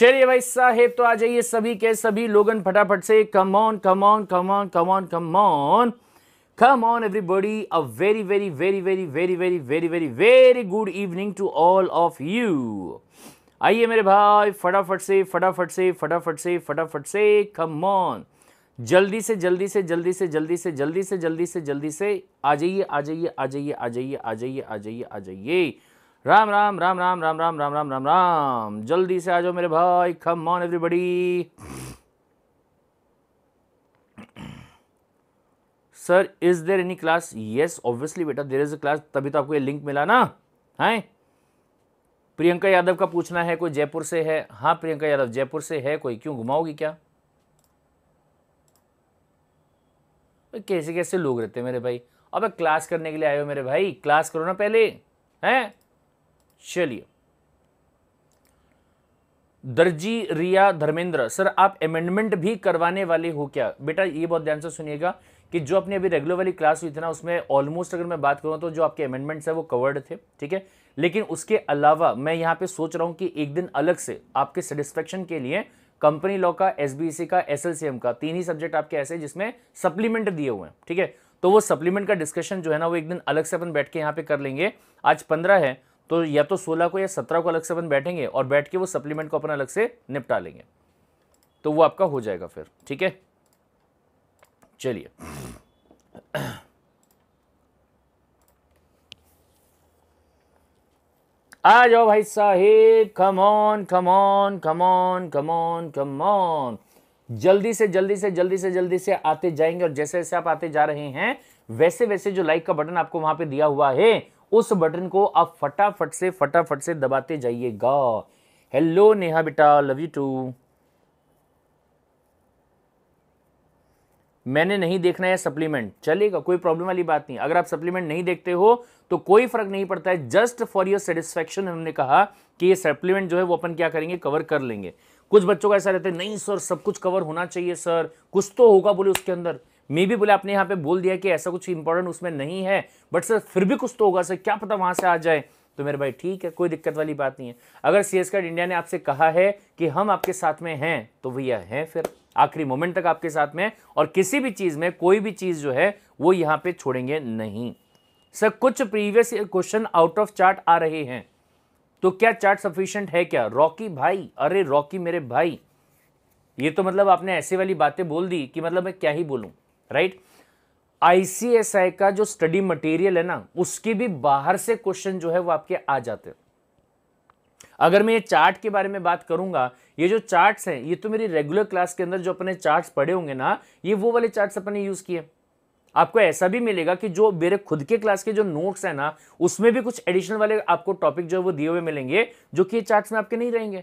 चलिए भाई साहेब तो आ जाइए सभी के सभी लोगन फटाफट से come on come on come on come on come on come on everybody a very very very very very very very very very good evening to all of you आइए मेरे भाई फटाफट से फटाफट से फटाफट से फटाफट से कम ऑन जल्दी से जल्दी से जल्दी से जल्दी से जल्दी से जल्दी से जल्दी से आ जाइए आ जाइए आ जाइए आ जाइए आ जाइए आ जाइए आ जाइए राम राम राम राम राम राम राम राम राम राम जल्दी से आ जाओ मेरे भाई come on everybody sir is there any class yes obviously बेटा देर इज अ क्लास तभी तो आपको ये लिंक मिला ना है प्रियंका यादव का पूछना है कोई जयपुर से है हाँ प्रियंका यादव जयपुर से है कोई क्यों घुमाओगी क्या कैसे कैसे लोग रहते हैं मेरे भाई अब क्लास करने के लिए आए हो मेरे भाई क्लास करो ना पहले हैं चलिए दर्जी रिया धर्मेंद्र सर आप अमेंडमेंट भी करवाने वाले हो क्या बेटा ये बहुत ध्यान से सुनिएगा कि जो अपनी अभी रेगुलर वाली क्लास हुई थी ना उसमें ऑलमोस्ट अगर मैं बात करूँ तो जो आपके अमेंडमेंट्स है वो कवर्ड थे ठीक है लेकिन उसके अलावा मैं यहाँ पे सोच रहा हूँ कि एक दिन अलग से आपके सेटिस्फेक्शन के लिए कंपनी लॉ का एस e का एस का तीन ही सब्जेक्ट आपके ऐसे जिसमें सप्लीमेंट दिए हुए हैं ठीक है तो वो सप्लीमेंट का डिस्कशन जो है ना वो एक दिन अलग से अपन बैठ के यहाँ पे कर लेंगे आज पंद्रह है तो या तो सोलह को या सत्रह को अलग से अपन बैठेंगे और बैठ के वो सप्लीमेंट को अपन अलग से निपटा लेंगे तो वो आपका हो जाएगा फिर ठीक है चलिए आ जाओ भाई साहेब come on come on come on come on come on जल्दी से जल्दी से जल्दी से जल्दी से आते जाएंगे और जैसे जैसे आप आते जा रहे हैं वैसे वैसे जो लाइक का बटन आपको वहां पे दिया हुआ है उस बटन को आप फटाफट से फटाफट से दबाते जाइएगा हेलो नेहा बेटा लव यू टू मैंने नहीं देखना है सप्लीमेंट चलेगा कोई प्रॉब्लम वाली बात नहीं अगर आप सप्लीमेंट नहीं देखते हो तो कोई फर्क नहीं पड़ता है जस्ट फॉर योर सेटिस्फेक्शन हमने कहा कि ये सप्लीमेंट जो है वो अपन क्या करेंगे कवर कर लेंगे कुछ बच्चों का ऐसा रहता है नहीं सर सब कुछ कवर होना चाहिए सर कुछ तो होगा बोले उसके अंदर मे भी बोले आपने यहाँ पे बोल दिया कि ऐसा कुछ इंपॉर्टेंट उसमें नहीं है बट सर फिर भी कुछ तो होगा सर क्या पता वहाँ से आ जाए तो मेरे भाई ठीक है कोई दिक्कत वाली बात नहीं है अगर सी एस इंडिया ने आपसे कहा है कि हम आपके साथ में हैं तो भैया हैं फिर आखिरी मोमेंट तक आपके साथ में और किसी भी चीज़ में कोई भी चीज़ जो है वो यहाँ पे छोड़ेंगे नहीं सर कुछ previous question out of chart आ रहे हैं तो क्या चार्ट सफिशियंट है क्या रॉकी भाई अरे रॉकी मेरे भाई ये तो मतलब आपने ऐसे वाली बातें बोल दी कि मतलब मैं क्या ही बोलूं राइट आईसीएसआई का जो स्टडी मटेरियल है ना उसके भी बाहर से क्वेश्चन जो है वो आपके आ जाते हैं अगर मैं ये चार्ट के बारे में बात करूंगा ये जो चार्ट्स हैं ये तो मेरी रेगुलर क्लास के अंदर जो अपने चार्ट्स पढ़े होंगे ना ये वो वाले चार्ट्स अपने यूज़ किए आपको ऐसा भी मिलेगा कि जो मेरे खुद के क्लास के जो नोट्स हैं ना उसमें भी कुछ एडिशनल वाले आपको टॉपिक जो है वो दिए हुए मिलेंगे जो कि ये चार्ट्स में आपके नहीं रहेंगे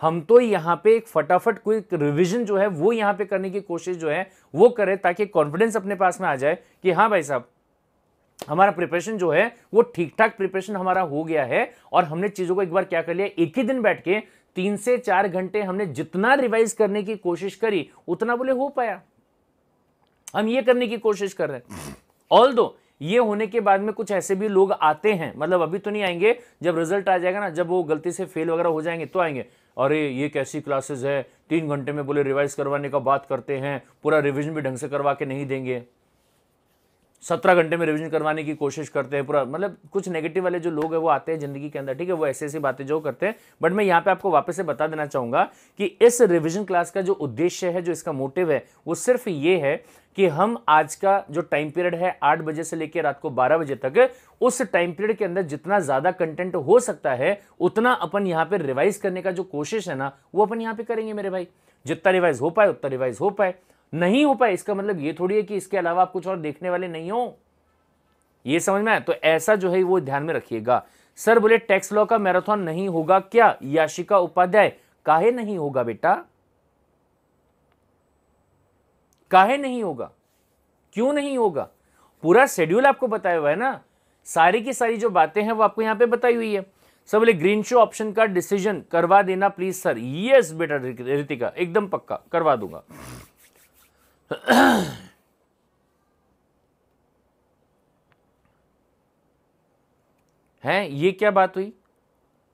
हम तो यहां पे एक फटाफट क्विक रिविजन जो है वो यहां पे करने की कोशिश जो है वो करें ताकि कॉन्फिडेंस अपने पास में आ जाए कि हाँ भाई साहब हमारा प्रिपरेशन जो है वो ठीक ठाक प्रिपरेशन हमारा हो गया है और हमने चीज़ों को एक बार क्या कर लिया एक ही दिन बैठ के तीन से चार घंटे हमने जितना रिवाइज करने की कोशिश करी उतना बोले हो पाया हम ये करने की कोशिश कर रहे हैं ऑल दो ये होने के बाद में कुछ ऐसे भी लोग आते हैं मतलब अभी तो नहीं आएंगे जब रिजल्ट आ जाएगा ना जब वो गलती से फेल वगैरह हो जाएंगे तो आएंगे अरे ये कैसी क्लासेस है तीन घंटे में बोले रिवाइज करवाने का बात करते हैं पूरा रिविजन भी ढंग से करवा के नहीं देंगे सत्रह घंटे में रिविजन करवाने की कोशिश करते हैं पूरा मतलब कुछ नेगेटिव वाले जो लोग हैं वो आते हैं जिंदगी के अंदर ठीक है वो ऐसी ऐसी बातें जो करते हैं बट मैं यहाँ पे आपको वापस से बता देना चाहूँगा कि इस रिविजन क्लास का जो उद्देश्य है जो इसका मोटिव है वो सिर्फ ये है कि हम आज का जो टाइम पीरियड है आठ बजे से लेकर रात को बारह बजे तक उस टाइम पीरियड के अंदर जितना ज़्यादा कंटेंट हो सकता है उतना अपन यहां पर रिवाइज करने का जो कोशिश है ना वो अपन यहां पर करेंगे मेरे भाई जितना रिवाइज हो पाए उतना रिवाइज हो पाए नहीं हो पाए इसका मतलब ये थोड़ी है कि इसके अलावा आप कुछ और देखने वाले नहीं हो ये समझ में आया तो ऐसा जो है वो ध्यान में रखिएगा सर बोले टैक्स लॉ का मैराथन नहीं होगा क्या याशिका उपाध्याय काहे नहीं होगा बेटा काहे नहीं होगा क्यों नहीं होगा पूरा शेड्यूल आपको बताया हुआ है ना सारी की सारी जो बातें हैं वो आपको यहां पे बताई हुई है सब बोले ग्रीन शो ऑप्शन का डिसीजन करवा देना प्लीज सर यस बेटा रितिका एकदम पक्का करवा दूंगा है ये क्या बात हुई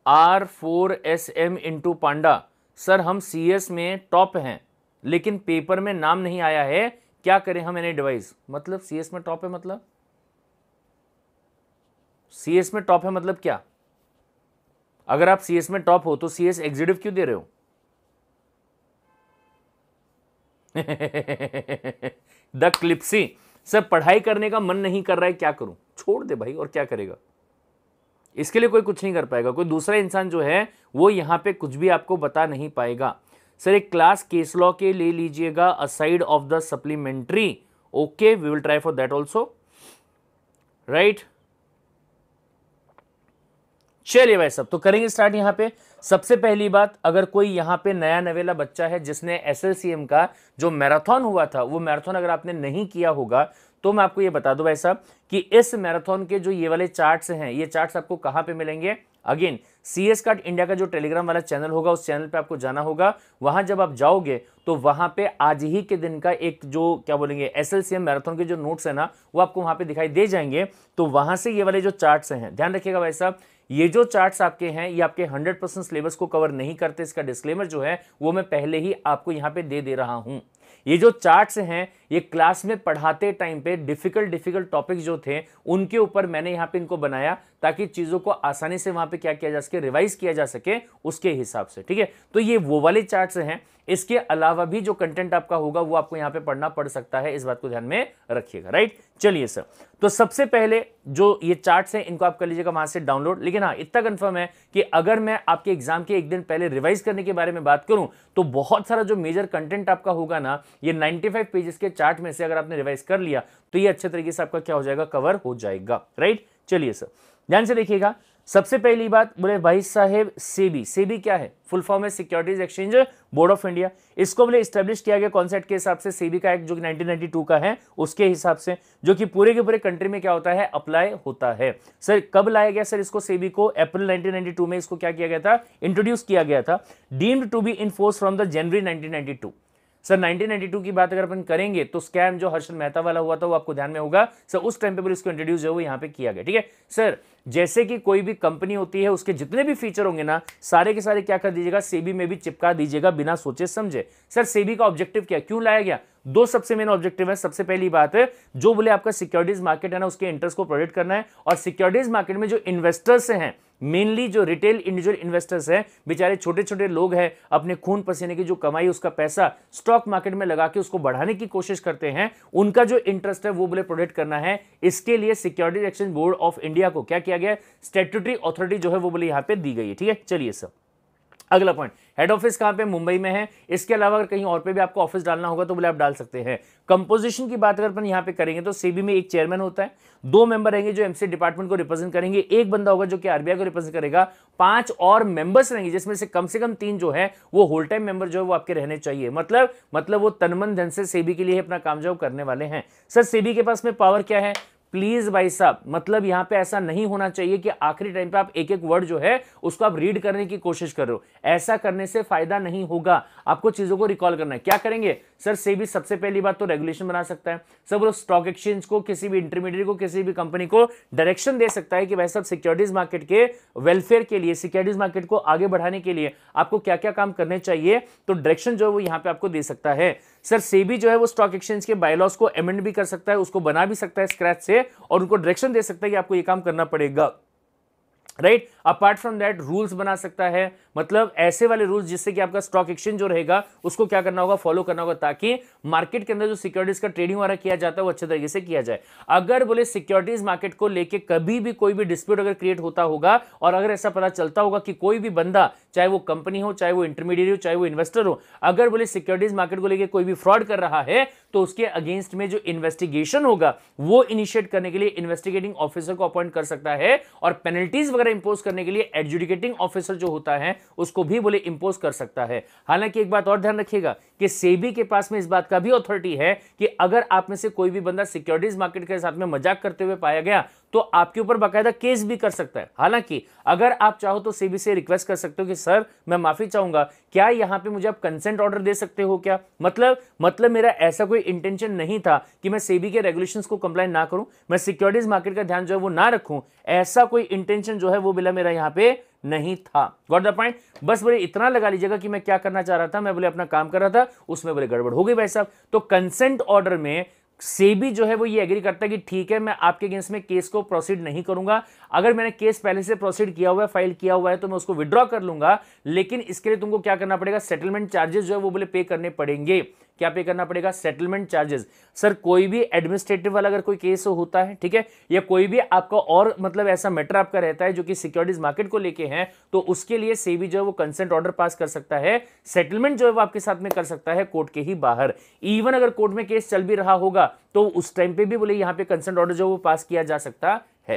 R four S M into Panda sir हम सी एस में टॉप हैं लेकिन पेपर में नाम नहीं आया है क्या करें हम एनी डिवाइस मतलब सीएस में टॉप है मतलब सीएस में टॉप है मतलब क्या अगर आप सीएस में टॉप हो तो सीएस एग्जीटिव क्यों दे रहे हो द क्लिप्सी सर पढ़ाई करने का मन नहीं कर रहा है क्या करूं छोड़ दे भाई और क्या करेगा इसके लिए कोई कुछ नहीं कर पाएगा कोई दूसरा इंसान जो है वो यहां पे कुछ भी आपको बता नहीं पाएगा सर एक क्लास केस लॉ के ले लीजिएगा aside of the supplementary okay we will try for that also right चलिए भाई सब तो करेंगे स्टार्ट यहां पे सबसे पहली बात अगर कोई यहां पे नया नवेला बच्चा है जिसने एस का जो मैराथन हुआ था वो मैराथन अगर आपने नहीं किया होगा तो मैं आपको ये बता दूं भाई साहब कि इस मैराथन के जो ये वाले चार्ट्स हैं ये चार्ट्स आपको कहाँ पे मिलेंगे again C S card India का जो टेलीग्राम वाला चैनल होगा उस चैनल पे आपको जाना होगा वहाँ जब आप जाओगे तो वहाँ पे आज ही के दिन का एक जो क्या बोलेंगे S L C M marathon के जो नोट्स हैं ना वो आपको वहाँ पर दिखाई दे जाएंगे तो वहाँ से ये वाले जो चार्ट्स हैं ध्यान रखिएगा भाई साहब ये जो चार्ट्स आपके हैं ये आपके 100 परसेंट सिलेबस को कवर नहीं करते इसका डिस्क्लेमर जो है वो मैं पहले ही आपको यहाँ पे दे दे रहा हूँ ये जो चार्ट्स हैं ये क्लास में पढ़ाते टाइम पे डिफिकल्ट डिफिकल्ट टॉपिक्स जो थे उनके ऊपर मैंने यहाँ पे इनको बनाया ताकि चीज़ों को आसानी से वहाँ पे क्या किया जा सके रिवाइज किया जा सके उसके हिसाब से ठीक है तो ये वो वाले चार्ट्स हैं इसके अलावा भी जो कंटेंट आपका होगा वो आपको यहाँ पे पढ़ना पड़ सकता है इस बात को ध्यान में रखिएगा राइट चलिए सर तो सबसे पहले जो ये चार्ट्स हैं इनको आप कर लीजिएगा वहां से डाउनलोड लेकिन हाँ इतना कंफर्म है कि अगर मैं आपके एग्जाम के एक दिन पहले रिवाइज करने के बारे में बात करूं तो बहुत सारा जो मेजर कंटेंट आपका होगा ना ये 95 पेजेस के चार्ट में से अगर आपने रिवाइज कर लिया तो ये अच्छे तरीके से आपका क्या हो जाएगा कवर हो जाएगा राइट चलिए सर ध्यान से देखिएगा सबसे पहली बात बोले भाई साहेब सेबी सेबी क्या है फुल फॉर्म है securities exchange board of India इसको बोले स्टेब्लिश किया गया कॉन्सेप्ट के हिसाब से सेबी का एक्ट जो कि 1992 का है उसके हिसाब से जो कि पूरे के पूरे कंट्री में क्या होता है अप्लाई होता है सर कब लाया गया सर इसको सेबी को अप्रैल नाइनटीन में इसको क्या किया गया था इंट्रोड्यूस किया गया था deemed to be in force from the January nineteen sir 1992 की बात अगर अपन करेंगे तो स्कैम जो हर्षल मेहता वाला हुआ था वो आपको ध्यान में होगा सर उस टाइम पे पर इसको इंट्रोड्यूस जो है वो यहाँ पे किया गया ठीक है सर जैसे कि कोई भी कंपनी होती है उसके जितने भी फीचर होंगे ना सारे के सारे क्या कर दीजिएगा सेबी में भी चिपका दीजिएगा बिना सोचे समझे सर सेबी का ऑब्जेक्टिव क्या क्यों लाया गया दो सबसे मेन ऑब्जेक्टिव है सबसे पहली बात है जो बोले आपका सिक्योरिटीज मार्केट है ना उसके इंटरेस्ट को प्रोडक्ट करना है और सिक्योरिटीज मार्केट में जो इन्वेस्टर्स हैं मेनली जो रिटेल इंडिविजुअल इन्वेस्टर्स हैं बेचारे छोटे छोटे लोग हैं अपने खून पसीने की जो कमाई उसका पैसा स्टॉक मार्केट में लगा के उसको बढ़ाने की कोशिश करते हैं उनका जो इंटरेस्ट है वो बोले प्रोटेक्ट करना है इसके लिए securities exchange board of India को क्या किया गया है स्टेट्यूटरी अथॉरिटी जो है वो बोले यहां पे दी गई है ठीक है चलिए सर अगला पॉइंट हेड ऑफिस कहां पे मुंबई में है इसके अलावा अगर कहीं और पे भी आपको ऑफिस डालना होगा तो बोले आप डाल सकते हैं कंपोजिशन की बात अगर अपन यहां पे करेंगे तो सेबी में एक चेयरमैन होता है दो मेंबर रहेंगे जो एमसी डिपार्टमेंट को रिप्रेजेंट करेंगे एक बंदा होगा जो कि आरबीआई को रिप्रेजेंट करेगा पांच और मेंबर्स रहेंगे जिसमें से कम से कम तीन जो है वो होल टाइम मेंबर जो है वो आपके रहने चाहिए मतलब मतलब वो तनमन धन से सेबी के लिए अपना काम जो करने वाले हैं सर सेबी के पास में पावर क्या है प्लीज भाई साहब मतलब यहां पे ऐसा नहीं होना चाहिए कि आखिरी टाइम पे आप एक एक वर्ड जो है उसको आप रीड करने की कोशिश कर रहे हो ऐसा करने से फायदा नहीं होगा आपको चीजों को रिकॉल करना है क्या करेंगे सर सेबी सबसे पहली बात तो रेगुलेशन बना सकता है सर वो स्टॉक एक्सचेंज को किसी भी इंटरमीडिएट को किसी भी कंपनी को डायरेक्शन दे सकता है कि भाई साहब सिक्योरिटीज मार्केट के वेलफेयर के लिए सिक्योरिटीज मार्केट को आगे बढ़ाने के लिए आपको क्या क्या काम करने चाहिए तो डायरेक्शन जो है वो यहाँ पे आपको दे सकता है सर सेबी जो है वो स्टॉक एक्सचेंज के बायलॉज को एमेंड भी कर सकता है उसको बना भी सकता है स्क्रैच से और उनको डायरेक्शन दे सकता है कि आपको ये काम करना पड़ेगा right apart from that rules बना सकता है मतलब ऐसे वाले रूल्स जिससे कि आपका स्टॉक एक्सचेंज जो रहेगा उसको क्या करना होगा फॉलो करना होगा ताकि मार्केट के अंदर जो सिक्योरिटीज का ट्रेडिंग वगैरह किया जाता है वो अच्छे तरीके से किया जाए अगर बोले सिक्योरिटीज मार्केट को लेकर कभी भी कोई भी डिस्प्यूट अगर क्रिएट होता होगा और अगर ऐसा पता चलता होगा कि कोई भी बंदा चाहे वो कंपनी हो चाहे वो इंटरमीडिएट हो चाहे वो इन्वेस्टर हो अगर बोले सिक्योरिटीज मार्केट को लेकर कोई भी फ्रॉड कर रहा है तो उसके अगेंस्ट में जो इन्वेस्टिगेशन होगा वो इनिशिएट करने के लिए इन्वेस्टिगेटिंग ऑफिसर को अपॉइंट कर सकता है और पेनल्टीज वगैरह इंपोज करने के लिए एडजुडिकेटिंग ऑफिसर जो होता है उसको भी बोले इंपोज कर सकता है हालांकि एक बात और ध्यान रखिएगा कि सेबी के पास में इस बात का भी अथॉरिटी है कि अगर आप में से कोई भी बंदा सिक्योरिटीज मार्केट के साथ में मजाक करते हुए पाया गया तो आपके ऊपर बाकायदा केस भी कर सकता है हालांकि अगर आप चाहो तो सेबी से रिक्वेस्ट कर सकते हो कि सर मैं माफी चाहूंगा क्या यहां पे मुझे आप कंसेंट ऑर्डर दे सकते हो क्या मतलब मतलब मेरा ऐसा कोई इंटेंशन नहीं था कि मैं सेबी के रेगुलेशंस को कंप्लाइन ना करूं मैं सिक्योरिटीज मार्केट का ध्यान जो है वो ना रखूं ऐसा कोई इंटेंशन जो है वो बिला मेरा यहां पर नहीं था गॉट द पॉइंट बस बोले इतना लगा लीजिएगा कि मैं क्या करना चाह रहा था मैं बोले अपना काम कर रहा था उसमें बोले गड़बड़ हो गई भाई साहब तो कंसेंट ऑर्डर में सेबी जो है वो ये एग्री करता है कि ठीक है मैं आपके अगेंस्ट में केस को प्रोसीड नहीं करूंगा अगर मैंने केस पहले से प्रोसीड किया हुआ है फाइल किया हुआ है तो मैं उसको विड्रॉ कर लूंगा लेकिन इसके लिए तुमको क्या करना पड़ेगा सेटलमेंट चार्जेस जो है वो बोले पे करने पड़ेंगे क्या पे करना पड़ेगा सेटलमेंट चार्जेस सर कोई भी एडमिनिस्ट्रेटिव वाला अगर कोई केस होता है ठीक है या कोई भी आपका और मतलब ऐसा मैटर आपका रहता है जो कि सिक्योरिटीज मार्केट को लेके हैं तो उसके लिए सेबी जो है वो कंसेंट ऑर्डर पास कर सकता है सेटलमेंट जो है वो आपके साथ में कर सकता है कोर्ट के ही बाहर इवन अगर कोर्ट में केस चल भी रहा होगा तो उस टाइम पे भी बोले यहाँ पे कंसेंट ऑर्डर जो वो पास किया जा सकता है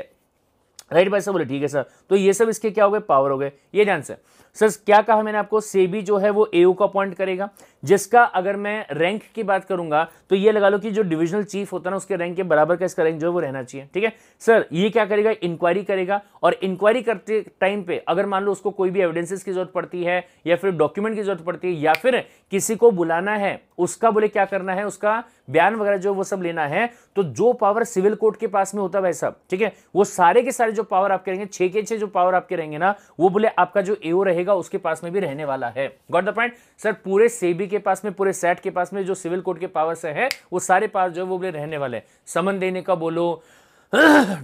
राइट भाई साहब बोले ठीक है सर तो ये सब इसके क्या हो गए पावर हो गए ये ध्यान से सर क्या कहा मैंने आपको सेबी जो है वो एओ को अपॉइंट करेगा जिसका अगर मैं रैंक की बात करूंगा तो ये लगा लो कि जो डिविजनल चीफ होता है ना उसके रैंक के बराबर का इसका रैंक जो है वो रहना चाहिए ठीक है सर ये क्या करेगा इंक्वायरी करेगा और इंक्वायरी करते टाइम पे अगर मान लो उसको कोई भी एविडेंसेस की जरूरत पड़ती है या फिर डॉक्यूमेंट की जरूरत पड़ती है या फिर किसी को बुलाना है उसका बोले क्या करना है उसका बयान वगैरह जो वो सब लेना है तो जो पावर सिविल कोर्ट के पास में होता है भाई साहब ठीक है वो सारे के सारे जो पावर आपके रहेंगे छह के छह जो पावर आपके रहेंगे ना वो बोले आपका जो एओ रहेगा मिलेगा उसके पास में भी रहने वाला है गॉट द पॉइंट सर पूरे सेबी के पास में पूरे सेट के पास में जो सिविल कोर्ट के पावर से है वो सारे पास जो है वो रहने वाले हैं समन देने का बोलो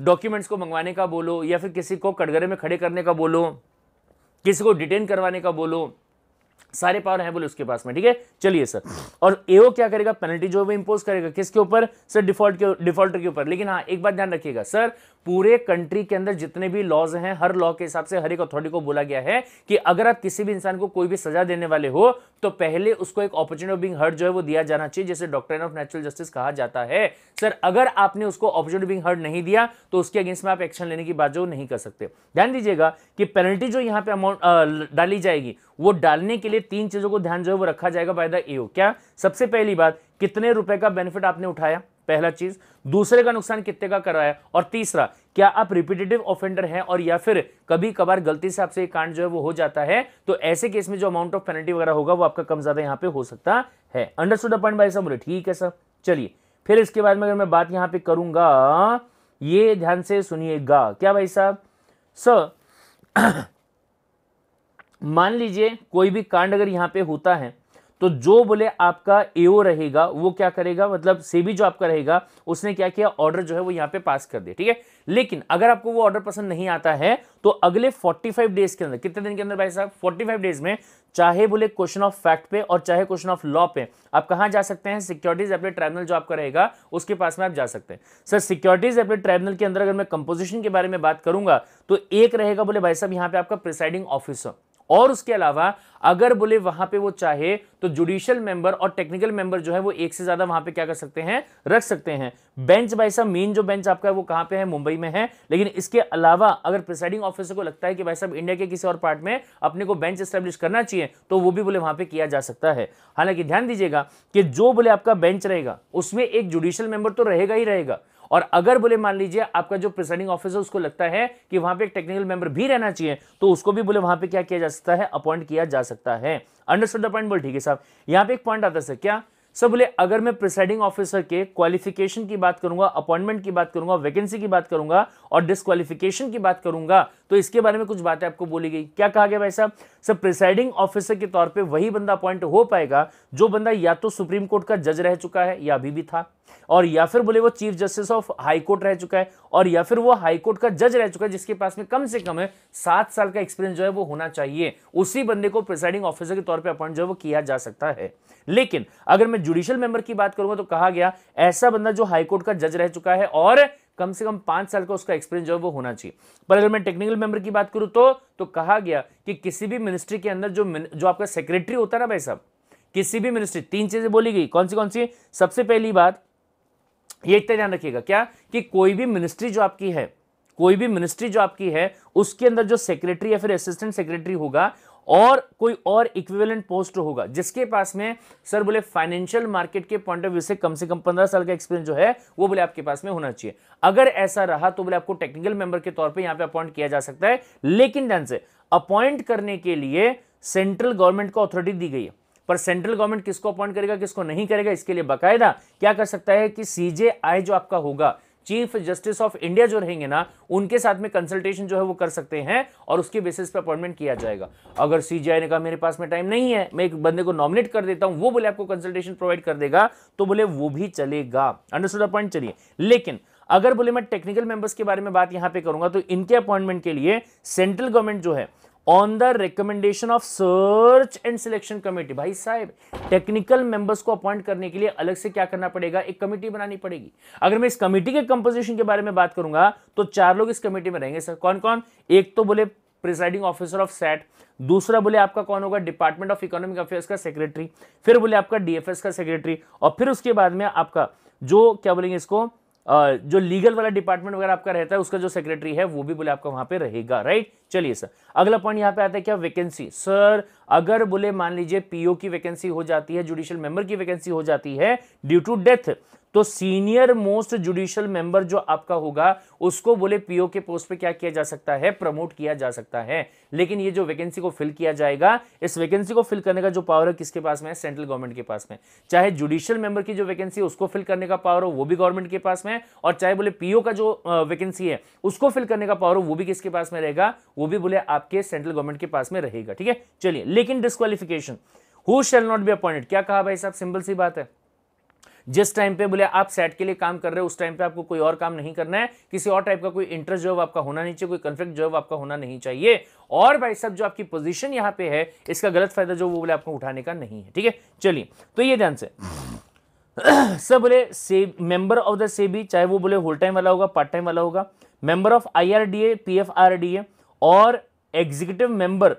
डॉक्यूमेंट्स को मंगवाने का बोलो या फिर किसी को कटघरे में खड़े करने का बोलो किसी को डिटेन करवाने का बोलो सारे पावर है बोले उसके पास में ठीक है चलिए सर और एओ क्या करेगा पेनल्टी जो है वो इंपोज करेगा किसके ऊपर सर डिफॉल्ट के डिफॉल्टर के ऊपर लेकिन हाँ एक बात ध्यान रखिएगा सर पूरे कंट्री के अंदर जितने भी लॉज हैं हर लॉ के हिसाब से हर एक अथॉरिटी को बोला गया है कि अगर आप किसी भी इंसान को कोई भी सजा देने वाले हो तो पहले उसको एक ऑपरचुनिटी ऑफ बिंग हर्ट जो है वो दिया जाना चाहिए जैसे डॉक्टर ऑफ नेचुरल जस्टिस कहा जाता है सर अगर आपने उसको ऑपरचुनिटी बिंग हर्ट नहीं दिया तो उसके अगेंस्ट में आप एक्शन लेने की बात जो नहीं कर सकते ध्यान दीजिएगा कि पेनल्टी जो यहाँ पे अमाउंट डाली जाएगी वो डालने के लिए तीन चीजों को ध्यान जो है वो रखा जाएगा बाय द ए क्या सबसे पहली बात कितने रुपए का बेनिफिट आपने उठाया पहला चीज दूसरे का नुकसान कितने का कर रहा है और तीसरा क्या आप रिपीटेटिव ऑफेंडर हैं और या फिर कभी कभार गलती से आपसे कांड जो है वो हो जाता है तो ऐसे केस में जो अमाउंट ऑफ पेनल्टी वगैरह होगा वो आपका कम ज्यादा यहां पे हो सकता है अंडरस्टूड पॉइंट सर बोले ठीक है सर चलिए फिर इसके बाद में अगर मैं बात यहां पर करूंगा ये ध्यान से सुनिएगा क्या भाई साहब सर मान लीजिए कोई भी कांड अगर यहां पे होता है तो जो बोले आपका एओ रहेगा वो क्या करेगा मतलब सेबी जो आपका रहेगा उसने क्या किया ऑर्डर जो है वो यहां पे पास कर दिया ठीक है लेकिन अगर आपको वो ऑर्डर पसंद नहीं आता है तो अगले 45 डेज के अंदर कितने दिन के अंदर भाई साहब 45 डेज में चाहे बोले क्वेश्चन ऑफ फैक्ट पे और चाहे क्वेश्चन ऑफ लॉ पे आप कहां जा सकते हैं सिक्योरिटीज अपने ट्राइब्यूनल जो आपका रहेगा उसके पास में आप जा सकते हैं सर सिक्योरिटीज अपने ट्राइब्यूनल के अंदर अगर मैं कंपोजिशन के बारे में बात करूंगा तो एक रहेगा बोले भाई साहब यहाँ पे आपका प्रिसाइडिंग ऑफिसर और उसके अलावा अगर बोले वहां पे वो चाहे तो जुडिशियल मेंबर और टेक्निकल मेंबर जो है वो एक से ज्यादा वहां पे क्या कर सकते हैं रख सकते हैं बेंच भाई साहब मेन जो बेंच आपका है वो कहां पे है मुंबई में है लेकिन इसके अलावा अगर प्रिसाइडिंग ऑफिसर को लगता है कि भाई साहब इंडिया के किसी और पार्ट में अपने को बेंच स्टेब्लिश करना चाहिए तो वो भी बोले वहां पर किया जा सकता है हालांकि ध्यान दीजिएगा कि जो बोले आपका बेंच रहेगा उसमें एक जुडिशियल मेंबर तो रहेगा ही रहेगा और अगर बोले मान लीजिए आपका जो प्रिसाइडिंग ऑफिसर उसको लगता है कि वहां पे एक टेक्निकल मेंबर भी रहना चाहिए तो उसको भी बोले वहां पे क्या किया जा सकता है अपॉइंट किया जा सकता है अंडरस्टैंड द पॉइंट बोल ठीक है साहब यहां पे एक पॉइंट आता है क्या सर बोले अगर मैं प्रिसाइडिंग ऑफिसर के क्वालिफिकेशन की बात करूंगा अपॉइंटमेंट की बात करूंगा वैकेंसी की बात करूंगा और डिसक्वालिफिकेशन की बात करूंगा तो इसके बारे में कुछ बातें आपको बोली गई क्या कहा गया भाई साहब सर प्रिसाइडिंग ऑफिसर के तौर पे वही बंदा अपॉइंट हो पाएगा जो बंदा या तो सुप्रीम कोर्ट का जज रह चुका है या अभी भी था और या फिर बोले वो chief justice of high court रह चुका है और या फिर वो हाई कोर्ट का जज रह चुका है जिसके पास में कम से कम सात साल का एक्सपीरियंस जो है वो होना चाहिए उसी बंदे को प्रिसाइडिंग ऑफिसर के तौर पर अपॉइंट जो है वो किया जा सकता है लेकिन अगर मैं जुडिशियल मेंबर की बात करूंगा तो कहा गया ऐसा बंदा जो हाईकोर्ट का जज रह चुका है और कम से कम पांच साल का उसका एक्सपीरियंस जो है वो होना चाहिए पर अगर मैं टेक्निकल मेंबर की बात करूं तो तो कहा गया कि किसी भी मिनिस्ट्री के अंदर जो जो आपका सेक्रेटरी होता है ना भाई साहब किसी भी मिनिस्ट्री तीन चीजें बोली गई कौन सी कौन सी सबसे पहली बात ये इतना ध्यान रखिएगा क्या कि कोई भी मिनिस्ट्री जो आपकी है कोई भी मिनिस्ट्री जो आपकी है उसके अंदर जो सेक्रेटरी या फिर असिस्टेंट सेक्रेटरी होगा और कोई और इक्विवेलेंट पोस्ट होगा जिसके पास में सर बोले फाइनेंशियल मार्केट के पॉइंट ऑफ व्यू से कम से कम पंद्रह साल का एक्सपीरियंस जो है वो बोले आपके पास में होना चाहिए अगर ऐसा रहा तो बोले आपको टेक्निकल मेंबर के तौर पर यहां पर अपॉइंट किया जा सकता है लेकिन ध्यान से अपॉइंट करने के लिए सेंट्रल गवर्नमेंट को अथॉरिटी दी गई है पर सेंट्रल गवर्नमेंट किसको अपॉइंट करेगा किसको नहीं करेगा इसके लिए बाकायदा क्या कर सकता है कि सीजेआई जो आपका होगा चीफ जस्टिस ऑफ इंडिया जो रहेंगे ना उनके साथ में कंसल्टेशन जो है वो कर सकते हैं और उसके बेसिस पर अपॉइंटमेंट किया जाएगा अगर सीजीआई ने कहा मेरे पास में टाइम नहीं है मैं एक बंदे को नॉमिनेट कर देता हूं वो बोले आपको कंसल्टेशन प्रोवाइड कर देगा तो बोले वो भी चलेगा अंडरस्टूड अपॉइंट चलिए लेकिन अगर बोले मैं टेक्निकल मेंबर्स के बारे में बात यहां पे करूंगा तो इनके अपॉइंटमेंट के लिए सेंट्रल गवर्नमेंट जो है on the recommendation of search and selection committee भाई साहब टेक्निकल मेंबर्स को अपॉइंट करने के लिए अलग से क्या करना पड़ेगा एक कमेटी बनानी पड़ेगी अगर मैं इस कमेटी के कंपोजिशन के बारे में बात करूंगा तो चार लोग इस कमेटी में रहेंगे सर कौन कौन एक तो बोले प्रिसाइडिंग ऑफिसर ऑफ सेट दूसरा बोले आपका कौन होगा डिपार्टमेंट ऑफ इकोनॉमिक अफेयर्स का सेक्रेटरी फिर बोले आपका डीएफएस का सेक्रेटरी और फिर उसके बाद में आपका जो क्या बोलेंगे इसको जो लीगल वाला डिपार्टमेंट वगैरह आपका रहता है उसका जो सेक्रेटरी है वो भी बोले आपका वहां पे रहेगा राइट चलिए सर अगला पॉइंट यहाँ पे आता है क्या वैकेंसी सर अगर बोले मान लीजिए पीओ की वैकेंसी हो जाती है जुडिशियल मेंबर की वैकेंसी हो जाती है ड्यू टू डेथ तो सीनियर मोस्ट जुडिशियल मेंबर जो आपका होगा उसको बोले पीओ के पोस्ट पे क्या किया जा सकता है प्रमोट किया जा सकता है लेकिन ये जो वैकेंसी को फिल किया जाएगा इस वैकेंसी को फिल करने का जो पावर है किसके पास में सेंट्रल गवर्नमेंट के पास में चाहे जुडिशियल मेंबर की जो वैकेंसी उसको फिल करने का पावर हो वो भी गवर्नमेंट के पास में और चाहे बोले पीओ का जो वैकेंसी है उसको फिल करने का पावर हो वो भी किसके पास में रहेगा वो भी बोले आपके सेंट्रल गवर्नमेंट के पास में रहेगा ठीक है चलिए लेकिन disqualification who shall not be appointed क्या कहा भाई साहब सिंपल सी बात है जिस टाइम पे बोले आप सेट के लिए काम कर रहे हो उस टाइम पे आपको कोई और काम नहीं करना है किसी और टाइप का कोई इंटरेस्ट जॉब आपका होना नहीं चाहिए कोई कन्फ्लिक्ट जॉब आपका होना नहीं चाहिए और भाई साहब जो आपकी पोजीशन यहाँ पे है इसका गलत फायदा जो वो बोले आपको उठाने का नहीं है ठीक है चलिए तो ये ध्यान से सब बोले से मेंबर ऑफ द सेबी चाहे वो बोले होल टाइम वाला होगा पार्ट टाइम वाला होगा मेंबर ऑफ आईआरडीए पीएफआरडीए और executive member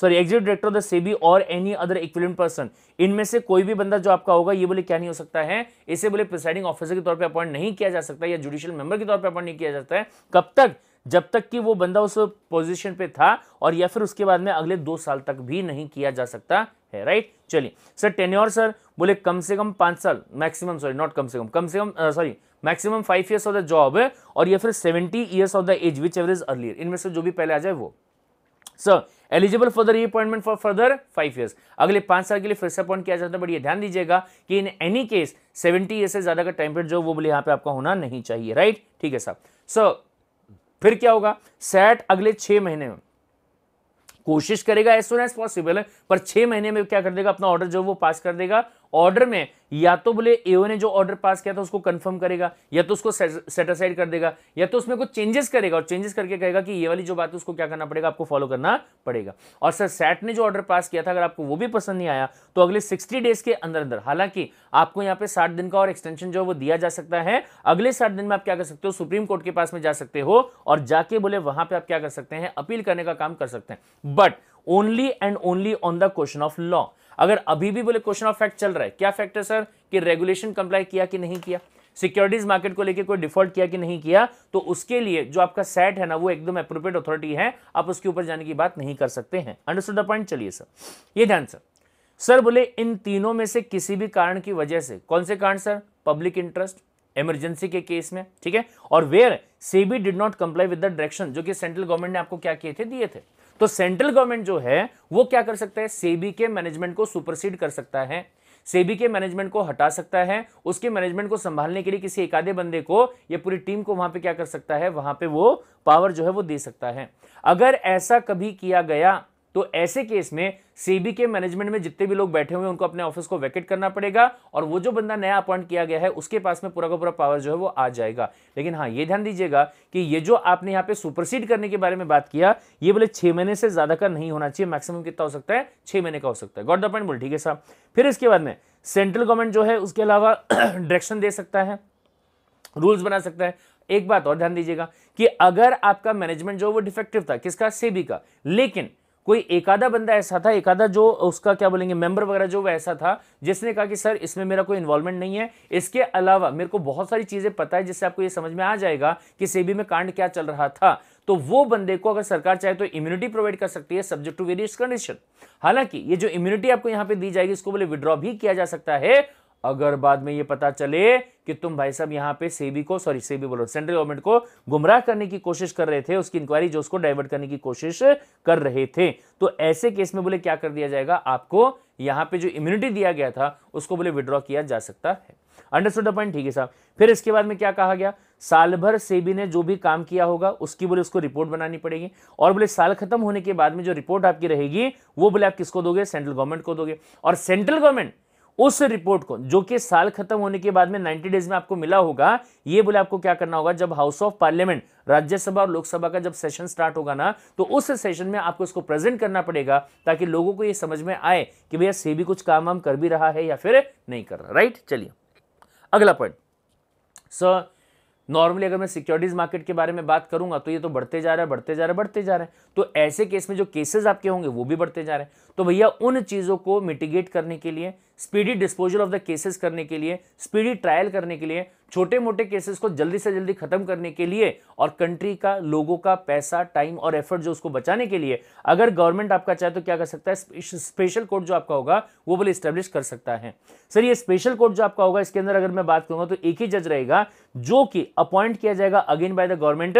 sorry executive director of the SEBI or any other equivalent person इनमें से कोई भी बंदा जो आपका होगा ये बोले क्या नहीं हो सकता है इसे बोले प्रिसाइडिंग ऑफिसर के तौर पे अपॉइंट नहीं किया जा सकता या जुडिशियल मेंबर के तौर पे अपॉइंट नहीं किया जाता है कब तक जब तक कि वो बंदा उस पोजीशन पे था और या फिर उसके बाद में अगले दो साल तक भी नहीं किया जा सकता है राइट चलिए सर टेन्योर सर बोले कम से कम पांच साल मैक्सिमम सॉरी नॉट कम से कम कम से कम sorry maximum five years of the job और या फिर seventy years of the age whichever earlier इनमें से जो भी पहले आ जाए वो sir eligible for the reappointment for further five years अगले पांच साल के लिए फिर से अपॉइंट किया जाता है बट ये ध्यान दीजिएगा कि in any case seventy year से ज्यादा का टाइम पीरियड जो वो बोले यहाँ पे आपका होना नहीं चाहिए राइट ठीक है साहब सो फिर क्या होगा सैट अगले छह महीने में कोशिश करेगा एज सुन एज पॉसिबल पर छह महीने में क्या कर देगा अपना ऑर्डर जो वो पास कर देगा ऑर्डर में या तो बोले एओ ने जो ऑर्डर पास किया था उसको कंफर्म करेगा या तो उसको सेटिसाइड कर देगा या तो उसमें कुछ चेंजेस करेगा और चेंजेस करके कहेगा कि ये वाली जो बात है उसको क्या करना पड़ेगा आपको फॉलो करना पड़ेगा और सर सेट ने जो ऑर्डर पास किया था अगर आपको वो भी पसंद नहीं आया तो अगले सिक्सटी डेज के अंदर अंदर हालांकि आपको यहाँ पे साठ दिन का और एक्सटेंशन जो है वो दिया जा सकता है अगले साठ दिन में आप क्या कर सकते हो सुप्रीम कोर्ट के पास में जा सकते हो और जाके बोले वहां पर आप क्या कर सकते हैं अपील करने का काम कर सकते हैं but only and only on the question of law अगर अभी भी बोले क्वेश्चन ऑफ फैक्ट चल रहा है क्या फैक्ट है सर कि रेगुलेशन कंप्लाई किया कि नहीं किया सिक्योरिटीज मार्केट को लेकर कोई डिफॉल्ट किया कि नहीं किया तो उसके लिए जो आपका सेट है ना वो एकदम अप्रोप्रिएट अथॉरिटी है आप उसके ऊपर जाने की बात नहीं कर सकते हैं अंडरस्टूड द पॉइंट चलिए सर ये ध्यान सर सर बोले इन तीनों में से किसी भी कारण की वजह से कौन से कारण सर पब्लिक इंटरेस्ट इमरजेंसी के केस में ठीक है और where SEBI did not comply with the direction जो कि सेंट्रल गवर्नमेंट ने आपको क्या किए थे दिए थे तो सेंट्रल गवर्नमेंट जो है वो क्या कर सकता है सेबी के मैनेजमेंट को सुपरसीड कर सकता है सेबी के मैनेजमेंट को हटा सकता है उसके मैनेजमेंट को संभालने के लिए किसी एक आधे बंदे को या पूरी टीम को वहां पे क्या कर सकता है वहां पे वो पावर जो है वो दे सकता है अगर ऐसा कभी किया गया तो ऐसे केस में सेबी के मैनेजमेंट में जितने भी लोग बैठे हुए हैं उनको अपने ऑफिस को वैकेट करना पड़ेगा और वो जो बंदा नया अपॉइंट किया गया है उसके पास में पूरा का पूरा पावर जो है वो आ जाएगा लेकिन हाँ ये ध्यान दीजिएगा कि ये जो आपने यहाँ पे सुपरसीड करने के बारे में बात किया ये बोले छह महीने से ज्यादा का नहीं होना चाहिए मैक्सिमम कितना हो सकता है छह महीने का हो सकता है गॉड द पॉइंट बोल ठीक है साहब फिर इसके बाद में सेंट्रल गवर्नमेंट जो है उसके अलावा डायरेक्शन दे सकता है रूल्स बना सकता है एक बात और ध्यान दीजिएगा कि अगर आपका मैनेजमेंट जो वो डिफेक्टिव था किसका सेबी का लेकिन कोई एकादा बंदा ऐसा था एकादा जो उसका क्या बोलेंगे मेंबर वगैरह जो वैसा था जिसने कहा कि सर इसमें मेरा कोई इन्वॉल्वमेंट नहीं है इसके अलावा मेरे को बहुत सारी चीज़ें पता है जिससे आपको ये समझ में आ जाएगा कि सेबी में कांड क्या चल रहा था तो वो बंदे को अगर सरकार चाहे तो इम्यूनिटी प्रोवाइड कर सकती है सब्जेक्ट टू वेरियस कंडीशन हालांकि ये जो इम्यूनिटी आपको यहां पे दी जाएगी इसको बोले विड्रॉ भी किया जा सकता है अगर बाद में ये पता चले कि तुम भाई साहब यहाँ पे सेबी को सॉरी सेबी बोलो सेंट्रल गवर्नमेंट को गुमराह करने की कोशिश कर रहे थे उसकी इंक्वायरी जो उसको डाइवर्ट करने की कोशिश कर रहे थे तो ऐसे केस में बोले क्या कर दिया जाएगा आपको यहाँ पे जो इम्यूनिटी दिया गया था उसको बोले विड्रॉ किया जा सकता है अंडरस्टूड द पॉइंट ठीक है साहब फिर इसके बाद में क्या कहा गया साल भर सेबी ने जो भी काम किया होगा उसकी बोले उसको रिपोर्ट बनानी पड़ेगी और बोले साल खत्म होने के बाद में जो रिपोर्ट आपकी रहेगी वो बोले आप किसको दोगे सेंट्रल गवर्नमेंट को दोगे और सेंट्रल गवर्नमेंट उस रिपोर्ट को जो कि साल खत्म होने के बाद में 90 डेज में आपको मिला होगा ये बोले आपको क्या करना होगा जब हाउस ऑफ पार्लियामेंट राज्यसभा और लोकसभा का जब सेशन स्टार्ट होगा ना तो उस सेशन में आपको इसको प्रेजेंट करना पड़ेगा ताकि लोगों को ये समझ में आए कि भैया से भी कुछ काम वाम कर भी रहा है या फिर नहीं कर रहा राइट चलिए अगला पॉइंट सर नॉर्मली अगर मैं सिक्योरिटीज़ मार्केट के बारे में बात करूंगा तो ये तो बढ़ते जा रहा है बढ़ते जा रहा है बढ़ते जा रहे हैं तो ऐसे केस में जो केसेस आपके होंगे वो भी बढ़ते जा रहे हैं तो भैया उन चीज़ों को मिटिगेट करने के लिए speedy disposal of the cases करने के लिए स्पीडी ट्रायल करने के लिए छोटे मोटे केसेस को जल्दी से जल्दी खत्म करने के लिए और कंट्री का लोगों का पैसा टाइम और एफर्ट जो उसको बचाने के लिए अगर गवर्नमेंट आपका चाहे तो क्या कर सकता है स्पेशल कोर्ट जो आपका होगा वो बोले स्टेब्लिश कर सकता है सर ये स्पेशल कोर्ट जो आपका होगा इसके अंदर अगर मैं बात करूंगा तो एक ही जज रहेगा जो कि अपॉइंट किया जाएगा अगेन बाय द गवर्नमेंट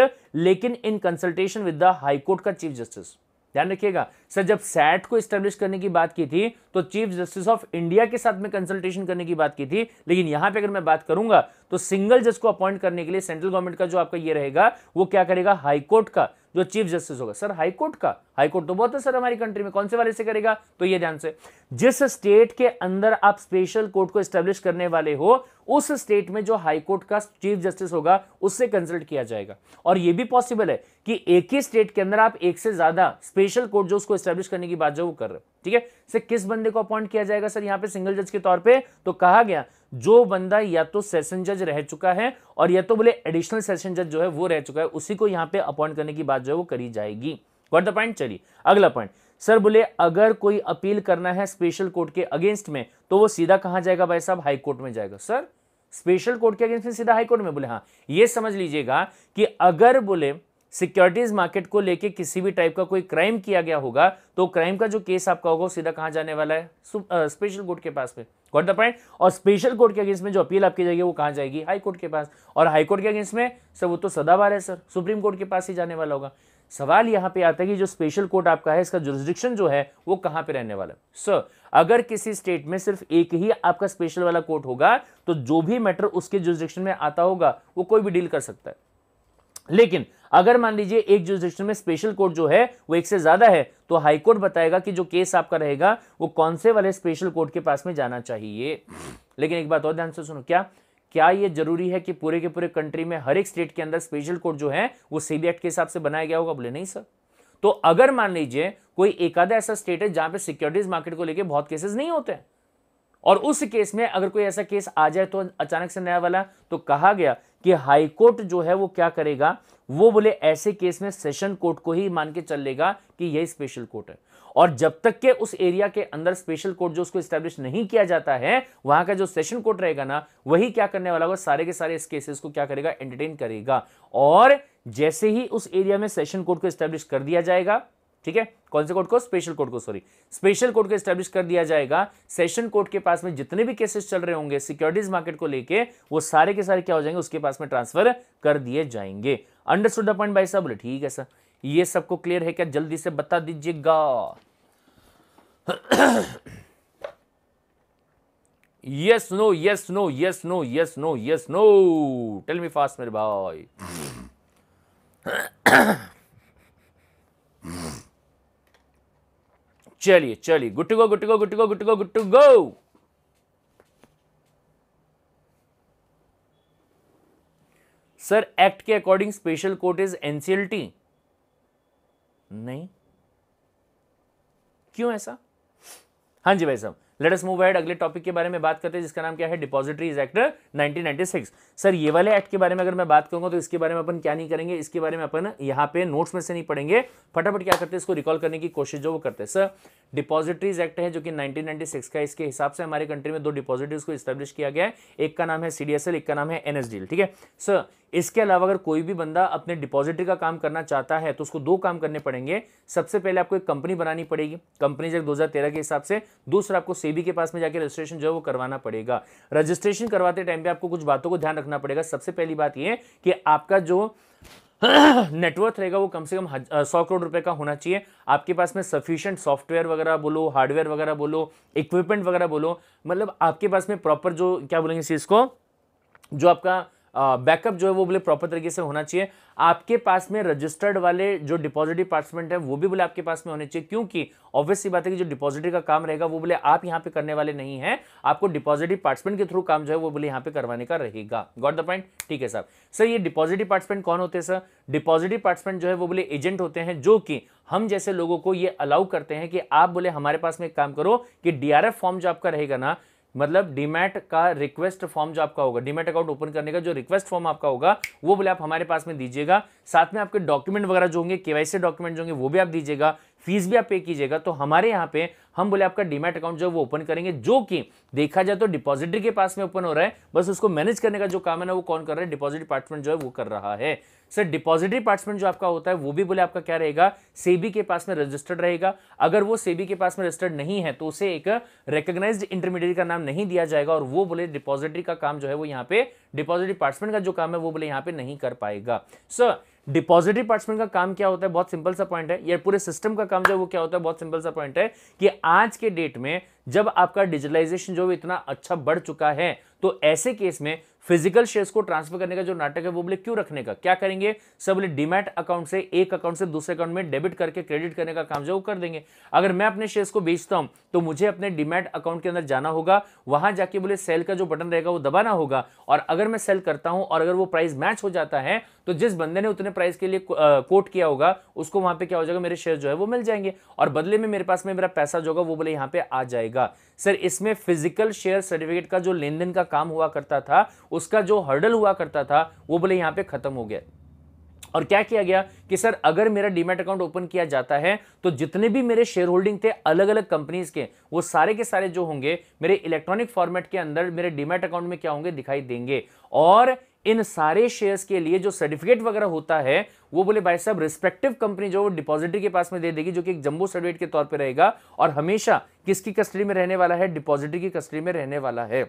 लेकिन in consultation with the high court का चीफ जस्टिस ध्यान रखिएगा सर जब सैट को स्टेब्लिश करने की बात की थी तो चीफ जस्टिस ऑफ इंडिया के साथ में कंसल्टेशन करने की बात की थी लेकिन यहां पे अगर मैं बात करूंगा तो सिंगल जज को अपॉइंट करने के लिए सेंट्रल गवर्नमेंट का जो आपका ये रहेगा वो क्या करेगा हाईकोर्ट का जो चीफ जस्टिस होगा सर हाईकोर्ट का हाईकोर्ट तो बहुत है सर हमारी कंट्री में कौन से वाले से करेगा तो ये ध्यान से जिस स्टेट के अंदर आप स्पेशल कोर्ट को स्टेब्लिश करने वाले हो उस स्टेट में जो हाईकोर्ट का चीफ जस्टिस होगा उससे कंसल्ट किया जाएगा और यह भी पॉसिबल है कि एक ही स्टेट के अंदर आप एक से ज्यादा स्पेशल कोर्ट जो उसको स्टेब्लिश करने की बात जो वो कर रहे हो ठीक है सर किस बंदे को अपॉइंट किया जाएगा सर यहां पे सिंगल जज के तौर पर तो कहा गया जो बंदा या तो सेशन जज रह चुका है और या तो बोले एडिशनल सेशन जज जो है वो रह चुका है उसी को यहां पे अपॉइंट करने की बात जो है वो करी जाएगी गॉट द पॉइंट चलिए अगला पॉइंट सर बोले अगर कोई अपील करना है स्पेशल कोर्ट के अगेंस्ट में तो वो सीधा कहां जाएगा भाई साहब हाई कोर्ट में जाएगा सर स्पेशल कोर्ट के अगेंस्ट में सीधा हाई कोर्ट में बोले हाँ ये समझ लीजिएगा कि अगर बोले सिक्योरिटीज मार्केट को लेके किसी भी टाइप का कोई क्राइम किया गया होगा तो क्राइम का जो केस आपका होगा वो सीधा कहां जाने वाला है स्पेशल कोर्ट के पास में गॉट द पॉइंट और स्पेशल कोर्ट के अगेंस्ट में जो अपील आपकी जाएगी वो कहां जाएगी हाई कोर्ट के पास और हाई कोर्ट के अगेंस्ट में सर वो तो सदाबार है सर सुप्रीम कोर्ट के पास ही जाने वाला होगा सवाल यहां पे आता है कि जो स्पेशल कोर्ट आपका है इसका जुरिस्डिक्शन जो है वो कहां पे रहने वाला है सर अगर किसी स्टेट में सिर्फ एक ही आपका स्पेशल वाला कोर्ट होगा तो जो भी मैटर उसके जुरिस्डिक्शन में आता होगा वो कोई भी डील कर सकता है लेकिन अगर मान लीजिए एक जुडिस्डिक्शन में स्पेशल कोर्ट जो है वो एक से ज्यादा है तो हाईकोर्ट बताएगा कि जो केस आपका रहेगा वो कौन से वाले स्पेशल कोर्ट के पास में जाना चाहिए लेकिन एक बात और ध्यान से सुनो क्या क्या ये जरूरी है कि पूरे के पूरे कंट्री में हर एक स्टेट के अंदर स्पेशल कोर्ट जो है वो सीबी एक्ट के हिसाब से बनाया गया होगा बोले नहीं सर तो अगर मान लीजिए कोई एक आधा ऐसा स्टेट है जहां पे सिक्योरिटीज मार्केट को लेकर बहुत केसेस नहीं होते हैं और उस केस में अगर कोई ऐसा केस आ जाए तो अचानक से नया वाला तो कहा गया कि हाईकोर्ट जो है वो क्या करेगा वो बोले ऐसे केस में सेशन कोर्ट को ही मान के चल लेगा कि यही स्पेशल कोर्ट है और जब तक के उस एरिया के अंदर स्पेशल कोर्ट जो उसको स्टैब्लिश नहीं किया जाता है वहां का जो सेशन कोर्ट रहेगा ना वही क्या करने वाला होगा सारे के सारे इस केसेस को क्या करेगा एंटरटेन करेगा और जैसे ही उस एरिया में सेशन कोर्ट को स्टैब्लिश कर दिया जाएगा ठीक है कौन से कोर्ट को स्पेशल कोर्ट को सॉरी स्पेशल कोर्ट को स्टैब्लिश कर दिया जाएगा सेशन कोर्ट के पास में जितने भी केसेस चल रहे होंगे सिक्योरिटीज मार्केट को लेके वो सारे के सारे क्या हो जाएंगे उसके पास में ट्रांसफर कर दिए जाएंगे अंडरस्टूड द पॉइंट भाई साहब बोले ठीक है सर ये सबको क्लियर है क्या जल्दी से बता दीजिएगा yes no yes no yes no yes no yes no tell me fast मेरे भाई चलिए चलिए गुट go good go good go good go good go sir act के according special court is NCLT नहीं क्यों ऐसा हां जी भाई साहब लेट अस मूव एड अगले टॉपिक के बारे में बात करते हैं जिसका नाम क्या है डिपॉजिटरीज एक्ट 1996 सर ये वाले एक्ट के बारे में अगर मैं बात करूंगा तो इसके बारे में अपन क्या नहीं करेंगे इसके बारे में अपन यहाँ पे नोट्स में से नहीं पढ़ेंगे फटाफट क्या करते हैं इसको रिकॉल करने की कोशिश जो वो करते हैं सर डिपॉजिटरीज एक्ट है जो कि 1996 का इसके हिसाब से हमारे कंट्री में दो डिपॉजिटरीज को स्टैब्लिश किया गया है एक का नाम है सी एक का नाम है एन ठीक है सर इसके अलावा अगर कोई भी बंदा अपने डिपॉजिटरी का काम करना चाहता है तो उसको दो काम करने पड़ेंगे सबसे पहले आपको एक कंपनी बनानी पड़ेगी कंपनी जब 2013 के हिसाब से दूसरा आपको सेविंग नेवी के पास में जाकर रजिस्ट्रेशन जो है वो करवाना पड़ेगा रजिस्ट्रेशन करवाते टाइम पे आपको कुछ बातों को ध्यान रखना पड़ेगा सबसे पहली बात ये कि आपका जो नेटवर्थ रहेगा वो कम से कम सौ करोड़ रुपए का होना चाहिए आपके पास में सफिशिएंट सॉफ्टवेयर वगैरह बोलो हार्डवेयर वगैरह बोलो इक्विपमेंट वगैरह बोलो मतलब आपके पास में प्रॉपर जो क्या बोलेंगे इस चीज़ को जो आपका बैकअप जो है वो बोले प्रॉपर तरीके से होना चाहिए आपके पास में रजिस्टर्ड वाले जो डिपॉजिट डिपार्टमेंट है वो भी बोले आपके पास में होने चाहिए क्योंकि ऑब्वियसली बात है कि जो डिपॉजिटरी का काम रहेगा वो बोले आप यहाँ पे करने वाले नहीं है आपको डिपॉजिट डिपार्टमेंट के थ्रू काम जो है वो बोले यहाँ पे करवाने का रहेगा गॉट द पॉइंट ठीक है सर सर ये डिपॉजिट डिपार्टमेंट कौन होते हैं सर डिपॉजिट डिपार्टमेंट जो है वो बोले एजेंट होते हैं जो कि हम जैसे लोगों को ये अलाउ करते हैं कि आप बोले हमारे पास में एक काम करो कि डीआरएफ फॉर्म जो आपका रहेगा ना मतलब डीमैट का रिक्वेस्ट फॉर्म जो आपका होगा डीमैट अकाउंट ओपन करने का जो रिक्वेस्ट फॉर्म आपका होगा वो बोले आप हमारे पास में दीजिएगा साथ में आपके डॉक्यूमेंट वगैरह जो होंगे केवाईसी डॉक्यूमेंट जो होंगे वो भी आप दीजिएगा फीस भी आप पे कीजिएगा तो हमारे यहाँ पे हम बोले आपका डीमैट अकाउंट जो वो ओपन करेंगे जो कि देखा जाए तो डिपॉजिटरी के पास में ओपन हो रहा है बस उसको मैनेज करने का जो काम है ना वो कौन कर रहा है डिपॉजिट डिपार्टमेंट जो है वो कर रहा है सर डिपॉजिटरी डिपार्टमेंट जो आपका होता है वो भी बोले आपका क्या रहेगा सेबी के पास में रजिस्टर्ड रहेगा अगर वो सेबी के पास में रजिस्टर्ड नहीं है तो उसे एक रिकग्नाइज इंटरमीडिएट का नाम नहीं दिया जाएगा और वो बोले डिपॉजिटरी का काम जो है वो यहाँ पे डिपॉजिट डिपार्टमेंट का जो काम है वो बोले यहाँ पे नहीं कर पाएगा सर डिपॉजिटरी पार्टिसिपेंट का काम क्या होता है बहुत सिंपल सा पॉइंट है या पूरे सिस्टम का काम जो है वो क्या होता है बहुत सिंपल सा पॉइंट है कि आज के डेट में जब आपका डिजिटलाइजेशन जो इतना अच्छा बढ़ चुका है तो ऐसे केस में फिजिकल शेयर्स को ट्रांसफर करने का जो नाटक है वो बोले क्यों रखने का क्या करेंगे सब बोले डिमेट अकाउंट से एक अकाउंट से दूसरे अकाउंट में डेबिट करके क्रेडिट करने का काम जो वो कर देंगे अगर मैं अपने शेयर्स को बेचता हूं तो मुझे अपने डिमेट अकाउंट के अंदर जाना होगा वहां जाके बोले सेल का जो बटन रहेगा वो दबाना होगा और अगर मैं सेल करता हूं और अगर वो प्राइस मैच हो जाता है तो जिस बंदे ने उतने प्राइस के लिए कोट किया होगा उसको वहां पे क्या हो जाएगा मेरे शेयर जो है वो मिल जाएंगे और बदले में मेरे पास में मेरा पैसा जो होगा वो बोले यहाँ पे आ जाएगा सर इसमें फिजिकल शेयर सर्टिफिकेट का जो लेन का, का काम हुआ करता था उसका जो हर्डल हुआ करता था वो बोले यहाँ पे खत्म हो गया और क्या किया गया कि सर अगर मेरा डीमेट अकाउंट ओपन किया जाता है तो जितने भी मेरे शेयर होल्डिंग थे अलग अलग कंपनीज के वो सारे के सारे जो होंगे मेरे इलेक्ट्रॉनिक फॉर्मेट के अंदर मेरे डीमेट अकाउंट में क्या होंगे दिखाई देंगे और इन सारे शेयर्स के लिए जो सर्टिफिकेट वगैरह होता है वो बोले भाई साहब रिस्पेक्टिव कंपनी जो वो डिपॉजिटरी के पास में दे देगी जो कि एक जंबो सर्टिफिकेट के तौर पे रहेगा और हमेशा किसकी कस्टडी में रहने वाला है डिपॉजिटरी की कस्टडी में रहने वाला है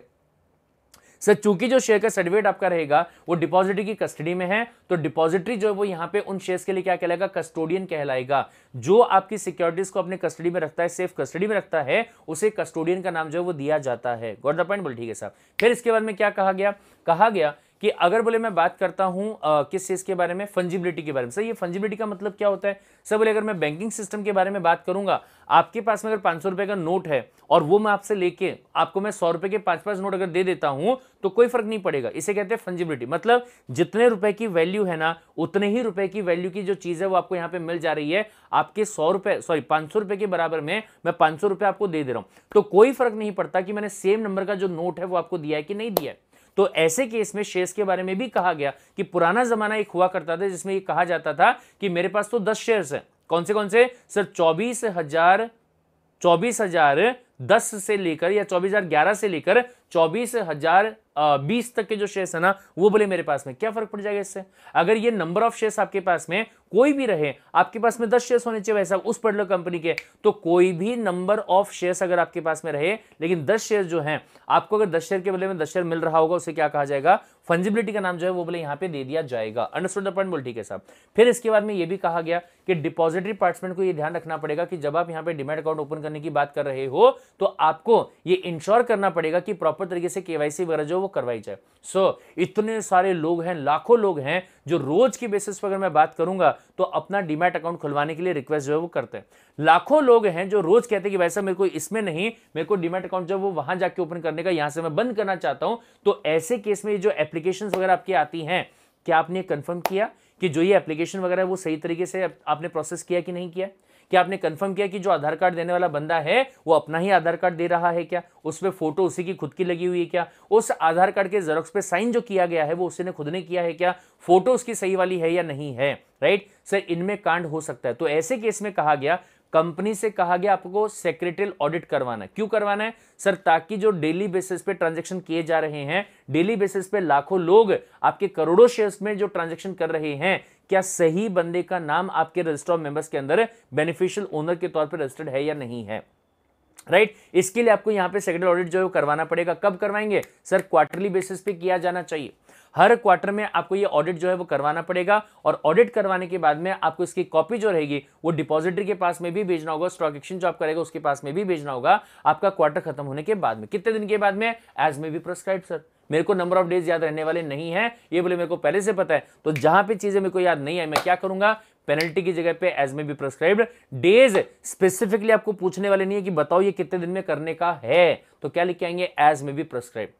सर चूंकि जो शेयर का सर्टिफिकेट आपका रहेगा वो डिपॉजिटरी की कस्टडी में है तो डिपॉजिटरी जो है वो यहाँ पे उन शेयर्स के लिए क्या कहलाएगा कस्टोडियन कहलाएगा जो आपकी सिक्योरिटीज को अपने कस्टडी में रखता है सेफ कस्टडी में रखता है उसे कस्टोडियन का नाम जो है वो दिया जाता है गॉड द पॉइंट बोल ठीक है साहब फिर इसके बाद में क्या कहा गया कहा गया कि अगर बोले मैं बात करता हूँ किस चीज़ के बारे में फंजिबिलिटी के बारे में सर ये फंजिबिलिटी का मतलब क्या होता है सर बोले अगर मैं बैंकिंग सिस्टम के बारे में बात करूंगा आपके पास में अगर सौ रुपए का नोट है और वो मैं आपसे लेके आपको मैं सौ रुपए के पांच पांच नोट अगर दे देता हूं तो कोई फर्क नहीं पड़ेगा इसे कहते हैं फंजिबिलिटी मतलब जितने रुपए की वैल्यू है ना उतने ही रुपए की वैल्यू की जो चीज़ है वो आपको यहां पे मिल जा रही है आपके सौ रुपए सॉरी पांच सौ रुपए के बराबर में मैं पांच सौ रुपए आपको दे दे रहा हूं तो कोई फर्क नहीं पड़ता कि मैंने सेम नंबर का जो नोट है वो आपको दिया है कि नहीं दिया है तो ऐसे केस में शेयर्स के बारे में भी कहा गया कि पुराना जमाना एक हुआ करता था जिसमें ये कहा जाता था कि मेरे पास तो दस शेयर्स हैं कौन से कौन से सर चौबीस हजार चौबीस हजार दस से लेकर या चौबीस हजार ग्यारह से लेकर चौबीस हजार बीस तक के जो शेयर्स है ना वो बोले मेरे पास में क्या फर्क पड़ जाएगा इससे अगर ये नंबर ऑफ शेयर्स आपके पास में कोई भी रहे आपके पास में दस शेयर्स होने चाहिए भाई साहब उस पर्टिकुलर कंपनी के तो कोई भी नंबर ऑफ शेयर्स अगर आपके पास में रहे लेकिन दस शेयर जो हैं आपको अगर दस शेयर के बदले में दस शेयर मिल रहा होगा उसे क्या कहा जाएगा फंजिबिलिटी का नाम जो है वो बोले यहाँ पे दे दिया जाएगा अंडरस्टूड द पॉइंट बोल ठीक है साहब फिर इसके बाद में ये भी कहा गया कि डिपॉजिटरी पार्टिसिपेंट को ये ध्यान रखना पड़ेगा कि जब आप यहाँ पे डिमेट अकाउंट ओपन करने की बात कर रहे हो तो आपको ये इंश्योर करना पड़ेगा कि प्रॉपर तरीके से केवाईसी वगैरह जो वो करवाई जाए सो so, इतने सारे लोग हैं लाखों लोग हैं जो रोज की बेसिस पर अगर मैं बात करूंगा तो अपना डीमैट अकाउंट खुलवाने के लिए रिक्वेस्ट जो है वो करते हैं लाखों लोग हैं जो रोज कहते हैं कि भाई साहब मेरे को इसमें नहीं मेरे को डीमैट अकाउंट जो वो वहां जाके ओपन करने का यहां से मैं बंद करना चाहता हूं तो ऐसे केस में जो एप्लीकेशन वगैरह आपकी आती हैं क्या आपने कन्फर्म किया कि जो ये एप्लीकेशन वगैरह है वो सही तरीके से आपने प्रोसेस किया कि नहीं किया कि आपने कंफर्म किया कि जो आधार कार्ड देने वाला बंदा है वो अपना ही आधार कार्ड दे रहा है क्या उस पर फोटो उसी की खुद की लगी हुई है क्या उस आधार कार्ड के जेरोक्स पे साइन जो किया गया है वो उसने खुद ने किया है क्या फोटो उसकी सही वाली है या नहीं है राइट सर इनमें कांड हो सकता है तो ऐसे केस में कहा गया कंपनी से कहा गया आपको सेक्रेटरियल ऑडिट करवाना क्यों करवाना है सर ताकि जो डेली बेसिस पे ट्रांजैक्शन किए जा रहे हैं डेली बेसिस पे लाखों लोग आपके करोड़ों शेयर्स में जो ट्रांजैक्शन कर रहे हैं क्या सही बंदे का नाम आपके रजिस्टर ऑफ मेंबर्स के अंदर बेनिफिशियल ओनर के तौर पर रजिस्टर्ड है या नहीं है राइट right? इसके लिए आपको यहां पे सेकेंडरी ऑडिट जो है करवाना पड़ेगा कब करवाएंगे सर क्वार्टरली बेसिस पे किया जाना चाहिए हर क्वार्टर में आपको ये ऑडिट जो है वो करवाना पड़ेगा और ऑडिट करवाने के बाद में आपको इसकी कॉपी जो रहेगी वो डिपॉजिटरी के पास में भी भेजना होगा स्टॉक एक्सचेंज जो आप करेगा उसके पास में भी भेजना होगा आपका क्वार्टर खत्म होने के बाद में कितने दिन के बाद में एज मे भी प्रोस्क्राइब सर मेरे को नंबर ऑफ डेज याद रहने वाले नहीं है ये बोले मेरे को पहले से पता है तो जहां पे चीजें मेरे को याद नहीं आई मैं क्या करूंगा पेनल्टी की जगह पे एज में भी प्रस्क्राइब डेज स्पेसिफिकली आपको पूछने वाले नहीं है कि बताओ ये कितने दिन में करने का है तो क्या लिख के आएंगे एज में भी प्रस्क्राइब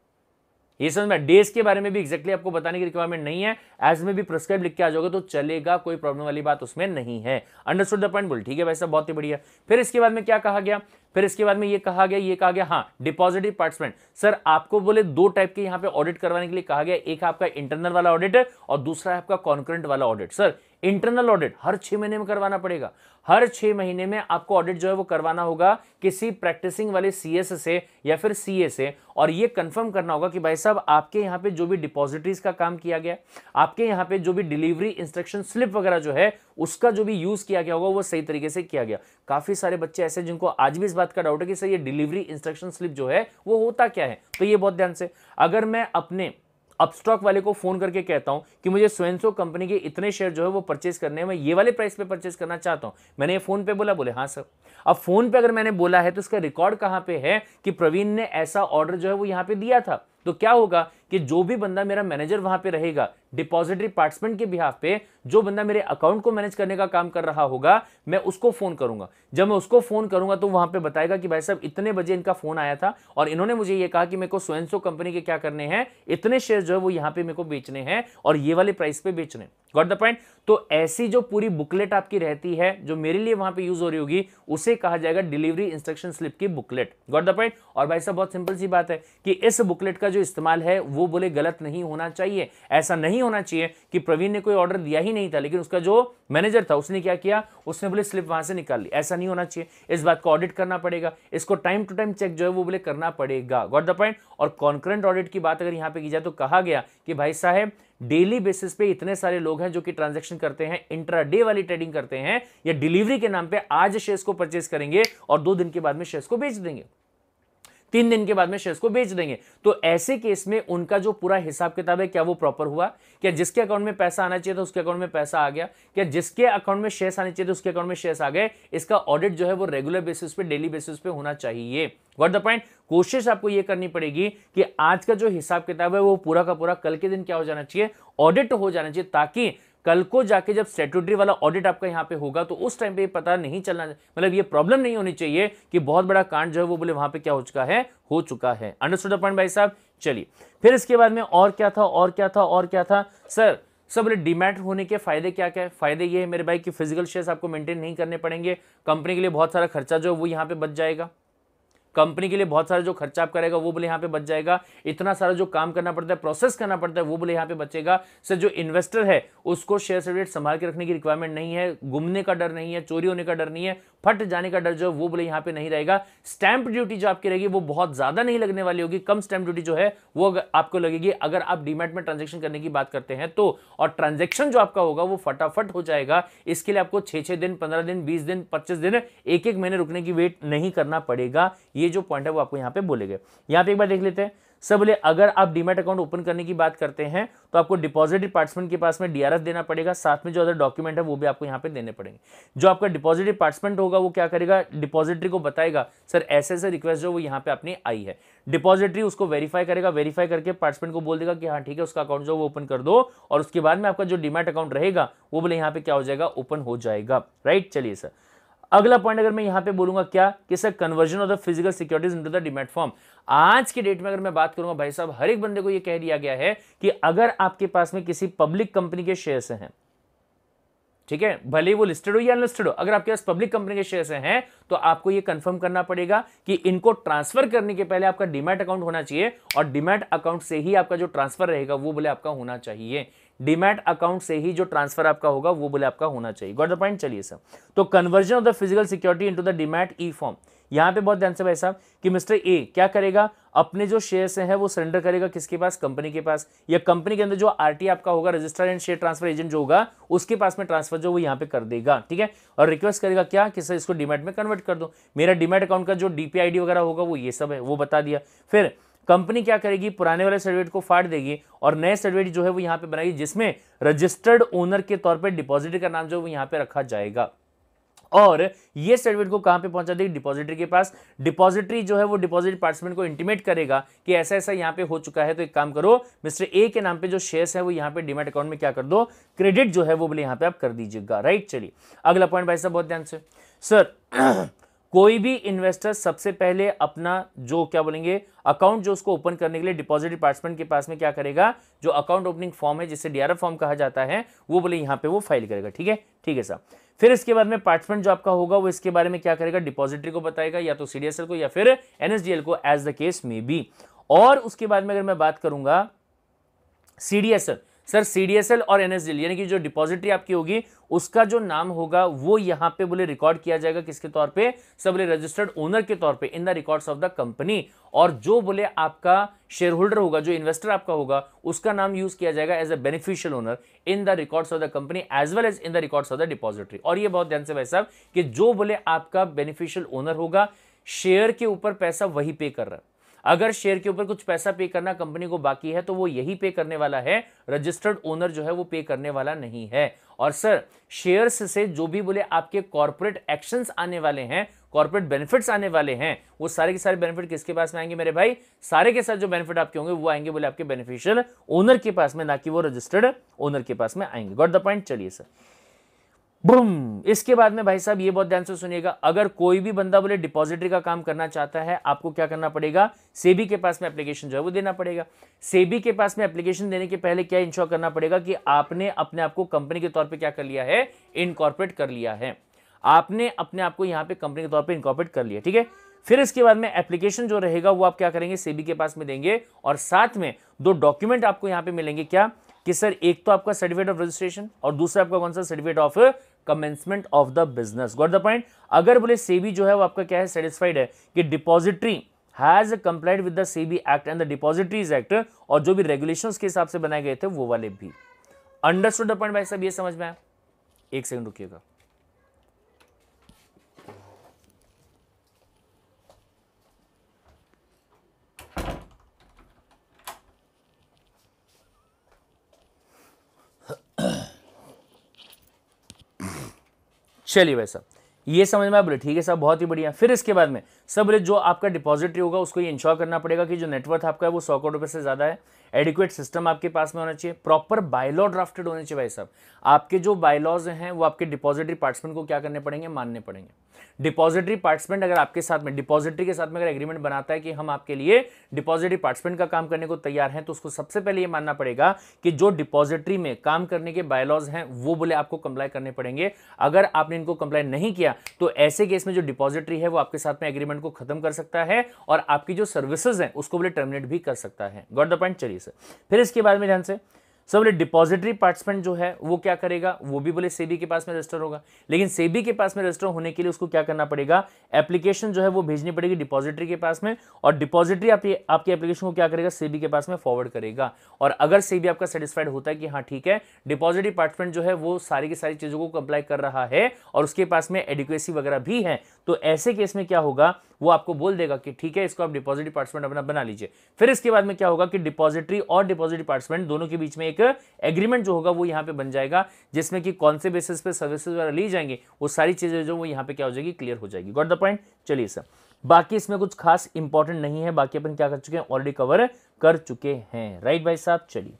ये समझ में डेज के बारे में भी एक्जैक्टली exactly आपको बताने की रिक्वायरमेंट नहीं है एज में भी प्रस्क्राइब लिख के आ जाओगे तो चलेगा कोई प्रॉब्लम वाली बात उसमें नहीं है अंडरस्टूड द पॉइंट बोल ठीक है वैसा बहुत ही बढ़िया फिर इसके बाद में क्या कहा गया फिर इसके बाद में ये कहा गया ये कहा गया हाँ डिपॉजिटरी पार्टिसिपेंट सर आपको बोले दो टाइप के यहाँ पे ऑडिट करवाने के लिए कहा गया एक आपका इंटरनल वाला ऑडिट है और दूसरा है आपका कॉन्क्रेंट वाला ऑडिट सर इंटरनल ऑडिट हर छह महीने में करवाना पड़ेगा हर छह महीने में आपको ऑडिट जो है वो करवाना होगा किसी प्रैक्टिसिंग वाले सीएस से या फिर सीए से और ये कंफर्म करना होगा कि भाई साहब आपके यहाँ पे जो भी डिपॉजिटरीज का काम किया गया आपके यहाँ पे जो भी डिलीवरी इंस्ट्रक्शन स्लिप वगैरह जो है उसका जो भी यूज किया गया होगा वो सही तरीके से किया गया काफ़ी सारे बच्चे ऐसे जिनको आज भी इस बात का डाउट है कि सर ये डिलीवरी इंस्ट्रक्शन स्लिप जो है वो होता क्या है तो ये बहुत ध्यान से अगर मैं अपने अपस्टॉक वाले को फोन करके कहता हूं कि मुझे स्वयंसो कंपनी के इतने शेयर जो है वो परचेज करने हैं मैं ये वाले प्राइस पे परचेज करना चाहता हूं मैंने ये फोन पे बोला बोले हाँ सर अब फोन पे अगर मैंने बोला है तो इसका रिकॉर्ड कहाँ पे है कि प्रवीण ने ऐसा ऑर्डर जो है वो यहाँ पे दिया था तो क्या होगा कि जो भी बंदा मेरा मैनेजर वहां पे रहेगा डिपॉजिटरी पार्टिसिपेंट के बिहाफ पे जो बंदा मेरे अकाउंट को मैनेज करने का काम कर रहा होगा मैं उसको फोन करूंगा जब मैं उसको फोन करूंगा तो वहां पे बताएगा कि भाई साहब इतने बजे इनका फोन आया था और इन्होंने मुझे ये कहा कि मेरे को स्वयंसो कंपनी के क्या करने हैं इतने शेयर जो है वो यहां पर मेरे को बेचने हैं और ये वाले प्राइस पे बेचने गॉट द पॉइंट तो ऐसी जो पूरी बुकलेट आपकी रहती है जो मेरे लिए वहां पर यूज हो रही होगी उसे कहा जाएगा डिलीवरी इंस्ट्रक्शन स्लिप की बुकलेट गॉट द पॉइंट और भाई साहब बहुत सिंपल सी बात है कि इस बुकलेट का जो इस्तेमाल है वो बोले गलत नहीं होना चाहिए ऐसा नहीं होना चाहिए कि प्रवीण ने कोई ऑर्डर दिया ही नहीं था लेकिन उसका जो मैनेजर था उसने क्या किया उसने बोले स्लिप वहां से निकाल ली ऐसा नहीं होना चाहिए इस बात को ऑडिट करना पड़ेगा इसको टाइम टू टाइम चेक जो है वो बोले करना पड़ेगा गॉट द पॉइंट और कॉन्करेंट ऑडिट की बात अगर यहाँ पे की जाए तो कहा गया कि भाई साहब डेली बेसिस पे इतने सारे लोग हैं जो कि ट्रांजैक्शन करते हैं इंट्रा डे वाली ट्रेडिंग करते हैं या डिलीवरी के नाम पे आज शेयर्स को परचेज करेंगे और दो दिन के बाद में शेयर्स को बेच देंगे तीन दिन के बाद में शेयर्स को बेच देंगे तो ऐसे केस में उनका जो पूरा हिसाब किताब है क्या वो प्रॉपर हुआ क्या जिसके अकाउंट में पैसा आना चाहिए था उसके अकाउंट में पैसा आ गया क्या जिसके अकाउंट में शेयर्स आने चाहिए थे उसके अकाउंट में शेयर्स आ गए इसका ऑडिट जो है वो रेगुलर बेसिस पे डेली बेसिस पे होना चाहिए वॉट द पॉइंट कोशिश आपको ये करनी पड़ेगी कि आज का जो हिसाब किताब है वो पूरा का पूरा कल के दिन क्या हो जाना चाहिए ऑडिट हो जाना चाहिए ताकि कल को जाके जब स्टेटूटरी वाला ऑडिट आपका यहाँ पे होगा तो उस टाइम पे पता नहीं चलना मतलब ये प्रॉब्लम नहीं होनी चाहिए कि बहुत बड़ा कांड जो है वो बोले वहां पे क्या हो चुका है हो चुका है अंडरस्टूड पॉइंट भाई साहब चलिए फिर इसके बाद में और क्या था और क्या था और क्या था सर सर बोले डिमैट होने के फायदे क्या क्या है फायदे ये है मेरे भाई कि फिजिकल शेयर आपको मेंटेन नहीं करने पड़ेंगे कंपनी के लिए बहुत सारा खर्चा जो है वो यहाँ पे बच जाएगा कंपनी के लिए बहुत सारा जो खर्चा आप करेगा वो बोले यहाँ पे बच जाएगा इतना सारा जो काम करना पड़ता है प्रोसेस करना पड़ता है वो बोले यहाँ पे बचेगा सर जो इन्वेस्टर है उसको शेयर सर्टिफिकेट संभाल के रखने की रिक्वायरमेंट नहीं है घूमने का डर नहीं है चोरी होने का डर नहीं है फट जाने का डर जो है वो बोले यहाँ पे नहीं रहेगा स्टैंप ड्यूटी जो आपकी रहेगी वो बहुत ज्यादा नहीं लगने वाली होगी कम स्टैंप ड्यूटी जो है वो आपको लगेगी अगर आप डीमेट में ट्रांजेक्शन करने की बात करते हैं तो और ट्रांजेक्शन जो आपका होगा वो फटाफट हो जाएगा इसके लिए आपको छह छह दिन पंद्रह दिन बीस दिन पच्चीस दिन एक एक महीने रुकने की वेट नहीं करना पड़ेगा ये ये जो पॉइंट है वो आपको यहाँ पे बोले गए यहाँ पे एक बार देख लेते हैं सब बोले अगर आप डीमेट अकाउंट ओपन करने की बात करते हैं तो आपको डिपॉजिट डिपार्टमेंट के पास में डीआरएफ देना पड़ेगा साथ में जो अदर डॉक्यूमेंट है वो भी आपको यहाँ पे देने पड़ेंगे जो आपका डिपॉजिट डिपार्टमेंट होगा वो क्या करेगा डिपॉजिटरी को बताएगा सर ऐसे ऐसे रिक्वेस्ट जो वो यहाँ पे अपनी आई है डिपॉजिटरी उसको वेरीफाई करेगा वेरीफाई करके पार्टिसिपेंट को बोल देगा कि हाँ ठीक है उसका अकाउंट जो वो ओपन कर दो और उसके बाद में आपका जो डीमेट अकाउंट रहेगा वो बोले यहाँ पे क्या हो जाएगा ओपन हो जाएगा राइट चलिए सर अगला पॉइंट अगर मैं यहां पे बोलूंगा क्या कि sir conversion of the physical securities into the demat form आज के डेट में अगर मैं बात करूंगा भाई साहब हर एक बंदे को यह कह दिया गया है कि अगर आपके पास में किसी पब्लिक कंपनी के शेयर्स हैं ठीक है भले ही वो लिस्टेड हो या अनलिस्टेड हो अगर आपके पास पब्लिक कंपनी के शेयर्स हैं तो आपको ये कंफर्म करना पड़ेगा कि इनको ट्रांसफर करने के पहले आपका डिमेट अकाउंट होना चाहिए और डिमेट अकाउंट से ही आपका जो ट्रांसफर रहेगा वो बोले आपका होना चाहिए डिमेट अकाउंट से ही जो ट्रांसफर आपका होगा वो बोले आपका होना चाहिए गॉट द पॉइंट चलिए सर तो conversion of the physical security into the demat e form यहाँ पे बहुत ध्यान से भाई साहब कि मिस्टर ए क्या करेगा अपने जो शेयर्स हैं वो सरेंडर करेगा किसके पास कंपनी के पास या कंपनी के अंदर जो आरटी आपका होगा register and share transfer agent जो होगा उसके पास में ट्रांसफर जो वो यहाँ पे कर देगा ठीक है और रिक्वेस्ट करेगा क्या कि सर इसको डिमेट में कन्वर्ट कर दो मेरा डिमेट अकाउंट का जो डीपीआईडी वगैरह होगा वो ये सब है वो बता दिया फिर कंपनी क्या करेगी पुराने वाले सर्टिफिकेट को फाड़ देगी और नए सर्टिफिकेट जो है वो यहाँ पे बनाएगी जिसमें रजिस्टर्ड ओनर के तौर पर डिपॉजिटर का नाम जो है वो यहाँ पे रखा जाएगा और ये सर्टिफिकेट को कहां पे पहुंचा देगी डिपॉजिटरी के पास डिपॉजिटरी जो है वो डिपॉजिट पार्टिसिपेंट को इंटीमेट करेगा कि ऐसा ऐसा यहां पे हो चुका है तो एक काम करो मिस्टर ए के नाम पे जो शेयर्स है वो यहां पे डिमेट अकाउंट में क्या कर दो क्रेडिट जो है वो बोले यहां पे आप कर दीजिएगा राइट चलिए अगला पॉइंट भाई साहब बहुत ध्यान से सर कोई भी इन्वेस्टर सबसे पहले अपना जो क्या बोलेंगे अकाउंट जो उसको ओपन करने के लिए डिपॉजिट डिपार्टमेंट के पास में क्या करेगा जो अकाउंट ओपनिंग फॉर्म है जिसे डीआरएफ फॉर्म कहा जाता है वो बोले यहां पे वो फाइल करेगा ठीक है ठीक है सर फिर इसके बाद में पार्टमेंट जो आपका होगा वो इसके बारे में क्या करेगा डिपॉजिटरी को बताएगा या तो सीडीएसएल को या फिर एनएसडीएल को as the case may be और उसके बाद में अगर मैं बात करूंगा CDSL sir C D S L और एन एस एल यानी कि जो डिपॉजिटरी आपकी होगी उसका जो नाम होगा वो यहाँ पे बोले रिकॉर्ड किया जाएगा किसके तौर पे सब बोले रजिस्टर्ड ओनर के तौर पे in the records of the company और जो बोले आपका शेयर होल्डर होगा जो इन्वेस्टर आपका होगा उसका नाम यूज किया जाएगा as a beneficial owner in the records of the company as well as in the records of the depository और ये बहुत ध्यान से भाई साहब कि जो बोले आपका बेनिफिशियल ओनर होगा शेयर के ऊपर पैसा वही पे कर रहा है अगर शेयर के ऊपर कुछ पैसा पे करना कंपनी को बाकी है तो वो यही पे करने वाला है रजिस्टर्ड ओनर जो है वो पे करने वाला नहीं है और सर शेयर्स से जो भी बोले आपके कॉर्पोरेट एक्शंस आने वाले हैं कॉर्पोरेट बेनिफिट्स आने वाले हैं वो सारे के सारे बेनिफिट किसके पास में आएंगे मेरे भाई सारे के सारे जो बेनिफिट आपके होंगे वो आएंगे बोले आपके बेनिफिशियल ओनर के पास में ना कि वो रजिस्टर्ड ओनर के पास में आएंगे गॉट द पॉइंट चलिए सर बुम इसके बाद में भाई साहब ये बहुत ध्यान से सुनिएगा अगर कोई भी बंदा बोले डिपॉजिटरी का काम करना चाहता है आपको क्या करना पड़ेगा सेबी के पास में एप्लीकेशन जो है वो देना पड़ेगा सेबी के पास में एप्लीकेशन देने के पहले क्या इंश्योर करना पड़ेगा कि आपने अपने आप को कंपनी के तौर पर क्या कर लिया है इनकॉर्पोरेट कर लिया है आपने अपने आप को यहाँ पे कंपनी के तौर पर इनकॉर्पोरेट कर लिया ठीक है फिर इसके बाद में एप्लीकेशन जो रहेगा वो आप क्या करेंगे सेबी के पास में देंगे और साथ में दो डॉक्यूमेंट आपको यहाँ पे मिलेंगे क्या कि सर एक तो आपका सर्टिफिकेट ऑफ रजिस्ट्रेशन और दूसरा आपका कौन सा certificate of commencement of the business got the point अगर बोले सेबी जो है वो आपका क्या है सेटिस्फाइड है कि depository has complied with the SEBI act and the depositories act और जो भी रेगुलेशन के हिसाब से बनाए गए थे वो वाले भी अंडरस्टूड द पॉइंट भाई सब ये समझ में आया एक सेकंड रुकिएगा चलिए भाई साहब ये समझ में आप बोले ठीक है साहब बहुत ही बढ़िया फिर इसके बाद में सब बोले जो आपका डिपॉजिटरी होगा उसको ये इंश्योर करना पड़ेगा कि जो नेटवर्थ आपका है वो सौ करोड़ रुपये से ज़्यादा है एडिक्वेट सिस्टम आपके पास में होना चाहिए प्रॉपर बायलॉ ड्राफ्टेड होने चाहिए भाई साहब आपके जो बायलॉज हैं वो आपके डिपॉजिटरी पार्टिसिपेंट को क्या करने पड़ेंगे मानने पड़ेंगे डिपॉजिटरी पार्टिसिपेंट अगर आपके साथ में डिपॉजिटरी के साथ में अगर एग्रीमेंट बनाता है कि हम आपके लिए डिपॉजिटरी पार्टिसिपेंट का काम करने को तैयार हैं तो उसको सबसे पहले ये मानना पड़ेगा कि जो डिपॉजिटरी में काम करने के बायलॉज हैं वो बोले आपको कंप्लाई करने पड़ेंगे अगर आपने इनको कंप्लाई नहीं किया तो ऐसे केस में जो डिपॉजिटरी है वो आपके साथ में एग्रीमेंट को खत्म कर सकता है और आपकी जो सर्विसेज हैं उसको बोले टर्मिनेट भी कर सकता है गॉट द पॉइंट चलिए सर फिर इसके बाद में ध्यान से सब बोले डिपॉजिटरी पार्टिसिपेंट जो है वो क्या करेगा वो भी बोले सेबी के पास में रजिस्टर होगा लेकिन सेबी के पास में रजिस्टर होने के लिए उसको क्या करना पड़ेगा एप्लीकेशन जो है वो भेजनी पड़ेगी डिपॉजिटरी के पास में और डिपॉजिटरी आप आपकी एप्लीकेशन को क्या करेगा सेबी के पास में फॉरवर्ड करेगा और अगर सेबी आपका सेटिस्फाइड होता है कि हाँ ठीक है डिपॉजिटरी पार्टिसिपेंट जो है वो सारी की सारी चीज़ों को अप्लाई कर रहा है और उसके पास में एडिक्वेसी वगैरह भी है तो ऐसे केस में क्या होगा वो आपको बोल देगा कि ठीक है इसको आप डिपॉजिटरी पार्टिसिपेंट अपना बना लीजिए फिर इसके बाद में क्या होगा कि डिपॉजिटरी और डिपॉजिटरी पार्टिसिपेंट दोनों के बीच में एक एग्रीमेंट जो होगा वो यहाँ पे बन जाएगा जिसमें कि कौन से बेसिस पे सर्विसेज वगैरह ली जाएंगे वो सारी चीज़ें जो वो यहाँ पे क्या हो जाएगी क्लियर हो जाएगी गॉट द पॉइंट चलिए सर बाकी इसमें कुछ खास इंपॉर्टेंट नहीं है बाकी अपन क्या कर चुके हैं ऑलरेडी कवर कर चुके हैं राइट भाई साहब चलिए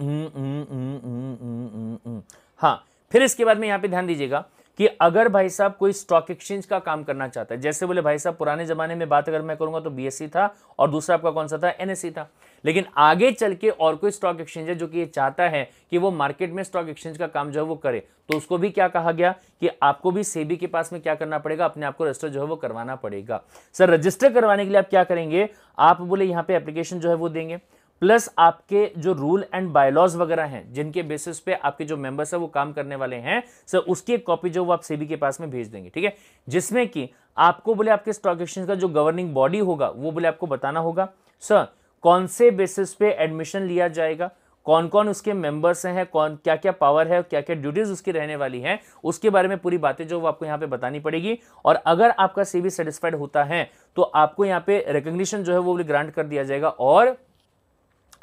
हम्म, हम्म, हम्म, हाँ फिर इसके बाद में यहाँ पे ध्यान दीजिएगा कि अगर भाई साहब कोई स्टॉक एक्सचेंज का काम करना चाहता है जैसे बोले भाई साहब पुराने ज़माने में बात अगर मैं करूंगा तो बीएससी e था और दूसरा आपका कौन सा था एनएससी e था लेकिन आगे चल के और कोई स्टॉक एक्सचेंज है जो कि ये चाहता है कि वो मार्केट में स्टॉक एक्सचेंज का काम जो है वो करे तो उसको भी क्या कहा गया कि आपको भी सेबी के पास में क्या करना पड़ेगा अपने आपको रजिस्टर जो है वो करवाना पड़ेगा सर रजिस्टर करवाने के लिए आप क्या करेंगे आप बोले यहाँ पे एप्लीकेशन जो है वो देंगे प्लस आपके जो रूल एंड बायलॉज वगैरह हैं जिनके बेसिस पे आपके जो मेंबर्स हैं वो काम करने वाले हैं सर उसकी एक कॉपी जो वो आप सेबी के पास में भेज देंगे ठीक है जिसमें कि आपको बोले आपके स्टॉक एक्सचेंज का जो गवर्निंग बॉडी होगा वो बोले आपको बताना होगा सर कौन से बेसिस पे एडमिशन लिया जाएगा कौन कौन उसके मेंबर्स हैं कौन क्या क्या पावर है क्या क्या ड्यूटीज उसकी रहने वाली हैं उसके बारे में पूरी बातें जो वो आपको यहाँ पे बतानी पड़ेगी और अगर आपका सीबी सेटिस्फाइड होता है तो आपको यहाँ पे रिकग्निशन जो है वो ग्रांट कर दिया जाएगा और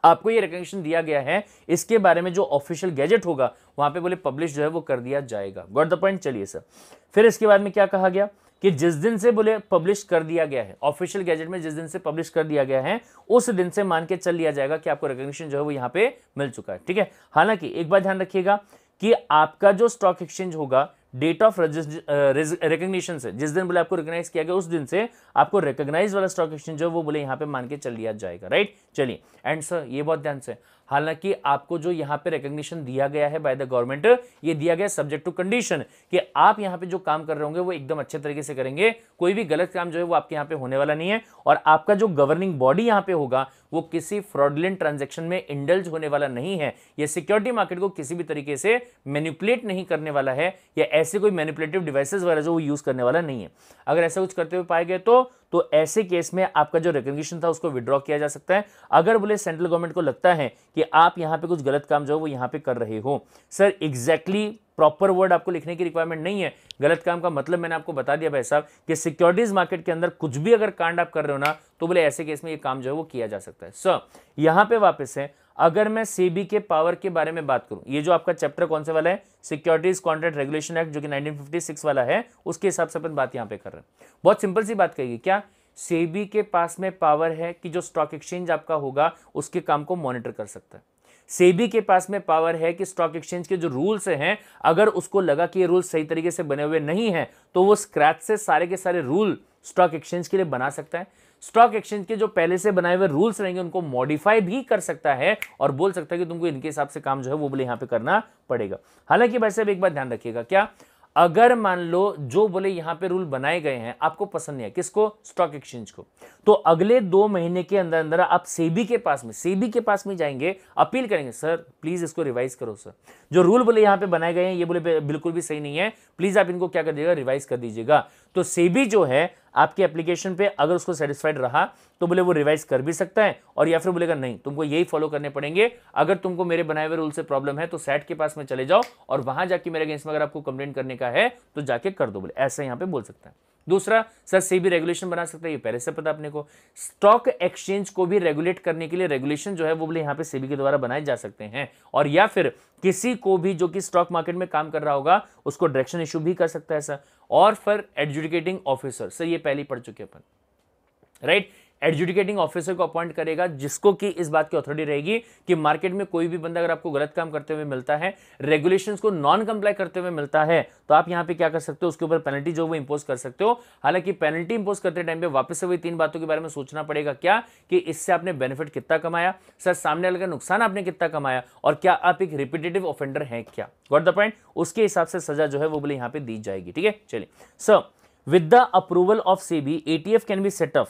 आपको ये रिकग्निशन दिया गया है इसके बारे में जो ऑफिशियल गैजेट होगा वहां पे बोले पब्लिश जो है वो कर दिया जाएगा गॉट द पॉइंट चलिए सर फिर इसके बाद में क्या कहा गया कि जिस दिन से बोले पब्लिश कर दिया गया है ऑफिशियल गैजेट में जिस दिन से पब्लिश कर दिया गया है उस दिन से मान के चल लिया जाएगा कि आपको रिकग्निशन जो है वो यहाँ पे मिल चुका है ठीक है हालांकि एक बार ध्यान रखिएगा कि आपका जो स्टॉक एक्सचेंज होगा डेट ऑफ रिकग्निशन से जिस दिन बोले आपको रिकग्नाइज किया गया उस दिन से आपको रिकग्नाइज वाला स्टॉक एक्सचेंज जो वो बोले यहाँ पे मान के चल लिया जाएगा राइट चलिए एंड सर ये बहुत ध्यान से हालांकि आपको जो यहाँ पे रिकॉग्निशन दिया गया है बाय द गवर्नमेंट ये दिया गया सब्जेक्ट टू कंडीशन कि आप यहाँ पे जो काम कर रहे होंगे वो एकदम अच्छे तरीके से करेंगे कोई भी गलत काम जो है वो आपके यहाँ पे होने वाला नहीं है और आपका जो गवर्निंग बॉडी यहाँ पे होगा वो किसी फ्रॉडलेंट ट्रांजेक्शन में इंडल्ज होने वाला नहीं है यह सिक्योरिटी मार्केट को किसी भी तरीके से मैनिपुलेट नहीं करने वाला है या ऐसे कोई मैनिपुलेटिव डिवाइसेज वगैरह जो वो यूज़ करने वाला नहीं है अगर ऐसा कुछ करते हुए पाए गए तो तो ऐसे केस में आपका जो रिकग्निशन था उसको विड्रॉ किया जा सकता है अगर बोले सेंट्रल गवर्नमेंट को लगता है कि आप यहाँ पे कुछ गलत काम जो वो यहाँ पे कर रहे हो sir exactly exactly proper word आपको लिखने की रिक्वायरमेंट नहीं है गलत काम का मतलब मैंने आपको बता दिया भाई साहब कि सिक्योरिटीज मार्केट के अंदर कुछ भी अगर कांड आप कर रहे हो ना तो बोले ऐसे केस में ये काम जो है वो किया जा सकता है सर यहां पे वापस है अगर मैं सेबी के पावर के बारे में बात करूं ये जो आपका चैप्टर कौन सा वाला है सिक्योरिटीज कॉन्ट्रैक्ट रेगुलेशन एक्ट जो कि नाइनटीन वाला है उसके हिसाब से अपन बात यहाँ पे कर रहे हैं बहुत सिंपल सी बात कहेगी क्या सेबी के पास में पावर है कि जो स्टॉक एक्सचेंज आपका होगा उसके काम को मॉनिटर कर सकता है सेबी के पास में पावर है कि स्टॉक एक्सचेंज के जो रूल्स हैं अगर उसको लगा कि ये रूल सही तरीके से बने हुए नहीं हैं तो वो स्क्रैच से सारे के सारे रूल स्टॉक एक्सचेंज के लिए बना सकता है स्टॉक एक्सचेंज के जो पहले से बनाए हुए रूल्स रहेंगे उनको मॉडिफाई भी कर सकता है और बोल सकता है कि तुमको इनके हिसाब से काम जो है वो बोले यहां पे करना पड़ेगा हालांकि भाई साहब एक बात ध्यान रखिएगा क्या अगर मान लो जो बोले यहां पे रूल बनाए गए हैं आपको पसंद नहीं है किसको स्टॉक एक्सचेंज को तो अगले दो महीने के अंदर अंदर आप सेबी के पास में सेबी के पास में जाएंगे अपील करेंगे सर प्लीज़ इसको रिवाइज करो सर जो रूल बोले यहां पे बनाए गए हैं ये बोले बिल्कुल भी सही नहीं है प्लीज़ आप इनको क्या कर दीजिएगा रिवाइज कर दीजिएगा तो सेबी जो है आपके एप्लीकेशन पे अगर उसको सेटिस्फाइड रहा तो बोले वो रिवाइज कर भी सकता है और या फिर बोलेगा नहीं तुमको यही फॉलो करने पड़ेंगे अगर तुमको मेरे बनाए हुए रूल से प्रॉब्लम है तो सेट के पास में चले जाओ और वहां जाके मेरे अगेंस्ट में अगर आपको कंप्लेन करने का है तो जाके कर दो बोले ऐसा यहाँ पे बोल सकता है दूसरा सर सेबी रेगुलेशन बना सकता है ये पहले से पता अपने को स्टॉक एक्सचेंज को भी रेगुलेट करने के लिए रेगुलेशन जो है वो बोले यहाँ पे सेबी के द्वारा बनाए जा सकते हैं और या फिर किसी को भी जो कि स्टॉक मार्केट में काम कर रहा होगा उसको डायरेक्शन इशू भी कर सकता है सर और फिर एडजुडिकेटिंग ऑफिसर सर ये पहले पढ़ चुके अपन राइट right? एडजुडिकेटिंग ऑफिसर को अपॉइंट करेगा जिसको कि इस बात की अथॉरिटी रहेगी कि मार्केट में कोई भी बंदा अगर आपको गलत काम करते हुए मिलता है रेगुलेशन को नॉन कंप्लाई करते हुए मिलता है तो आप यहाँ पे क्या कर सकते हो उसके ऊपर पेनल्टी जो वो इंपोज कर सकते हो हालांकि पेनल्टी इंपोज करते टाइम पे वापस से वही तीन बातों के बारे में सोचना पड़ेगा क्या कि इससे आपने बेनिफिट कितना कमाया सर सामने वाले का नुकसान आपने कितना कमाया और क्या आप एक रिपीटेटिव ऑफेंडर हैं क्या गॉट द पॉइंट उसके हिसाब से सजा जो है वो बोले यहाँ पे दी जाएगी ठीक है चलिए sir with the approval of SEBI ATF can be set up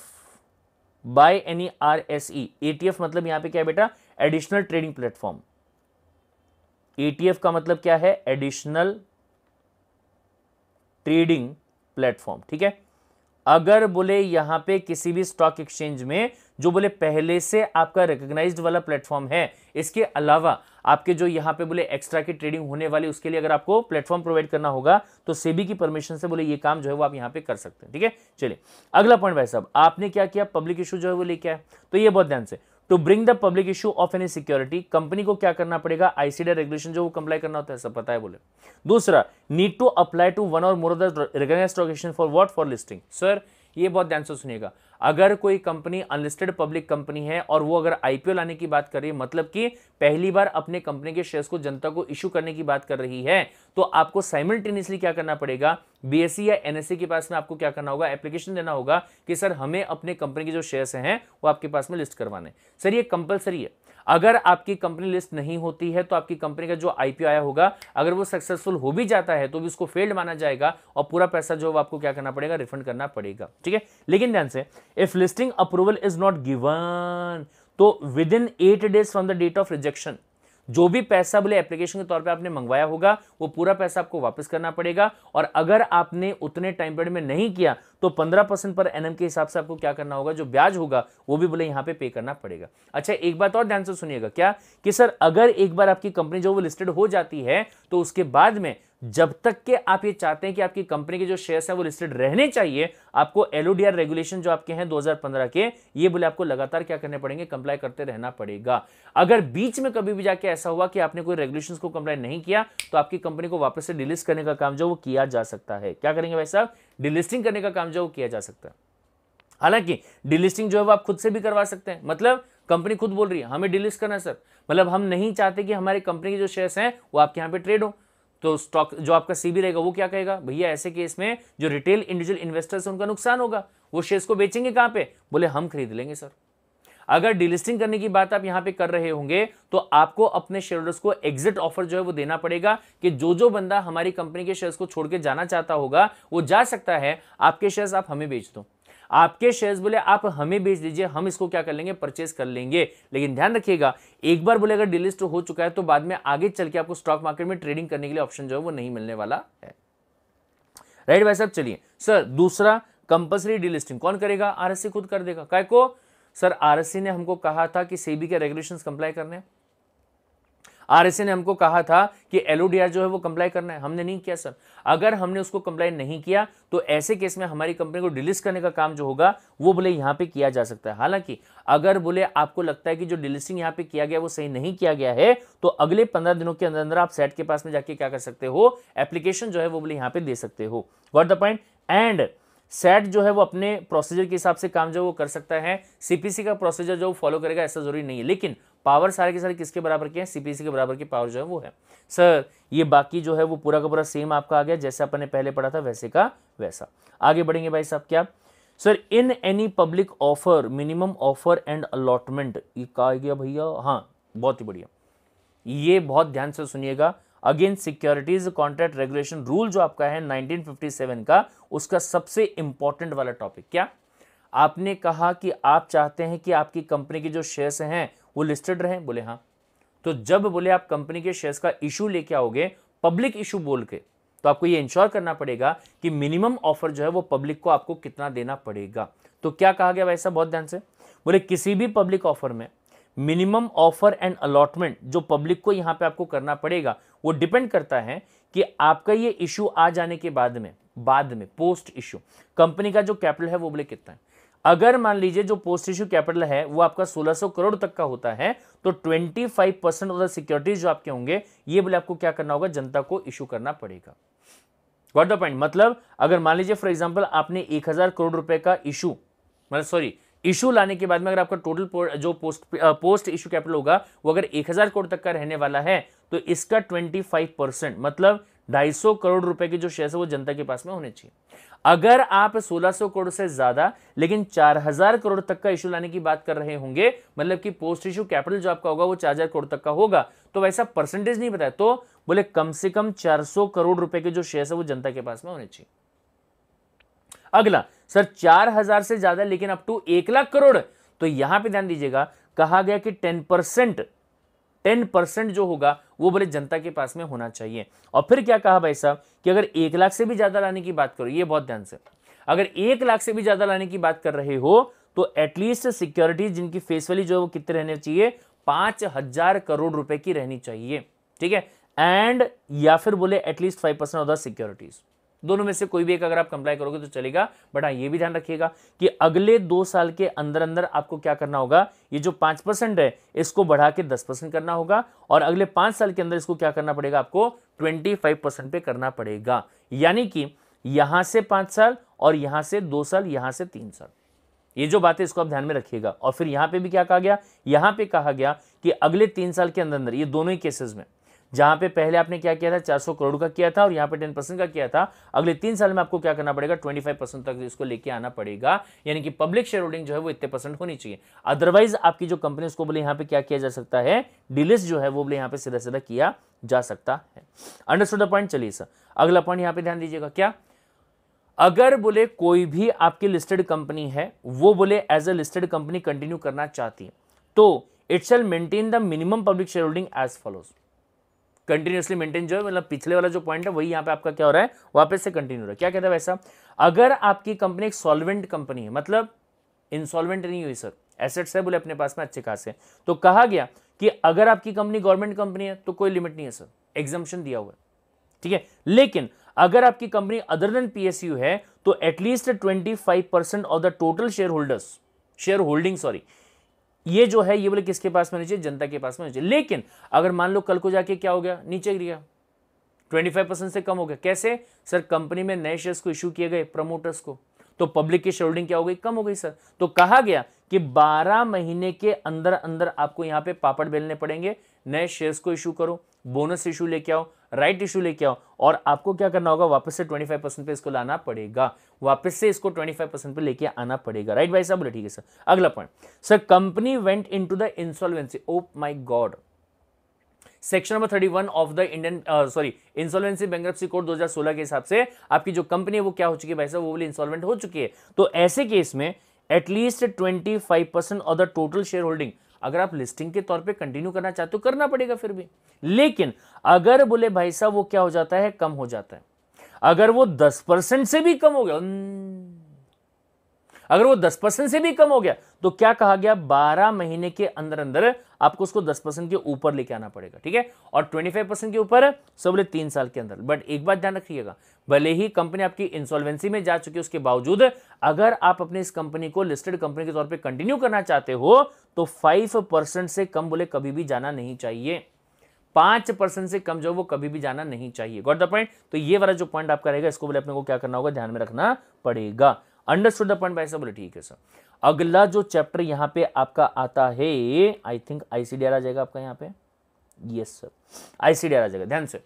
by any R S E ATF मतलब यहां पे क्या बेटा एडिशनल ट्रेडिंग प्लेटफॉर्म एटीएफ का मतलब क्या है एडिशनल ट्रेडिंग प्लेटफॉर्म ठीक है अगर बोले यहां पे किसी भी स्टॉक एक्सचेंज में जो बोले पहले से आपका रिकॉग्नाइज्ड वाला प्लेटफॉर्म है इसके अलावा आपके जो यहाँ पे बोले एक्स्ट्रा की ट्रेडिंग होने वाली उसके लिए अगर आपको प्लेटफॉर्म प्रोवाइड करना होगा तो सेबी की परमिशन से बोले ये काम जो है वो आप यहाँ पे कर सकते हैं ठीक है चलिए अगला पॉइंट भाई साहब आपने क्या किया पब्लिक इशू जो है वो लेके आए तो ये बहुत ध्यान से to bring the public issue of any security company को क्या करना पड़ेगा आईसीडी रेगुलेशन जो वो कंप्लाई करना होता है सब पता है बोले दूसरा need to apply to one और more the recognise for what for listing sir ये बहुत ध्यान से सुनिएगा अगर कोई कंपनी अनलिस्टेड पब्लिक कंपनी है और वो अगर आईपीओ लाने की बात कर रही है मतलब कि पहली बार अपने कंपनी के शेयर्स को जनता को इश्यू करने की बात कर रही है तो आपको साइमल्टेनियसली क्या करना पड़ेगा बीएससी e या एनएससी e के पास में आपको क्या करना होगा एप्लीकेशन देना होगा कि सर हमें अपने कंपनी के जो शेयर्स हैं वो आपके पास में लिस्ट करवाने सर ये कंपलसरी है अगर आपकी कंपनी लिस्ट नहीं होती है तो आपकी कंपनी का जो आईपीओ आया होगा अगर वो सक्सेसफुल हो भी जाता है तो भी उसको फेल्ड माना जाएगा और पूरा पैसा जो आपको क्या करना पड़ेगा रिफंड करना पड़ेगा ठीक है लेकिन ध्यान से if listing approval is not given तो within eight days from the date of rejection जो भी पैसा बोले एप्लीकेशन के तौर पे आपने मंगवाया होगा वो पूरा पैसा आपको वापस करना पड़ेगा और अगर आपने उतने टाइम पीरियड में नहीं किया तो पंद्रह परसेंट पर एनएम के हिसाब से आपको क्या करना होगा जो ब्याज होगा वो भी बोले यहाँ पे पे करना पड़ेगा अच्छा एक बात और ध्यान से सुनिएगा क्या कि सर अगर एक बार आपकी कंपनी जो वो लिस्टेड हो जाती है तो उसके बाद में जब तक के आप ये चाहते हैं कि आपकी कंपनी के जो शेयर्स हैं वो लिस्टेड रहने चाहिए आपको एलओडीआर रेगुलेशन जो आपके हैं 2015 के ये बोले आपको लगातार क्या करने पड़ेंगे कंप्लाई करते रहना पड़ेगा अगर बीच में कभी भी जाके ऐसा हुआ कि आपने कोई रेगुलेशन को कंप्लाई नहीं किया तो आपकी कंपनी को वापस से डिलिस्ट करने का काम जो वो किया जा सकता है क्या करेंगे भाई साहब डिलिस्टिंग करने का काम जो वो किया जा सकता है हालांकि डिलिस्टिंग जो है वो आप खुद से भी करवा सकते हैं मतलब कंपनी खुद बोल रही है हमें डिलिस्ट करना है सर मतलब हम नहीं चाहते कि हमारी कंपनी के जो शेयर्स हैं वो आपके यहाँ पे ट्रेड हो तो स्टॉक जो आपका सीबी रहेगा वो क्या कहेगा भैया ऐसे केस में जो रिटेल इंडिविजुअल इन्वेस्टर्स उनका नुकसान होगा वो शेयर्स को बेचेंगे कहां पे बोले हम खरीद लेंगे सर अगर डिलिस्टिंग करने की बात आप यहां पे कर रहे होंगे तो आपको अपने होल्डर्स को एग्जिट ऑफर जो है वो देना पड़ेगा कि जो जो बंदा हमारी कंपनी के शेयर्स को छोड़ के जाना चाहता होगा वो जा सकता है आपके शेयर्स आप हमें बेच दो आपके शेयर्स बोले आप हमें बेच दीजिए हम इसको क्या कर लेंगे परचेज कर लेंगे लेकिन ध्यान रखिएगा एक बार बोले अगर डिलिस्ट हो चुका है तो बाद में आगे चल के आपको स्टॉक मार्केट में ट्रेडिंग करने के लिए ऑप्शन जो है वो नहीं मिलने वाला है राइट भाई साहब चलिए सर दूसरा कंपल्सरी डिलिस्टिंग कौन करेगा आरएससी खुद कर देगा क्या को सर आरएससी ने हमको कहा था कि सेबी के रेगुलेशंस कंप्लाई करने हैं आरएसए ने हमको कहा था कि एलओडीआर जो है वो कंप्लाई करना है हमने नहीं किया सर अगर हमने उसको कंप्लाई नहीं किया तो ऐसे केस में हमारी कंपनी को डिलीस करने का काम जो होगा वो बोले यहाँ पे किया जा सकता है हालांकि अगर बोले आपको लगता है कि जो डिलिस्टिंग यहाँ पे किया गया वो सही नहीं किया गया है तो अगले पंद्रह दिनों के अंदर अंदर आप सेट के पास में जाके क्या कर सकते हो एप्लीकेशन जो है वो बोले यहाँ पे दे सकते हो what the point and set जो है वो अपने प्रोसीजर के हिसाब से काम जो है वो कर सकता है सीपीसी का प्रोसीजर जो फॉलो करेगा ऐसा जरूरी नहीं है लेकिन पावर सारे के सारे किसके बराबर के हैं सीपीसी के बराबर की पावर जो है वो है सर ये बाकी जो है वो पूरा का पूरा सेम आपका आ गया जैसे आपने पहले पढ़ा था वैसे का वैसा आगे बढ़ेंगे भाई साहब क्या sir in any public offer minimum offer and allotment ये कहा गया भैया हाँ बहुत ही बढ़िया ये बहुत ध्यान से सुनिएगा again securities contract regulation rule जो आपका है 1957 का उसका सबसे इंपॉर्टेंट वाला टॉपिक क्या आपने कहा कि आप चाहते हैं कि आपकी कंपनी के जो शेयर्स हैं वो लिस्टेड रहे बोले हाँ तो जब बोले आप कंपनी के शेयर्स का इशू लेके आओगे पब्लिक इशू बोल के तो आपको ये इंश्योर करना पड़ेगा कि मिनिमम ऑफर जो है वो पब्लिक को आपको कितना देना पड़ेगा तो क्या कहा गया वैसा बहुत ध्यान से बोले किसी भी पब्लिक ऑफर में मिनिमम ऑफर एंड अलॉटमेंट जो पब्लिक को यहाँ पे आपको करना पड़ेगा वो डिपेंड करता है कि आपका ये इशू आ जाने के बाद में बाद में पोस्ट इशू कंपनी का जो कैपिटल है वो बोले कितना है अगर मान लीजिए जो पोस्ट इश्यू कैपिटल है वो आपका 1600 करोड़ तक का होता है तो 25 परसेंट ऑफ द सिक्योरिटीज जो आपके होंगे ये बोले आपको क्या करना होगा जनता को इशू करना पड़ेगा वॉट द पॉइंट मतलब अगर मान लीजिए फॉर एग्जाम्पल आपने एक हजार करोड़ रुपए का इशू मतलब सॉरी इशू लाने के बाद में अगर आपका टोटल पो, जो पोस्ट पोस्ट इशू कैपिटल होगा वो अगर एक हज़ार करोड़ तक का रहने वाला है तो इसका ट्वेंटी फाइव परसेंट मतलब ढाई सौ करोड़ रुपए के जो शेयर है वो जनता के पास में होने चाहिए अगर आप 1600 करोड़ से ज्यादा लेकिन 4000 करोड़ तक का इशू लाने की बात कर रहे होंगे मतलब कि पोस्ट इशू कैपिटल जो आपका होगा वो 4000 करोड़ तक का होगा तो वैसा परसेंटेज नहीं बताया तो बोले कम से कम 400 करोड़ रुपए के जो शेयर है वो जनता के पास में होने चाहिए अगला सर चार हजार से ज्यादा लेकिन अप टू एक लाख करोड़ तो यहां पे ध्यान दीजिएगा कहा गया कि टेन परसेंट टेन परसेंट जो होगा वो बोले जनता के पास में होना चाहिए और फिर क्या कहा भाई साहब कि अगर एक लाख से भी ज्यादा लाने की बात करो ये बहुत ध्यान से अगर एक लाख से भी ज्यादा लाने की बात कर रहे हो तो एटलीस्ट सिक्योरिटीज जिनकी फेस वैल्यू जो है वो कितने रहने चाहिए पांच हजार करोड़ रुपए की रहनी चाहिए ठीक है एंड या फिर बोले at least five percent of the securities दोनों में से कोई भी एक अगर आप कंप्लाई करोगे तो चलेगा बट हाँ ये भी ध्यान रखिएगा कि अगले दो साल के अंदर अंदर आपको क्या करना होगा ये जो पांच परसेंट है इसको बढ़ा के दस परसेंट करना होगा और अगले पांच साल के अंदर इसको क्या करना पड़ेगा आपको ट्वेंटी फाइव परसेंट पे करना पड़ेगा यानी कि यहां से पांच साल और यहां से दो साल यहां से तीन साल ये जो बात है इसको आप ध्यान में रखिएगा और फिर यहां पे भी क्या कहा गया यहां पे कहा गया कि अगले तीन साल के अंदर अंदर ये दोनों ही केसेस में जहां पे पहले आपने क्या किया था 400 करोड़ का किया था और यहाँ पे 10 परसेंट का किया था अगले तीन साल में आपको क्या करना पड़ेगा 25 परसेंट तक इसको लेके आना पड़ेगा यानी कि पब्लिक शेयर होल्डिंग जो है वो इतने परसेंट होनी चाहिए अदरवाइज आपकी जो कंपनी उसको बोले यहां पर क्या किया जा सकता है डिलिस्ट जो है वो बोले यहां पर सीधा सीधा किया जा सकता है अंडरस्टूड द पॉइंट चलिए सर अगला पॉइंट यहां पर ध्यान दीजिएगा क्या अगर बोले कोई भी आपकी लिस्टेड कंपनी है वो बोले as a listed company continue करना चाहती है तो it shall maintain the minimum public share holding as follows continuously maintain जो है मतलब पिछले वाला जो पॉइंट है वही यहाँ पे आपका क्या हो रहा है वापस से कंटिन्यू रहा है क्या कहता है वैसा अगर आपकी कंपनी एक सॉल्वेंट कंपनी है मतलब इंसॉल्वेंट नहीं हुई सर एसेट्स है बोले अपने पास में अच्छे खास है तो कहा गया कि अगर आपकी कंपनी गवर्नमेंट कंपनी है तो कोई लिमिट नहीं है सर एग्जाम्शन दिया हुआ है ठीक है लेकिन अगर आपकी कंपनी अदर देन पीएसयू है तो at least twenty five percent of the total share holders share holding sorry ये जो है ये बोले किसके पास में होनी चाहिए जनता के पास में होनी चाहिए लेकिन अगर मान लो कल को जाके क्या हो गया नीचे गिर गया 25 परसेंट से कम हो गया कैसे सर कंपनी में नए शेयर्स को इशू किए गए प्रमोटर्स को तो पब्लिक की शेयरिंग क्या हो गई कम हो गई सर तो कहा गया कि 12 महीने के अंदर अंदर आपको यहां पे पापड़ बेलने पड़ेंगे नए शेयर्स को इशू करो बोनस इशू लेके आओ राइट इशू लेके आओ और आपको क्या करना होगा वापस से 25 परसेंट पे इसको लाना पड़ेगा वापस से इसको 25 परसेंट पे लेके आना पड़ेगा राइट भाई साहब बोले ठीक है सर अगला point sir company went into the insolvency oh my god section number thirty one of the Indian sorry insolvency bank code 2016 के हिसाब से आपकी जो कंपनी है वो क्या हो चुकी है भाई साहब वो बोले इंसॉल्वेंट हो चुकी है तो ऐसे केस में at least twenty five percent of the total share holding अगर आप लिस्टिंग के तौर पे कंटिन्यू करना चाहते हो करना पड़ेगा फिर भी लेकिन अगर बोले भाई साहब वो क्या हो जाता है कम हो जाता है अगर वो दस परसेंट से भी कम हो गया अगर वो दस परसेंट से भी कम हो गया तो क्या कहा गया बारह महीने के अंदर अंदर आपको उसको दस परसेंट के ऊपर लेके आना पड़ेगा ठीक है और ट्वेंटी फाइव परसेंट के ऊपर सब बोले तीन साल के अंदर बट एक बात ध्यान रखिएगा भले ही कंपनी आपकी इंसॉल्वेंसी में जा चुकी है उसके बावजूद अगर आप अपने इस कंपनी को लिस्टेड कंपनी के तौर पर कंटिन्यू करना चाहते हो तो फाइव परसेंट से कम बोले कभी भी जाना नहीं चाहिए पांच परसेंट से कम जो वो कभी भी जाना नहीं चाहिए गॉट द पॉइंट तो ये वाला जो पॉइंट आपका रहेगा इसको बोले अपने को क्या करना होगा ध्यान में रखना पड़ेगा अंडरस्टूड द पॉइंट भाई साहब बोले ठीक है सर अगला जो चैप्टर यहाँ पे आपका आता है आई थिंक आईसीडीआर आ जाएगा आपका यहाँ पे यस सर आईसीडीआर आ जाएगा ध्यान से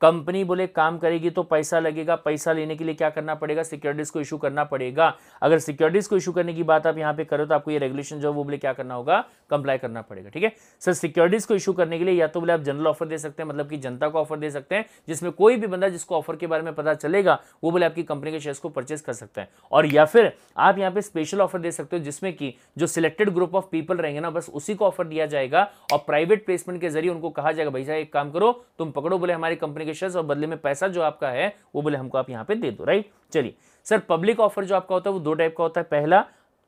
कंपनी बोले काम करेगी तो पैसा लगेगा पैसा लेने के लिए क्या करना पड़ेगा सिक्योरिटीज़ को इशू करना पड़ेगा अगर सिक्योरिटीज़ को इशू करने की बात आप यहाँ पे करो तो आपको ये रेगुलेशन जो है वो बोले क्या करना होगा कंप्लाई करना पड़ेगा ठीक है सर सिक्योरिटीज़ को इशू करने के लिए या तो बोले आप जनरल ऑफर दे सकते हैं मतलब कि जनता को ऑफर दे सकते हैं जिसमें कोई भी बंदा जिसको ऑफर के बारे में पता चलेगा वो बोले आपकी कंपनी के शेयर को परचेज कर सकते हैं और या फिर आप यहाँ पे स्पेशल ऑफर दे सकते हो जिसमें कि जो सिलेक्टेड ग्रुप ऑफ पीपल रहेंगे ना बस उसी को ऑफर दिया जाएगा और प्राइवेट प्लेसमेंट के जरिए उनको कहा जाएगा भाई साहब एक काम करो तुम पकड़ो बोले हमारी कंपनी एप्लीकेशन और बदले में पैसा जो आपका है वो बोले हमको आप यहाँ पे दे दो राइट चलिए सर पब्लिक ऑफर जो आपका होता है वो दो टाइप का होता है पहला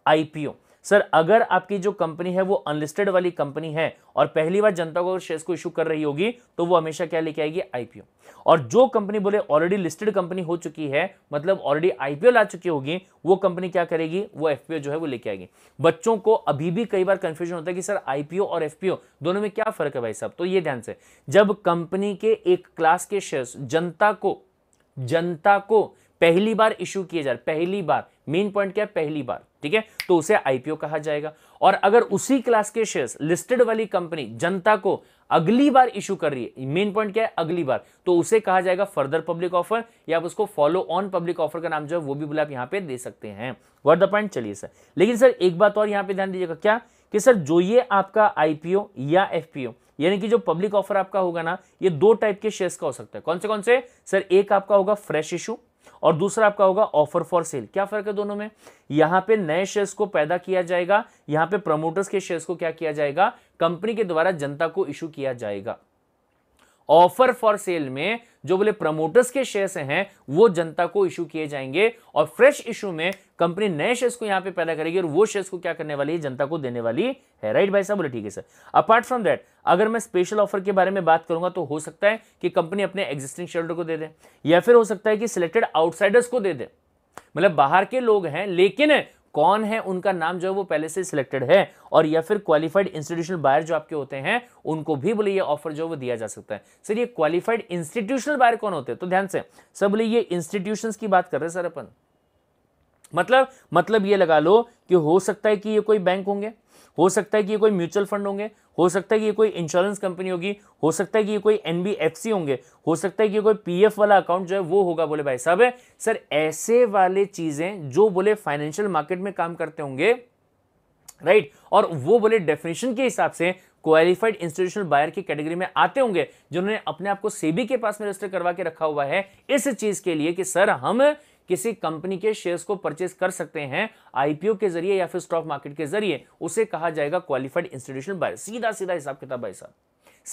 आईपीओ सर अगर आपकी जो कंपनी है वो अनलिस्टेड वाली कंपनी है और पहली बार जनता को शेयर्स को इशू कर रही होगी तो वो हमेशा क्या लेके आएगी आईपीओ और जो कंपनी बोले ऑलरेडी लिस्टेड कंपनी हो चुकी है मतलब ऑलरेडी आईपीओ ला चुकी होगी वो कंपनी क्या करेगी वो एफपीओ जो है वो लेके आएगी बच्चों को अभी भी कई बार कंफ्यूजन होता है कि सर आईपीओ और एफपीओ दोनों में क्या फर्क है भाई साहब तो ये ध्यान से जब कंपनी के एक क्लास के शेयर्स जनता को जनता को पहली बार इशू किए जा रहे पहली बार मेन पॉइंट क्या है पहली बार ठीक है तो उसे आईपीओ कहा जाएगा और अगर उसी क्लास के शेयर्स लिस्टेड वाली कंपनी जनता को अगली बार इशू कर रही है मेन पॉइंट क्या है अगली बार तो उसे कहा जाएगा फर्दर पब्लिक ऑफर या आप उसको फॉलो ऑन पब्लिक ऑफर का नाम जो है वो भी बोला आप यहां पे दे सकते हैं वर्ड द पॉइंट चलिए सर लेकिन सर एक बात और यहां पे ध्यान दीजिएगा क्या कि सर जो ये आपका आईपीओ या एफपीओ यानी कि जो पब्लिक ऑफर आपका होगा ना ये दो टाइप के शेयर्स का हो सकता है कौन से कौन से सर एक आपका होगा फ्रेश इशू और दूसरा आपका होगा ऑफर फॉर सेल क्या फर्क है दोनों में यहां पे नए शेयर्स को पैदा किया जाएगा यहां पे प्रमोटर्स के शेयर्स को क्या किया जाएगा कंपनी के द्वारा जनता को इशू किया जाएगा ऑफर फॉर सेल में जो बोले प्रमोटर्स के शेयर्स हैं वो जनता को इशू किए जाएंगे और फ्रेश इशू में कंपनी नए शेयर्स को यहां पे पैदा करेगी और वो शेयर्स को क्या करने वाली है जनता को देने वाली है राइट भाई साहब बोले ठीक है सर अपार्ट फ्रॉम दैट अगर मैं स्पेशल ऑफर के बारे में बात करूंगा तो हो सकता है कि कंपनी अपने एग्जिस्टिंग शेयर को दे दे या फिर हो सकता है कि सिलेक्टेड आउटसाइडर्स को दे दे मतलब बाहर के लोग हैं लेकिन कौन है उनका नाम जो है वो पहले से सिलेक्टेड है और या फिर क्वालिफाइड इंस्टीट्यूशनल बायर जो आपके होते हैं उनको भी बोले ये ऑफर जो है वो दिया जा सकता है सर ये क्वालिफाइड इंस्टीट्यूशनल बायर कौन होते हैं तो ध्यान से सर बोले ये इंस्टीट्यूशन की बात कर रहे हैं सर अपन मतलब मतलब ये लगा लो कि हो सकता है कि ये कोई बैंक होंगे हो सकता है कि ये कोई म्यूचुअल फंड होंगे हो सकता है कि ये कोई इंश्योरेंस कंपनी होगी हो सकता है कि ये कोई एन होंगे हो सकता है कि ये कोई पी वाला अकाउंट जो है वो होगा बोले भाई साहब सर ऐसे वाले चीज़ें जो बोले फाइनेंशियल मार्केट में काम करते होंगे राइट और वो बोले डेफिनेशन के हिसाब से क्वालिफाइड इंस्टीट्यूशनल बायर की कैटेगरी में आते होंगे जिन्होंने अपने आप को सेबी के पास में रजिस्टर करवा के रखा हुआ है इस चीज के लिए कि सर हम किसी कंपनी के शेयर्स को परचेज कर सकते हैं आईपीओ के जरिए या फिर स्टॉक मार्केट के जरिए उसे कहा जाएगा क्वालिफाइड इंस्टीट्यूशन बाय सीधा सीधा हिसाब किताब भाई साहब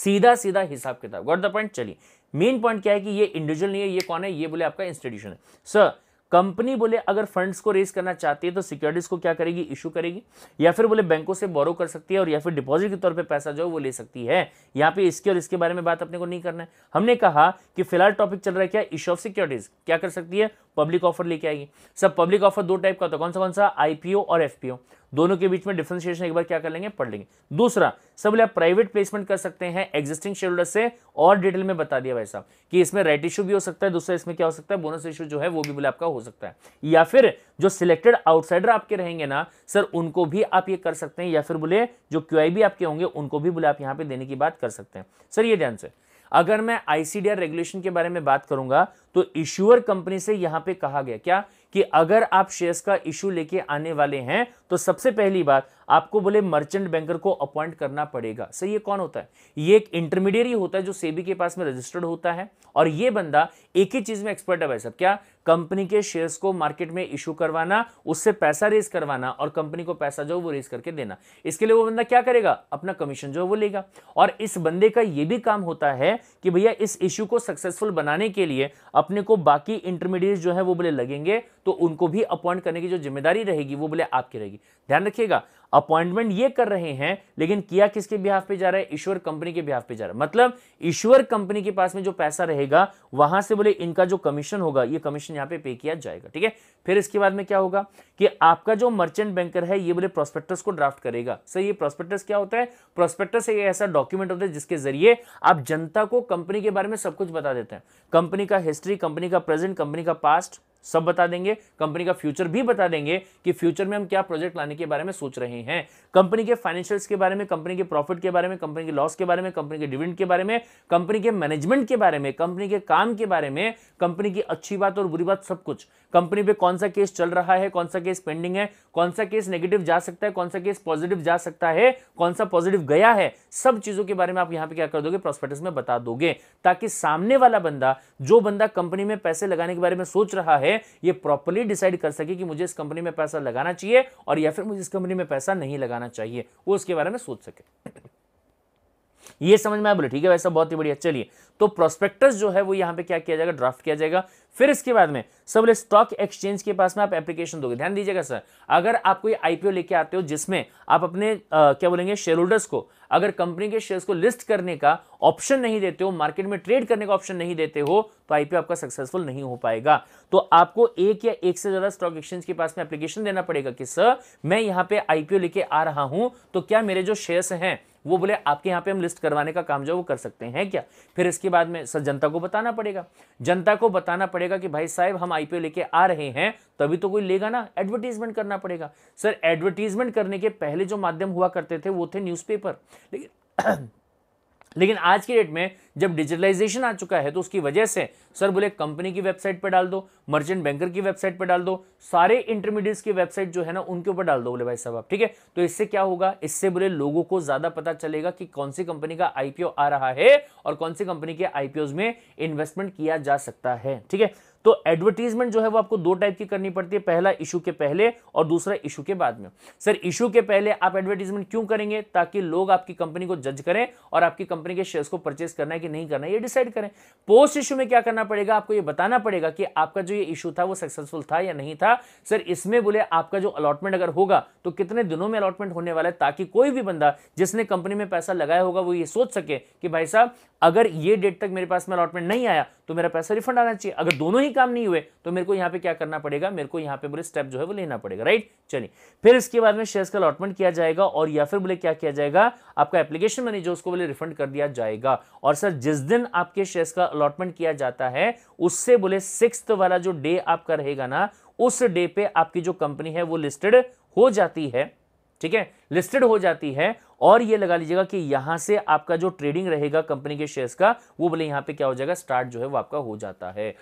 सीधा सीधा हिसाब किताब गॉट द पॉइंट चलिए मेन पॉइंट क्या है कि ये इंडिविजुअल नहीं है ये कौन है ये बोले आपका इंस्टीट्यूशन है सर कंपनी बोले अगर फंड्स को रेज करना चाहती है तो सिक्योरिटीज को क्या करेगी इशू करेगी या फिर बोले बैंकों से बोरो कर सकती है और या फिर डिपॉजिट के तौर पे पैसा जो है वो ले सकती है यहाँ पे इसके और इसके बारे में बात अपने को नहीं करना है हमने कहा कि फिलहाल टॉपिक चल रहा है क्या इशू ऑफ सिक्योरिटीज क्या कर सकती है पब्लिक ऑफर लेके आएगी सब पब्लिक ऑफर दो टाइप का होता है कौन सा कौन सा आईपीओ और एफपीओ दोनों के बीच में डिफ्रेंशिएशन एक बार क्या कर लेंगे पढ़ लेंगे दूसरा सब आप प्राइवेट प्लेसमेंट कर सकते हैं एग्जिस्टिंग शेड्यूलर से और डिटेल में बता दिया भाई साहब कि इसमें राइट इशू भी हो सकता है दूसरा इसमें क्या हो सकता है बोनस इशू जो है वो भी बोले आपका हो सकता है या फिर जो सिलेक्टेड आउटसाइडर आपके रहेंगे ना सर उनको भी आप ये कर सकते हैं या फिर बोले जो क्यू भी आपके होंगे उनको भी बोले आप यहाँ पे देने की बात कर सकते हैं सर ये ध्यान से अगर मैं आईसीडीआर रेगुलेशन के बारे में बात करूंगा तो इश्यूअर कंपनी से यहां पे कहा गया क्या कि अगर आप शेयर्स का इशू लेके आने वाले हैं तो सबसे पहली बात आपको बोले मर्चेंट बैंकर को अपॉइंट करना पड़ेगा सही ये कौन होता है ये एक इंटरमीडिएरी होता है जो सेबी के पास में रजिस्टर्ड होता है और ये बंदा एक ही चीज़ में एक्सपर्ट है भाई साहब क्या कंपनी के शेयर्स को मार्केट में इशू करवाना उससे पैसा रेज करवाना और कंपनी को पैसा जो वो रेज करके देना इसके लिए वो बंदा क्या करेगा अपना कमीशन जो वो लेगा और इस बंदे का ये भी काम होता है कि भैया इस इशू को सक्सेसफुल बनाने के लिए अपने को बाकी इंटरमीडिएट जो है वो बोले लगेंगे तो उनको भी अपॉइंट करने की जो जिम्मेदारी रहेगी वो बोले आपकी रहेगी जाएगी ध्यान रखिएगा अपॉइंटमेंट ये कर रहे हैं लेकिन किया किसके बिहाफ पे जा रहा है ईश्वर कंपनी के बिहाफ पे जा रहा है मतलब ईश्वर कंपनी के पास में जो पैसा रहेगा वहां से बोले इनका जो कमीशन होगा ये कमीशन यहाँ पे पे किया जाएगा ठीक है फिर इसके बाद में क्या होगा कि आपका जो मर्चेंट बैंकर है ये बोले प्रोस्पेक्टस को ड्राफ्ट करेगा सर ये प्रोस्पेक्टस क्या होता है प्रोस्पेक्टस एक ऐसा डॉक्यूमेंट होता है जिसके जरिए आप जनता को कंपनी के बारे में सब कुछ बता देते हैं कंपनी का हिस्ट्री कंपनी का प्रेजेंट कंपनी का पास्ट सब बता देंगे कंपनी का फ्यूचर भी बता देंगे कि फ्यूचर में हम क्या प्रोजेक्ट लाने के बारे में सोच रहे हैं कंपनी के फाइनेंशियल्स के बारे में कंपनी के प्रॉफिट के बारे में कंपनी के लॉस के बारे में कंपनी के डिविडेंड के बारे में कंपनी के मैनेजमेंट के बारे में कंपनी के काम के बारे में कंपनी की अच्छी बात और बुरी बात सब कुछ कंपनी पे कौन सा केस चल रहा है कौन सा केस पेंडिंग है कौन सा केस नेगेटिव जा सकता है कौन सा केस पॉजिटिव जा सकता है कौन सा पॉजिटिव गया है सब चीज़ों के बारे में आप यहाँ पे क्या कर दोगे प्रोस्पेक्टस में बता दोगे ताकि सामने वाला बंदा जो बंदा कंपनी में पैसे लगाने के बारे में सोच रहा है ये प्रॉपरली डिसाइड कर सके कि मुझे इस कंपनी में पैसा लगाना चाहिए और या फिर मुझे इस कंपनी में पैसा नहीं लगाना चाहिए वो उसके बारे में सोच सके ये समझ में आया बोले ठीक है वैसा बहुत ही बढ़िया चलिए तो प्रोस्पेक्टस जो है वो यहाँ पे क्या किया जाएगा ड्राफ्ट किया जाएगा फिर इसके बाद में सब स्टॉक एक्सचेंज के पास में आप एप्लीकेशन दोगे ध्यान दीजिएगा सर अगर आप कोई आईपीओ लेके आते हो जिसमें आप अपने आ, क्या बोलेंगे शेयर होल्डर्स को अगर कंपनी के शेयर्स को लिस्ट करने का ऑप्शन नहीं देते हो मार्केट में ट्रेड करने का ऑप्शन नहीं देते हो तो आईपीओ आपका सक्सेसफुल नहीं हो पाएगा तो आपको एक या एक से ज्यादा स्टॉक एक्सचेंज के पास में एप्लीकेशन देना पड़ेगा कि सर मैं यहाँ पे आईपीओ लेके आ रहा हूं तो क्या मेरे जो शेयर्स हैं वो बोले आपके यहाँ पे हम लिस्ट करवाने का काम जो वो कर सकते हैं क्या फिर इसके बाद में सर जनता को बताना पड़ेगा जनता को बताना पड़ेगा कि भाई साहब हम आईपीओ लेके आ रहे हैं तभी तो कोई लेगा ना एडवर्टीजमेंट करना पड़ेगा सर एडवर्टीजमेंट करने के पहले जो माध्यम हुआ करते थे वो थे न्यूज़पेपर लेकिन लेकिन आज की डेट में जब डिजिटलाइजेशन आ चुका है तो उसकी वजह से सर बोले कंपनी की वेबसाइट पर डाल दो मर्चेंट बैंकर की वेबसाइट पर डाल दो सारे इंटरमीडिएट्स की वेबसाइट जो है ना उनके ऊपर डाल दो बोले भाई साहब आप ठीक है तो इससे क्या होगा इससे बोले लोगों को ज्यादा पता चलेगा कि कौन सी कंपनी का आईपीओ आ रहा है और कौन सी कंपनी के आईपीओ में इन्वेस्टमेंट किया जा सकता है ठीक है तो एडवर्टीजमेंट जो है वो आपको दो टाइप की करनी पड़ती है पहला इशू के पहले और दूसरा इशू के बाद में सर इशू के पहले आप एडवर्टीजमेंट क्यों करेंगे ताकि लोग आपकी कंपनी को जज करें और आपकी कंपनी के शेयर्स को परचेज करना है कि नहीं करना है ये डिसाइड करें पोस्ट इशू में क्या करना पड़ेगा आपको ये बताना पड़ेगा कि आपका जो ये इशू था वो सक्सेसफुल था या नहीं था सर इसमें बोले आपका जो अलॉटमेंट अगर होगा तो कितने दिनों में अलॉटमेंट होने वाला है ताकि कोई भी बंदा जिसने कंपनी में पैसा लगाया होगा वो ये सोच सके कि भाई साहब अगर ये डेट तक मेरे पास में अलॉटमेंट नहीं आया तो मेरा पैसा रिफंड आना चाहिए अगर दोनों ही वही काम नहीं हुए तो मेरे को यहाँ पे क्या करना पड़ेगा मेरे को यहाँ पे बोले स्टेप जो है वो लेना पड़ेगा राइट चलिए फिर इसके बाद में शेयर्स का अलॉटमेंट किया जाएगा और या फिर बोले क्या किया जाएगा आपका एप्लीकेशन मनी जो उसको बोले रिफंड कर दिया जाएगा और सर जिस दिन आपके शेयर्स का अलॉटमेंट किया जाता है उससे बोले सिक्स वाला जो डे आपका रहेगा ना उस डे पे आपकी जो कंपनी है वो लिस्टेड हो जाती है ठीक है लिस्टेड हो जाती है और ये लगा लीजिएगा कि यहां से आपका जो ट्रेडिंग रहेगा कंपनी के शेयर्स का वो बोले यहां पे क्या हो जाएगा स्टार्ट जो है वो आपका हो जाता है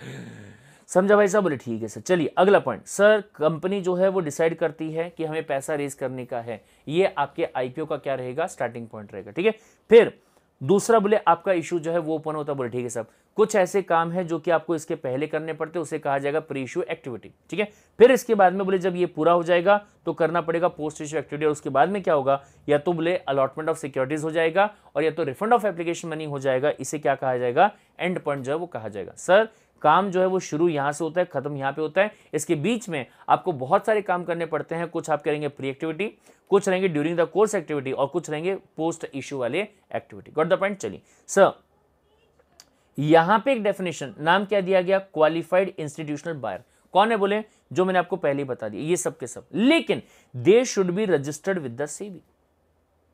समझा भाई साहब बोले ठीक है सर चलिए अगला पॉइंट सर कंपनी जो है वो डिसाइड करती है कि हमें पैसा रेज करने का है ये आपके आईपीओ का क्या रहेगा स्टार्टिंग पॉइंट रहेगा ठीक है फिर दूसरा बोले आपका इशू जो है वो ओपन होता बोले ठीक है सर कुछ ऐसे काम है जो कि आपको इसके पहले करने पड़ते उसे कहा जाएगा प्री इश्यू एक्टिविटी ठीक है फिर इसके बाद में बोले जब ये पूरा हो जाएगा तो करना पड़ेगा पोस्ट इशू एक्टिविटी और उसके बाद में क्या होगा या तो बोले अलॉटमेंट ऑफ सिक्योरिटीज हो जाएगा और या तो रिफंड ऑफ एप्लीकेशन मनी हो जाएगा इसे क्या कहा जाएगा एंड पॉइंट जो है वो कहा जाएगा सर काम जो है वो शुरू यहां से होता है खत्म यहां पे होता है इसके बीच में आपको बहुत सारे काम करने पड़ते हैं कुछ आप करेंगे प्री एक्टिविटी कुछ रहेंगे ड्यूरिंग द कोर्स एक्टिविटी और कुछ रहेंगे पोस्ट इश्यू वाले एक्टिविटी गॉट द पॉइंट चलिए सर यहां पे एक डेफिनेशन नाम क्या दिया गया क्वालिफाइड इंस्टीट्यूशनल बायर कौन है बोले जो मैंने आपको पहले ही बता दिया ये सब के सब लेकिन they should be registered with the SEBI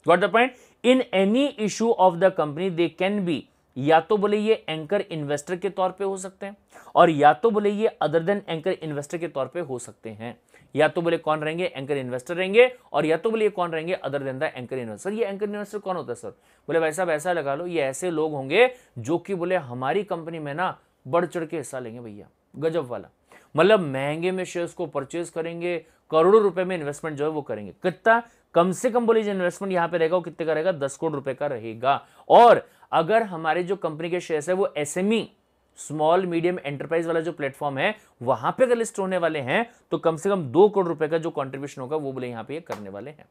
got the point in any issue of the company they can be या तो बोले ये एंकर इन्वेस्टर के तौर पे हो सकते हैं और या तो बोले ये अदर देन एंकर इन्वेस्टर के तौर पे हो सकते हैं या तो बोले कौन रहेंगे एंकर इन्वेस्टर रहेंगे और या तो बोले कौन रहेंगे other than the anchor investor ये एंकर इन्वेस्टर कौन होता है सर बोले भाई साहब ऐसा लगा लो ये ऐसे लोग होंगे जो कि बोले हमारी कंपनी में ना बढ़ चढ़ के हिस्सा लेंगे भैया गजब वाला मतलब महंगे में शेयर्स को परचेज करेंगे करोड़ों रुपए में इन्वेस्टमेंट जो है वो करेंगे कितना कम से कम बोले जो इन्वेस्टमेंट यहाँ पे रहेगा वो कितने का रहेगा दस करोड़ रुपए का रहेगा और अगर हमारे जो कंपनी के शेयर्स है वो एसएमई स्मॉल मीडियम एंटरप्राइज वाला जो प्लेटफॉर्म है वहां पे अगर लिस्ट होने वाले हैं तो कम से कम दो करोड़ रुपए का जो कंट्रीब्यूशन होगा वो बोले यहां पे ये करने वाले हैं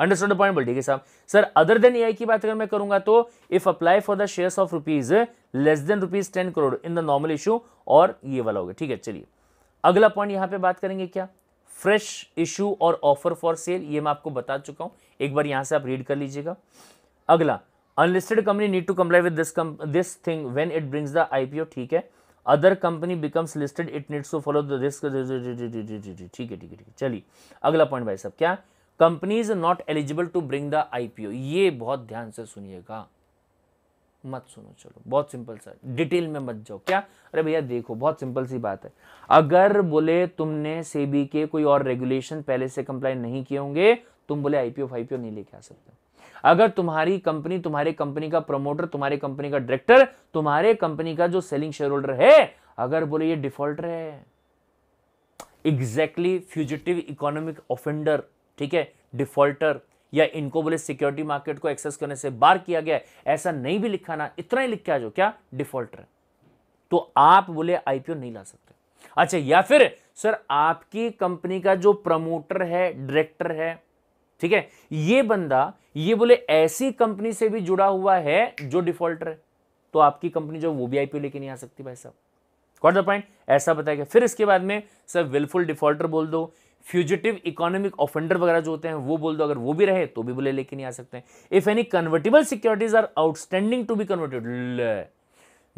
अंडरस्टैंड पॉइंट बोलिए साहब सर अदर देन एआई की बात अगर मैं करूंगा तो if apply for the shares of rupees less than rupees ten crore in the normal issue और ये वाला होगा ठीक है चलिए अगला पॉइंट यहां पे बात करेंगे क्या फ्रेश इशू और ऑफर फॉर सेल ये मैं आपको बता चुका हूं एक बार यहां से आप रीड कर लीजिएगा अगला unlisted company need to comply with this this thing when it brings the IPO ठीक है other company becomes listed it needs to follow the ठीक है ठीक है चलिए अगला पॉइंट भाई साहब क्या company is not eligible to bring the IPO ये बहुत ध्यान से सुनिएगा मत सुनो चलो बहुत सिंपल सा डिटेल में मत जाओ क्या अरे भैया देखो बहुत सिंपल सी बात है अगर बोले तुमने सेबी के कोई और रेगुलेशन पहले से कंप्लाई नहीं किए होंगे तुम बोले आईपीओ फाइपीओ नहीं लेके आ सकते अगर तुम्हारी कंपनी तुम्हारे कंपनी का प्रमोटर तुम्हारे कंपनी का डायरेक्टर तुम्हारे कंपनी का जो सेलिंग शेयर होल्डर है अगर बोले ये डिफॉल्टर है एग्जैक्टली फ्यूजिटिव इकोनॉमिक ऑफेंडर ठीक है डिफॉल्टर या इनको बोले सिक्योरिटी मार्केट को एक्सेस करने से बार किया गया ऐसा नहीं भी लिखा ना इतना ही लिखा आज क्या डिफॉल्टर तो आप बोले आईपीओ नहीं ला सकते अच्छा या फिर सर आपकी कंपनी का जो प्रमोटर है डायरेक्टर है ठीक है ये बंदा ये बोले ऐसी कंपनी से भी जुड़ा हुआ है जो डिफॉल्टर है तो आपकी कंपनी जो वो भी आईपीओ लेके नहीं आ सकती भाई साहब कॉट द पॉइंट ऐसा बताया गया फिर इसके बाद में सर विलफुल डिफॉल्टर बोल दो फ्यूजिटिव इकोनॉमिक ऑफेंडर वगैरह जो होते हैं वो बोल दो अगर वो भी रहे तो भी बोले लेके नहीं आ सकते if any convertible securities are outstanding to be converted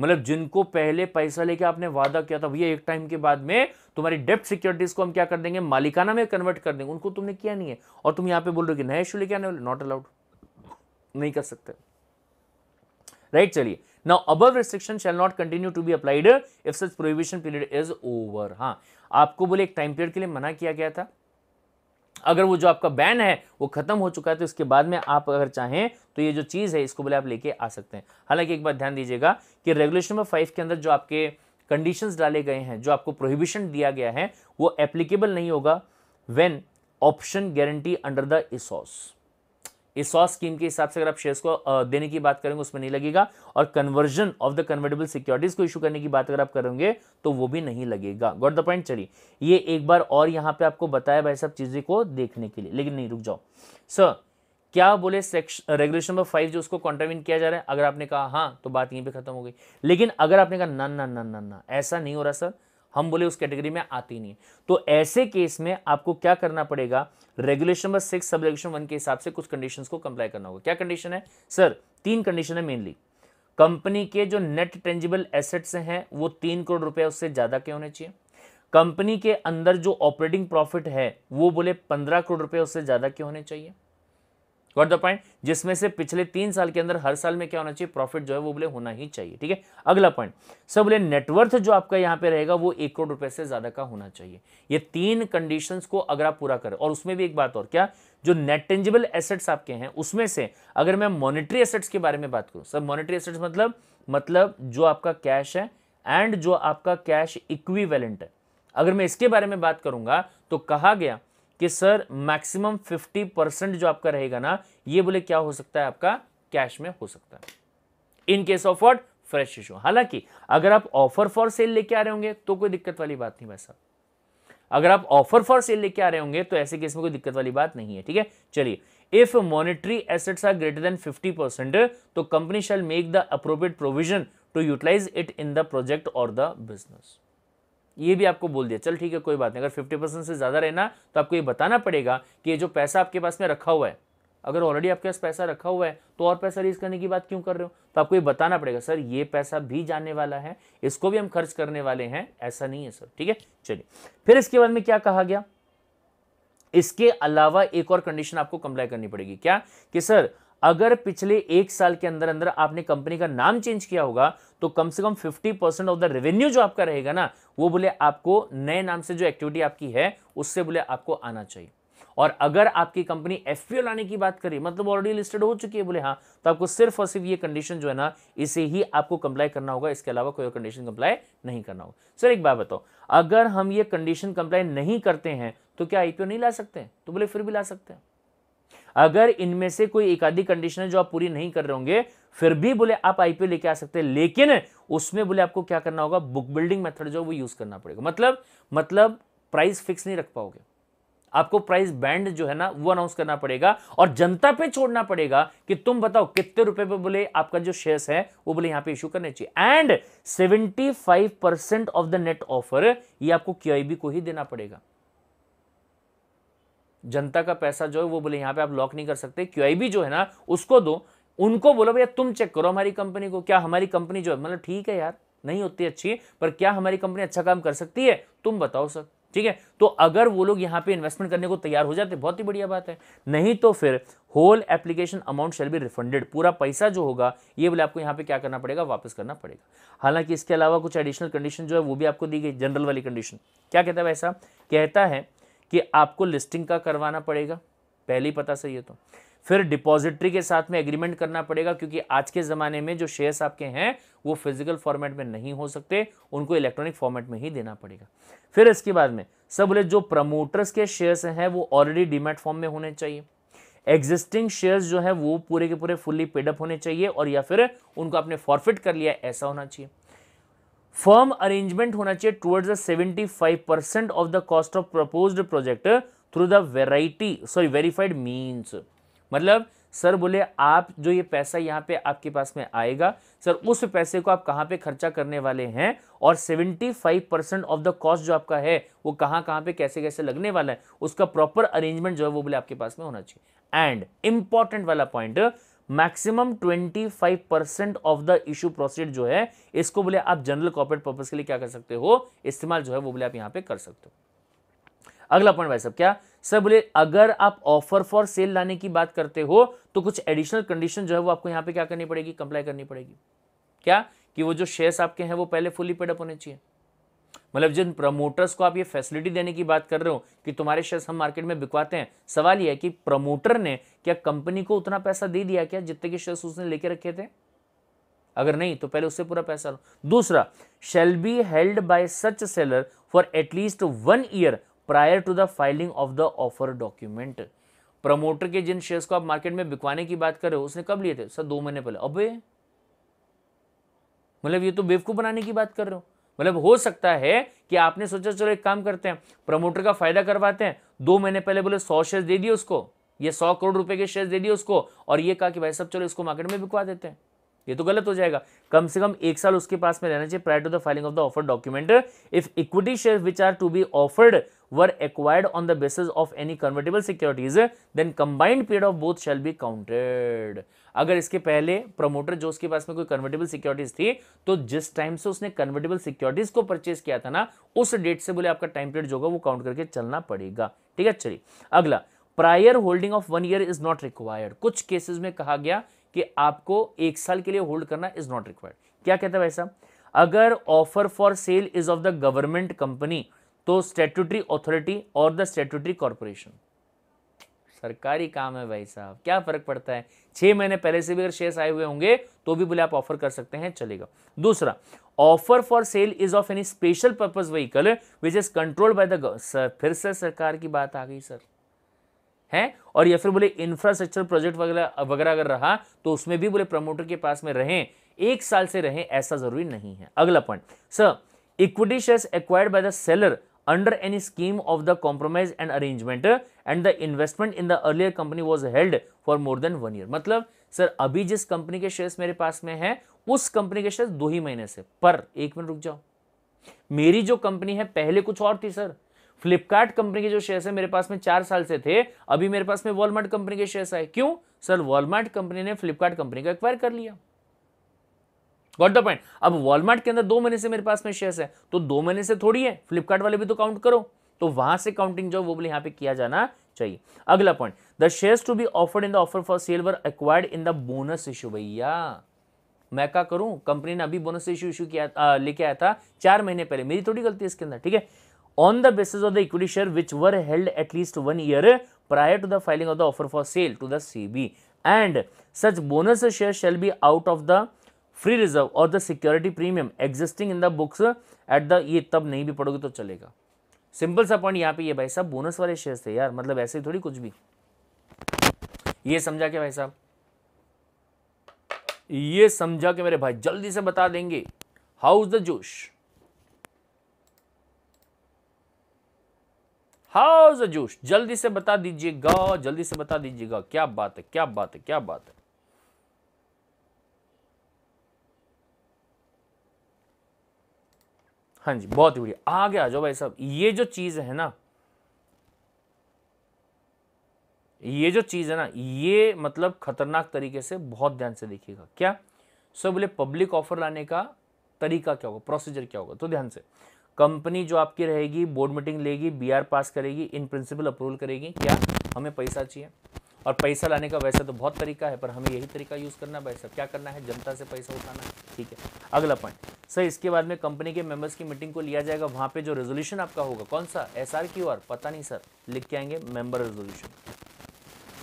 मतलब जिनको पहले पैसा लेके आपने वादा किया था भैया एक टाइम के बाद में तुम्हारी डेप्ट सिक्योरिटीज को हम क्या कर देंगे मालिकाना में कन्वर्ट कर देंगे उनको तुमने किया नहीं है और तुम यहां पे बोल रहे हो कि नए इशू लेके आने नॉट अलाउड नहीं कर सकते राइट चलिए नाउ अब restriction shall not continue to be applied if such prohibition period is over हाँ आपको बोले एक टाइम पीरियड के लिए मना किया गया था अगर वो जो आपका बैन है वो खत्म हो चुका है तो इसके बाद में आप अगर चाहें तो ये जो चीज़ है इसको बोले आप लेके आ सकते हैं हालांकि एक बात ध्यान दीजिएगा कि रेगुलेशन नंबर फाइव के अंदर जो आपके कंडीशंस डाले गए हैं जो आपको प्रोहिबिशन दिया गया है वो एप्लीकेबल नहीं होगा when option guarantee under the ESOS इस सौ स्कीम के हिसाब से अगर आप शेयर्स को देने की बात करेंगे उसमें नहीं लगेगा और conversion of the convertible securities को इशू करने की बात अगर आप करेंगे तो वो भी नहीं लगेगा गॉट द पॉइंट चलिए ये एक बार और यहाँ पे आपको बताया भाई सब चीज़ें को देखने के लिए लेकिन नहीं रुक जाओ सर क्या बोले रेगुलेशन नंबर फाइव जो उसको कॉन्ट्राविन किया जा रहा है अगर आपने कहा हाँ तो बात यहीं पर खत्म हो गई लेकिन अगर आपने कहा ना ना ना ना ना ऐसा नहीं हो रहा सर हम बोले उस कैटेगरी में आती नहीं तो ऐसे केस में आपको क्या करना पड़ेगा regulation number six sub regulation one के हिसाब से कुछ कंडीशंस को कंप्लाई करना होगा क्या कंडीशन है सर तीन कंडीशन है मेनली कंपनी के जो नेट टेंजिबल एसेट्स हैं वो तीन करोड़ रुपया उससे ज़्यादा के होने चाहिए कंपनी के अंदर जो ऑपरेटिंग प्रॉफिट है वो बोले पंद्रह करोड़ रुपया उससे ज़्यादा के होने चाहिए गॉट द पॉइंट जिसमें से पिछले तीन साल के अंदर हर साल में क्या होना चाहिए प्रॉफिट जो है वो बोले होना ही चाहिए ठीक है अगला पॉइंट सर बोले नेटवर्थ जो आपका यहाँ पे रहेगा वो एक करोड़ रुपए से ज्यादा का होना चाहिए ये तीन कंडीशन को अगर आप पूरा करें और उसमें भी एक बात और क्या जो नेटेंजेबल एसेट्स आपके हैं उसमें से अगर मैं मॉनिटरी एसेट्स के बारे में बात करूँ सर मॉनिटरी एसेट्स मतलब मतलब जो आपका कैश है एंड जो आपका कैश इक्वी है अगर मैं इसके बारे में बात करूंगा तो कहा गया कि सर मैक्सिमम 50 परसेंट जो आपका रहेगा ना ये बोले क्या हो सकता है आपका कैश में हो सकता है in case of what fresh issue हालांकि अगर आप ऑफर फॉर सेल लेके आ रहे होंगे तो कोई दिक्कत वाली बात नहीं भाई साहब अगर आप ऑफर फॉर सेल लेके आ रहे होंगे तो ऐसे केस में कोई दिक्कत वाली बात नहीं है ठीक है चलिए if monetary assets are greater than 50 percent तो company shall make the appropriate provision to utilise it in the project और द बिजनेस ये भी आपको बोल दिया चल ठीक है कोई बात नहीं अगर फिफ्टी परसेंट से ज़्यादा रहना तो आपको ये बताना पड़ेगा कि ये जो पैसा आपके पास में रखा हुआ है अगर ऑलरेडी आपके पास पैसा रखा हुआ है तो और पैसा रेज करने की बात क्यों कर रहे हो तो आपको ये बताना पड़ेगा सर ये पैसा भी जाने वाला है इसको भी हम खर्च करने वाले हैं ऐसा नहीं है सर ठीक है चलिए फिर इसके बाद में क्या कहा गया इसके अलावा एक और कंडीशन आपको कंप्लाई करनी पड़ेगी क्या कि सर अगर पिछले एक साल के अंदर अंदर आपने कंपनी का नाम चेंज किया होगा तो कम से कम 50 परसेंट ऑफ द रेवेन्यू जो आपका रहेगा ना वो बोले आपको नए नाम से जो एक्टिविटी आपकी है उससे बोले आपको आना चाहिए और अगर आपकी कंपनी एफ लाने की बात करी मतलब ऑलरेडी लिस्टेड हो चुकी है बोले हाँ तो आपको सिर्फ और सिर्फ ये कंडीशन जो है ना इसे ही आपको कंप्लाई करना होगा इसके अलावा कोई और कंडीशन कंप्लाई नहीं करना होगा सर एक बात बताओ अगर हम ये कंडीशन कंप्लाई नहीं करते हैं तो क्या आईपीओ नहीं ला सकते तो बोले फिर भी ला सकते हैं अगर इनमें से कोई एक आधी कंडीशन है जो आप पूरी नहीं कर रहे होंगे फिर भी बोले आप आईपीओ लेके आ सकते हैं लेकिन उसमें बोले आपको क्या करना होगा बुक बिल्डिंग मेथड जो वो यूज़ करना पड़ेगा मतलब मतलब प्राइस फिक्स नहीं रख पाओगे आपको प्राइस बैंड जो है ना वो अनाउंस करना पड़ेगा और जनता पे छोड़ना पड़ेगा कि तुम बताओ कितने रुपए पे बोले आपका जो शेयर्स है वो बोले यहां पे इशू करने चाहिए and 75 percent of the net offer ये आपको क्यूआईबी को ही देना पड़ेगा जनता का पैसा जो है वो बोले यहाँ पे आप लॉक नहीं कर सकते क्यू जो है ना उसको दो उनको बोलो भैया तुम चेक करो हमारी कंपनी को क्या हमारी कंपनी जो है मतलब ठीक है यार नहीं होती अच्छी पर क्या हमारी कंपनी अच्छा काम कर सकती है तुम बताओ सर ठीक है तो अगर वो लोग यहाँ पे इन्वेस्टमेंट करने को तैयार हो जाते बहुत ही बढ़िया बात है नहीं तो फिर whole application amount shall be refunded पूरा पैसा जो होगा ये बोले आपको यहाँ पे क्या करना पड़ेगा वापस करना पड़ेगा हालांकि इसके अलावा कुछ एडिशनल कंडीशन जो है वो भी आपको दी गई जनरल वाली कंडीशन क्या कहता है वैसा कहता है कि आपको लिस्टिंग का करवाना पड़ेगा पहले ही पता सही है तो फिर डिपॉजिटरी के साथ में एग्रीमेंट करना पड़ेगा क्योंकि आज के ज़माने में जो शेयर्स आपके हैं वो फिजिकल फॉर्मेट में नहीं हो सकते उनको इलेक्ट्रॉनिक फॉर्मेट में ही देना पड़ेगा फिर इसके बाद में सब बोले जो प्रमोटर्स के शेयर्स हैं वो ऑलरेडी डिमेट फॉर्म में होने चाहिए एग्जिस्टिंग शेयर्स जो है वो पूरे के पूरे फुल्ली पेडअप होने चाहिए और या फिर उनको आपने फॉरफिट कर लिया ऐसा होना चाहिए फर्म अरेंजमेंट होना चाहिए towards the 75 percent of the cost of proposed project through the variety sorry verified means मतलब सर बोले आप जो ये पैसा यहाँ पे आपके पास में आएगा सर उस पैसे को आप कहाँ पे खर्चा करने वाले हैं और 75 परसेंट ऑफ द कॉस्ट जो आपका है वो कहाँ कहाँ पे कैसे कैसे लगने वाला है उसका प्रॉपर अरेंजमेंट जो है वो बोले आपके पास में होना चाहिए एंड इम्पॉर्टेंट वाला point maximum 25 percent of the issue proceed जो है इसको बोले आप जनरल कॉर्पोरेट पर्पज के लिए क्या कर सकते हो इस्तेमाल जो है वो बोले आप यहां पे कर सकते हो अगला पॉइंट भाई साहब क्या सर बोले अगर आप ऑफर फॉर सेल लाने की बात करते हो तो कुछ एडिशनल कंडीशन जो है वो आपको यहां पे क्या करनी पड़ेगी कंप्लाई करनी पड़ेगी क्या कि वो जो शेयर्स आपके हैं वो पहले फुली पेडअप होने चाहिए मतलब जिन प्रमोटर्स को आप ये फैसिलिटी देने की बात कर रहे हो कि तुम्हारे शेयर्स हम मार्केट में बिकवाते हैं सवाल ये है कि प्रमोटर ने क्या कंपनी को उतना पैसा दे दिया क्या जितने के शेयर्स उसने लेके रखे थे अगर नहीं तो पहले उससे पूरा पैसा लो दूसरा shall be held by such seller for at least one year prior to the filing of the offer document promoter के जिन शेयर्स को आप मार्केट में बिकवाने की बात कर रहे हो उसने कब लिए थे सर दो महीने पहले अबे मतलब ये तो बेवकूफ बनाने की बात कर रहे हो मतलब हो सकता है कि आपने सोचा चलो एक काम करते हैं प्रमोटर का फायदा करवाते हैं दो महीने पहले बोले सौ शेयर दे दिए उसको ये सौ करोड़ रुपए के शेयर दे दिए उसको और ये कहा कि भाई सब चलो इसको मार्केट में बिकवा देते हैं ये तो गलत हो जाएगा कम से कम एक साल उसके पास में रहना चाहिए prior to the filing of the offer document if equity share which are to be offered were acquired on the basis of any convertible securities then combined period of both shall be counted अगर इसके पहले promoter जो उसके पास में कोई convertible securities थी तो जिस टाइम से उसने कन्वर्टेबल सिक्योरिटीज को परचेज किया था ना उस डेट से बोले आपका टाइम पीरियड जो होगा वो काउंट करके चलना पड़ेगा ठीक है चलिए अगला prior holding of one year is not required कुछ केसेस में कहा गया कि आपको एक साल के लिए होल्ड करना इज नॉट रिक्वायर्ड क्या कहता है भाई साहब अगर offer for sale is of the government company तो स्टेट्यूटरी अथॉरिटी और द स्टेट्यूटरी कॉरपोरेशन सरकारी काम है भाई साहब क्या फ़र्क पड़ता है छह महीने पहले से भी अगर शेयर्स आए हुए होंगे तो भी बोले आप ऑफर कर सकते हैं चलेगा दूसरा offer for sale is of any special purpose vehicle which is controlled by the फिर से सरकार की बात आ गई सर है और या फिर बोले इंफ्रास्ट्रक्चर प्रोजेक्ट वगैरह वगैरह अगर रहा तो उसमें भी बोले प्रमोटर के पास में रहें एक साल से रहें ऐसा जरूरी नहीं है अगला point sir equity shares acquired by the seller under any scheme of the compromise and arrangement and the investment in the earlier company was held for more than one year मतलब सर अभी जिस company के share मेरे पास में है उस company के शेयर दो ही महीने से पर एक मिनट रुक जाओ मेरी जो कंपनी है पहले कुछ और थी सर फ्लिपकार्ट कंपनी के जो शेयर है मेरे पास में चार साल से थे अभी मेरे पास में वॉलमार्ट कंपनी के शेयर आए क्यों सर वॉलमार्ट कंपनी ने फ्लिपकार्ट कंपनी का एक्वायर कर लिया गॉट द पॉइंट अब वॉलमार्ट के अंदर दो महीने से मेरे पास में शेयर्स है तो दो महीने से थोड़ी है फ्लिपकार्ट वाले भी तो काउंट करो तो वहां से काउंटिंग जो वो बोले यहाँ पे किया जाना चाहिए अगला point the shares to be offered in the offer for sale were acquired in the bonus issue भैया मैं क्या करूं कंपनी ने अभी बोनस इशू इशू किया लेके आया था चार महीने पहले मेरी थोड़ी गलती है इसके अंदर ठीक है on the basis of the equity share which were held at least one year prior to the filing of the offer for sale to the be and such bonus share shall be out of the free reserve और the security premium existing in the books at the ये तब नहीं भी पढ़ोगे तो चलेगा simple सा point यहाँ पे ये भाई साहब बोनस वाले शेयर थे यार मतलब ऐसे ही थोड़ी कुछ भी ये समझा के भाई साहब ये समझा के मेरे भाई जल्दी से बता देंगे हाउ इज द जोश हाउ इज द जोश जल्दी से बता दीजिएगा जल्दी से बता दीजिएगा क्या बात है क्या बात है क्या बात है हाँ जी बहुत ही बढ़िया आगे आ जाओ भाई साहब ये जो चीज़ है ना ये जो चीज़ है ना ये मतलब खतरनाक तरीके से बहुत ध्यान से देखिएगा क्या सो बोले पब्लिक ऑफर लाने का तरीका क्या होगा प्रोसीजर क्या होगा तो ध्यान से कंपनी जो आपकी रहेगी बोर्ड मीटिंग लेगी बीआर पास करेगी इन प्रिंसिपल अप्रूवल करेगी क्या हमें पैसा चाहिए और पैसा लाने का वैसे तो बहुत तरीका है पर हमें यही तरीका यूज़ करना है वैसा क्या करना है जनता से पैसा उठाना है ठीक है अगला पॉइंट सर इसके बाद में कंपनी के मेंबर्स की मीटिंग को लिया जाएगा वहाँ पे जो रेजोल्यूशन आपका होगा कौन सा एस आर क्यू आर पता नहीं सर लिख के आएंगे मेंबर रेजोल्यूशन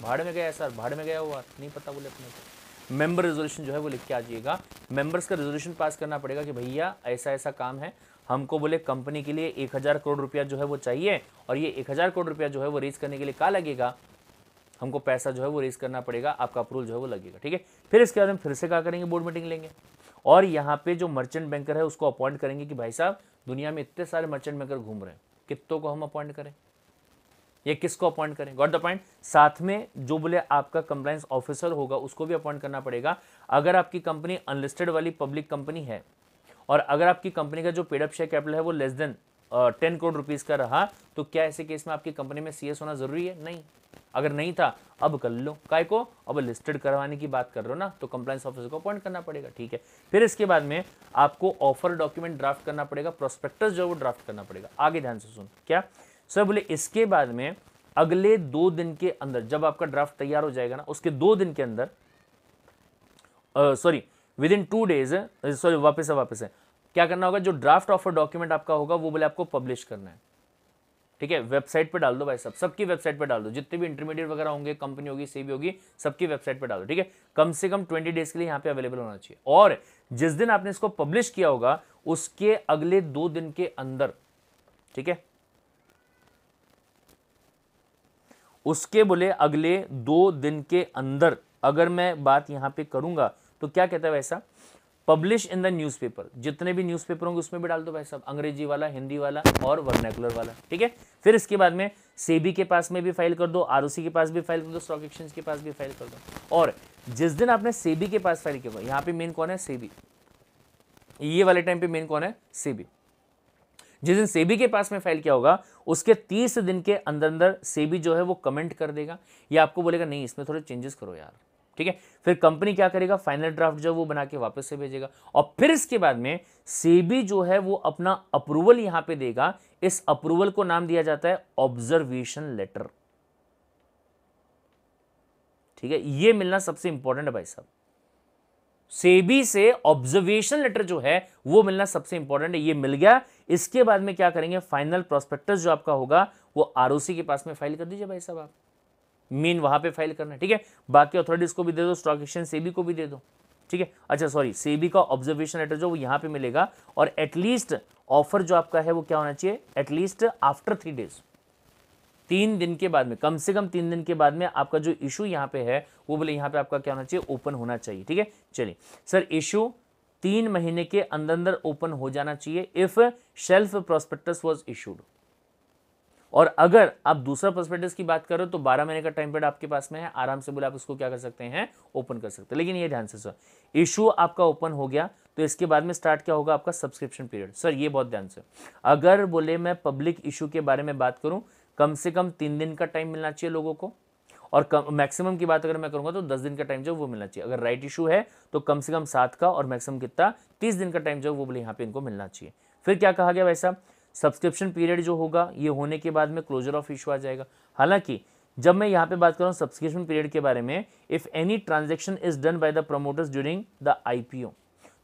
भाड़ में गया सर भाड़ में गया हुआ नहीं पता बोले अपने को मेंबर रेजोल्यूशन जो है वो लिख के आ जाइएगा मेंबर्स का रेजोल्यूशन पास करना पड़ेगा कि भैया ऐसा ऐसा काम है हमको बोले कंपनी के लिए एक हज़ार करोड़ रुपया जो है वो चाहिए और ये एक हज़ार करोड़ रुपया जो है वो रेज करने के लिए कहा लगेगा हमको पैसा जो है वो रेस करना पड़ेगा आपका अप्रूवल जो है वो लगेगा ठीक है फिर इसके बाद हम फिर से क्या करेंगे बोर्ड मीटिंग लेंगे और यहाँ पे जो मर्चेंट बैंकर है उसको अपॉइंट करेंगे कि भाई साहब दुनिया में इतने सारे मर्चेंट बैंकर घूम रहे हैं कितों को हम अपॉइंट करें या किसको अपॉइंट करें गॉट द पॉइंट साथ में जो बोले आपका कंप्लाइंस ऑफिसर होगा उसको भी अपॉइंट करना पड़ेगा अगर आपकी कंपनी अनलिस्टेड वाली पब्लिक कंपनी है और अगर आपकी कंपनी का जो पेडअप शेयर कैपिटल है वो less than ten crore rupees का रहा तो क्या ऐसे केस में आपकी कंपनी में सीएस होना ज़रूरी है नहीं अगर नहीं था अब कर लो काय को अब लिस्टेड करवाने की बात कर रहे हो ना तो कंप्लाइंस ऑफिसर को अपॉइंट करना पड़ेगा ठीक है फिर इसके बाद में आपको ऑफर डॉक्यूमेंट ड्राफ्ट करना पड़ेगा प्रोस्पेक्टस जो है वो ड्राफ्ट करना पड़ेगा आगे ध्यान से सुन क्या सर बोले इसके बाद में अगले दो दिन के अंदर जब आपका ड्राफ्ट तैयार हो जाएगा ना उसके दो दिन के अंदर sorry within two days sorry वापस है वापस है क्या करना होगा जो ड्राफ्ट ऑफर डॉक्यूमेंट आपका होगा वो बोले आपको पब्लिश करना है ठीक है वेबसाइट पे डाल दो भाई सब सबकी वेबसाइट पे डाल दो जितने भी इंटरमीडिएट वगैरह होंगे कंपनी होगी सी e भी होगी सबकी वेबसाइट पे डाल दो ठीक है कम से कम ट्वेंटी डेज के लिए यहाँ पे अवेलेबल होना चाहिए और जिस दिन आपने इसको पब्लिश किया होगा उसके अगले दो दिन के अंदर ठीक है उसके बोले अगले दो दिन के अंदर अगर मैं बात यहां पर करूंगा तो क्या कहता है वैसा पब्लिश इन द न्यूज़पेपर जितने भी न्यूज पेपर होंगे उसमें भी डाल दो भाई सब अंग्रेजी वाला हिंदी वाला और वर्नैकुलर वाला ठीक है फिर इसके बाद में सेबी के पास में भी फाइल कर दो आर के पास भी फाइल कर दो स्टॉक एक्सचेंज के पास भी फाइल कर दो और जिस दिन आपने सेबी के पास फाइल किया यहाँ पे मेन कौन है सेबी ये वाले टाइम पे मेन कौन है सेबी जिस दिन सेबी के पास में फाइल किया होगा उसके तीस दिन के अंदर अंदर सेबी जो है वो कमेंट कर देगा या आपको बोलेगा नहीं इसमें थोड़े चेंजेस करो यार ठीक है फिर कंपनी क्या करेगा फाइनल ड्राफ्ट जो वो बना के वापस से भेजेगा और फिर इसके बाद में सेबी जो है वो अपना अप्रूवल यहां पे देगा इस अप्रूवल को नाम दिया जाता है ऑब्जर्वेशन लेटर ठीक है ये मिलना सबसे इंपॉर्टेंट है भाई साहब सेबी से ऑब्जर्वेशन लेटर जो है वो मिलना सबसे इंपॉर्टेंट है ये मिल गया इसके बाद में क्या करेंगे फाइनल प्रोस्पेक्टस जो आपका होगा वो आरओसी के पास में फाइल कर दीजिए भाई साहब आप मेन वहां पे फाइल करना है ठीक है बाकी अथॉरिटीज़ को भी दे दो स्टॉक एक्सचेंज सेबी को भी दे दो ठीक है अच्छा सॉरी सेबी का ऑब्जर्वेशन लेटर जो वो यहाँ पे मिलेगा और एटलीस्ट ऑफर जो आपका है वो क्या होना चाहिए एटलीस्ट आफ्टर थ्री डेज तीन दिन के बाद में कम से कम तीन दिन के बाद में आपका जो इशू यहाँ पे है वो बोले यहाँ पे आपका क्या होना चाहिए ओपन होना चाहिए ठीक है चलिए सर इशू तीन महीने के अंदर अंदर ओपन हो जाना चाहिए if shelf prospectus was issued और अगर आप दूसरा पर्सपेक्टिव की बात करो तो 12 महीने का टाइम पीरियड आपके पास में है आराम से बोले आप उसको क्या कर सकते हैं ओपन कर सकते हैं लेकिन ये ध्यान से सर इशू आपका ओपन हो गया तो इसके बाद में स्टार्ट क्या होगा आपका सब्सक्रिप्शन पीरियड सर ये बहुत ध्यान से अगर बोले मैं पब्लिक इशू के बारे में बात करूँ कम से कम तीन दिन का टाइम मिलना चाहिए लोगों को और मैक्सिमम की बात अगर मैं करूंगा तो दस दिन का टाइम जो वो मिलना चाहिए अगर राइट इशू है तो कम से कम सात का और मैक्सिमम कितना तीस दिन का टाइम जो वो बोले यहाँ पे इनको मिलना चाहिए फिर क्या कहा गया भाई साहब सब्सक्रिप्शन पीरियड जो होगा ये होने के बाद में क्लोजर ऑफ इशू आ जाएगा हालांकि जब मैं यहाँ पे बात कर रहा हूँ सब्सक्रिप्शन पीरियड के बारे में if any transaction is done by the promoters during the IPO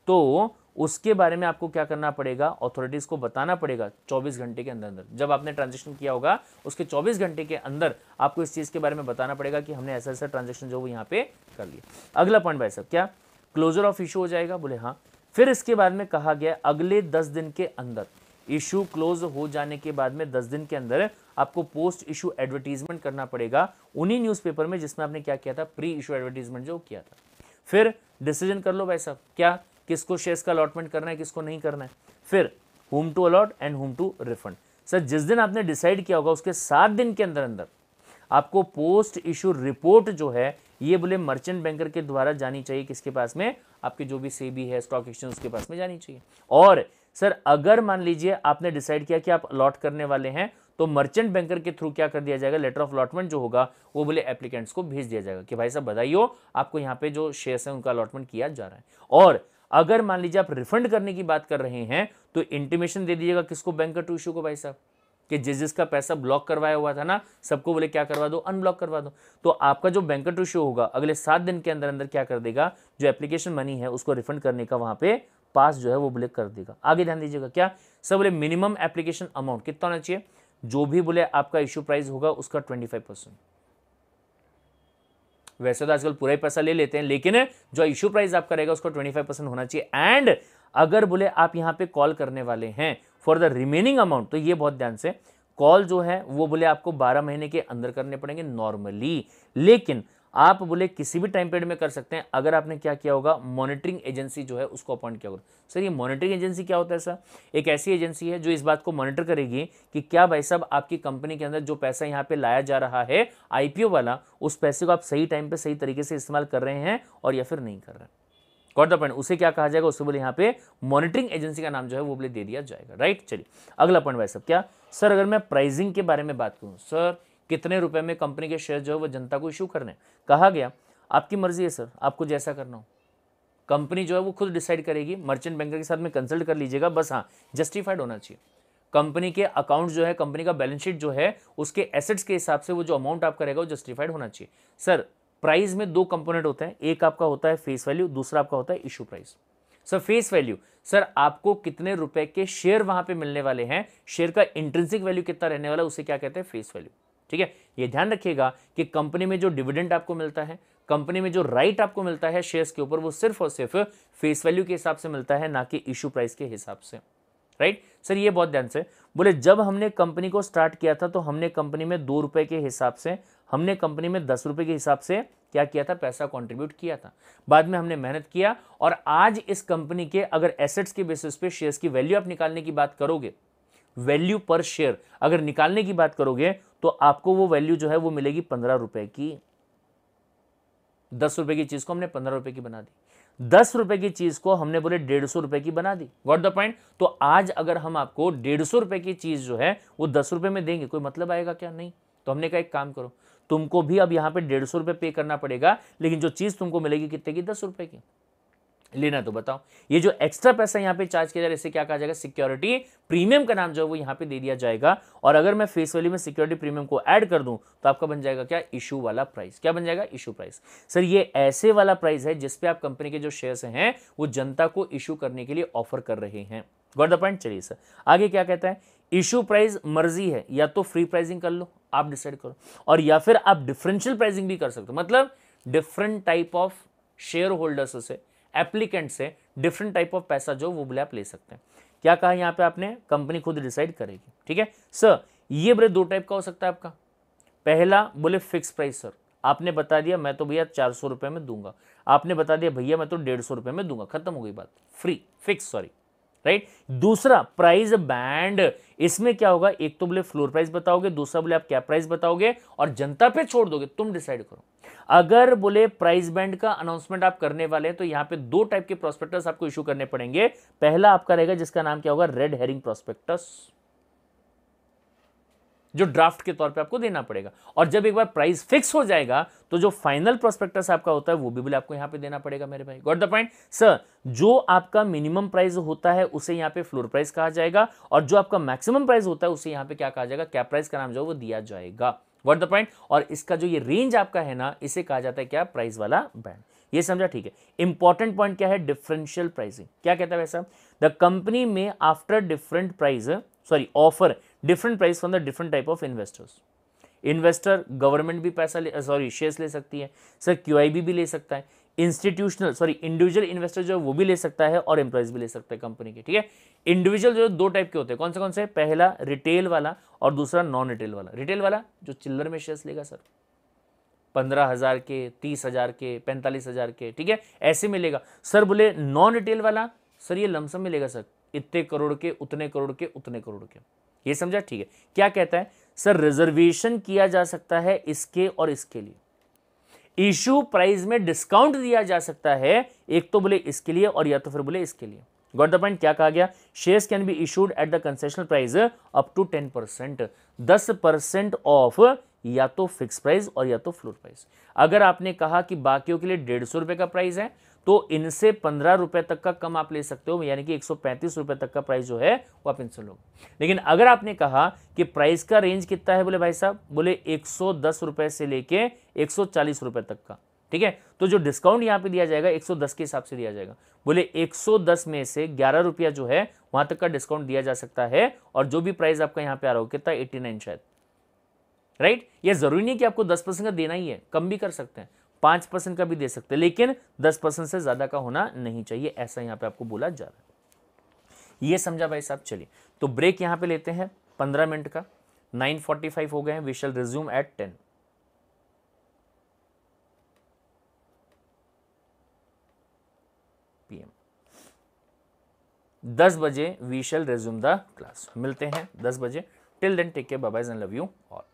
तो उसके बारे में आपको क्या करना पड़ेगा अथॉरिटीज़ को बताना पड़ेगा 24 घंटे के अंदर अंदर जब आपने ट्रांजेक्शन किया होगा उसके 24 घंटे के अंदर आपको इस चीज़ के बारे में बताना पड़ेगा कि हमने ऐसा ऐसा ट्रांजेक्शन जो वो यहाँ पे कर लिया अगला पॉइंट भाई साहब क्या क्लोजर ऑफ इशू हो जाएगा बोले हाँ फिर इसके बाद में कहा गया अगले दस दिन के अंदर इशू क्लोज हो जाने के बाद में दस दिन के अंदर आपको पोस्ट इशू एडवर्टीजमेंट करना पड़ेगा उन्हीं न्यूज़पेपर में जिसमें आपने क्या किया था प्री इशू एडवर्टीजमेंट जो किया था फिर डिसीजन कर लो भाई साहब क्या किसको शेयर्स का अलॉटमेंट करना है किसको नहीं करना है फिर whom to allot and whom to refund sir जिस दिन आपने डिसाइड किया होगा उसके सात दिन के अंदर अंदर आपको पोस्ट इशू रिपोर्ट जो है ये बोले मर्चेंट बैंकर के द्वारा जानी चाहिए किसके पास में आपके जो भी सेबी है स्टॉक एक्सचेंज उसके पास में जानी चाहिए और सर अगर मान लीजिए आपने डिसाइड किया कि आप अलॉट करने वाले हैं तो मर्चेंट बैंकर के थ्रू क्या कर दिया जाएगा लेटर ऑफ अलॉटमेंट जो होगा वो बोले एप्लीकेंट्स को भेज दिया जाएगा कि भाई साहब बधाई हो आपको यहाँ पे जो शेयर्स हैं उनका अलॉटमेंट किया जा रहा है और अगर मान लीजिए आप रिफंड करने की बात कर रहे हैं तो इंटीमेशन दे दीजिएगा किसको बैंकर टू इशू को भाई साहब कि जिस जिसका पैसा ब्लॉक करवाया हुआ था ना सबको बोले क्या करवा दो अनब्लॉक करवा दो तो आपका जो बैंकर टू शो होगा अगले सात दिन के अंदर अंदर क्या कर देगा जो एप्लीकेशन मनी है उसको रिफंड करने का वहां पे पास जो है वो बोले कर देगा आगे ध्यान दीजिएगा क्या सर बोले मिनिमम एप्लीकेशन अमाउंट कितना होना चाहिए जो भी बोले आपका इश्यू प्राइस होगा उसका ट्वेंटी फाइव परसेंट वैसे तो आजकल पूरा ही पैसा ले लेते हैं लेकिन जो इश्यू प्राइस आपका रहेगा उसका ट्वेंटी फाइव परसेंट होना चाहिए एंड अगर बोले आप यहां पे कॉल करने वाले हैं फॉर द रिमेनिंग अमाउंट तो ये बहुत ध्यान से कॉल जो है वो बोले आपको 12 महीने के अंदर करने पड़ेंगे नॉर्मली लेकिन आप बोले किसी भी टाइम पीरियड में कर सकते हैं अगर आपने क्या किया होगा मॉनिटरिंग एजेंसी जो है उसको अपॉइंट किया होगा सर ये मॉनिटरिंग एजेंसी क्या होता है सर एक ऐसी एजेंसी है जो इस बात को मॉनिटर करेगी कि क्या भाई साहब आपकी कंपनी के अंदर जो पैसा यहाँ पे लाया जा रहा है आईपीओ वाला उस पैसे को आप सही टाइम पर सही तरीके से इस्तेमाल कर रहे हैं और या फिर नहीं कर रहे हैं गॉट द पॉइंट उसे क्या कहा जाएगा उससे बोले यहाँ पे मॉनिटरिंग एजेंसी का नाम जो है वो बोले दे दिया जाएगा राइट चलिए अगला पॉइंट भाई साहब क्या सर अगर मैं प्राइजिंग के बारे में बात करूँ सर कितने रुपए में कंपनी के शेयर जो है वो जनता को इशू करने कहा गया आपकी मर्जी है सर आपको जैसा करना हो कंपनी जो है वो खुद डिसाइड करेगी मर्चेंट बैंकर के साथ में कंसल्ट कर लीजिएगा बस हाँ जस्टिफाइड होना चाहिए कंपनी के अकाउंट जो है कंपनी का बैलेंस शीट जो है उसके एसेट्स के हिसाब से वो जो अमाउंट आप करेगा वो जस्टिफाइड होना चाहिए सर प्राइस में दो कंपोनेंट होते हैं एक आपका होता है फेस वैल्यू दूसरा आपका होता है issue price sir face value sir आपको कितने रुपए के शेयर वहां पे मिलने वाले हैं शेयर का इंट्रेंसिक वैल्यू कितना रहने वाला है उसे क्या कहते हैं फेस वैल्यू ठीक है ये ध्यान रखिएगा कि कंपनी में जो डिविडेंड आपको मिलता है कंपनी में जो राइट आपको मिलता है शेयर्स के ऊपर वो सिर्फ और सिर्फ फेस वैल्यू के हिसाब से मिलता है ना कि इश्यू प्राइस के हिसाब से राइट सर ये बहुत ध्यान से बोले जब हमने कंपनी को स्टार्ट किया था तो हमने कंपनी में दो रुपए के हिसाब से हमने कंपनी में दस रुपए के हिसाब से क्या किया था पैसा कंट्रीब्यूट किया था बाद में हमने मेहनत किया और आज इस कंपनी के अगर एसेट्स के बेसिस पे शेयर्स की वैल्यू आप निकालने की बात करोगे वैल्यू पर शेयर अगर निकालने की बात करोगे तो आपको वो वैल्यू जो है वो मिलेगी पंद्रह रुपए की दस रुपए की चीज़ को हमने पंद्रह रुपए की बना दी दस रुपए की चीज़ को हमने बोले डेढ़ सौ रुपए की बना दी वॉट द पॉइंट तो आज अगर हम आपको डेढ़ सौ रुपए की चीज़ जो है वो दस रुपए में देंगे कोई मतलब आएगा क्या नहीं तो हमने कहा एक काम करो तुमको भी अब यहां पे डेढ़ सौ रुपए पे करना पड़ेगा लेकिन जो चीज़ तुमको मिलेगी कितने की दस रुपए की लेना तो बताओ ये जो एक्स्ट्रा पैसा यहाँ पे चार्ज किया जा रहा है इसे क्या कहा जाएगा सिक्योरिटी प्रीमियम का नाम जो है वो यहाँ पे दे दिया जाएगा और अगर मैं फेस वैल्यू में सिक्योरिटी प्रीमियम को ऐड कर दूँ तो आपका बन जाएगा क्या इशू वाला प्राइस क्या बन जाएगा इशू प्राइस सर ये ऐसे वाला प्राइस है जिसपे आप कंपनी के जो शेयर्स हैं वो जनता को इशू करने के लिए ऑफर कर रहे हैं गॉट द पॉइंट चलिए सर आगे क्या कहता है इशू प्राइस मर्जी है या तो फ्री प्राइसिंग कर लो आप डिसाइड करो और या फिर आप डिफरेंशियल प्राइसिंग भी कर सकते हो मतलब different type of share holders से एप्लीकेंट से डिफरेंट टाइप ऑफ पैसा जो वो बोले आप ले सकते हैं क्या कहा यहाँ पे आपने कंपनी खुद डिसाइड करेगी ठीक है सर ये बोले दो टाइप का हो सकता है आपका पहला बोले फिक्स प्राइस सर आपने बता दिया मैं तो भैया चार सौ रुपये में दूंगा आपने बता दिया भैया मैं तो डेढ़ सौ रुपये में दूंगा खत्म हो गई बात फ्री फिक्स सॉरी राइट दूसरा प्राइस बैंड इसमें क्या होगा एक तो बोले फ्लोर प्राइस बताओगे दूसरा बोले आप क्या प्राइस बताओगे और जनता पे छोड़ दोगे तुम डिसाइड करो अगर बोले प्राइस बैंड का अनाउंसमेंट आप करने वाले हैं तो यहां पे दो टाइप के प्रोस्पेक्टस आपको इशू करने पड़ेंगे पहला आपका रहेगा जिसका नाम क्या होगा रेड हेरिंग प्रोस्पेक्टस जो ड्राफ्ट के तौर पे आपको देना पड़ेगा और जब एक बार प्राइस फिक्स हो जाएगा तो जो फाइनल प्रोस्पेक्टस आपका होता है वो भी बोले आपको यहां पे देना पड़ेगा मेरे भाई गॉट द पॉइंट सर जो आपका मिनिमम प्राइस होता है उसे यहां पे फ्लोर प्राइस कहा जाएगा और जो आपका मैक्सिमम प्राइस होता है उसे यहां पर क्या कहा जाएगा क्या प्राइस का नाम जो वो दिया जाएगा वॉट द पॉइंट और इसका जो ये रेंज आपका है ना इसे कहा जाता है क्या प्राइस वाला बैंड ये समझा ठीक है इंपॉर्टेंट पॉइंट क्या है डिफरेंशियल प्राइसिंग क्या कहता है वैसा द कंपनी में after different price sorry offer different price for the different type of investors investor government भी पैसा ले सॉरी शेयर्स ले सकती है सर क्यू भी ले सकता है इंस्टीट्यूशनल सॉरी इंडिविजुअल इन्वेस्टर जो है वो भी ले सकता है और एम्प्लॉयज भी ले सकते हैं कंपनी के ठीक है इंडिविजुअल जो दो टाइप के होते हैं कौन से कौन से पहला रिटेल वाला और दूसरा नॉन रिटेल वाला रिटेल वाला जो चिल्लर में शेयर्स लेगा सर पंद्रह हज़ार के तीस हज़ार के पैंतालीस हज़ार के ठीक है ऐसे में लेगा सर बोले नॉन रिटेल वाला सर ये लमसम मिलेगा सर इतने करोड़ के उतने करोड़ के उतने करोड़ के ये समझा ठीक है क्या कहता है सर रिजर्वेशन किया जा सकता है इसके और इसके लिए इशू प्राइस में डिस्काउंट दिया जा सकता है एक तो बोले इसके लिए और या तो फिर बोले इसके लिए गॉट द पॉइंट क्या कहा गया shares can be issued at the concessional price up to ten percent दस परसेंट ऑफ या तो फिक्स प्राइस और या तो फ्लोर प्राइस अगर आपने कहा कि बाकियों के लिए डेढ़ सौ रुपए का प्राइस है तो इनसे पंद्रह रुपए तक का कम आप ले सकते हो यानी कि एक सौ रुपए तक का प्राइस जो है वो आप इनसे लोग लेकिन अगर आपने कहा कि प्राइस का रेंज कितना है बोले भाई साहब बोले एक रुपए से लेके एक रुपए तक का ठीक है तो जो डिस्काउंट यहाँ पे दिया जाएगा 110 के हिसाब से दिया जाएगा बोले 110 में से ग्यारह रुपया जो है वहां तक का डिस्काउंट दिया जा सकता है और जो भी प्राइस आपका यहाँ पे आ रहा हो कितना 89 शायद राइट ये जरूरी नहीं कि आपको 10 परसेंट का देना ही है कम भी कर सकते हैं पांच परसेंट का भी दे सकते हैं लेकिन दस परसेंट से ज़्यादा का होना नहीं चाहिए ऐसा यहां पे आपको बोला जा रहा है ये समझा भाई साहब चलिए तो ब्रेक यहां पे लेते हैं पंद्रह मिनट का नाइन फोर्टी फाइव हो गए हैं we resume at ten PM दस बजे we shall resume the class मिलते हैं दस बजे till then take care bye and love you all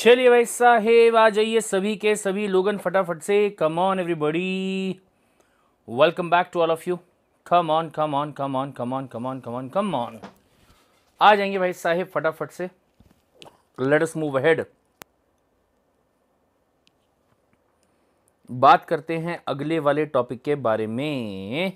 चलिए भाई साहेब आ जाइए सभी के सभी लोगन फटाफट से come on everybody welcome back to all of you come on come on come on come on come on come on come on आ जाएंगे भाई साहेब फटाफट से लेट अस मूव अहेड बात करते हैं अगले वाले टॉपिक के बारे में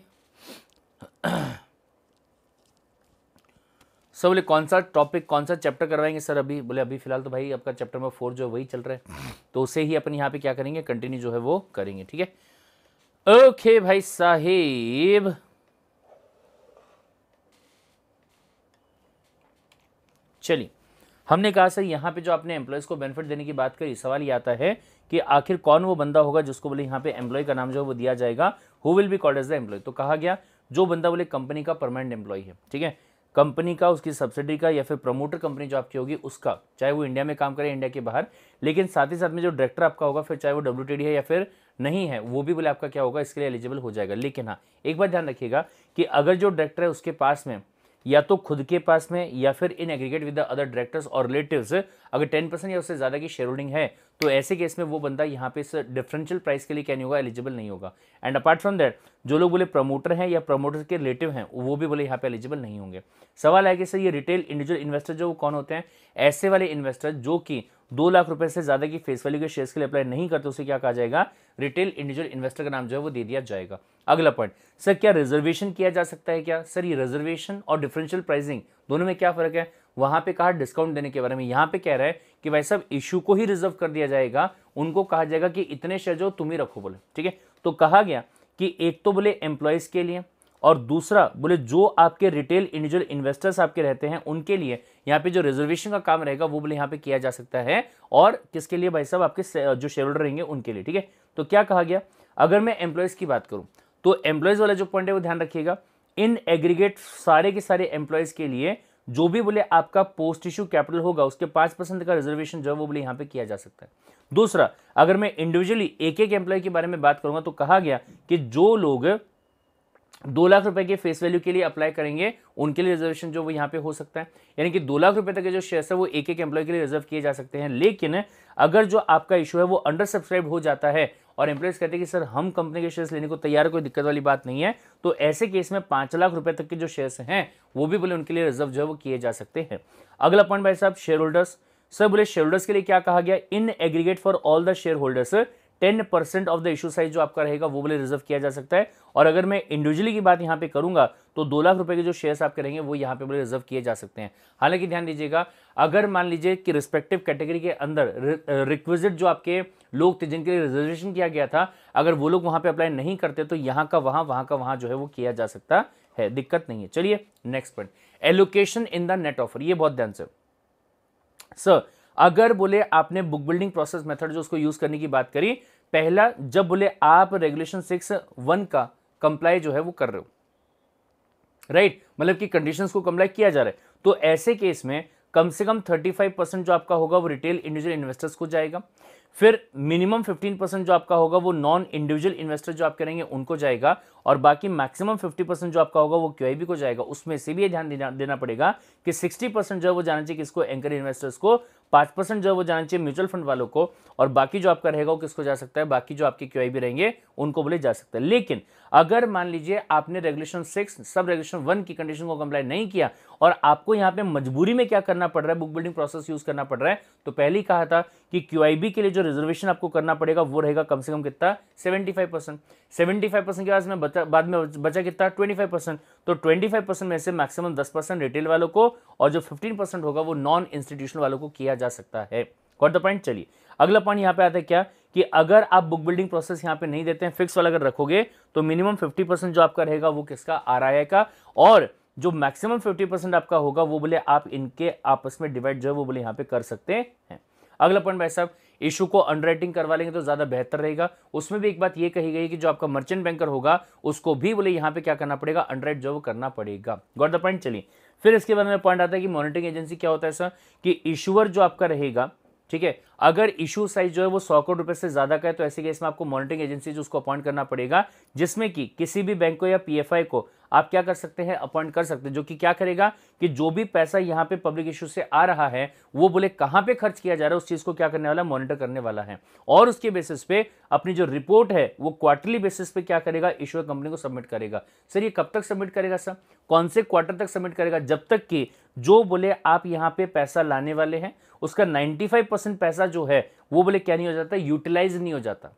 सर बोले कौन सा टॉपिक कौन सा चैप्टर करवाएंगे सर अभी बोले अभी फिलहाल तो भाई आपका चैप्टर नंबर फोर जो है वही चल रहा है तो उसे ही अपन यहाँ पे क्या करेंगे कंटिन्यू जो है वो करेंगे ठीक है ओके भाई साहेब चलिए हमने कहा सर यहाँ पे जो आपने एम्प्लॉयज़ को बेनिफिट देने की बात करी सवाल ये आता है कि आखिर कौन वो बंदा होगा जिसको बोले यहाँ पे एम्प्लॉय का नाम जो है वो दिया जाएगा who will be called as the employee तो कहा गया जो बंदा बोले कंपनी का परमानेंट एम्प्लॉय है ठीक है कंपनी का उसकी सब्सिडी का या फिर प्रमोटर कंपनी जो आपकी होगी उसका चाहे वो इंडिया में काम करे इंडिया के बाहर लेकिन साथ ही साथ में जो डायरेक्टर आपका होगा फिर चाहे वो डब्ल्यू है या फिर नहीं है वो भी बोले आपका क्या होगा इसके लिए एलिजिबल हो जाएगा लेकिन हाँ एक बार ध्यान रखिएगा कि अगर जो डायरेक्टर है उसके पास में या तो खुद के पास में या फिर in aggregate with the other directors और रिलेटिव अगर टेन परसेंट या उससे ज़्यादा की शेयर होल्डिंग है तो ऐसे केस में वो बंदा यहाँ पे इस डिफरेंशियल प्राइस के लिए क्या नहीं होगा एलिजिबल नहीं होगा एंड अपार्ट फ्रॉम दैट जो लोग बोले प्रमोटर हैं या प्रमोटर के रिलेटिव हैं वो भी बोले यहाँ पे एलिजिबल नहीं होंगे सवाल है कि सर ये रिटेल इंडिविजुअल इन्वेस्टर जो कौन होते हैं ऐसे वाले इन्वेस्टर जो कि दो लाख रुपए से ज़्यादा की फेस वैल्यू के शेयर्स के लिए अप्लाई नहीं करते उसे क्या कहा जाएगा रिटेल इंडिविजुअल इन्वेस्टर का नाम जो है वो दे दिया जाएगा अगला पॉइंट सर क्या रिजर्वेशन किया जा सकता है क्या सर ये रिजर्वेशन और डिफरेंशियल प्राइसिंग दोनों में क्या फ़र्क है वहां पे कहा डिस्काउंट देने के बारे में यहां पे कह रहा है कि भाई सब इशू को ही रिजर्व कर दिया जाएगा उनको कहा जाएगा कि इतने शेयर जो तुम ही रखो बोले ठीक है तो कहा गया कि एक तो बोले एम्प्लॉयज़ के लिए और दूसरा बोले जो आपके रिटेल इंडिविजुअल इन्वेस्टर्स आपके रहते हैं उनके लिए यहाँ पे जो रिजर्वेशन का काम रहेगा वो बोले यहाँ पे किया जा सकता है और किसके लिए भाई साहब आपके जो शेयर होल्डर रहेंगे उनके लिए ठीक है तो क्या कहा गया अगर मैं एम्प्लॉयज़ की बात करूँ तो एम्प्लॉयज़ वाला जो पॉइंट है वो ध्यान रखिएगा इन एग्रीगेट सारे के सारे एम्प्लॉयज़ के लिए जो भी बोले आपका पोस्ट इश्यू कैपिटल होगा उसके पाँच परसेंट का रिजर्वेशन जो है वो बोले यहाँ पे किया जा सकता है दूसरा अगर मैं इंडिविजुअली एक एक एम्प्लॉय के बारे में बात करूंगा तो कहा गया कि जो लोग दो लाख रुपए के फेस वैल्यू के लिए अप्लाई करेंगे उनके लिए रिजर्वेशन जो वो यहाँ पे हो सकता है यानी कि दो लाख रुपए तक के जो शेयर्स है वो एक एक एम्प्लॉय के लिए रिजर्व किए जा सकते हैं लेकिन अगर जो आपका इशू है वो अंडर सब्सक्राइब हो जाता है और एम्प्लॉयज कहते हैं कि सर हम कंपनी के शेयर्स लेने को तैयार कोई दिक्कत वाली बात नहीं है तो ऐसे केस में पाँच लाख रुपए तक के जो शेयर्स हैं वो भी बोले उनके लिए रिजर्व जो है वो किए जा सकते हैं अगला पॉइंट भाई साहब शेयर होल्डर्स सर बोले शेयर होल्डर्स के लिए क्या कहा गया in aggregate for all the share holders ten percent of the issue size जो आपका रहेगा वो बोले रिजर्व किया जा सकता है और अगर मैं इंडिविजुअली की बात यहाँ पे करूंगा तो दो लाख रुपए के जो शेयर्स आपके रहेंगे वो यहाँ पे बोले रिजर्व किए जा सकते हैं हालांकि ध्यान दीजिएगा अगर मान लीजिए कि रिस्पेक्टिव कैटेगरी के अंदर रिक्विजिट जो आपके लोग थे जिनके लिए रिजर्वेशन किया गया था अगर वो लोग वहाँ पर अप्लाई नहीं करते तो यहाँ का वहाँ वहाँ का वहाँ जो है वो किया जा सकता है दिक्कत नहीं है चलिए next point allocation in the net offer ये बहुत ध्यान से सर अगर बोले आपने बुक बिल्डिंग प्रोसेस मेथड जो उसको यूज करने की बात करी पहला जब बोले आप रेगुलेशन सिक्स वन का कंप्लाई जो है वो कर रहे हो राइट right? मतलब कि कंडीशंस को कंप्लाई किया जा रहा है तो ऐसे केस में कम से कम थर्टी फाइव परसेंट जो आपका होगा वो रिटेल इंडिविजुअल इन्वेस्टर्स को जाएगा फिर मिनिमम 15 परसेंट जो आपका होगा वो नॉन इंडिविजुअल इन्वेस्टर जो आप करेंगे उनको जाएगा और बाकी मैक्सिमम 50 परसेंट जो आपका होगा वो क्यूआईबी को जाएगा उसमें से भी ये ध्यान देना, देना पड़ेगा कि 60 परसेंट जो है वो जाना चाहिए किसको एंकर इन्वेस्टर्स को 5 परसेंट जो है वो जाना चाहिए म्यूचुअल फंड वालों को और बाकी जो आपका रहेगा वो किसको जा सकता है बाकी जो आपके क्यू रहेंगे उनको बोले जा सकता है लेकिन अगर मान लीजिए आपने regulation six sub regulation one की कंडीशन को कंप्लाई नहीं किया और आपको यहां पे मजबूरी में क्या करना पड़ रहा है बुक बिल्डिंग प्रोसेस यूज करना पड़ रहा है तो पहले ही कहा था कि क्यू के लिए जो रिजर्वेशन आपको करना पड़ेगा वो रहेगा कम से कम कितना seventy five percent seventy five percent के बाद में बचा बाद में बचा कितना ट्वेंटी फाइव परसेंट तो ट्वेंटी फाइव परसेंट में से मैक्सिमम दस परसेंट रिटेल वालों को और जो फिफ्टीन परसेंट होगा वो नॉन इंस्टीट्यूशन वालों को किया जा सकता है पॉइंट चलिए अगला पॉइंट यहाँ पे आता है क्या कि अगर आप बुक बिल्डिंग प्रोसेस यहाँ पे नहीं देते हैं फिक्स वाला अगर रखोगे तो मिनिमम 50 परसेंट जो आपका रहेगा वो किसका आर का और जो मैक्सिमम 50 परसेंट आपका होगा वो बोले आप इनके आपस में डिवाइड जो है वो बोले यहाँ पे कर सकते हैं अगला पॉइंट भाई साहब इशू को अंडरराइटिंग करवा लेंगे तो ज़्यादा बेहतर रहेगा उसमें भी एक बात ये कही गई कि जो आपका मर्चेंट बैंकर होगा उसको भी बोले यहाँ पे क्या करना पड़ेगा अंडरराइट जो करना पड़ेगा गॉट द पॉइंट चलिए फिर इसके बाद में पॉइंट आता है कि मॉनिटरिंग एजेंसी क्या होता है सर कि इशूअर जो आपका रहेगा ठीक है अगर इशू साइज जो है वो सौ करोड़ रुपए से ज्यादा का है तो ऐसे केस में आपको मॉनिटरिंग एजेंसी जो उसको अपॉइंट करना पड़ेगा जिसमें कि किसी भी बैंक को या पीएफआई को आप क्या कर सकते हैं अपॉइंट कर सकते हैं जो कि क्या करेगा कि जो भी पैसा यहाँ पे पब्लिक इश्यू से आ रहा है वो बोले कहाँ पे खर्च किया जा रहा है उस चीज़ को क्या करने वाला मॉनिटर करने वाला है और उसके बेसिस पे अपनी जो रिपोर्ट है वो क्वार्टरली बेसिस पे क्या करेगा इशू कंपनी को सबमिट करेगा सर ये कब तक सबमिट करेगा सर कौन से क्वार्टर तक सबमिट करेगा जब तक कि जो बोले आप यहाँ पे पैसा लाने वाले हैं उसका 95 परसेंट पैसा जो है वो बोले क्या नहीं हो जाता यूटिलाइज नहीं हो जाता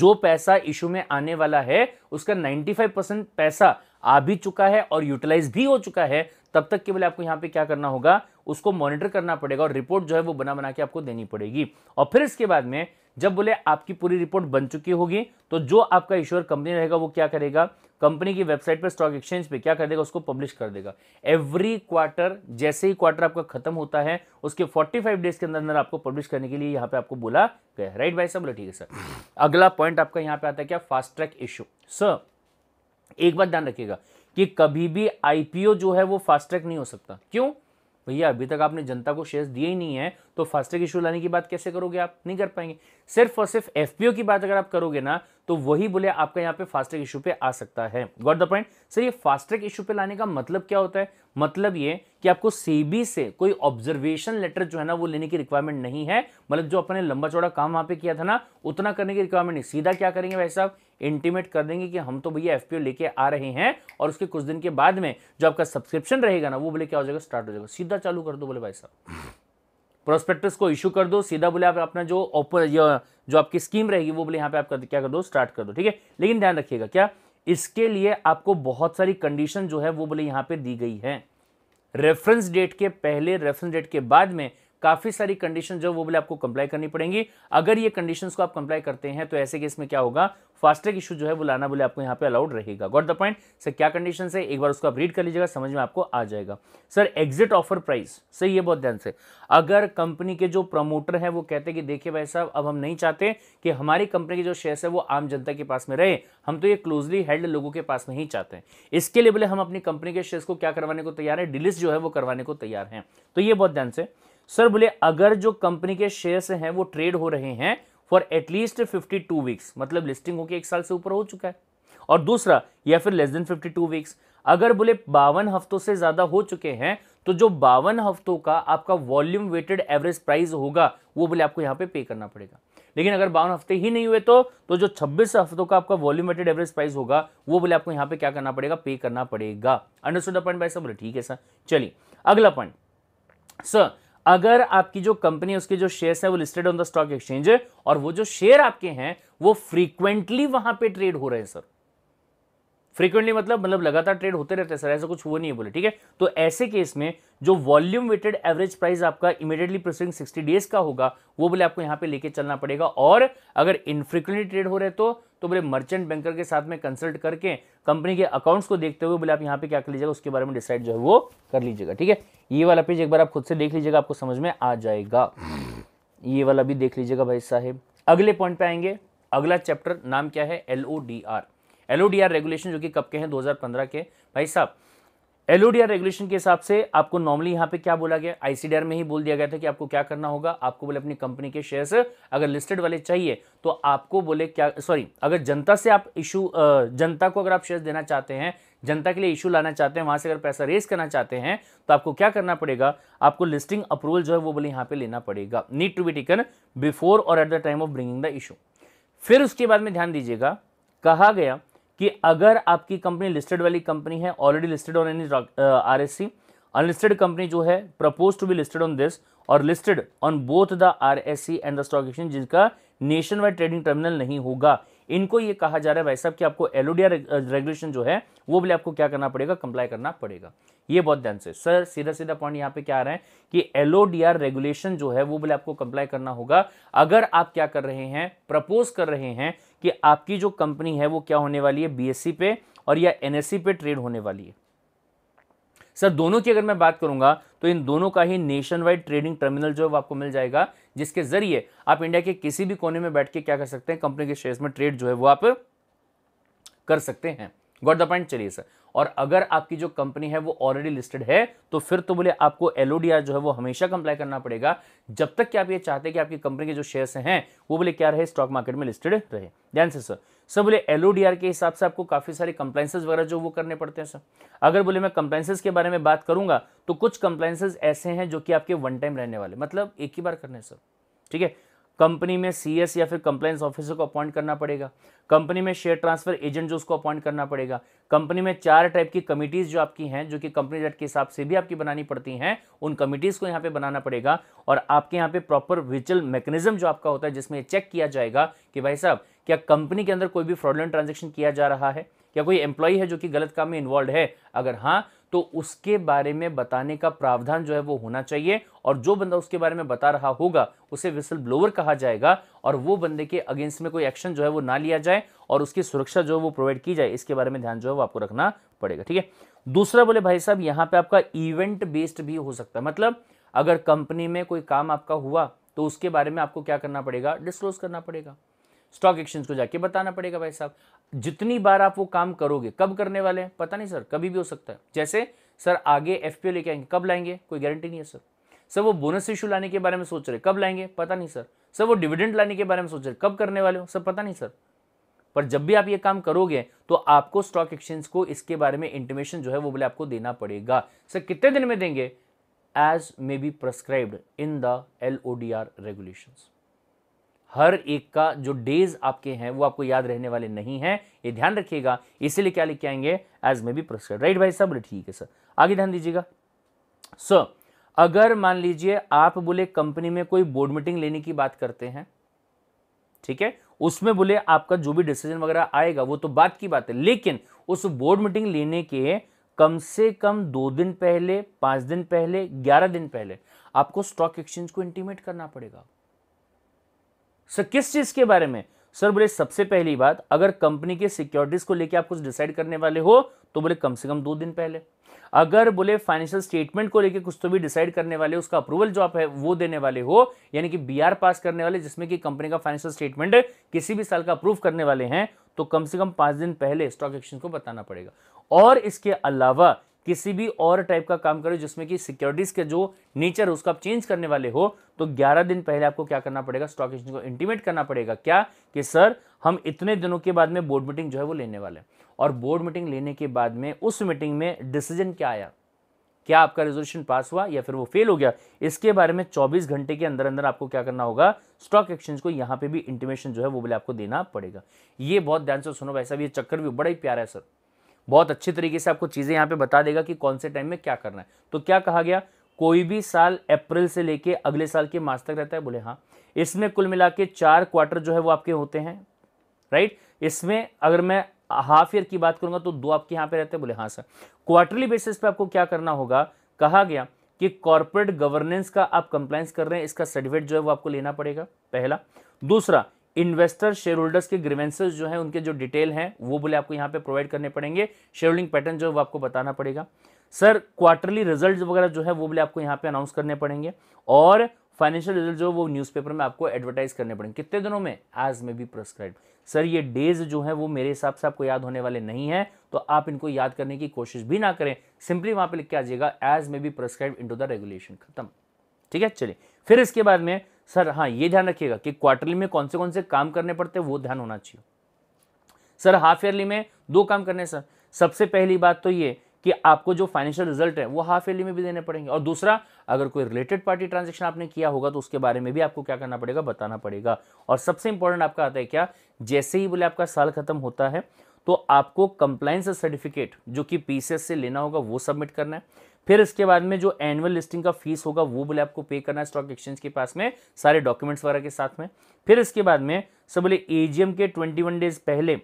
जो पैसा इशू में आने वाला है उसका 95 परसेंट पैसा आ भी चुका है और यूटिलाइज भी हो चुका है तब तक केवल आपको यहाँ पे क्या करना होगा उसको मॉनिटर करना पड़ेगा और रिपोर्ट जो है वो बना बना के आपको देनी पड़ेगी और फिर इसके बाद में जब बोले आपकी पूरी रिपोर्ट बन चुकी होगी तो जो आपका इश्योर कंपनी रहेगा वो क्या करेगा कंपनी की वेबसाइट पर स्टॉक एक्सचेंज पे क्या कर देगा उसको पब्लिश कर देगा एवरी क्वार्टर जैसे ही क्वार्टर आपका खत्म होता है उसके 45 डेज के अंदर अंदर आपको पब्लिश करने के लिए यहाँ पे आपको बोला गया राइट भाई साहब बोले ठीक है सर अगला पॉइंट आपका यहाँ पे आता है क्या फास्ट ट्रैक इश्यू सर एक बात ध्यान रखिएगा कि कभी भी आईपीओ जो है वो फास्ट ट्रैक नहीं हो सकता क्यों भैया अभी तक आपने जनता को शेयर्स दिए ही नहीं है तो फास्टैग इशू लाने की बात कैसे करोगे आप नहीं कर पाएंगे सिर्फ और सिर्फ एफ की बात अगर आप करोगे ना तो वही बोले आपका यहाँ पे फास्टैग इशू पे आ सकता है गॉट द पॉइंट सर ये फास्टैग इशू पे लाने का मतलब क्या होता है मतलब ये कि आपको सेबी से कोई ऑब्जर्वेशन लेटर जो है ना वो लेने की रिक्वायरमेंट नहीं है मतलब जो अपने लंबा चौड़ा काम वहां पे किया था ना उतना करने की रिक्वायरमेंट नहीं सीधा क्या करेंगे भाई साहब इंटीमेट कर देंगे कि हम तो भैया एफ लेके आ रहे हैं और उसके कुछ दिन के बाद में जो आपका सब्सक्रिप्शन रहेगा ना वो बोले क्या हो जाएगा स्टार्ट हो जाएगा सीधा चालू कर दो बोले भाई साहब प्रोस्पेक्टस को इशू कर दो सीधा बोले आप अपना जो जो आपकी स्कीम रहेगी वो बोले यहाँ पे आप क्या कर दो स्टार्ट कर दो ठीक है लेकिन ध्यान रखिएगा क्या इसके लिए आपको बहुत सारी कंडीशन जो है वो बोले यहाँ पे दी गई है रेफरेंस डेट के पहले रेफरेंस डेट के बाद में काफ़ी सारी कंडीशन जो वो बोले आपको कंप्लाई करनी पड़ेंगी अगर ये कंडीशन को आप कंप्लाई करते हैं तो ऐसे केस में क्या होगा फास्ट्रैक इशू जो है वो लाना बोले आपको यहाँ पे अलाउड रहेगा गॉट द पॉइंट सर क्या कंडीशन है एक बार उसको आप रीड कर लीजिएगा समझ में आपको आ जाएगा sir exit offer price sir ये बहुत ध्यान से अगर कंपनी के जो प्रमोटर हैं वो कहते हैं कि देखिए भाई साहब अब हम नहीं चाहते कि हमारी कंपनी के जो शेयर्स है वो आम जनता के पास में रहे हम तो ये क्लोजली हेल्ड लोगों के पास में ही चाहते हैं इसके लिए बोले हम अपनी कंपनी के शेयर्स को क्या करवाने को तैयार है डिलिस्ट जो है वो करवाने को तैयार हैं तो ये बहुत ध्यान से सर बोले अगर जो कंपनी के शेयर्स हैं वो ट्रेड हो रहे हैं फॉर एटलीस्ट 52 वीक्स मतलब लिस्टिंग होकर एक साल से ऊपर हो चुका है और दूसरा या फिर लेस देन 52 वीक्स अगर बोले बावन हफ्तों से ज़्यादा हो चुके हैं तो जो बावन हफ्तों का आपका वॉल्यूम वेटेड एवरेज प्राइस होगा वो बोले आपको यहाँ पे पे करना पड़ेगा लेकिन अगर बावन हफ्ते ही नहीं हुए तो तो जो 26 हफ्तों का आपका वॉल्यूम वेटेड एवरेज प्राइस होगा वो बोले आपको यहाँ पे क्या करना पड़ेगा पे करना पड़ेगा अंडरस्टूड पॉइंट बाई सर बोले ठीक है सर चलिए अगला पॉइंट सर अगर आपकी जो कंपनी उसके जो शेयर्स है वो listed on the stock exchange है और वो जो शेयर आपके हैं वो फ्रीक्वेंटली वहां पे ट्रेड हो रहे हैं सर फ्रीक्वेंटली मतलब मतलब लगातार ट्रेड होते रहते हैं सर ऐसा कुछ वो नहीं है बोले ठीक है तो ऐसे केस में जो वॉल्यूम वेटेड एवरेज प्राइस आपका इमीडिएटली प्रोसिंग 60 डेज का होगा वो बोले आपको यहाँ पे लेके चलना पड़ेगा और अगर इनफ्रीक्वेंटली ट्रेड हो रहे तो तो बोले मर्चेंट बैंकर के साथ में कंसल्ट करके कंपनी के अकाउंट्स को देखते हुए बोले आप यहाँ पे क्या कर लीजिएगा उसके बारे में डिसाइड जो है वो कर लीजिएगा ठीक है ये वाला पेज एक बार आप खुद से देख लीजिएगा आपको समझ में आ जाएगा ये वाला भी देख लीजिएगा भाई साहेब अगले पॉइंट पे आएंगे अगला चैप्टर नाम क्या है L O D R L O D R regulation जो कि कब के हैं पंद्रह के भाई साहब एलओडीआर रेगुलेशन के हिसाब से आपको नॉर्मली यहां पे क्या बोला गया आईसीडीआर में ही बोल दिया गया था कि आपको क्या करना होगा आपको बोले अपनी कंपनी के शेयर्स अगर लिस्टेड वाले चाहिए तो आपको बोले क्या सॉरी अगर जनता से आप इशू जनता को अगर आप शेयर्स देना चाहते हैं जनता के लिए इशू लाना चाहते हैं वहां से अगर पैसा रेज करना चाहते हैं तो आपको क्या करना पड़ेगा आपको लिस्टिंग अप्रूवल जो है वो बोले यहाँ पे लेना पड़ेगा need to be taken before और at the time of bringing the issue फिर उसके बाद में ध्यान दीजिएगा कहा गया कि अगर आपकी कंपनी लिस्टेड वाली कंपनी है already listed on any R S C unlisted company जो है propose to be listed on this और listed on both the R S C and the stock exchange जिनका नेशन वाइड ट्रेडिंग टर्मिनल नहीं होगा इनको ये कहा जा रहा है भाई साहब कि आपको एल रेगुलेशन uh, जो है वो भी आपको क्या करना पड़ेगा कंप्लाई करना पड़ेगा ये बहुत ध्यान से सर सीधा सीधा पॉइंट यहाँ पे क्या आ रहा है कि एल रेगुलेशन जो है वो भी आपको कंप्लाई करना होगा अगर आप क्या कर रहे हैं प्रपोज कर रहे हैं कि आपकी जो कंपनी है वो क्या होने वाली है बीएससी e पे और या एनएससी e पे ट्रेड होने वाली है सर दोनों की अगर मैं बात करूंगा तो इन दोनों का ही नेशन वाइड ट्रेडिंग टर्मिनल जो है आपको मिल जाएगा जिसके जरिए आप इंडिया के किसी भी कोने में बैठ के क्या कर सकते हैं कंपनी के शेयर्स में ट्रेड जो है वो आप कर सकते हैं गॉट द पॉइंट चलिए सर और अगर आपकी जो कंपनी है वो ऑलरेडी लिस्टेड है तो फिर तो बोले आपको एल जो है वो हमेशा कंप्लाई करना पड़ेगा जब तक कि आप ये चाहते हैं कि आपकी कंपनी के जो शेयर्स हैं वो बोले क्या रहे स्टॉक मार्केट में लिस्टेड रहे ध्यान से सर सर बोले एल के हिसाब से आपको काफ़ी सारे कंप्लाइंसेज वगैरह जो वो करने पड़ते हैं सर अगर बोले मैं कंप्लाइंसेज के बारे में बात करूंगा तो कुछ कंप्लाइंसेज ऐसे हैं जो कि आपके वन टाइम रहने वाले मतलब एक ही बार करने सर ठीक है कंपनी में सीएस या फिर कंप्लायंस ऑफिसर को अपॉइंट करना पड़ेगा कंपनी में शेयर ट्रांसफर एजेंट जो उसको अपॉइंट करना पड़ेगा कंपनी में चार टाइप की कमिटीज़ जो आपकी हैं जो कि कंपनी रेट के हिसाब से भी आपकी बनानी पड़ती हैं उन कमिटीज़ को यहाँ पे बनाना पड़ेगा और आपके यहाँ पे प्रॉपर विचल मैकेनिज्म जो आपका होता है जिसमें चेक किया जाएगा कि भाई साहब क्या कंपनी के अंदर कोई भी फ्रॉडलेंट ट्रांजेक्शन किया जा रहा है क्या कोई एम्प्लॉई है जो कि गलत काम में इन्वॉल्व है अगर हाँ तो उसके बारे में बताने का प्रावधान जो है वो होना चाहिए और जो बंदा उसके बारे में बता रहा होगा उसे विसल ब्लोअर कहा जाएगा और वो बंदे के अगेंस्ट में कोई एक्शन जो है वो ना लिया जाए और उसकी सुरक्षा जो है वो प्रोवाइड की जाए इसके बारे में ध्यान जो है वो आपको रखना पड़ेगा ठीक है दूसरा बोले भाई साहब यहाँ पे आपका इवेंट बेस्ड भी हो सकता है मतलब अगर कंपनी में कोई काम आपका हुआ तो उसके बारे में आपको क्या करना पड़ेगा डिस्क्लोज करना पड़ेगा स्टॉक एक्सचेंज को जाके बताना पड़ेगा भाई साहब जितनी बार आप वो काम करोगे कब करने वाले हैं पता नहीं सर कभी भी हो सकता है जैसे सर आगे एफ लेके आएंगे कब लाएंगे कोई गारंटी नहीं है सर सर वो बोनस इशू लाने के बारे में सोच रहे कब लाएंगे पता नहीं सर सर वो डिविडेंड लाने के बारे में सोच रहे कब करने वाले हो सर पता नहीं सर पर जब भी आप ये काम करोगे तो आपको स्टॉक एक्सचेंज को इसके बारे में इंटीमेशन जो है वो बोले आपको देना पड़ेगा सर कितने दिन में देंगे as may be prescribed in the L regulation हर एक का जो डेज आपके हैं वो आपको याद रहने वाले नहीं हैं ये ध्यान रखिएगा इसीलिए क्या लिख के आएंगे as may be proceed right भाई सब ठीक है सर आगे ध्यान दीजिएगा सर अगर मान लीजिए आप बोले कंपनी में कोई बोर्ड मीटिंग लेने की बात करते हैं ठीक है उसमें बोले आपका जो भी डिसीजन वगैरह आएगा वो तो बात की बात है लेकिन उस बोर्ड मीटिंग लेने के कम से कम दो दिन पहले पांच दिन पहले ग्यारह दिन पहले आपको स्टॉक एक्सचेंज को इंटीमेट करना पड़ेगा सर किस चीज़ के बारे में सर बोले सबसे पहली बात अगर कंपनी के सिक्योरिटीज़ को लेकर आप कुछ डिसाइड करने वाले हो तो बोले कम से कम दो दिन पहले अगर बोले फाइनेंशियल स्टेटमेंट को लेकर कुछ तो भी डिसाइड करने वाले उसका अप्रूवल जो आप है वो देने वाले हो यानी कि बीआर पास करने वाले जिसमें कि कंपनी का फाइनेंशियल स्टेटमेंट किसी भी साल का अप्रूव करने वाले हैं तो कम से कम पांच दिन पहले स्टॉक एक्सचेंज को बताना पड़ेगा और इसके अलावा किसी भी और टाइप का काम करो जिसमें कि सिक्योरिटीज के जो नेचर उसको आप चेंज करने वाले हो तो 11 दिन पहले आपको क्या करना पड़ेगा स्टॉक एक्सचेंज को इंटीमेट करना पड़ेगा क्या कि सर हम इतने दिनों के बाद में बोर्ड मीटिंग जो है वो लेने वाले हैं और बोर्ड मीटिंग लेने के बाद में उस मीटिंग में डिसीजन क्या आया क्या आपका रेजोल्यूशन पास हुआ या फिर वो फेल हो गया इसके बारे में चौबीस घंटे के अंदर अंदर आपको क्या करना होगा स्टॉक एक्सचेंज को यहाँ पे भी इंटीमेशन जो है वो बोले आपको देना पड़ेगा ये बहुत ध्यान से सुनो भाई भी ये चक्कर भी बड़ा ही प्यारा है सर बहुत अच्छी तरीके से आपको चीज़ें यहाँ पे बता देगा कि कौन से टाइम में क्या करना है तो क्या कहा गया कोई भी साल अप्रैल से लेके अगले साल के मार्च तक रहता है बोले हाँ इसमें कुल मिला के चार क्वार्टर जो है वो आपके होते हैं राइट इसमें अगर मैं हाफ ईयर की बात करूंगा तो दो आपके यहाँ पे रहते हैं बोले हाँ सर क्वार्टरली बेसिस पे आपको क्या करना होगा कहा गया कि कॉर्पोरेट गवर्नेंस का आप कंप्लाइंस कर रहे हैं इसका सर्टिफिकेट जो है वो आपको लेना पड़ेगा पहला दूसरा इन्वेस्टर शेयर होल्डर्स के ग्रीवेंसेस जो है उनके जो डिटेल हैं वो बोले आपको यहाँ पे प्रोवाइड करने पड़ेंगे शेयर होल्डिंग पैटर्न जो है वो आपको बताना पड़ेगा सर क्वार्टरली रिजल्ट वगैरह जो है वो बोले आपको यहाँ पे अनाउंस करने पड़ेंगे और फाइनेंशियल रिजल्ट जो वो न्यूज़पेपर में आपको एडवर्टाइज करने पड़ेंगे कितने दिनों में as may be prescribed sir ये डेज जो है वो मेरे हिसाब से आपको याद होने वाले नहीं है तो आप इनको याद करने की कोशिश भी ना करें सिंपली वहाँ पर लिख के आ जाएगा as may be prescribed in the regulation खत्म ठीक है चलिए फिर इसके बाद में सर हाँ ये ध्यान रखिएगा कि क्वार्टरली में कौन से कौन से काम करने पड़ते हैं वो ध्यान होना चाहिए सर हाफ ईयरली में दो काम करने सर सबसे पहली बात तो ये कि आपको जो फाइनेंशियल रिजल्ट है वो हाफ ईयरली में भी देने पड़ेंगे और दूसरा अगर कोई रिलेटेड पार्टी ट्रांजेक्शन आपने किया होगा तो उसके बारे में भी आपको क्या करना पड़ेगा बताना पड़ेगा और सबसे इंपॉर्टेंट आपका आता है क्या जैसे ही बोले आपका साल खत्म होता है तो आपको कंप्लाइंस सर्टिफिकेट जो कि पीसीएस से लेना होगा वो सबमिट करना है फिर इसके बाद में जो एनुअल लिस्टिंग का फीस होगा वो बोले आपको पे करना है स्टॉक एक्सचेंज के पास में सारे डॉक्यूमेंट्स वगैरह के साथ में फिर इसके बाद में सब बोले एजीएम के 21 डेज पहले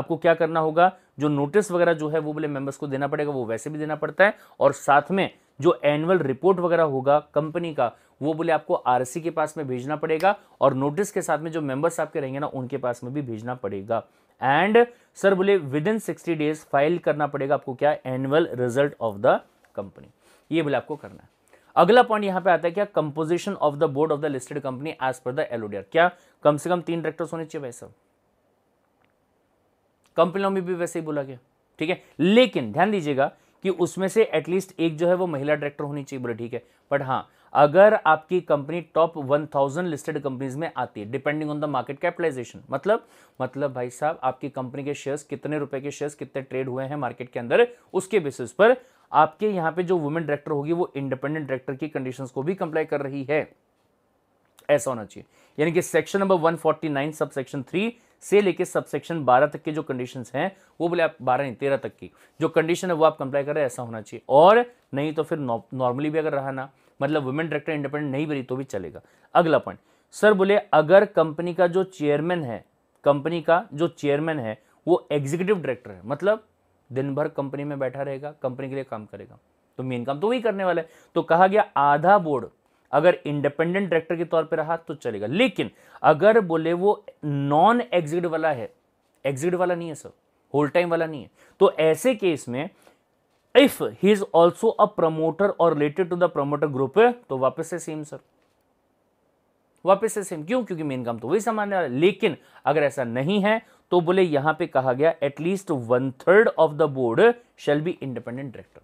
आपको क्या करना होगा जो नोटिस वगैरह जो है वो बोले मेंबर्स को देना पड़ेगा वो वैसे भी देना पड़ता है और साथ में जो एनुअल रिपोर्ट वगैरह होगा कंपनी का वो बोले आपको आरसी के पास में भेजना पड़ेगा और नोटिस के साथ में जो मेंबर्स आपके रहेंगे ना उनके पास में भी भेजना पड़ेगा एंड सर बोले within sixty days file करना पड़ेगा आपको क्या annual result of the company ये बिल आपको करना है अगला पॉइंट यहां पे आता है क्या composition of the board of the listed company as per the LODR क्या कम से कम तीन डायरेक्टर्स होने चाहिए भाई साहब कंपनियों में भी वैसे ही बोला गया ठीक है लेकिन ध्यान दीजिएगा कि उसमें से एटलीस्ट एक जो है वो महिला डायरेक्टर होनी चाहिए बोले ठीक है बट हाँ अगर आपकी कंपनी टॉप 1000 लिस्टेड कंपनीज में आती है depending on the market capitalization मतलब मतलब भाई साहब आपकी कंपनी के शेयर्स कितने रुपए के शेयर्स कितने ट्रेड हुए हैं मार्केट के अंदर उसके बेसिस पर आपके यहाँ पे जो वुमेन डायरेक्टर होगी वो इंडिपेंडेंट डायरेक्टर की कंडीशंस को भी कंप्लाई कर रही है ऐसा होना चाहिए यानी कि section number 149 sub section three से लेके सब सेक्शन बारह तक के जो कंडीशन हैं वो बोले आप बारह नहीं तेरह तक की जो कंडीशन है वो आप कंप्लाई कर रहे हैं ऐसा होना चाहिए और नहीं तो फिर नॉर्मली भी अगर रहा ना मतलब वुमेन डायरेक्टर इंडिपेंडेंट नहीं बनी तो भी चलेगा अगला पॉइंट सर बोले अगर कंपनी का जो चेयरमैन है कंपनी का जो चेयरमैन है वो एग्जीक्यूटिव डायरेक्टर है मतलब दिन भर कंपनी में बैठा रहेगा कंपनी के लिए काम करेगा तो मेन काम तो वही करने वाला है तो कहा गया आधा बोर्ड अगर इंडिपेंडेंट डायरेक्टर के तौर पर रहा तो चलेगा लेकिन अगर बोले वो नॉन एग्जिट वाला है एग्जिट वाला नहीं है सर होल टाइम वाला नहीं है तो ऐसे केस में if he is also a promoter or related to the promoter group तो वापस से सेम सर वापस से सेम क्यों क्योंकि मेन काम तो वही सामान्य लेकिन अगर ऐसा नहीं है तो बोले यहां पे कहा गया at least one third of the board shall be independent director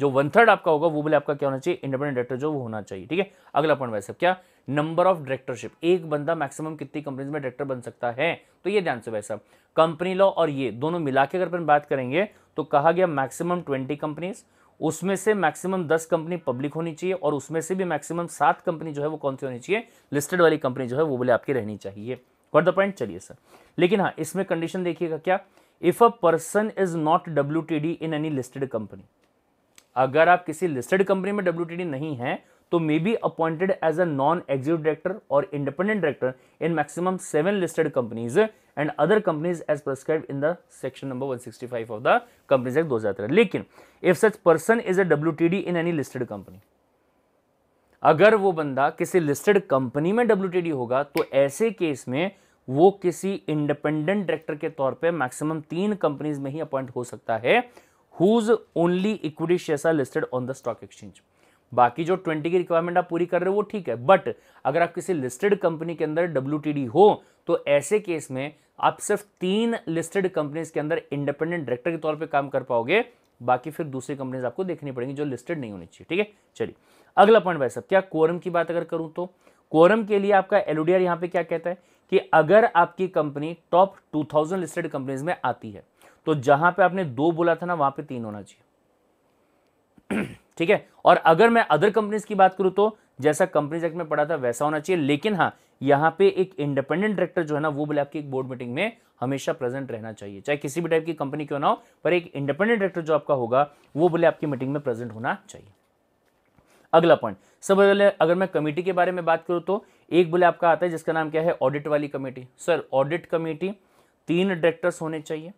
जो वन थर्ड आपका होगा वो बोले आपका क्या होना चाहिए इंडिपेंडेंट डायरेक्टर जो वो होना चाहिए ठीक है अगला पॉइंट वैसे क्या नंबर ऑफ डायरेक्टरशिप एक बंदा मैक्सिमम कितनी कंपनीज में डायरेक्टर बन सकता है तो ये ध्यान से वैसा कंपनी लॉ और ये दोनों मिला के अगर अपन बात करेंगे तो कहा गया मैक्सिमम ट्वेंटी कंपनीज उसमें से मैक्सिमम दस कंपनी पब्लिक होनी चाहिए और उसमें से भी मैक्सिमम सात कंपनी जो है वो कौन सी होनी चाहिए लिस्टेड वाली कंपनी जो है वो बोले आपकी रहनी चाहिए गॉट द पॉइंट चलिए सर लेकिन हाँ इसमें कंडीशन देखिएगा क्या if a person is not W T D in any listed company अगर आप किसी लिस्टेड कंपनी में डब्ल्यू टी डी नहीं है तो may be appointed as a non executive director or independent director in maximum seven listed companies and other companies as prescribed in the section number 165 of the companies act दो लेकिन if such person is a W T D in any listed company अगर वो बंदा किसी listed company में W होगा तो ऐसे केस में वो किसी इंडिपेंडेंट डायरेक्टर के तौर पे मैक्सिमम तीन कंपनीज में ही अपॉइंट हो सकता है whose only equity share are listed on the stock exchange बाकी जो 20 की रिक्वायरमेंट आप पूरी कर रहे हो वो ठीक है बट अगर आप किसी लिस्टेड कंपनी के अंदर डब्ल्यू हो तो ऐसे केस में आप सिर्फ तीन लिस्टेड कंपनीज के अंदर इंडिपेंडेंट डायरेक्टर के तौर पर काम कर पाओगे बाकी फिर दूसरी कंपनीज आपको देखनी पड़ेंगी जो लिस्टेड नहीं होनी चाहिए ठीक है चलिए अगला पॉइंट भाई साहब क्या कोरम की बात अगर करूं तो कोरम के लिए आपका एलोडीआर यहां पे क्या कहता है कि अगर आपकी कंपनी टॉप 2000 लिस्टेड कंपनीज में आती है तो जहां पे आपने दो बोला था ना वहां पे तीन होना चाहिए ठीक है और अगर मैं अदर कंपनीज की बात करूं तो जैसा कंपनीज एक्ट में पढ़ा था वैसा होना चाहिए लेकिन हाँ यहां पे एक इंडिपेंडेंट डायरेक्टर जो है ना वो बोले आपकी एक बोर्ड मीटिंग में हमेशा प्रेजेंट रहना चाहिए चाहे किसी भी टाइप की कंपनी क्यों ना हो पर एक इंडिपेंडेंट डायरेक्टर जो आपका होगा वो बोले आपकी मीटिंग में प्रेजेंट होना चाहिए अगला पॉइंट सबसे पहले अगर मैं कमेटी के बारे में बात करूँ तो एक बोले आपका आता है जिसका नाम क्या है ऑडिट वाली कमेटी सर ऑडिट कमेटी तीन डायरेक्टर्स होने चाहिए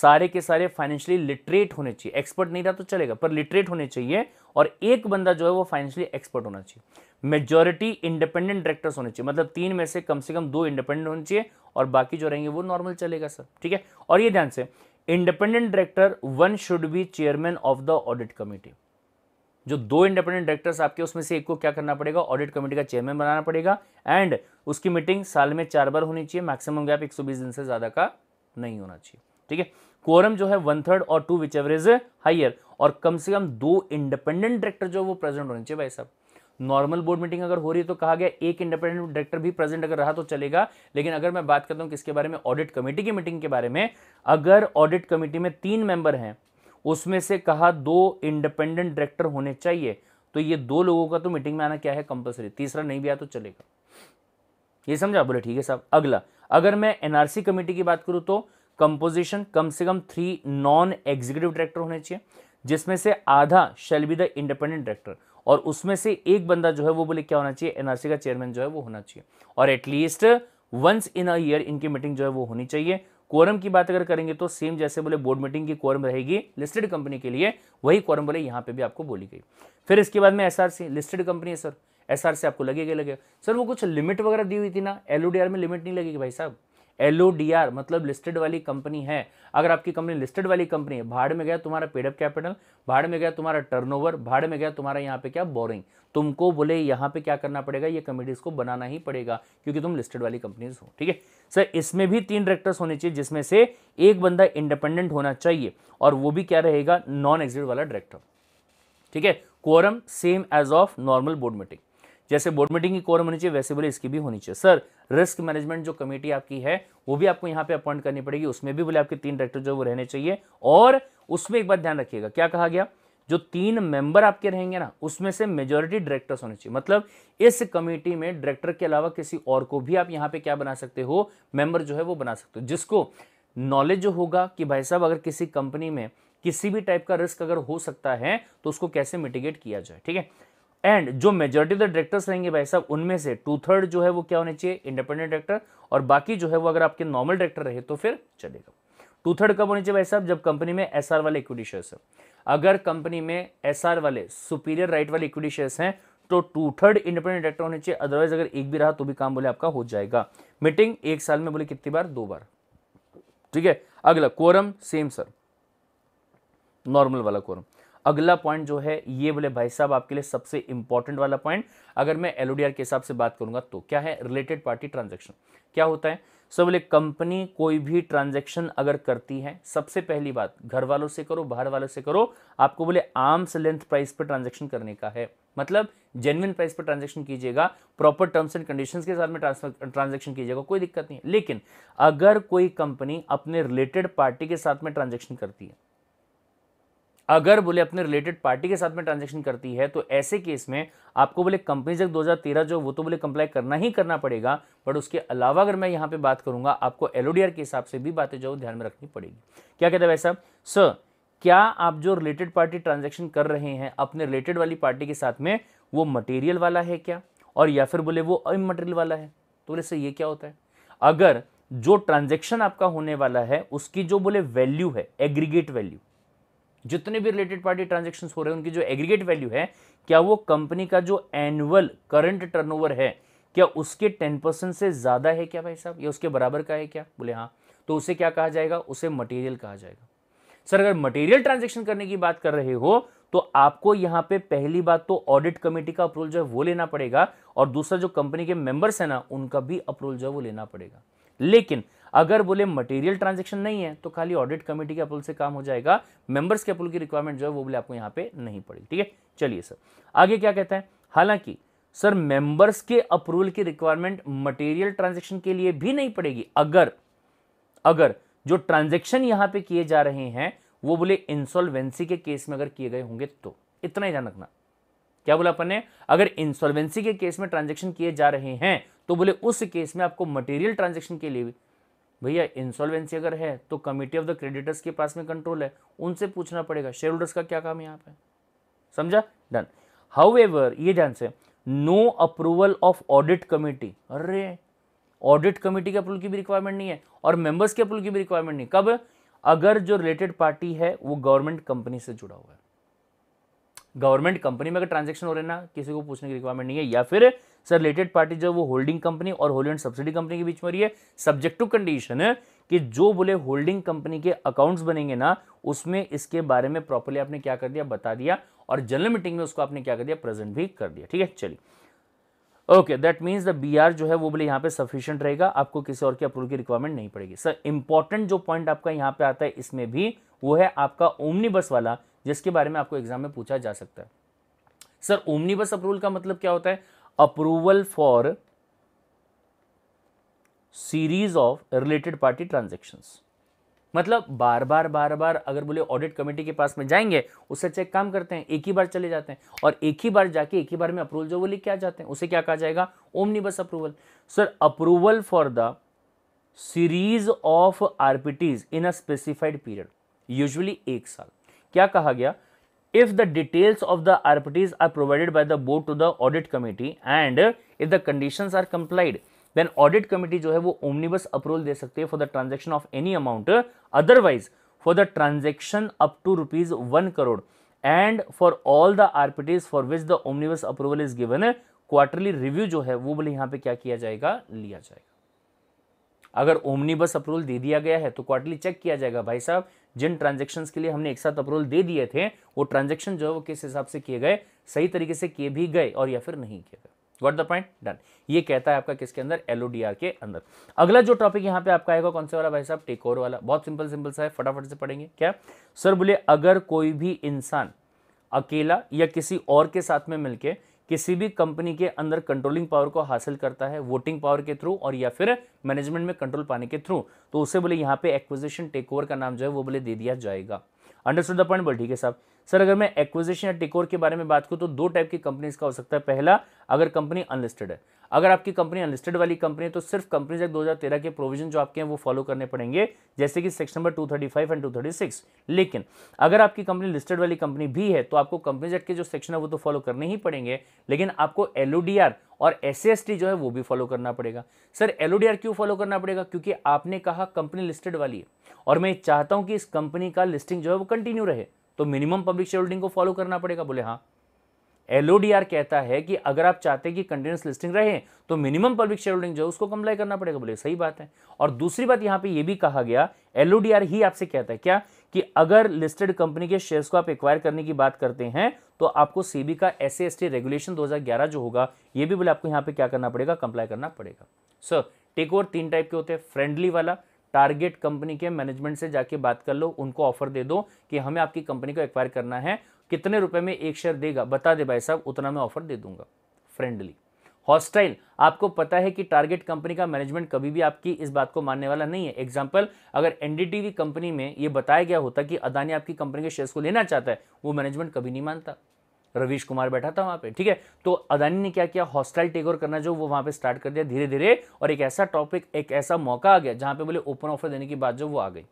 सारे के सारे फाइनेंशियली लिटरेट होने चाहिए एक्सपर्ट नहीं रहा तो चलेगा पर लिटरेट होने चाहिए और एक बंदा जो है वो फाइनेंशियली एक्सपर्ट होना चाहिए मेजोरिटी इंडिपेंडेंट डायरेक्टर्स होने चाहिए मतलब तीन में से कम से कम दो इंडिपेंडेंट होने चाहिए और बाकी जो रहेंगे वो नॉर्मल चलेगा सर ठीक है और ये ध्यान से independent director one should be chairman of the audit committee जो दो इंडिपेंडेंट डायरेक्टर्स आपके उसमें से एक को क्या करना पड़ेगा ऑडिट कमेटी का चेयरमैन बनाना पड़ेगा एंड उसकी मीटिंग साल में चार बार होनी चाहिए मैक्सिमम गैप 120 दिन से ज़्यादा का नहीं होना चाहिए ठीक है कोरम जो है one third or two whichever higher और कम से कम दो इंडिपेंडेंट डायरेक्टर जो वो प्रेजेंट होने चाहिए भाई साहब नॉर्मल बोर्ड मीटिंग अगर हो रही है तो कहा गया एक इंडिपेंडेंट डायरेक्टर भी प्रेजेंट अगर रहा तो चलेगा लेकिन अगर मैं बात करता हूँ किसके बारे में ऑडिट कमेटी की मीटिंग के बारे में अगर ऑडिट कमेटी में तीन मेंबर हैं उसमें से कहा दो इंडिपेंडेंट डायरेक्टर होने चाहिए तो ये दो लोगों का तो मीटिंग में आना क्या है कंपलसरी तीसरा नहीं भी आया तो चलेगा ये समझा बोले ठीक है साहब अगला अगर मैं एनआरसी कमेटी की बात करूं तो कंपोजिशन कम से कम थ्री नॉन एग्जीक्यूटिव डायरेक्टर होने चाहिए जिसमें से आधा shall be the independent director और उसमें से एक बंदा जो है वो बोले क्या होना चाहिए एनआरसी का चेयरमैन जो है वो होना चाहिए और at least once in a year इनकी मीटिंग जो है वो होनी चाहिए कोरम की बात अगर करेंगे तो सेम जैसे बोले बोर्ड मीटिंग की कोरम रहेगी लिस्टेड कंपनी के लिए वही कोरम बोले यहाँ पे भी आपको बोली गई फिर इसके बाद में एसआरसी लिस्टेड कंपनी है सर एस आपको लगेगा लगेगा सर वो कुछ लिमिट वगैरह दी हुई थी ना एल में लिमिट नहीं लगेगी भाई साहब एल मतलब लिस्टेड वाली कंपनी है अगर आपकी कंपनी लिस्टेड वाली कंपनी है भाड़ में गया तुम्हारा पेडअप कैपिटल भाड़ में गया तुम्हारा टर्नओवर भाड़ में गया तुम्हारा यहाँ पे क्या बोरिंग तुमको बोले यहाँ पे क्या करना पड़ेगा ये कमिटीज़ को बनाना ही पड़ेगा क्योंकि तुम लिस्टेड वाली कंपनीज हो ठीक है सर इसमें भी तीन डायरेक्टर्स होने चाहिए जिसमें से एक बंदा इंडिपेंडेंट होना चाहिए और वो भी क्या रहेगा नॉन एग्जिट वाला डायरेक्टर ठीक है quorum same as of normal board meeting जैसे बोर्ड मीटिंग की कोरम होनी चाहिए वैसे बोले इसकी भी होनी चाहिए सर रिस्क मैनेजमेंट जो कमेटी आपकी है वो भी आपको यहाँ पे अपॉइंट करनी पड़ेगी उसमें भी बोले आपके तीन डायरेक्टर जो वो रहने चाहिए और उसमें एक बात ध्यान रखिएगा क्या कहा गया जो तीन मेंबर आपके रहेंगे ना उसमें से मेजोरिटी डायरेक्टर्स होने चाहिए मतलब इस कमेटी में डायरेक्टर के अलावा किसी और को भी आप यहाँ पे क्या बना सकते हो मेंबर जो है वो बना सकते हो जिसको नॉलेज जो होगा कि भाई साहब अगर किसी कंपनी में किसी भी टाइप का रिस्क अगर हो सकता है तो उसको कैसे मिटिगेट किया जाए ठीक है एंड जो मेजोरिटी ऑफ द डायरेक्टर्स रहेंगे भाई साहब उनमें से टू थर्ड जो है वो क्या होने चाहिए इंडिपेंडेंट डायरेक्टर और बाकी जो है वो अगर आपके नॉर्मल डायरेक्टर रहे तो फिर चलेगा टू थर्ड कब होने चाहिए भाई साहब जब कंपनी में एस वाले इक्विटी शेयर्स हैं अगर कंपनी में एस वाले सुपीरियर राइट वाले इक्विटी शेयर्स हैं तो टू थर्ड इंडिपेंडेंट डायरेक्टर होने चाहिए अदरवाइज अगर एक भी रहा तो भी काम बोले आपका हो जाएगा मीटिंग एक साल में बोले कितनी बार दो बार ठीक है अगला कोरम सेम सर नॉर्मल वाला कोरम अगला पॉइंट जो है ये बोले भाई साहब आपके लिए सबसे इंपॉर्टेंट वाला पॉइंट अगर मैं एलओडीआर के हिसाब से बात करूंगा तो क्या है रिलेटेड पार्टी ट्रांजेक्शन क्या होता है सो बोले कंपनी कोई भी ट्रांजेक्शन अगर करती है सबसे पहली बात घर वालों से करो बाहर वालों से करो आपको बोले आर्म्स लेंथ प्राइस पर ट्रांजेक्शन करने का है मतलब जेनविन प्राइस पर ट्रांजेक्शन कीजिएगा प्रॉपर टर्म्स एंड कंडीशंस के साथ में ट्रांजेक्शन कीजिएगा कोई दिक्कत नहीं है लेकिन अगर कोई कंपनी अपने रिलेटेड पार्टी के साथ में ट्रांजेक्शन करती है अगर बोले अपने रिलेटेड पार्टी के साथ में ट्रांजेक्शन करती है तो ऐसे केस में आपको बोले दो हज़ार तेरह जो वो तो बोले कंप्लाई करना ही करना पड़ेगा बट उसके अलावा अगर मैं यहाँ पे बात करूंगा आपको एल के हिसाब से भी बातें जो ध्यान में रखनी पड़ेगी क्या कहते हैं भाई साहब सर क्या आप जो रिलेटेड पार्टी ट्रांजेक्शन कर रहे हैं अपने रिलेटेड वाली पार्टी के साथ में वो मटेरियल वाला है क्या और या फिर बोले वो अमटेरियल वाला है तो बोले सर ये क्या होता है अगर जो ट्रांजेक्शन आपका होने वाला है उसकी जो बोले वैल्यू है एग्रीगेट वैल्यू जितने भी रिलेटेड पार्टी ट्रांजेक्शन हो रहे हैं उनकी जो एग्रीगेट वैल्यू है क्या वो कंपनी का जो एनुअल करंट टर्न है क्या उसके टेन परसेंट से ज़्यादा है क्या भाई साहब या उसके बराबर का है क्या बोले हाँ तो उसे क्या कहा जाएगा उसे मटेरियल कहा जाएगा सर अगर मटेरियल ट्रांजेक्शन करने की बात कर रहे हो तो आपको यहां पे पहली बात तो ऑडिट कमेटी का अप्रूवल जो है वो लेना पड़ेगा और दूसरा जो कंपनी के मेंबर्स है ना उनका भी अप्रूवल जो है वो लेना पड़ेगा लेकिन अगर बोले मटेरियल ट्रांजेक्शन नहीं है तो खाली ऑडिट कमेटी के अपुल से काम हो जाएगा मेंबर्स के अपुल की रिक्वायरमेंट जो है वो बोले आपको यहाँ पे नहीं पड़ेगी ठीक है चलिए सर आगे क्या कहते हैं हालांकि सर मेंबर्स के अप्रूवल की रिक्वायरमेंट मटेरियल ट्रांजेक्शन के लिए भी नहीं पड़ेगी अगर अगर जो ट्रांजेक्शन यहां पे किए जा रहे हैं वो बोले इंसॉल्वेंसी के केस में अगर किए गए होंगे तो इतना ही ध्यान रखना क्या बोला अपन ने अगर इंसॉल्वेंसी के केस में ट्रांजेक्शन किए जा रहे हैं तो बोले उस केस में आपको मटेरियल ट्रांजेक्शन के लिए भी भैया इंसॉल्वेंसी अगर है तो कमेटी ऑफ द क्रेडिटर्स के पास में कंट्रोल है उनसे पूछना पड़ेगा शेयर होल्डर्स का क्या काम यहाँ पे समझा डन हाउ ये ध्यान से no approval of audit committee अरे ऑडिट कमेटी के अप्रूवल की भी रिक्वायरमेंट नहीं है और मेंबर्स के अप्रूवल की भी रिक्वायरमेंट नहीं कब अगर जो रिलेटेड पार्टी है वो गवर्नमेंट कंपनी से जुड़ा हुआ है गवर्नमेंट कंपनी में अगर ट्रांजेक्शन हो रहे ना किसी को पूछने की रिक्वायरमेंट नहीं है या फिर सर रिलेटेड पार्टी जो वो होल्डिंग कंपनी और होल्ड सब्सिडी कंपनी के बीच में रही है सब्जेक्ट टू कंडीशन है कि जो बोले होल्डिंग कंपनी के अकाउंट्स बनेंगे ना उसमें इसके बारे में प्रॉपरली आपने क्या कर दिया बता दिया और जनरल मीटिंग में उसको आपने क्या कर दिया प्रेजेंट भी कर दिया ठीक है चलिए okay that means the B R जो है वो बोले यहाँ पे सफिशियंट रहेगा आपको किसी और की अप्रूवल की रिक्वायरमेंट नहीं पड़ेगी सर इंपॉर्टेंट जो पॉइंट आपका यहाँ पे आता है इसमें भी वो है आपका ओमनी बस वाला जिसके बारे में आपको एग्जाम में पूछा जा सकता है सर ओमनीबस अप्रूवल का मतलब क्या होता है approval for series of related party transactions मतलब बार बार बार बार अगर बोले ऑडिट कमेटी के पास में जाएंगे उससे चेक काम करते हैं एक ही बार चले जाते हैं और एक ही बार जाके एक ही बार में अप्रूवल जो वो लेके आ जाते हैं उसे क्या कहा जाएगा omnibus approval sir approval for the series of RPTs in a specified period usually एक साल क्या कहा गया if the details of the RPTs are provided by the board to the audit committee and if the conditions are complied then audit committee जो है वो omnibus approval दे सकती है for the transaction of any amount otherwise for the transaction up to rupees one crore and for all the RPTs for which the omnibus approval is given quarterly review जो है वो बोले यहां पर क्या किया जाएगा लिया जाएगा अगर ओमनीबस अप्रूवल दे दिया गया है तो क्वार्टरली चेक किया जाएगा भाई साहब जिन ट्रांजेक्शन के लिए हमने एक साथ अप्रूवल दे दिए थे वो ट्रांजेक्शन जो है वो किस हिसाब से किए गए सही तरीके से किए भी गए और या फिर नहीं किए गए गॉट द पॉइंट डन ये कहता है आपका किसके अंदर एलओडीआर के अंदर अगला जो टॉपिक यहाँ पे आपका आएगा कौन सा वाला भाई साहब टेक ओवर वाला बहुत सिंपल सिंपल सा है फटाफट से पढ़ेंगे क्या सर बोले अगर कोई भी इंसान अकेला या किसी और के साथ में मिलके किसी भी कंपनी के अंदर कंट्रोलिंग पावर को हासिल करता है वोटिंग पावर के थ्रू और या फिर मैनेजमेंट में कंट्रोल पाने के थ्रू तो उसे बोले यहाँ पे एक्विजिशन टेक ओवर का नाम जो है वो बोले दे दिया जाएगा अंडरस्टूड द पॉइंट बोल ठीक है साहब सर अगर मैं एक्विजिशन या टिकोर के बारे में बात करूँ तो दो टाइप की कंपनीज का हो सकता है पहला अगर कंपनी अनलिस्टेड है अगर आपकी कंपनी अनलिस्टेड वाली कंपनी है तो सिर्फ कंपनीज हजार 2013 के प्रोविजन जो आपके हैं वो फॉलो करने पड़ेंगे जैसे कि सेक्शन नंबर 235 एंड 236 लेकिन अगर आपकी कंपनी लिस्टेड वाली कंपनी भी है तो आपको कंपनीज एक्ट के जो सेक्शन है वो तो फॉलो करने ही पड़ेंगे लेकिन आपको एल और एस जो है वो भी फॉलो करना पड़ेगा सर एल क्यों फॉलो करना पड़ेगा क्योंकि आपने कहा कंपनी लिस्टेड वाली है और मैं चाहता हूँ कि इस कंपनी का लिस्टिंग जो है वो कंटिन्यू रहे तो मिनिमम पब्लिक शेयर होल्डिंग को फॉलो करना पड़ेगा बोले हाँ एल कहता है कि अगर आप चाहते हैं कि कंटिन्यूस लिस्टिंग रहे तो मिनिमम पब्लिक शेयर होल्डिंग जो है उसको कंप्लाई करना पड़ेगा बोले सही बात है और दूसरी बात यहां पे ये भी कहा गया एल ही आपसे कहता है क्या कि अगर लिस्टेड कंपनी के शेयर्स को आप एक्वायर करने की बात करते हैं तो आपको सीबी का एस सी रेगुलेशन दो जो होगा ये भी बोले आपको यहाँ पे क्या करना पड़ेगा कंप्लाई करना पड़ेगा सर टेक ओवर तीन टाइप के होते हैं फ्रेंडली वाला टारगेट कंपनी के मैनेजमेंट से जाके बात कर लो उनको ऑफर दे दो कि हमें आपकी कंपनी को एक्वायर करना है कितने रुपए में एक शेयर देगा बता दे भाई साहब उतना मैं ऑफर दे दूंगा फ्रेंडली हॉस्टाइल आपको पता है कि टारगेट कंपनी का मैनेजमेंट कभी भी आपकी इस बात को मानने वाला नहीं है एग्जाम्पल अगर एनडीटीवी कंपनी में यह बताया गया होता कि अदानी आपकी कंपनी के शेयर्स को लेना चाहता है वो मैनेजमेंट कभी नहीं मानता रवीश कुमार बैठा था वहां पे ठीक है तो अदानी ने क्या किया हॉस्टाइल टेक ओवर करना जो वो वहां पे स्टार्ट कर दिया धीरे धीरे और एक ऐसा टॉपिक एक ऐसा मौका आ गया जहां पे बोले ओपन ऑफर देने की बात जो वो आ गई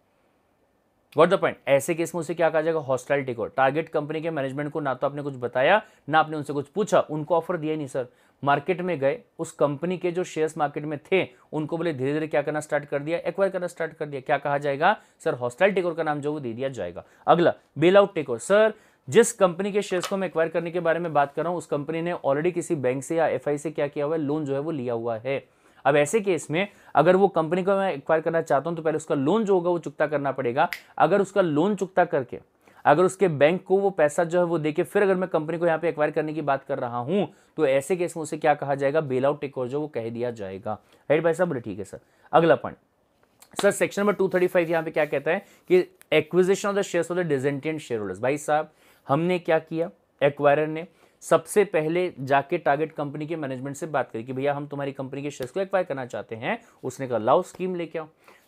वॉट द पॉइंट ऐसे केस में उसे क्या कहा जाएगा hostile takeover target company के मैनेजमेंट को ना तो आपने कुछ बताया ना आपने उनसे कुछ पूछा उनको ऑफर दिया नहीं सर मार्केट में गए उस कंपनी के जो शेयर्स मार्केट में थे उनको बोले धीरे धीरे क्या करना स्टार्ट कर दिया एक्वायर करना स्टार्ट कर दिया क्या कहा जाएगा सर हॉस्टाइल टेक ओवर का नाम जो वो दे दिया जाएगा अगला bail out takeover sir जिस कंपनी के शेयर्स को मैं एक्वायर करने के बारे में बात कर रहा हूँ उस कंपनी ने ऑलरेडी किसी बैंक से या एफ से क्या किया हुआ है लोन जो है वो लिया हुआ है अब ऐसे केस में अगर वो कंपनी को मैं एक्वायर करना चाहता हूँ तो पहले उसका लोन जो होगा वो चुकता करना पड़ेगा अगर उसका लोन चुकता करके अगर उसके बैंक को वो पैसा जो है वो देके फिर अगर मैं कंपनी को यहाँ पे एक्वायर करने की बात कर रहा हूँ तो ऐसे केस में उसे क्या कहा जाएगा बेल आउट टेक जो वो कह दिया जाएगा राइट भाई साहब बोले ठीक है सर अगला point sir section number two thirty five यहाँ पे क्या कहता है कि acquisition of the shares of the dissentient shareholders भाई साहब हमने क्या किया एक्वायरर ने सबसे पहले जाके टारगेट कंपनी के मैनेजमेंट से बात करी कि भैया हम तुम्हारी कंपनी के शेयर्स को एक्वायर करना चाहते हैं उसने कहा लाओ स्कीम लेके आओ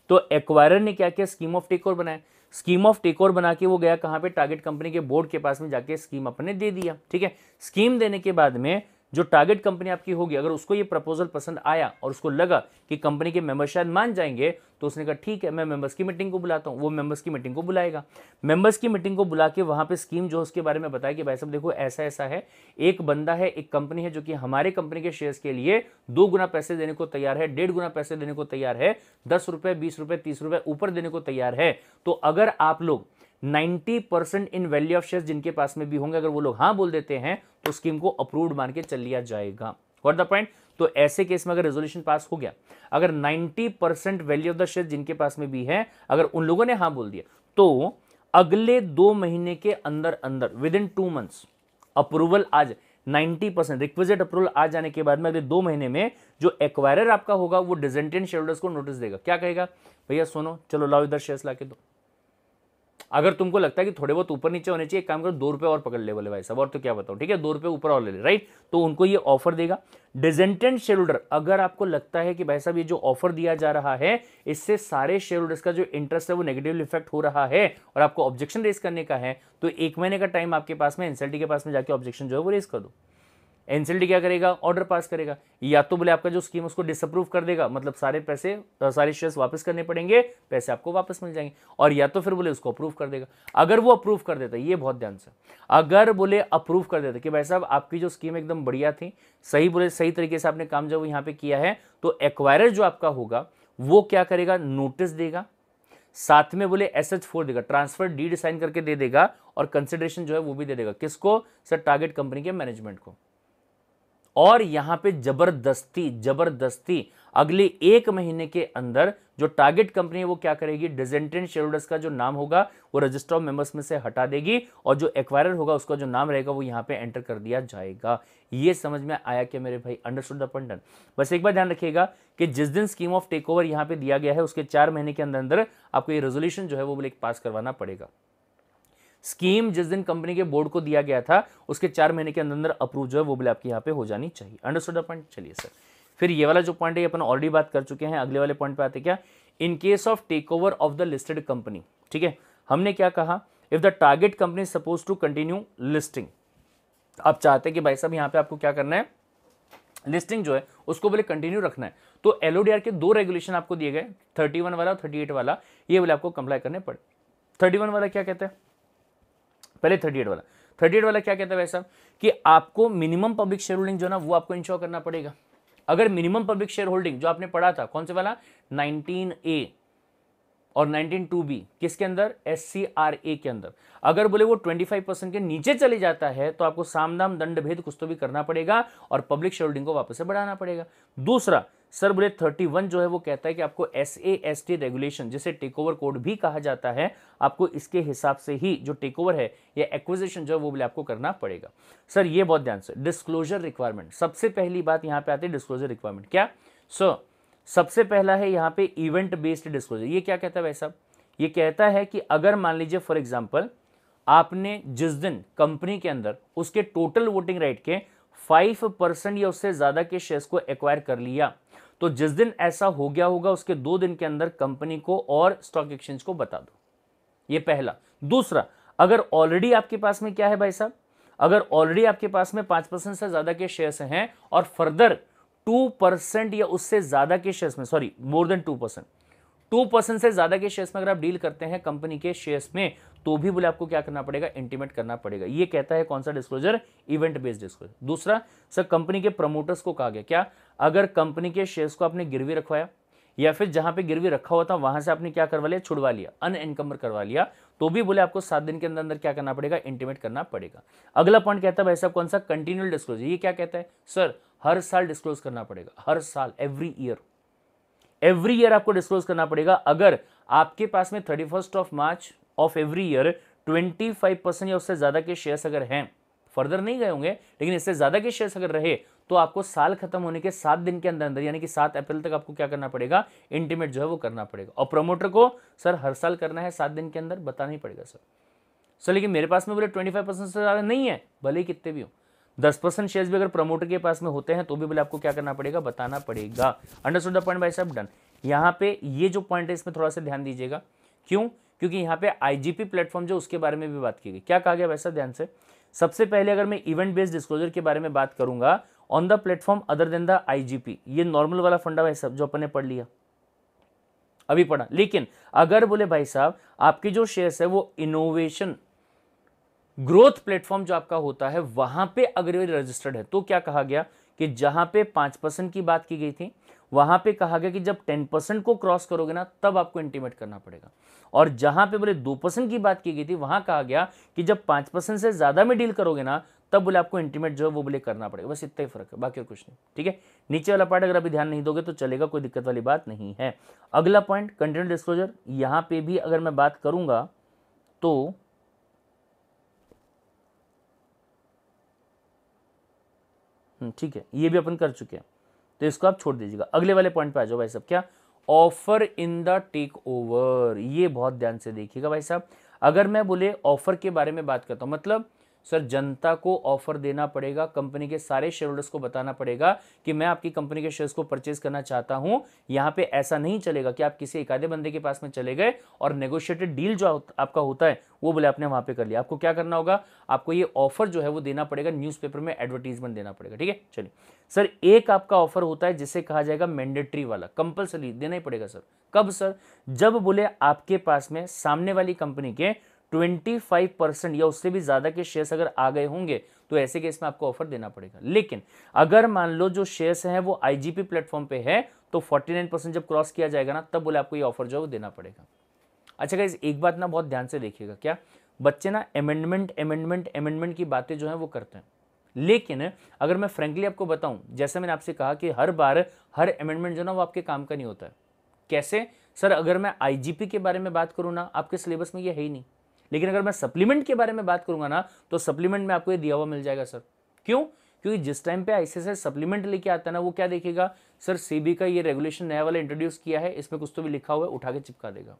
तो एक्वायरर ने क्या किया स्कीम ऑफ टेकओवर बनाया स्कीम ऑफ टेकओवर बना के वो गया कहाँ पे टारगेट कंपनी के बोर्ड के पास में जाके स्कीम अपने दे दिया ठीक है स्कीम देने के बाद में जो टारगेट कंपनी आपकी होगी अगर उसको ये प्रपोजल पसंद आया और उसको लगा कि कंपनी के मेंबर शायद मान जाएंगे तो उसने कहा ठीक है मैं मेंबर्स की मीटिंग को बुलाता हूँ वो मेंबर्स की मीटिंग को बुलाएगा मेंबर्स की मीटिंग को बुला के वहाँ पे स्कीम जो उसके बारे में बताया कि भाई साहब देखो ऐसा ऐसा है एक बंदा है एक कंपनी है जो कि हमारे कंपनी के शेयर्स के लिए दो गुना पैसे देने को तैयार है डेढ़ गुना पैसे देने को तैयार है दस रुपये बीस रुपये तीस रुपये ऊपर देने को तैयार है तो अगर आप लोग 90 percent in value of share जिनके पास में भी होंगे अगर वो लोग हाँ बोल देते हैं तो स्कीम को अप्रूव्ड मान के चल लिया जाएगा वॉट द पॉइंट तो ऐसे केस में अगर रेजोल्यूशन पास हो गया अगर 90 percent value of the share जिनके पास में भी है अगर उन लोगों ने हाँ बोल दिया तो अगले दो महीने के अंदर अंदर within two months approval आज 90 परसेंट रिक्विजिट अप्रूवल आ जाने के बाद में अगले दो महीने में जो एक्वायरर आपका होगा वो डिजेंटेड शेयरहोल्डर्स को नोटिस देगा क्या कहेगा भैया सुनो चलो लाओ इधर शेयर्स ला दो अगर तुमको लगता है कि थोड़े बहुत ऊपर नीचे होने चाहिए एक काम करो दो रुपये और पकड़ ले बोले भाई साहब और तो क्या बताऊँ ठीक है दो रुपये ऊपर और ले ले राइट तो उनको ये ऑफर देगा डिजेंटेंट शेयर होल्डर अगर आपको लगता है कि भाई साहब ये जो ऑफर दिया जा रहा है इससे सारे शेयर होल्डर्स का जो इंटरेस्ट है वो नेगेटिव इफेक्ट हो रहा है और आपको ऑब्जेक्शन रेज करने का है तो एक महीने का टाइम आपके पास में एनसीएलटी के पास में जाकर ऑब्जेक्शन जो है वो रेज कर दो एनसीएलटी क्या करेगा ऑर्डर पास करेगा या तो बोले आपका जो स्कीम उसको डिसअप्रूव कर देगा मतलब सारे पैसे सारे शेयर्स वापस करने पड़ेंगे पैसे आपको वापस मिल जाएंगे और या तो फिर बोले उसको अप्रूव कर देगा अगर वो अप्रूव कर देता ये बहुत ध्यान से अगर बोले अप्रूव कर देता कि भाई साहब आपकी जो स्कीम एकदम बढ़िया थी सही बोले सही तरीके से आपने काम जब यहाँ पे किया है तो एक्वायरर जो आपका होगा वो क्या करेगा नोटिस देगा साथ में बोले एस एच फोर देगा ट्रांसफर डीड साइन करके दे देगा और कंसिडरेशन जो है वो भी दे देगा किसको सर टारगेट कंपनी के मैनेजमेंट को और यहाँ पे जबरदस्ती जबरदस्ती अगले एक महीने के अंदर जो टारगेट कंपनी है वो क्या करेगी डिजेंटेंट शेयर होल्डर्स का जो नाम होगा वो रजिस्टर ऑफ मेंबर्स में से हटा देगी और जो एक्वायर होगा उसका जो नाम रहेगा वो यहाँ पे एंटर कर दिया जाएगा ये समझ में आया क्या मेरे भाई अंडरस्टूड द पंडन बस एक बार ध्यान रखिएगा कि जिस दिन स्कीम ऑफ टेक ओवर यहाँ पे दिया गया है उसके चार महीने के अंदर अंदर आपको ये रेजोल्यूशन जो है वो बोले पास करवाना पड़ेगा स्कीम जिस दिन कंपनी के बोर्ड को दिया गया था उसके चार महीने के अंदर अंदर अप्रूव जो है वो बिल आपके यहाँ पे हो जानी चाहिए अंडरस्टूड पॉइंट चलिए सर फिर ये वाला जो पॉइंट है अपन ऑलरेडी बात कर चुके हैं अगले वाले पॉइंट पे आते क्या in case of takeover of the listed company ठीक है हमने क्या कहा if the target company suppose to continue listing आप चाहते हैं कि भाई साहब यहाँ पे आपको क्या करना है लिस्टिंग जो है उसको बोले कंटिन्यू रखना है तो एलओडीआर के दो रेगुलेशन आपको दिए गए 31 वाला और 38 वाला ये बोले आपको कंप्लाई करने पड़े 31 वाला क्या कहते हैं पहले थर्टी एट वाला थर्टी एट वाला क्या कहता है भाई साहब कि आपको मिनिमम पब्लिक शेयर होल्डिंग जो ना वो आपको इंश्योर करना पड़ेगा अगर मिनिमम पब्लिक शेयर होल्डिंग जो आपने पढ़ा था कौन से वाला नाइनटीन ए और 192 बी किसके अंदर एस सी आर ए के अंदर अगर बोले वो 25 परसेंट के नीचे चले जाता है तो आपको सामदाम दंड भेद कुछ तो भी करना पड़ेगा और पब्लिक शेयरहोल्डिंग को वापस से बढ़ाना पड़ेगा दूसरा सर बोले 31 जो है वो कहता है कि आपको एस ए रेगुलेशन जिसे टेक ओवर कोड भी कहा जाता है आपको इसके हिसाब से ही जो टेक ओवर है या एक्विजिशन जो है वो बोले आपको करना पड़ेगा सर ये बहुत ध्यान से डिस्क्लोजर रिक्वायरमेंट सबसे पहली बात यहाँ पे आती है डिस्क्लोजर रिक्वायरमेंट क्या सर सबसे पहला है यहाँ पे इवेंट बेस्ड डिस्क्लोजर ये क्या कहता है भाई साहब ये कहता है कि अगर मान लीजिए फॉर एग्जाम्पल आपने जिस दिन कंपनी के अंदर उसके टोटल वोटिंग राइट के फाइव परसेंट या उससे ज़्यादा के शेयर्स को एक्वायर कर लिया तो जिस दिन ऐसा हो गया होगा उसके दो दिन के अंदर कंपनी को और स्टॉक एक्सचेंज को बता दो ये पहला दूसरा अगर ऑलरेडी आपके पास में क्या है भाई साहब अगर ऑलरेडी आपके पास में पांच परसेंट से ज़्यादा के शेयर्स हैं और फर्दर टू परसेंट या उससे ज़्यादा के शेयर्स में sorry more than two percent two percent से ज़्यादा के शेयर्स में अगर आप डील करते हैं कंपनी के शेयर्स में तो भी बोले आपको क्या करना पड़ेगा इंटीमेट करना पड़ेगा ये कहता है कौन सा डिस्क्लोजर इवेंट बेस्ड डिस्क्लोजर दूसरा सर कंपनी के प्रमोटर्स को कहा गया क्या अगर कंपनी के शेयर्स को आपने गिरवी रखवाया या फिर जहां पे गिरवी रखा हुआ था वहां से आपने क्या करवा लिया छुड़वा लिया अनएनकम्बर करवा लिया तो भी बोले आपको सात दिन के अंदर अंदर क्या करना पड़ेगा इंटीमेट करना पड़ेगा अगला पॉइंट कहता है भाई साहब कौन सा कंटिन्यूल डिस्क्लोज ये क्या कहता है सर हर साल डिस्क्लोज करना पड़ेगा हर साल एवरी ईयर एवरी ईयर आपको डिस्क्लोज करना पड़ेगा अगर आपके पास में thirty first of March of every year twenty five percent या उससे ज़्यादा के शेयर्स अगर हैं फर्दर नहीं गए होंगे लेकिन इससे ज़्यादा के शेयर्स अगर रहे तो आपको साल खत्म होने के सात दिन के अंदर अंदर यानी कि सात अप्रैल तक आपको क्या करना पड़ेगा इंटीमेट जो है वो करना पड़ेगा और प्रमोटर को सर हर साल करना है सात दिन के अंदर बताना ही पड़ेगा सर सर लेकिन मेरे पास में बोले ट्वेंटी फाइव परसेंट से ज़्यादा नहीं है भले ही कितने भी हो दस परसेंट शेयर भी अगर प्रमोटर के पास में होते हैं तो भी बोले आपको क्या करना पड़ेगा बताना पड़ेगा अंडरस्टूड द पॉइंट बाई साहब डन यहाँ पे ये जो पॉइंट है इसमें थोड़ा सा ध्यान दीजिएगा क्यों क्योंकि यहाँ पे आईजीपी प्लेटफॉर्म जो उसके बारे में भी बात की गई क्या कहा गया वैसा ध्यान से सबसे पहले अगर मैं इवेंट बेस्ड डिस्क्लोजर के बारे में बात करूंगा on the platform other than the IGP ये नॉर्मल वाला फंडा भाई साहब जो अपन ने पढ़ लिया अभी पढ़ा लेकिन अगर बोले भाई साहब आपके जो शेयर्स है वो इनोवेशन ग्रोथ प्लेटफॉर्म जो आपका होता है वहां पे अगर रजिस्टर्ड है तो क्या कहा गया कि जहां पे पांच परसेंट की बात की गई थी वहां पे कहा गया कि जब टेन परसेंट को क्रॉस करोगे ना तब आपको इंटीमेट करना पड़ेगा और जहां पे बोले दो परसेंट की बात की गई थी वहां कहा गया कि जब पांच परसेंट से ज्यादा में डील करोगे ना तब बोले आपको इंटीमेट जो है वो बोले करना पड़ेगा बस इतना ही फर्क है बाकी और कुछ नहीं ठीक है नीचे वाला पार्ट अगर अभी ध्यान नहीं दोगे तो चलेगा कोई दिक्कत वाली बात नहीं है अगला पॉइंट कंटेंट डिस्क्लोजर यहां पे भी अगर मैं बात करूंगा तो हम्म, ठीक है ये भी अपन कर चुके हैं तो इसको आप छोड़ दीजिएगा अगले वाले पॉइंट पे आ जाओ भाई साहब क्या offer in the takeover ये बहुत ध्यान से देखिएगा भाई साहब अगर मैं बोले ऑफर के बारे में बात करता हूं मतलब सर जनता को ऑफर देना पड़ेगा कंपनी के सारे शेयर होल्डर्स को बताना पड़ेगा कि मैं आपकी कंपनी के शेयर्स को परचेज करना चाहता हूं यहां पे ऐसा नहीं चलेगा कि आप किसी एक आधे बंदे के पास में चले गए और नेगोशिएटेड डील जो आपका होता है वो बोले आपने वहां पे कर लिया आपको क्या करना होगा आपको ये ऑफर जो है वो देना पड़ेगा न्यूज में एडवर्टीजमेंट देना पड़ेगा ठीक है चलिए सर एक आपका ऑफर होता है जिसे कहा जाएगा मैंडेटरी वाला कंपलसरी देना ही पड़ेगा सर कब सर जब बोले आपके पास में सामने वाली कंपनी के 25 परसेंट या उससे भी ज़्यादा के शेयर्स अगर आ गए होंगे तो ऐसे केस में आपको ऑफर देना पड़ेगा लेकिन अगर मान लो जो शेयर्स हैं वो आईजीपी प्लेटफॉर्म पे है तो 49 परसेंट जब क्रॉस किया जाएगा ना तब बोले आपको ये ऑफर जो है वो देना पड़ेगा अच्छा गाइज एक बात ना बहुत ध्यान से देखिएगा क्या बच्चे ना अमेंडमेंट अमेंडमेंट अमेंडमेंट की बातें जो हैं वो करते हैं लेकिन अगर मैं फ्रेंकली आपको बताऊं जैसे मैंने आपसे कहा कि हर बार हर अमेंडमेंट जो ना वो आपके काम का नहीं होता है कैसे सर अगर मैं आईजीपी के बारे में बात करूं ना आपके सिलेबस में ये है ही नहीं लेकिन अगर मैं सप्लीमेंट के बारे में बात करूंगा ना तो सप्लीमेंट में आपको ये दिया हुआ मिल जाएगा सर क्यों क्योंकि जिस टाइम पे आईसीएसआई सप्लीमेंट लेके आता है ना वो क्या देखेगा सर सीबी का ये रेगुलेशन नया वाला इंट्रोड्यूस किया है इसमें कुछ तो भी लिखा हुआ है उठा के चिपका देगा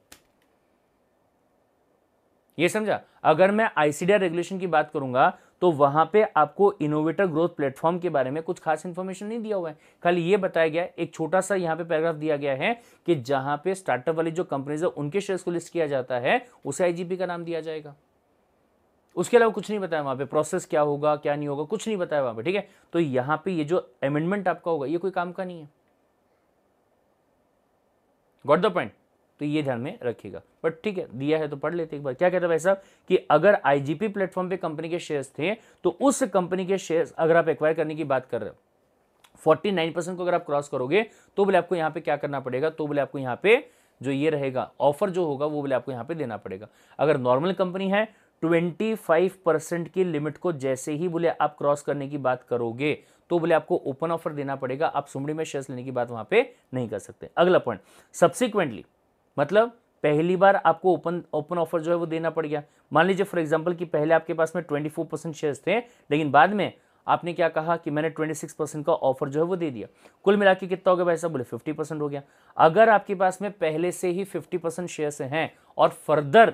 ये समझा अगर मैं आईसीडीआर रेगुलेशन की बात करूंगा तो वहाँ पे आपको इनोवेटर ग्रोथ प्लेटफॉर्म के बारे में कुछ खास इन्फॉर्मेशन नहीं दिया हुआ है खाली ये बताया गया एक छोटा सा यहाँ पे पैराग्राफ दिया गया है कि जहाँ पे स्टार्टअप वाली जो कंपनीज है उनके शेयर्स को लिस्ट किया जाता है उसे आईजीपी का नाम दिया जाएगा उसके अलावा कुछ नहीं बताया वहाँ पे प्रोसेस क्या होगा क्या नहीं होगा कुछ नहीं बताया वहाँ पे ठीक है तो यहाँ पे ये जो अमेंडमेंट आपका होगा ये कोई काम का नहीं है गॉट द पॉइंट तो ये ध्यान में रखिएगा बट ठीक है दिया है तो पढ़ लेते एक बार क्या कहते हैं भाई साहब कि अगर आईजीपी प्लेटफॉर्म पे कंपनी के शेयर्स थे तो उस कंपनी के शेयर्स अगर आप एक्वायर करने की बात कर रहे हो 49 परसेंट को अगर आप क्रॉस करोगे तो बोले आपको यहाँ पे क्या करना पड़ेगा तो बोले आपको यहाँ पे जो ये रहेगा ऑफर जो होगा वो बोले आपको यहाँ पे देना पड़ेगा अगर नॉर्मल कंपनी है 25 की लिमिट को जैसे ही बोले आप क्रॉस करने की बात करोगे तो बोले आपको ओपन ऑफर देना पड़ेगा आप सुमड़ी में शेयर्स लेने की बात वहां पे नहीं कर सकते अगला पॉइंट सब्सिक्वेंटली मतलब पहली बार आपको ओपन ओपन ऑफर जो है वो देना पड़ गया मान लीजिए फॉर एग्जाम्पल कि पहले आपके पास में ट्वेंटी फोर परसेंट शेयर्स थे लेकिन बाद में आपने क्या कहा कि मैंने 26 परसेंट का ऑफर जो है वो दे दिया कुल मिला के कितना हो गया भाई साहब बोले 50 परसेंट हो गया अगर आपके पास में पहले से ही 50 परसेंट शेयर्स हैं और फर्दर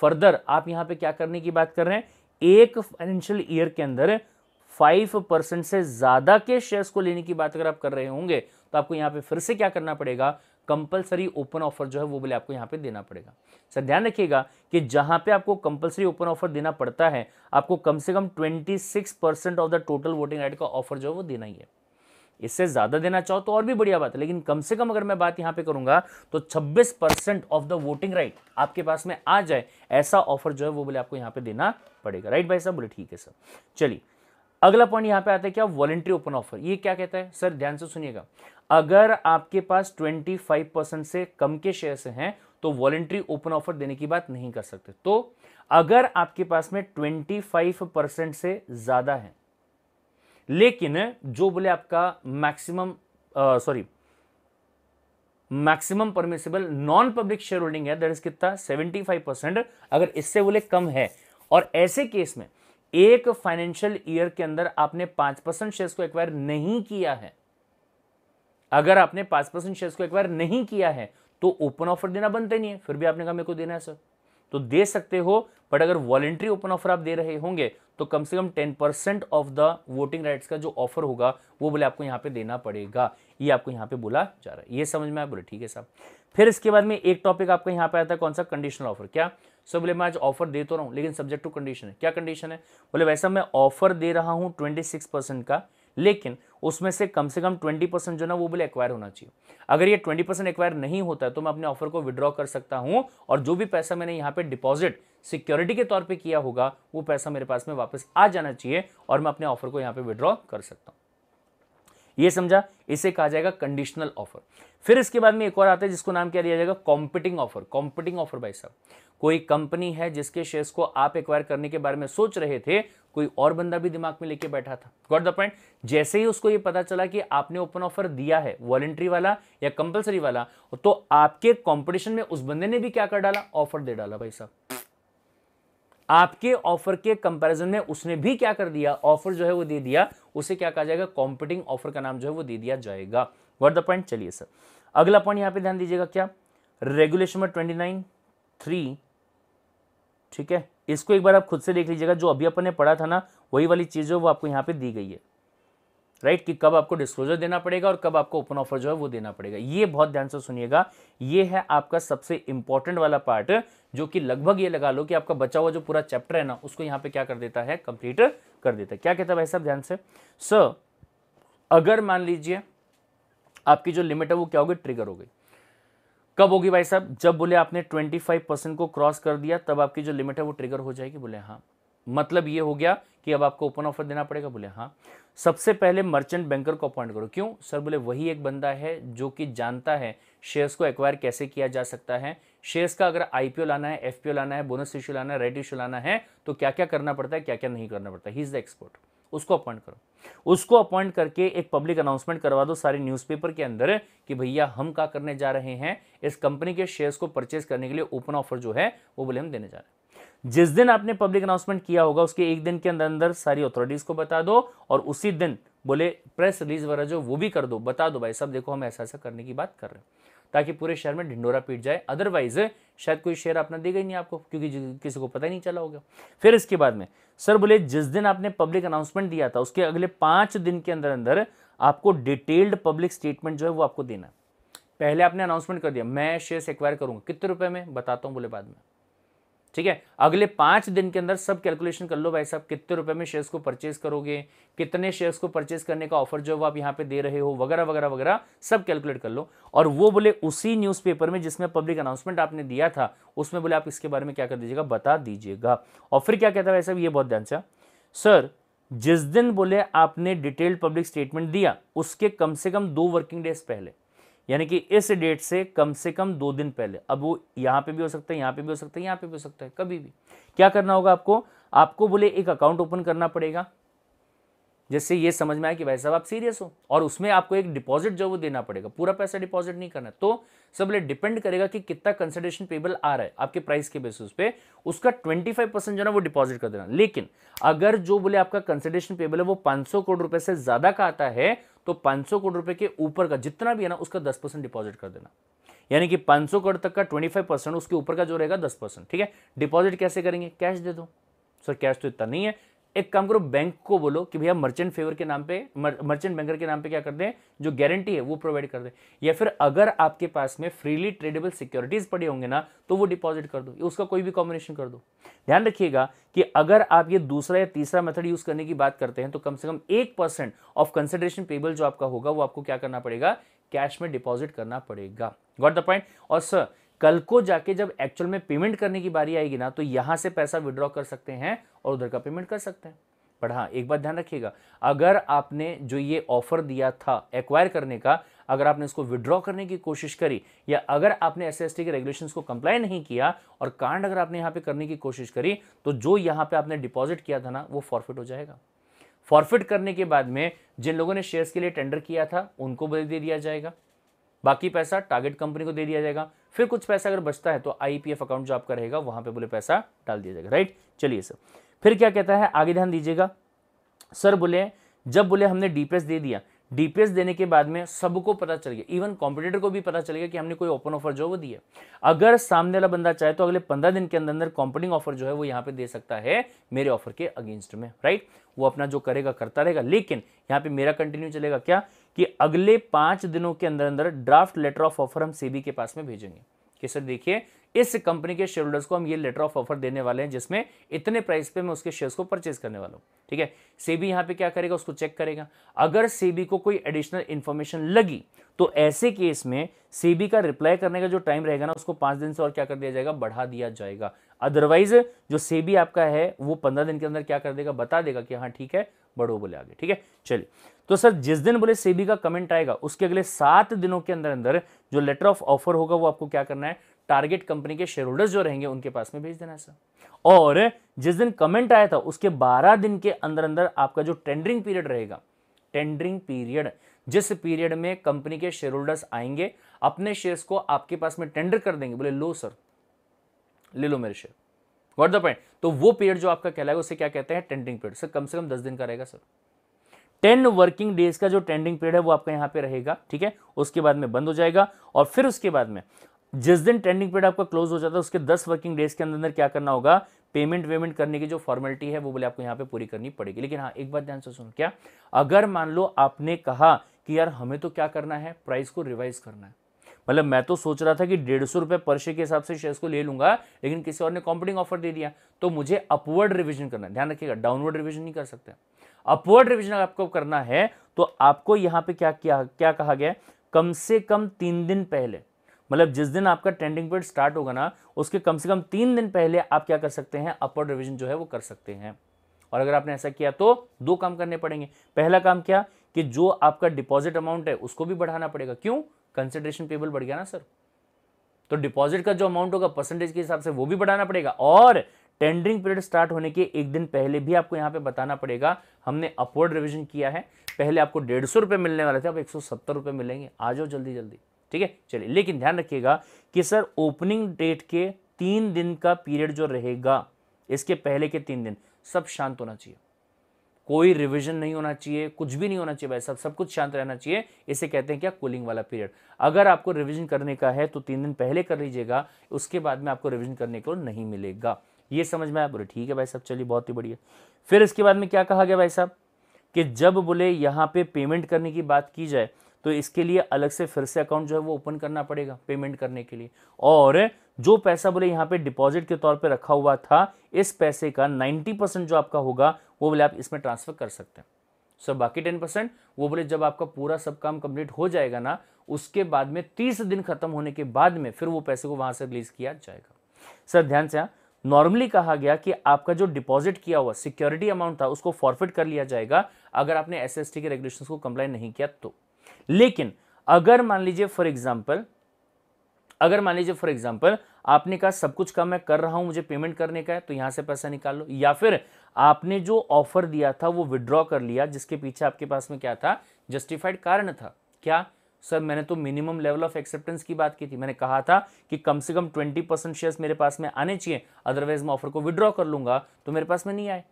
फर्दर आप यहाँ पे क्या करने की बात कर रहे हैं एक फाइनेंशियल ईयर के अंदर फाइव परसेंट से ज़्यादा के शेयर्स को लेने की बात अगर आप कर रहे होंगे तो आपको यहाँ पे फिर से क्या करना पड़ेगा कंपलसरी ओपन ऑफर जो है वो बोले आपको यहाँ पे देना पड़ेगा सर ध्यान रखिएगा कि जहाँ पे आपको कंपलसरी ओपन ऑफर देना पड़ता है आपको कम से कम 26 percent of the total voting right का ऑफर जो है वो देना ही है इससे ज़्यादा देना चाहो तो और भी बढ़िया बात है लेकिन कम से कम अगर मैं बात यहाँ पे करूँगा तो छब्बीस ऑफ द वोटिंग राइट आपके पास में आ जाए ऐसा ऑफर जो है वो बोले आपको यहाँ पे देना पड़ेगा राइट भाई साहब बोले ठीक है सर चलिए अगला पॉइंट यहां पे आता है क्या वॉलेंट्री ओपन ऑफर ये क्या कहता है सर ध्यान से सुनिएगा अगर आपके पास 25 परसेंट से कम के शेयर्स हैं तो वॉलेंट्री ओपन ऑफर देने की बात नहीं कर सकते तो अगर आपके पास में 25 परसेंट से ज़्यादा है लेकिन जो बोले आपका maximum sorry maximum permissible non public share shareholding है दैट इज कितना 75 परसेंट अगर इससे बोले कम है और ऐसे केस में एक फाइनेंशियल ईयर के अंदर आपने पांच परसेंट शेयर्स को एक्वायर नहीं किया है अगर आपने पांच परसेंट शेयर्स को एक्वायर नहीं किया है तो ओपन ऑफर देना बनते नहीं है फिर भी आपने कहा मेरे को देना है सर तो दे सकते हो बट अगर वॉलेंट्री ओपन ऑफर आप दे रहे होंगे तो कम से कम ten percent of the voting rights का जो ऑफर होगा वो बोले आपको यहाँ पे देना पड़ेगा ये आपको यहाँ पे बोला जा रहा है ये समझ में आया बोले ठीक है साहब फिर इसके बाद में एक टॉपिक आपका यहाँ पे आता है कौन सा कंडीशनल ऑफर क्या सर बोले मैं आज ऑफर दे तो रहा हूँ लेकिन सब्जेक्ट टू कंडीशन है क्या कंडीशन है बोले वैसा मैं ऑफर दे रहा हूँ ट्वेंटी सिक्स परसेंट का लेकिन उसमें से कम से कम ट्वेंटी परसेंट जो ना वो बोले एक्वायर होना चाहिए अगर ये ट्वेंटी परसेंट एक्वायर नहीं होता है तो मैं अपने ऑफर को विड्रॉ कर सकता हूँ और जो भी पैसा मैंने यहाँ पे डिपॉजिट सिक्योरिटी के तौर पे किया होगा वो पैसा मेरे पास में वापस आ जाना चाहिए और मैं अपने ऑफर को यहाँ पे विड्रॉ कर सकता हूँ ये समझा इसे कहा जाएगा कंडीशनल ऑफर फिर इसके बाद में एक और आता है जिसको नाम क्या दिया जाएगा कॉम्पिटिंग ऑफर कॉम्पिटिंग ऑफर भाई साहब कोई कंपनी है जिसके शेयर्स को आप एक्वायर करने के बारे में सोच रहे थे कोई और बंदा भी दिमाग में लेके बैठा था गॉट द पॉइंट जैसे ही उसको ये पता चला कि आपने ओपन ऑफर दिया है वॉलेंट्री वाला या कंपलसरी वाला तो आपके कंपटीशन में उस बंदे ने भी क्या कर डाला ऑफर दे डाला भाई साहब आपके ऑफर के कंपैरिजन में उसने भी क्या कर दिया ऑफर जो है वो दे दिया उसे क्या कहा जाएगा कॉम्पिटिंग ऑफर का नाम जो है वो दे दिया जाएगा गॉट द पॉइंट चलिए सर अगला पॉइंट यहां पे ध्यान दीजिएगा क्या regulation number twenty nine three ठीक है इसको एक बार आप खुद से देख लीजिएगा जो अभी अपन ने पढ़ा था ना वही वाली चीज़ जो वो आपको यहाँ पे दी गई है राइट कि कब आपको डिस्क्लोजर देना पड़ेगा और कब आपको ओपन ऑफर जो है वो देना पड़ेगा ये बहुत ध्यान से सुनिएगा ये है आपका सबसे इंपॉर्टेंट वाला पार्ट जो कि लगभग ये लगा लो कि आपका बचा हुआ जो पूरा चैप्टर है ना उसको यहाँ पे क्या कर देता है कंप्लीट कर देता है क्या कहता है भाई साहब ध्यान से सर अगर मान लीजिए आपकी जो लिमिट है वो क्या होगी ट्रिगर हो गई कब होगी भाई साहब जब बोले आपने 25 परसेंट को क्रॉस कर दिया तब आपकी जो लिमिट है वो ट्रिगर हो जाएगी बोले हाँ मतलब ये हो गया कि अब आपको ओपन ऑफर देना पड़ेगा बोले हाँ सबसे पहले मर्चेंट बैंकर को अपॉइंट करो क्यों सर बोले वही एक बंदा है जो कि जानता है शेयर्स को एक्वायर कैसे किया जा सकता है शेयर्स का अगर आईपीओ लाना है एफपीओ लाना है बोनस इश्यू लाना है रेट इश्यू लाना है तो क्या क्या करना पड़ता है क्या क्या नहीं करना पड़ता है ही इज़ द एक्सपोर्ट उसको अपॉइंट करो उसको अपॉइंट करके एक पब्लिक अनाउंसमेंट करवा दो सारे न्यूज़पेपर के अंदर कि भैया हम क्या करने जा रहे हैं इस कंपनी के शेयर्स को परचेज करने के लिए ओपन ऑफर जो है वो बोले हम देने जा रहे हैं जिस दिन आपने पब्लिक अनाउंसमेंट किया होगा उसके एक दिन के अंदर अंदर सारी अथॉरिटीज़ को बता दो और उसी दिन बोले प्रेस रिलीज वगैरह जो वो भी कर दो बता दो भाई सब देखो हम ऐसा ऐसा करने की बात कर रहे हैं ताकि पूरे शहर में ढिंडोरा पीट जाए अदरवाइज शायद कोई शेयर आपने देगा ही नहीं आपको क्योंकि किसी को पता ही नहीं चला होगा फिर इसके बाद में सर बोले जिस दिन आपने पब्लिक अनाउंसमेंट दिया था उसके अगले पांच दिन के अंदर अंदर आपको डिटेल्ड पब्लिक स्टेटमेंट जो है वो आपको देना पहले आपने अनाउंसमेंट कर दिया मैं शेयर एक्वायर करूंगा कितने रुपए में बताता हूँ बोले बाद में ठीक है अगले पांच दिन के अंदर सब कैलकुलेशन कर लो भाई साहब कितने रुपए में शेयर्स को परचेज करोगे कितने शेयर्स को परचेज करने का ऑफर जो आप यहाँ पे दे रहे हो वगैरह वगैरह वगैरह सब कैलकुलेट कर लो और वो बोले उसी न्यूज़पेपर में जिसमें पब्लिक अनाउंसमेंट आपने दिया था उसमें बोले आप इसके बारे में क्या कर दीजिएगा बता दीजिएगा और फिर क्या कहता है भाई साहब ये बहुत ध्यान से सर जिस दिन बोले आपने डिटेल्ड पब्लिक स्टेटमेंट दिया उसके कम से कम दो वर्किंग डेज पहले यानी कि इस डेट से कम से कम दो दिन पहले अब वो यहाँ पे भी हो सकता है यहाँ पे भी हो सकता है यहाँ पे भी हो सकता है कभी भी क्या करना होगा आपको आपको बोले एक अकाउंट ओपन करना पड़ेगा जिससे ये समझ में आए कि भाई साहब आप सीरियस हो और उसमें आपको एक डिपॉजिट जो वो देना पड़ेगा पूरा पैसा डिपॉजिट नहीं करना तो सब बोले डिपेंड करेगा कि कितना कंसिडरेशन पेबल आ रहा है आपके प्राइस के बेसिस पे उसका 25 परसेंट जो ना वो डिपॉजिट कर देना लेकिन अगर जो बोले आपका कंसिडरेशन पेबल है वो 500 करोड़ रुपए से ज्यादा का आता है तो 500 करोड़ रुपए के ऊपर का जितना भी है ना उसका 10 परसेंट डिपॉजिट कर देना यानी कि 500 करोड़ तक का 25 परसेंट उसके ऊपर का जो रहेगा 10 परसेंट ठीक है डिपॉजिट कैसे करेंगे कैश दे दो सर कैश तो इतना नहीं है एक काम करो बैंक को बोलो कि भैया मर्चेंट फेवर के नाम पे मर, मर्चेंट बैंकर के नाम पे क्या कर दें जो गारंटी है वो प्रोवाइड कर दें या फिर अगर आपके पास में फ्रीली ट्रेडेबल सिक्योरिटीज पड़े होंगे ना तो वो डिपॉजिट कर दो उसका कोई भी कॉम्बिनेशन कर दो ध्यान रखिएगा कि अगर आप ये दूसरा या तीसरा मेथड यूज करने की बात करते हैं तो कम से कम एक परसेंट ऑफ कंसिडरेशन पेबल जो आपका होगा वो आपको क्या करना पड़ेगा कैश में डिपॉजिट करना पड़ेगा गॉट द पॉइंट और सर कल को जाके जब एक्चुअल में पेमेंट करने की बारी आएगी ना तो यहाँ से पैसा विड्रॉ कर सकते हैं और उधर का पेमेंट कर सकते हैं बट हाँ एक बात ध्यान रखिएगा अगर आपने जो ये ऑफर दिया था एक्वायर करने का अगर आपने इसको विड्रॉ करने की कोशिश करी या अगर आपने एस एस के रेगुलेशन को कंप्लाई नहीं किया और कांड अगर आपने यहाँ पे करने की कोशिश करी तो जो यहाँ पे आपने डिपॉजिट किया था ना वो फॉरफिट हो जाएगा फॉरफिट करने के बाद में जिन लोगों ने शेयर्स के लिए टेंडर किया था उनको बदल दे दिया जाएगा बाकी पैसा टारगेट कंपनी को दे दिया जाएगा फिर कुछ पैसा अगर बचता है तो आईपीएफ अकाउंट जो आपका रहेगा वहां पे बोले पैसा डाल दिया जाएगा राइट चलिए सर फिर क्या कहता है आगे ध्यान दीजिएगा सर बोले जब बोले हमने डीपीएस दे दिया डीपीएस देने के बाद में सबको पता चल गया इवन कॉम्पिटेटर को भी पता चल गया कि हमने कोई ओपन ऑफर जो वो दिया अगर सामने वाला बंदा चाहे तो अगले पंद्रह दिन के अंदर अंदर कॉम्पिटिंग ऑफर जो है वो यहाँ पे दे सकता है मेरे ऑफर के अगेंस्ट में राइट वो अपना जो करेगा करता रहेगा लेकिन यहाँ पे मेरा कंटिन्यू चलेगा क्या कि अगले पांच दिनों के अंदर अंदर ड्राफ्ट लेटर ऑफ ऑफर हम सेबी के पास में भेजेंगे कि सर देखिए इस कंपनी के शेयर होल्डर्स को हम ये लेटर ऑफ ऑफर देने वाले हैं जिसमें इतने प्राइस पे मैं उसके शेयर्स को परचेज करने वाला हूँ ठीक है सेबी यहाँ पे क्या करेगा उसको चेक करेगा अगर सेबी को कोई एडिशनल इन्फॉर्मेशन लगी तो ऐसे केस में सेबी का रिप्लाई करने का जो टाइम रहेगा ना उसको पाँच दिन से और क्या कर दिया जाएगा बढ़ा दिया जाएगा अदरवाइज जो सेबी आपका है वो पंद्रह दिन के अंदर क्या कर देगा बता देगा कि हाँ ठीक है बड़ो बोले आगे ठीक है चलिए तो सर जिस दिन बोले सेबी का कमेंट आएगा उसके अगले सात दिनों के अंदर अंदर जो लेटर ऑफ ऑफर होगा वो आपको क्या करना है टारगेट कंपनी के शेयर होल्डर्स जो रहेंगे उनके पास में भेज देना है सर और जिस दिन कमेंट आया था उसके बारह दिन के अंदर अंदर आपका जो टेंडरिंग पीरियड रहेगा टेंडरिंग पीरियड जिस पीरियड में कंपनी के शेयर होल्डर्स आएंगे अपने शेयर्स को आपके पास में टेंडर कर देंगे बोले लो सर ले लो मेरे शेयर वॉट द पॉइंट तो वो पीरियड जो आपका कहलाएगा उसे क्या कहते हैं टेंडिंग पीरियड सर कम से कम दस दिन का रहेगा सर टेन वर्किंग डेज का जो टेंडिंग पीरियड है वो आपका यहाँ पे रहेगा ठीक है उसके बाद में बंद हो जाएगा और फिर उसके बाद में जिस दिन टेंडिंग पीरियड आपका क्लोज हो जाता है उसके दस वर्किंग डेज के अंदर क्या करना होगा पेमेंट वेमेंट करने की जो फॉर्मेलिटी है वो बोले आपको यहाँ पे पूरी करनी पड़ेगी लेकिन हाँ एक बात ध्यान से सुन क्या अगर मान लो आपने कहा कि यार हमें तो क्या करना है प्राइस को रिवाइज करना है मतलब मैं तो सोच रहा था कि डेढ़ सौ रुपये पर शेयर के हिसाब से शेयर्स को ले लूंगा लेकिन किसी और ने कॉम्पिटिंग ऑफर दे दिया तो मुझे अपवर्ड रिविजन करना है ध्यान रखिएगा डाउनवर्ड रिविजन नहीं कर सकते अपवर्ड रिविजन आपको करना है तो आपको यहाँ पे क्या क्या क्या कहा गया कम से कम तीन दिन पहले मतलब जिस दिन आपका ट्रेंडिंग पीरियड स्टार्ट होगा ना उसके कम से कम तीन दिन पहले आप क्या कर सकते हैं अपवर्ड रिविजन जो है वो कर सकते हैं और अगर आपने ऐसा किया तो दो काम करने पड़ेंगे पहला काम क्या कि जो आपका डिपॉजिट अमाउंट है उसको भी बढ़ाना पड़ेगा क्यों कंसिडरेशन पेबल बढ़ गया ना सर तो डिपॉजिट का जो अमाउंट होगा परसेंटेज के हिसाब से वो भी बढ़ाना पड़ेगा और टेंडरिंग पीरियड स्टार्ट होने के एक दिन पहले भी आपको यहाँ पे बताना पड़ेगा हमने अपवर्ड रिविजन किया है पहले आपको डेढ़ सौ रुपये मिलने वाले थे अब एक सौ सत्तर रुपये मिलेंगे आ जाओ जल्दी जल्दी ठीक है चलिए लेकिन ध्यान रखिएगा कि सर ओपनिंग डेट के तीन दिन का पीरियड जो रहेगा इसके पहले के तीन दिन सब शांत होना चाहिए कोई रिविजन नहीं होना चाहिए कुछ भी नहीं होना चाहिए भाई सब सब कुछ शांत रहना चाहिए इसे कहते हैं क्या कूलिंग वाला पीरियड अगर आपको रिविजन करने का है तो तीन दिन पहले कर लीजिएगा उसके बाद में आपको रिविजन करने को नहीं मिलेगा ये समझ में आया बोले ठीक है भाई साहब चलिए बहुत ही बढ़िया फिर इसके बाद में क्या कहा गया भाई साहब कि जब बोले यहाँ पे पेमेंट करने की बात की जाए तो इसके लिए अलग से फिर से अकाउंट जो है वो ओपन करना पड़ेगा पेमेंट करने के लिए और जो पैसा बोले यहाँ पे डिपॉजिट के तौर पे रखा हुआ था इस पैसे का 90 परसेंट जो आपका होगा वो बोले आप इसमें ट्रांसफ़र कर सकते हैं सर बाकी 10 परसेंट वो बोले जब आपका पूरा सब काम कंप्लीट हो जाएगा ना उसके बाद में 30 दिन खत्म होने के बाद में फिर वो पैसे को वहां से रिलीज़ किया जाएगा सर ध्यान से हाँ, नॉर्मली कहा गया कि आपका जो डिपॉजिट किया हुआ सिक्योरिटी अमाउंट था उसको फॉरफिट कर लिया जाएगा अगर आपने एस के रेगुलेशन को कंप्लाई नहीं किया तो लेकिन अगर मान लीजिए फॉर एग्जाम्पल अगर मान लीजिए फॉर एग्जाम्पल आपने कहा सब कुछ का मैं कर रहा हूं मुझे पेमेंट करने का है तो यहां से पैसा निकाल लो या फिर आपने जो ऑफर दिया था वो विड्रॉ कर लिया जिसके पीछे आपके पास में क्या था जस्टिफाइड कारण था क्या सर मैंने तो मिनिमम लेवल ऑफ एक्सेप्टेंस की बात की थी मैंने कहा था कि कम से कम ट्वेंटी परसेंट शेयर्स मेरे पास में आने चाहिए अदरवाइज मैं ऑफर को विड्रॉ कर लूंगा तो मेरे पास में नहीं आए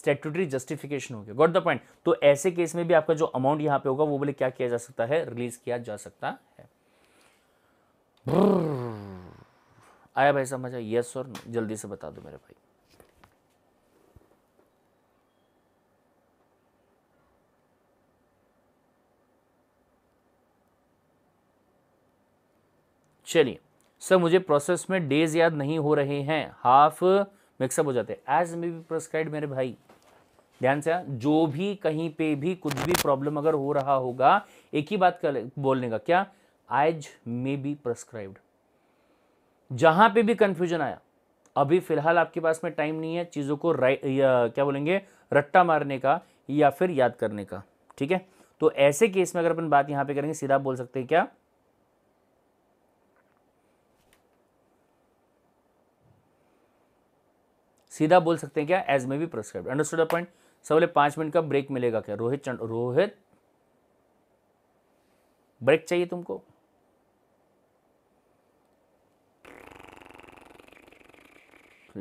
स्टेट्यूटरी जस्टिफिकेशन हो गया गॉट द पॉइंट तो ऐसे केस में भी आपका जो अमाउंट यहाँ पे होगा वो बोले क्या किया जा सकता है रिलीज किया जा सकता है आया भाई समझ आया यस और नो जल्दी से बता दो मेरे भाई चलिए सर मुझे प्रोसेस में डेज याद नहीं हो रहे हैं हाफ मिक्सअप हो जाते हैं एज मे बी प्रिस्क्राइब मेरे भाई ध्यान से हाँ, जो भी कहीं पे भी कुछ भी प्रॉब्लम अगर हो रहा होगा एक ही बात कर बोलने का क्या आइज मे बी प्रस्क्राइब्ड जहां पे भी कंफ्यूजन आया अभी फिलहाल आपके पास में टाइम नहीं है चीज़ों को राइट क्या बोलेंगे रट्टा मारने का या फिर याद करने का ठीक है तो ऐसे केस में अगर अपन बात यहां पे करेंगे सीधा बोल सकते हैं क्या सीधा बोल सकते हैं क्या as may be prescribe understood point सबले पांच मिनट का ब्रेक मिलेगा क्या रोहित चंड रोहित ब्रेक चाहिए तुमको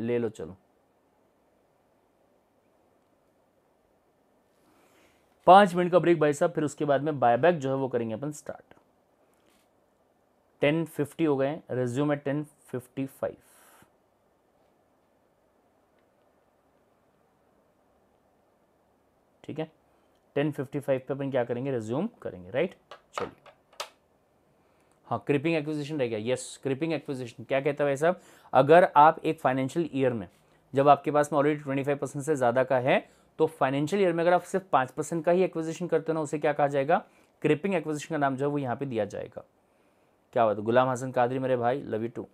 ले लो चलो पांच मिनट का ब्रेक भाई साहब फिर उसके बाद में बायबैक जो है वो करेंगे अपन स्टार्ट टेन फिफ्टी हो गए रेज्यूम है टेन फिफ्टी फाइव ठीक है टेन फिफ्टी फाइव पे अपन क्या करेंगे रिज्यूम करेंगे राइट चलिए हाँ क्रिपिंग एक्विजिशन रह गया क्रिपिंग एक्विजिशन क्या कहता है भाई साहब अगर आप एक फाइनेंशियल ईयर में जब आपके पास में ऑलरेडी ट्वेंटी फाइव परसेंट से ज़्यादा का है तो फाइनेंशियल ईयर में अगर आप सिर्फ पाँच परसेंट का ही एक्विजिशन करते हो ना उसे क्या कहा जाएगा क्रिपिंग एक्विजिशन का नाम जो है वो यहाँ पे दिया जाएगा क्या बात गुलाम हसन कादरी मेरे भाई लव यू टू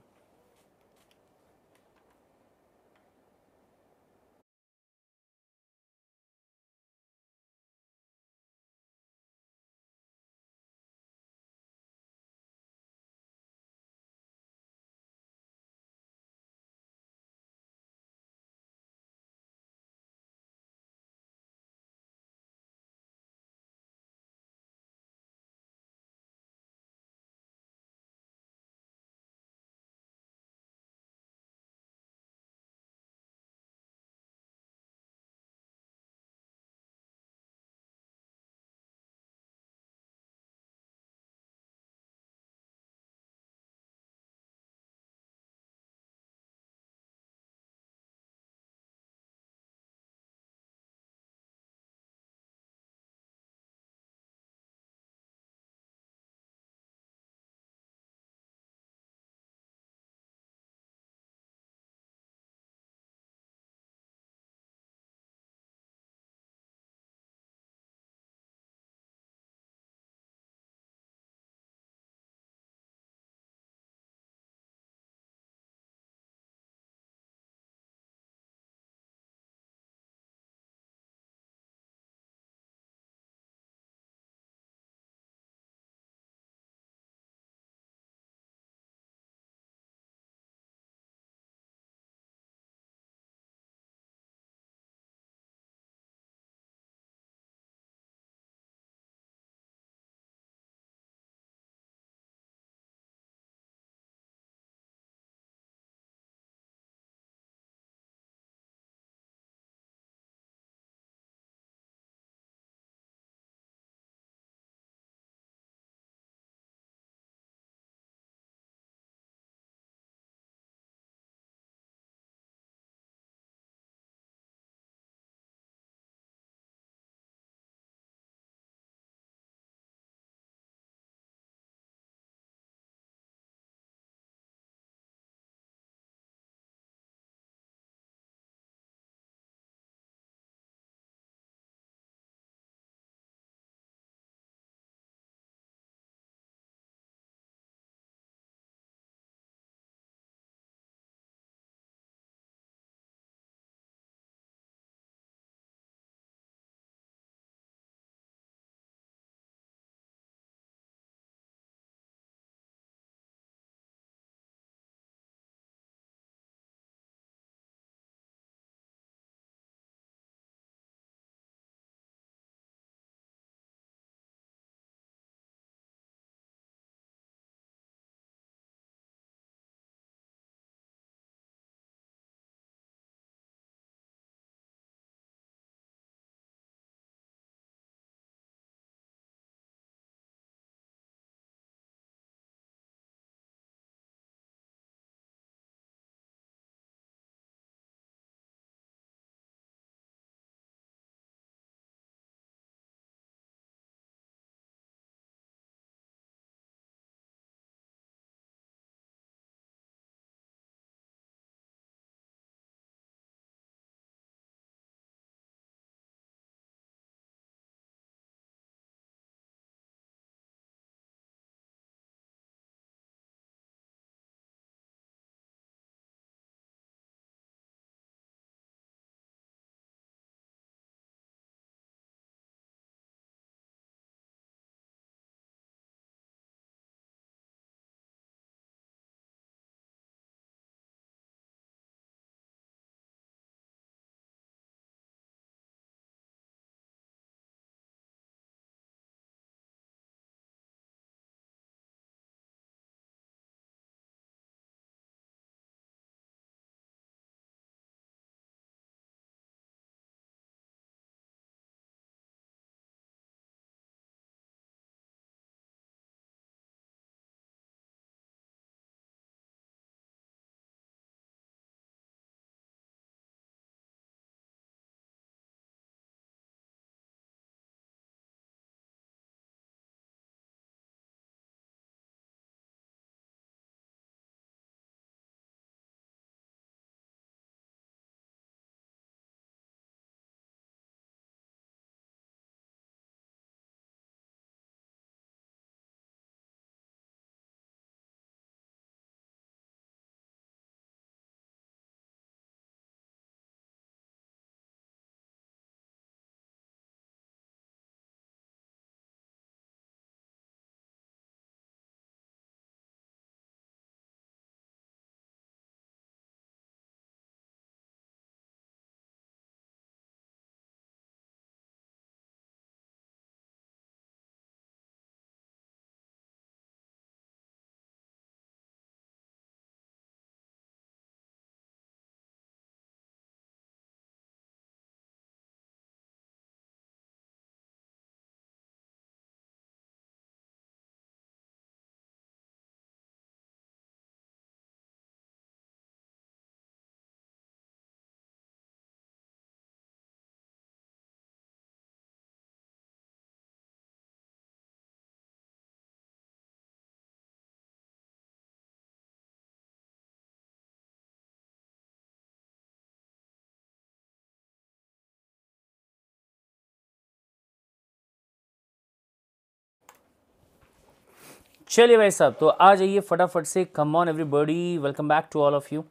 चलिए भाई साहब तो आ जाइए फटाफट से come on everybody welcome back to all of you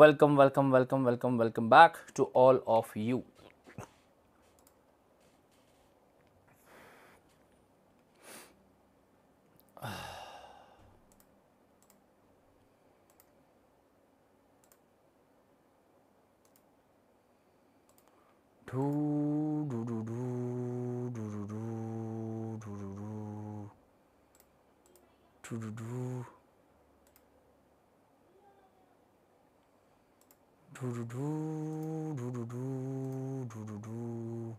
welcome welcome welcome welcome welcome back to all of you डू डू डू डू 두루루 두루루 루루루 루루루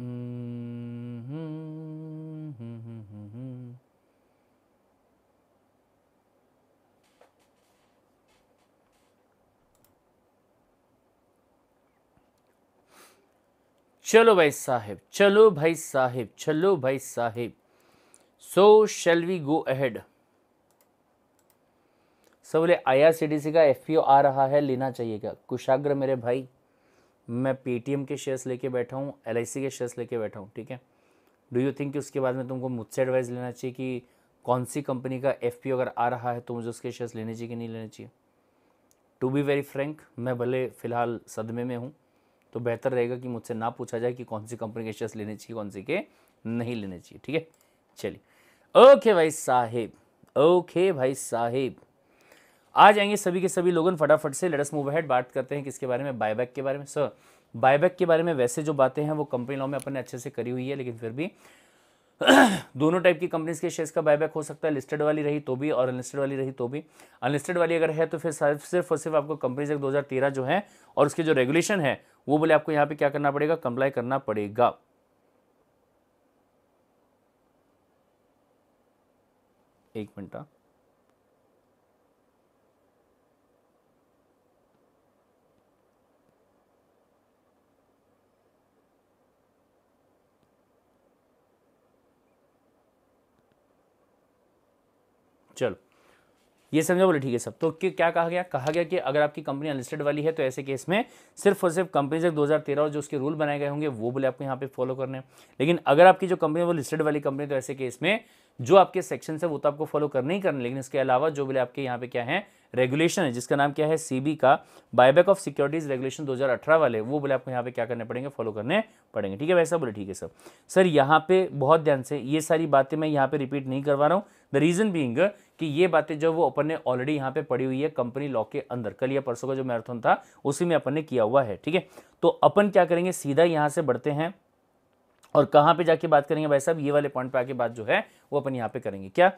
음 चलो भाई साहिब चलो भाई साहिब चलो भाई साहिब so shall we go ahead सब बोले सी का ओ आ रहा है लेना चाहिए क्या कुशाग्र मेरे भाई मैं पेटीएम के शेयर्स लेके बैठा हूँ एल के शेयर्स लेके बैठा हूँ ठीक है डू यू थिंक उसके बाद में तुमको मुझसे एडवाइस लेना चाहिए कि कौन सी कंपनी का एफ अगर आ रहा है तो मुझे उसके शेयर्स लेने चाहिए कि नहीं लेने चाहिए टू बी वेरी फ्रेंक मैं भले फ़िलहाल सदमे में हूँ तो बेहतर रहेगा कि मुझसे ना पूछा जाए कि कौन सी कंपनी के शेयर्स लेने चाहिए कौन सी के नहीं लेने चाहिए ठीक है चलिए ओके भाई साहेब ओके भाई साहेब आ जाएंगे सभी के सभी लोग फटाफट से लेटस मूव हेड बात करते हैं किसके बारे में बायबैक के बारे में सर बायबैक के बारे में वैसे जो बातें हैं वो कंपनी लॉ में अपने अच्छे से करी हुई है लेकिन फिर भी दोनों टाइप की कंपनीज के शेयर्स का बायबैक हो सकता है लिस्टेड वाली रही तो भी और अनलिस्टेड वाली रही तो भी अनलिस्टेड वाली अगर है तो फिर सिर्फ और सिर्फ आपको कंपनीज एक 2013 जो है और उसके जो रेगुलेशन है वो बोले आपको यहाँ पे क्या करना पड़ेगा कंप्लाई करना पड़ेगा एक मिनट हाँ। चलो ये समझा बोले ठीक है सब तो क्या कहा गया कहा गया कि अगर आपकी कंपनी अनलिस्टेड वाली है तो ऐसे केस में सिर्फ और सिर्फ कंपनी से 2013 और जो उसके रूल बनाए गए होंगे वो बोले आपको यहाँ पे फॉलो करने लेकिन अगर आपकी जो कंपनी है वो लिस्टेड वाली कंपनी तो ऐसे केस में जो आपके सेक्शन है वो तो आपको फॉलो करने ही करने लेकिन इसके अलावा जो बोले आपके यहाँ पे क्या है रेगुलेशन है जिसका नाम क्या है सीबी का बायबैक ऑफ सिक्योरिटीज रेगुलेशन 2018 वाले वो बोले आपको यहाँ पे क्या करने पड़ेंगे फॉलो करने पड़ेंगे ठीक है वैसा बोले ठीक है सर सर यहाँ पे बहुत ध्यान से ये सारी बातें मैं यहाँ पे रिपीट नहीं करवा रहा हूँ द रीज़न बींग कि ये बातें जो वो अपन ने ऑलरेडी यहाँ पे पड़ी हुई है कंपनी लॉ के अंदर कल या परसों का जो मैराथन था उसी में अपन ने किया हुआ है ठीक है तो अपन क्या करेंगे सीधा यहाँ से बढ़ते हैं और कहां पे जाके बात करेंगे भाई साहब ये वाले पॉइंट पे आके बात जो है वो अपन यहाँ पे करेंगे क्या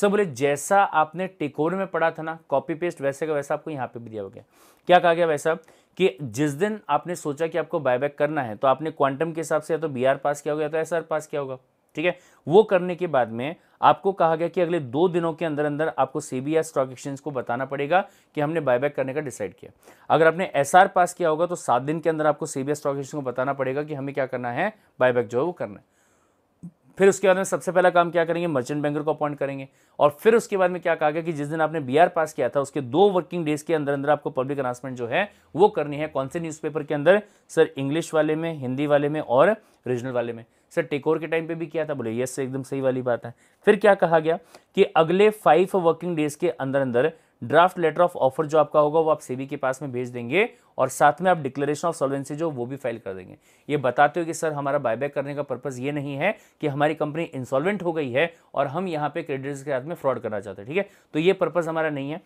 सब बोले जैसा आपने टिकोर में पढ़ा था ना कॉपी पेस्ट वैसे का वैसा आपको यहाँ पे भी दिया हो गया क्या कहा गया भाई साहब कि जिस दिन आपने सोचा कि आपको बायबैक करना है तो आपने क्वांटम के हिसाब से या तो बी पास किया होगा या तो एस पास किया होगा ठीक है वो करने के बाद में आपको कहा गया कि अगले दो दिनों के अंदर अंदर आपको सेबी स्टॉक एक्सचेंज को बताना पड़ेगा कि हमने बायबैक करने का डिसाइड किया अगर आपने एसआर पास किया होगा तो सात दिन के अंदर आपको सेबी स्टॉक एक्सचेंज को बताना पड़ेगा कि हमें क्या करना है बायबैक जो है वो करना है फिर उसके बाद में सबसे पहला काम क्या करेंगे मर्चेंट बैंकर को अपॉइंट करेंगे और फिर उसके बाद में क्या कहा गया कि जिस दिन आपने बीआर पास किया था उसके दो वर्किंग डेज के अंदर अंदर आपको पब्लिक अनाउंसमेंट जो है वो करनी है कौन से न्यूज़पेपर के अंदर सर इंग्लिश वाले में हिंदी वाले में और रीजनल वाले में सर टेकोर के टाइम पे भी किया था बोले यस एकदम सही वाली बात है फिर क्या कहा गया कि अगले फाइव वर्किंग डेज के अंदर अंदर ड्राफ्ट लेटर ऑफ ऑफर जो आपका होगा वो आप सेबी के पास में भेज देंगे और साथ में आप डिक्लेरेशन ऑफ सॉल्वेंसी जो वो भी फाइल कर देंगे ये बताते हो कि सर हमारा बायबैक करने का पर्पज़ ये नहीं है कि हमारी कंपनी इंसॉल्वेंट हो गई है और हम यहाँ पे क्रेडिटर्स के हाथ में फ्रॉड करना चाहते हैं ठीक है तो ये पर्पज़ हमारा नहीं है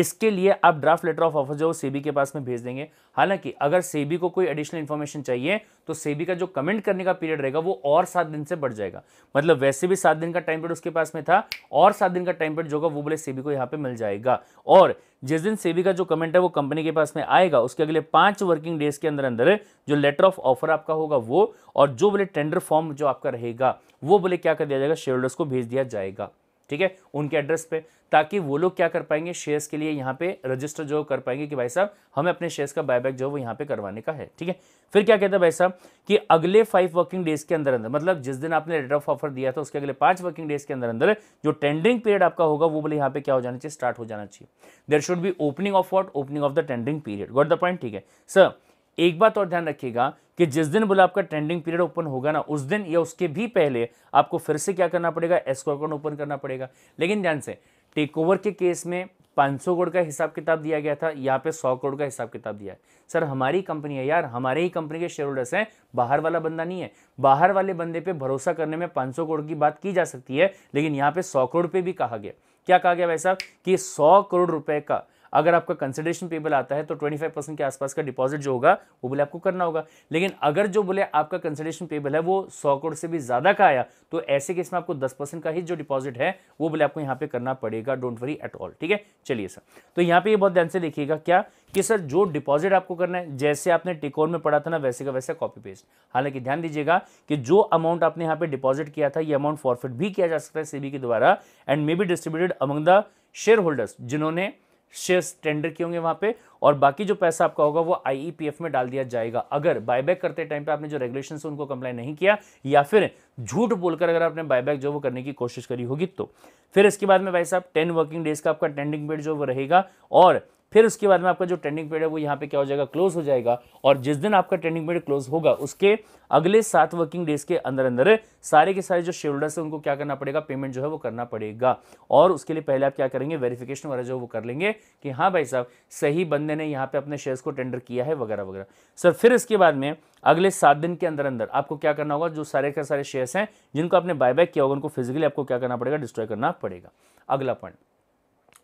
इसके लिए आप ड्राफ्ट लेटर ऑफ ऑफर जो सेबी के पास में भेज देंगे हालांकि अगर सेबी को कोई एडिशनल इन्फॉर्मेशन चाहिए तो सेबी का जो कमेंट करने का पीरियड रहेगा वो और सात दिन से बढ़ जाएगा मतलब वैसे भी सात दिन का टाइम पीरियड उसके पास में था और सात दिन का टाइम पीरियड जो होगा वो बोले सेबी को यहाँ पे मिल जाएगा और जिस दिन सेबी का जो कमेंट है वो कंपनी के पास में आएगा उसके अगले पांच वर्किंग डेज के अंदर अंदर जो लेटर ऑफ ऑफर आपका होगा वो और जो बोले टेंडर फॉर्म जो आपका रहेगा वो बोले क्या कर दिया जाएगा शेयर होल्डर्स को भेज दिया जाएगा ठीक है उनके एड्रेस पे ताकि वो लोग क्या कर पाएंगे शेयर्स के लिए यहाँ पे रजिस्टर जो कर पाएंगे कि भाई साहब हमें अपने शेयर्स का बायबैक जो है वो यहाँ पे करवाने का है ठीक है फिर क्या कहता है भाई साहब कि अगले फाइव वर्किंग डेज के अंदर अंदर मतलब जिस दिन आपने रेट ऑफ ऑफर दिया था उसके अगले पांच वर्किंग डेज के अंदर अंदर जो टेंडरिंग पीरियड आपका होगा वो बोले यहाँ पे क्या हो जाना चाहिए स्टार्ट हो जाना चाहिए there should be opening of what opening of the tendering period got the point ठीक है सर एक बात और ध्यान रखिएगा कि जिस दिन बोला आपका ट्रेंडिंग पीरियड ओपन होगा ना उस दिन या उसके भी पहले आपको फिर से क्या करना पड़ेगा एस्को अकाउंट ओपन करना पड़ेगा लेकिन ध्यान से टेक ओवर के केस में 500 करोड़ का हिसाब किताब दिया गया था यहाँ पे 100 करोड़ का हिसाब किताब दिया है सर हमारी कंपनी है यार हमारे ही कंपनी के शेयर होल्डर्स हैं बाहर वाला बंदा नहीं है बाहर वाले बंदे पे भरोसा करने में 500 करोड़ की बात की जा सकती है लेकिन यहाँ पे 100 करोड़ पे भी कहा गया क्या कहा गया भाई साहब कि 100 करोड़ रुपए का अगर आपका कंसिडरेशन पेबल आता है तो 25 परसेंट के आसपास का डिपॉजिट जो होगा वो बोले आपको करना होगा लेकिन अगर जो बोले आपका कंसिडरेशन पेबल है वो सौ करोड़ से भी ज़्यादा का आया तो ऐसे केस में आपको दस परसेंट का ही जो डिपॉजिट है वो बोले आपको यहाँ पे करना पड़ेगा डोंट वरी एट ऑल ठीक है चलिए सर तो यहाँ पे ये बहुत ध्यान से देखिएगा क्या कि सर जो डिपॉजिट आपको करना है जैसे आपने टिकोन में पढ़ा था ना वैसे का वैसे कॉपी पेस्ट हालांकि ध्यान दीजिएगा कि जो अमाउंट आपने यहाँ पे डिपॉजिट किया था ये अमाउंट फॉरफिट भी किया जा सकता है सीबी के द्वारा and may be distributed among the share holders जिन्होंने शेयर्स टेंडर किए होंगे वहां पे और बाकी जो पैसा आपका होगा वो आईईपीएफ e में डाल दिया जाएगा अगर बायबैक करते टाइम पे आपने जो रेगुलेशन है उनको कंप्लाई नहीं किया या फिर झूठ बोलकर अगर आपने बायबैक जो वो करने की कोशिश करी होगी तो फिर इसके बाद में भाई साहब टेन वर्किंग डेज का आपका टेंडिंग पीरियड जो वो रहेगा और फिर उसके बाद में आपका जो ट्रेंडिंग पीरियड है वो यहाँ पे क्या हो जाएगा क्लोज हो जाएगा और जिस दिन आपका ट्रेंडिंग पीरियड क्लोज होगा उसके अगले सात वर्किंग डेज के अंदर अंदर सारे के सारे जो शेयरहोल्डर्स हैं उनको क्या करना पड़ेगा पेमेंट जो है वो करना पड़ेगा और उसके लिए पहले आप क्या करेंगे वेरिफिकेशन वगैरह जो वो कर लेंगे कि हाँ भाई साहब सही बंदे ने यहाँ पे अपने शेयर्स को टेंडर किया है वगैरह वगैरह सर फिर इसके बाद में अगले सात दिन के अंदर अंदर आपको क्या करना होगा जो सारे के सारे शेयर्स हैं जिनको आपने बाय बैक किया होगा उनको फिजिकली आपको क्या करना पड़ेगा डिस्ट्रॉय करना पड़ेगा अगला पॉइंट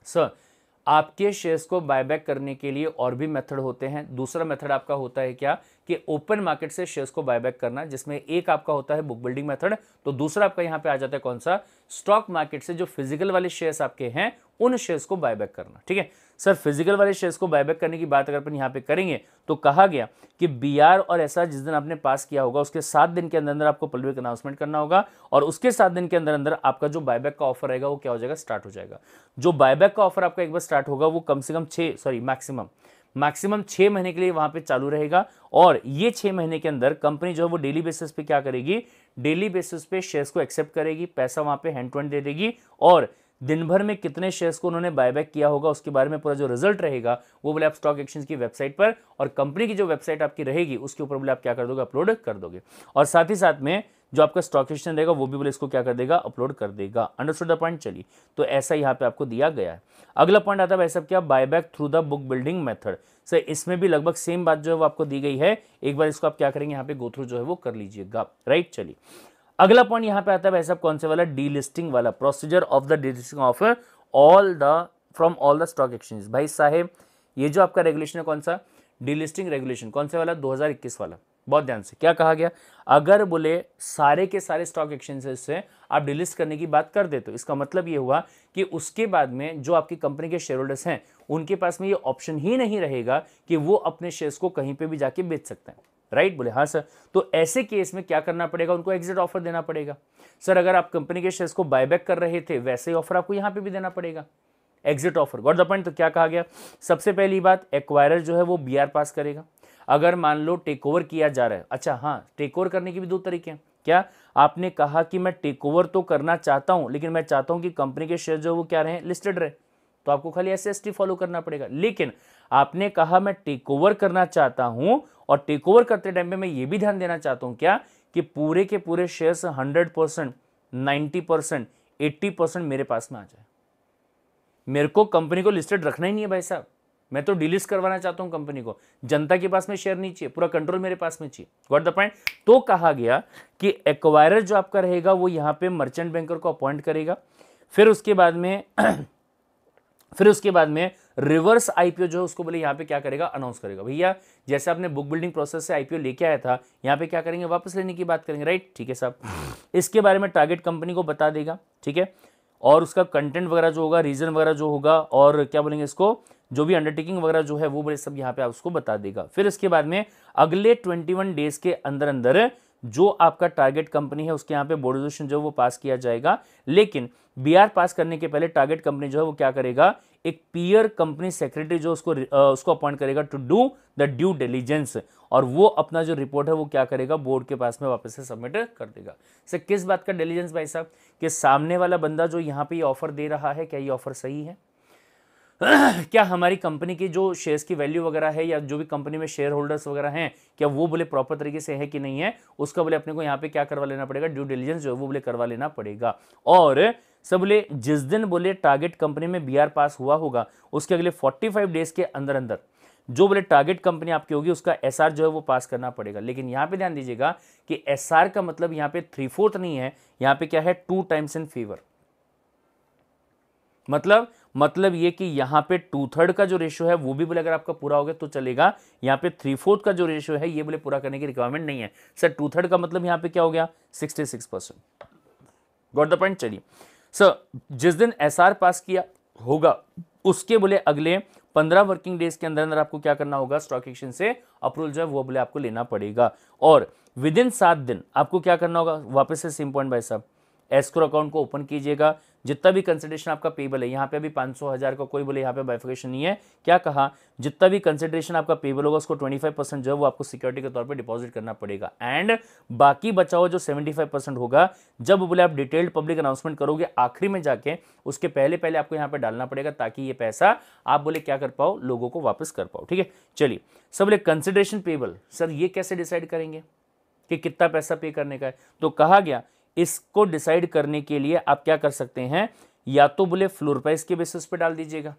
सर आपके शेयर्स को बायबैक करने के लिए और भी मेथड होते हैं दूसरा मेथड आपका होता है क्या कि ओपन मार्केट से शेयर्स को बायबैक करना जिसमें एक आपका होता है बुक बिल्डिंग मेथड तो दूसरा आपका यहां पे आ जाता है कौन सा स्टॉक मार्केट से जो फिजिकल वाले शेयर्स आपके हैं उन शेयर्स को बायबैक करना ठीक है सर फिजिकल वाले शेयर्स को बायबैक करने की बात अगर अपन यहाँ पे करेंगे तो कहा गया कि बी और ऐसा जिस दिन आपने पास किया होगा उसके सात दिन के अंदर अंदर आपको पब्लिक अनाउंसमेंट करना होगा और उसके सात दिन के अंदर अंदर आपका जो बायबैक का ऑफर रहेगा वो क्या हो जाएगा स्टार्ट हो जाएगा जो बायबैक का ऑफर आपका एक बार स्टार्ट होगा वो कम से कम छः सॉरी मैक्सिमम मैक्सिमम छः महीने के लिए वहाँ पे चालू रहेगा और ये छः महीने के अंदर कंपनी जो है वो डेली बेसिस पे क्या करेगी डेली बेसिस पे शेयर्स को एक्सेप्ट करेगी पैसा वहाँ पे हैंड टू हैंड दे देगी और दिन भर में कितने शेयर्स को उन्होंने बायबैक किया होगा उसके बारे में पूरा जो रिजल्ट रहेगा वो बोले आप स्टॉक एक्सचेंज की वेबसाइट पर और कंपनी की जो वेबसाइट आपकी रहेगी उसके ऊपर बोले आप क्या कर दोगे अपलोड कर दोगे और साथ ही साथ में जो आपका स्टॉक एक्सचेंज रहेगा वो भी बोले इसको क्या कर देगा अपलोड कर देगा अंडरस्टूड द पॉइंट चलिए तो ऐसा यहाँ पे आपको दिया गया है अगला पॉइंट आता है भाई साहब क्या buyback through the book building method sir इसमें भी लगभग सेम बात जो है वो आपको दी गई है एक बार इसको आप क्या करेंगे यहाँ पे गो थ्रू जो है वो कर लीजिएगा राइट चलिए अगला पॉइंट यहां पे आता है भाई साहब कौन से वाला डीलिस्टिंग वाला procedure of the delisting of all the from all the stock exchange भाई साहब ये जो आपका रेगुलेशन है कौन सा डीलिस्टिंग रेगुलेशन कौन से वाला 2021 वाला बहुत ध्यान से क्या कहा गया अगर बोले सारे के सारे स्टॉक एक्सचेंजेस से आप डिलिस्ट करने की बात कर देते हो इसका मतलब ये हुआ कि उसके बाद में जो आपकी कंपनी के शेयर होल्डर्स हैं उनके पास में ये ऑप्शन ही नहीं रहेगा कि वो अपने शेयर्स को कहीं पे भी जाके बेच सकते हैं राइट बोले हाँ सर तो ऐसे केस में क्या करना पड़ेगा उनको एग्जिट ऑफर देना पड़ेगा सर अगर आप कंपनी के शेयर्स को बायबैक कर रहे थे वैसे ही ऑफर आपको यहाँ पे भी देना पड़ेगा exit offer got the point तो क्या कहा गया सबसे पहली बात एक्वायरर जो है वो बी पास करेगा अगर मान लो टेक ओवर किया जा रहा है अच्छा हाँ टेक ओवर करने के भी दो तरीके हैं क्या आपने कहा कि मैं टेक ओवर तो करना चाहता हूँ लेकिन मैं चाहता हूँ कि कंपनी के शेयर जो है वो क्या रहे लिस्टेड रहे तो आपको खाली एस फॉलो करना पड़ेगा लेकिन आपने कहा मैं टेक ओवर करना चाहता हूँ और टेक ओवर करते टाइम पे मैं ये भी ध्यान देना चाहता हूँ क्या कि पूरे के पूरे shares hundred percent ninety percent eighty percent मेरे पास में आ जाए मेरे को कंपनी को लिस्टेड रखना ही नहीं है भाई साहब मैं तो डिलिस्ट करवाना चाहता हूँ कंपनी को जनता के पास में शेयर नहीं चाहिए पूरा कंट्रोल मेरे पास में चाहिए गॉट द पॉइंट तो कहा गया कि एक्वायरर जो आपका रहेगा वो यहाँ पे मर्चेंट बैंकर को अपॉइंट करेगा फिर उसके बाद में फिर उसके बाद में रिवर्स आईपीओ जो है उसको बोले यहाँ पे क्या करेगा अनाउंस करेगा भैया जैसे आपने बुक बिल्डिंग प्रोसेस से आईपीओ लेके आया था यहाँ पे क्या करेंगे वापस लेने की बात करेंगे राइट ठीक है साहब इसके बारे में टारगेट कंपनी को बता देगा ठीक है और उसका कंटेंट वगैरह जो होगा रीजन वगैरह जो होगा और क्या बोलेंगे इसको जो भी अंडरटेकिंग वगैरह जो है वो बोले सब यहाँ पे आप उसको बता देगा फिर इसके बाद में अगले ट्वेंटी डेज के अंदर अंदर जो आपका टारगेट कंपनी है उसके यहाँ पे बोर्डोजेशन जो है वो पास किया जाएगा लेकिन बीआर पास करने के पहले टारगेट कंपनी जो है वो क्या करेगा एक पीयर कंपनी सेक्रेटरी जो उसको उसको अपॉइंट करेगा to do the due diligence और वो अपना जो रिपोर्ट है वो क्या करेगा बोर्ड के पास में वापस से सबमिट कर देगा सर किस बात का डिलीजेंस भाई साहब कि सामने वाला बंदा जो यहाँ पे ये ऑफर दे रहा है क्या ये ऑफर सही है क्या हमारी कंपनी की जो शेयर्स की वैल्यू वगैरह है या जो भी कंपनी में शेयर होल्डर्स वगैरह हैं क्या वो बोले प्रॉपर तरीके से है कि नहीं है उसका बोले अपने को यहाँ पे क्या करवा लेना पड़ेगा ड्यू डिलीजेंस जो है वो बोले करवा लेना पड़ेगा और सब बोले जिस दिन बोले टारगेट कंपनी में बी पास हुआ होगा उसके अगले 45 डेज के अंदर अंदर जो बोले टारगेट कंपनी आपकी होगी उसका एस जो है वो पास करना पड़ेगा लेकिन यहाँ पे ध्यान दीजिएगा कि एसआर का मतलब यहाँ पे थ्री फोर्थ नहीं है यहाँ पे क्या है टू टाइम्स इन फेवर मतलब मतलब ये कि यहाँ पे टू थर्ड का जो रेशियो है वो भी बोले अगर आपका पूरा हो गया तो चलेगा यहाँ पे थ्री फोर्थ का जो रेशियो है ये बोले पूरा करने की रिक्वायरमेंट नहीं है सर टू थर्ड का मतलब यहाँ पे क्या हो गया sixty six percent got the point चलिए सर जिस दिन एस पास किया होगा उसके बोले अगले पंद्रह वर्किंग डेज के अंदर अंदर आपको क्या करना होगा स्टॉक एक्सचेंज से अप्रूवल जो है वो बोले आपको लेना पड़ेगा और विद इन सात दिन आपको क्या करना होगा वापस से सिम पॉइंट भाई साहब एस्क्रो अकाउंट को ओपन कीजिएगा जितना भी कंसिडरेशन आपका पेबल है यहाँ पे अभी पाँच सौ हज़ार का कोई बोले यहाँ पे बाइफिकेशन नहीं है क्या कहा जितना भी कंसिडरेशन आपका पेबल होगा उसको 25 परसेंट जो है वो आपको सिक्योरिटी के तौर पे डिपॉजिट करना पड़ेगा एंड बाकी बचाओ जो जो 75 परसेंट होगा जब बोले आप डिटेल्ड पब्लिक अनाउंसमेंट करोगे आखिरी में जाके उसके पहले पहले आपको यहाँ पर डालना पड़ेगा ताकि ये पैसा आप बोले क्या कर पाओ लोगों को वापस कर पाओ ठीक है चलिए सर बोले कंसिडरेशन पेबल सर ये कैसे डिसाइड करेंगे कि कितना पैसा पे करने का है तो कहा गया इसको डिसाइड करने के लिए आप क्या कर सकते हैं या तो बोले फ्लोर प्राइस के बेसिस पे डाल दीजिएगा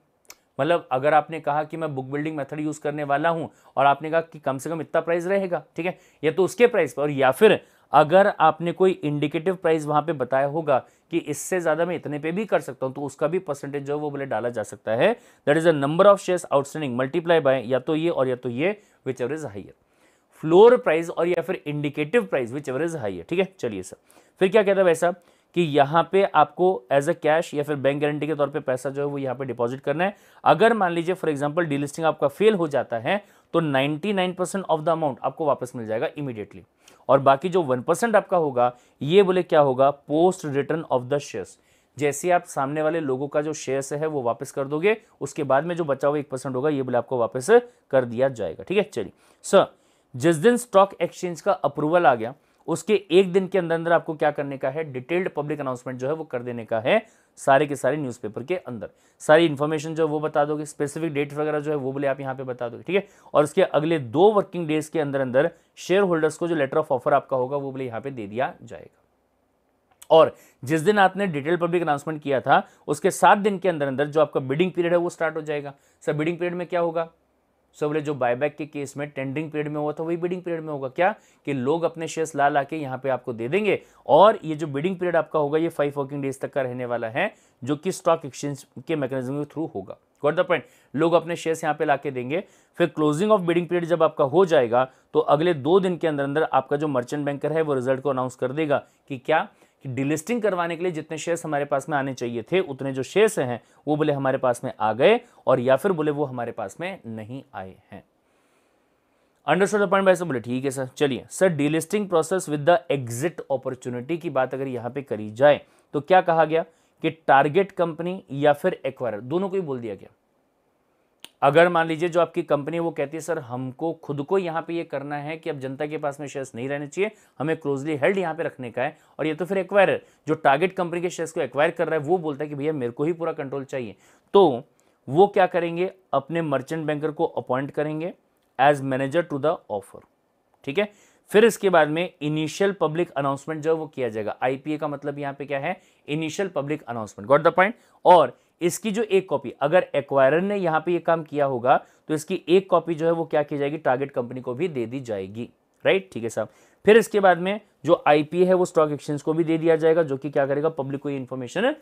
मतलब अगर आपने कहा कि मैं बुक बिल्डिंग मेथड यूज़ करने वाला हूं और आपने कहा कि कम से कम इतना प्राइस रहेगा ठीक है या तो उसके प्राइस पर या फिर अगर आपने कोई इंडिकेटिव प्राइस वहां पे बताया होगा कि इससे ज़्यादा मैं इतने पे भी कर सकता हूं तो उसका भी परसेंटेज जो है वो बोले डाला जा सकता है that is a number of shares outstanding multiply by या तो ये और या तो ये whichever is higher floor price और या फिर indicative price whichever is high है ठीक है चलिए सर फिर क्या कहता है भाई साहब कि यहाँ पे आपको एज अ कैश या फिर बैंक गारंटी के तौर पे पैसा जो है वो यहाँ पे डिपॉजिट करना है अगर मान लीजिए फॉर एग्जांपल डीलिस्टिंग आपका फेल हो जाता है तो 99 परसेंट ऑफ द अमाउंट आपको वापस मिल जाएगा इमीडिएटली और बाकी जो 1 परसेंट आपका होगा ये बोले क्या होगा post return of the shares जैसे आप सामने वाले लोगों का जो शेयर्स है वो वापस कर दोगे उसके बाद में जो बचा हुआ एक परसेंट होगा ये बोले आपको वापस कर दिया जाएगा ठीक है चलिए सर जिस दिन स्टॉक एक्सचेंज का अप्रूवल आ गया उसके एक दिन के अंदर अंदर आपको क्या करने का है डिटेल्ड पब्लिक अनाउंसमेंट जो है वो कर देने का है सारे के सारे न्यूज़पेपर के अंदर सारी इन्फॉर्मेशन जो है वो बता दोगे स्पेसिफिक डेट वगैरह जो है वो बोले आप यहाँ पे बता दोगे ठीक है और उसके अगले दो वर्किंग डेज के अंदर अंदर शेयर होल्डर्स को जो लेटर ऑफ ऑफर आपका होगा वो बोले यहाँ पे दे दिया जाएगा और जिस दिन आपने डिटेल पब्लिक अनाउंसमेंट किया था उसके सात दिन के अंदर अंदर जो आपका बिडिंग पीरियड है वो स्टार्ट हो जाएगा सर बिडिंग पीरियड में क्या होगा सो बोले जो बायबैक के केस में टेंडरिंग पीरियड में हुआ था वही बिडिंग पीरियड में होगा क्या कि लोग अपने शेयर्स ला ला के यहाँ पे आपको दे देंगे और ये जो बिडिंग पीरियड आपका होगा ये फाइव वर्किंग डेज तक का रहने वाला है जो कि स्टॉक एक्सचेंज के मैकेनिज्म के थ्रू होगा गॉट द पॉइंट लोग अपने शेयर्स यहाँ पे ला के देंगे फिर क्लोजिंग ऑफ बिडिंग पीरियड जब आपका हो जाएगा तो अगले दो दिन के अंदर अंदर आपका जो मर्चेंट बैंकर है वो रिजल्ट को अनाउंस कर देगा कि क्या कि डिलिस्टिंग करवाने के लिए जितने शेयर्स हमारे पास में आने चाहिए थे उतने जो शेयर्स हैं वो बोले हमारे पास में आ गए और या फिर बोले वो हमारे पास में नहीं आए हैं अंडरस्टूड पॉइंट भाई साहब बोले ठीक है सर चलिए sir delisting process with the exit opportunity की बात अगर यहां पर करी जाए तो क्या कहा गया कि टारगेट कंपनी या फिर एक्वायर दोनों को ही बोल दिया गया अगर मान लीजिए जो आपकी कंपनी वो कहती है सर हमको खुद को यहाँ पे ये करना है कि अब जनता के पास में शेयर्स नहीं रहने चाहिए हमें क्लोजली हेल्ड यहाँ पे रखने का है और ये तो फिर एक्वायर जो टारगेट कंपनी के शेयर्स को एक्वायर कर रहा है वो बोलता है कि भैया मेरे को ही पूरा कंट्रोल चाहिए तो वो क्या करेंगे अपने मर्चेंट बैंकर को अपॉइंट करेंगे as manager to the offer ठीक है फिर इसके बाद में इनिशियल पब्लिक अनाउंसमेंट जो है वो किया जाएगा आईपीए का मतलब यहाँ पे क्या है initial public announcement got the point और इसकी जो एक कॉपी अगर एक्वायरर ने यहां पे ये काम किया होगा तो इसकी एक कॉपी जो है वो क्या की जाएगी टारगेट कंपनी को भी दे दी जाएगी राइट ठीक है साहब फिर इसके बाद में जो आईपी है वो स्टॉक एक्सचेंज को भी दे दिया जाएगा जो कि क्या करेगा पब्लिक को ये इन्फॉर्मेशन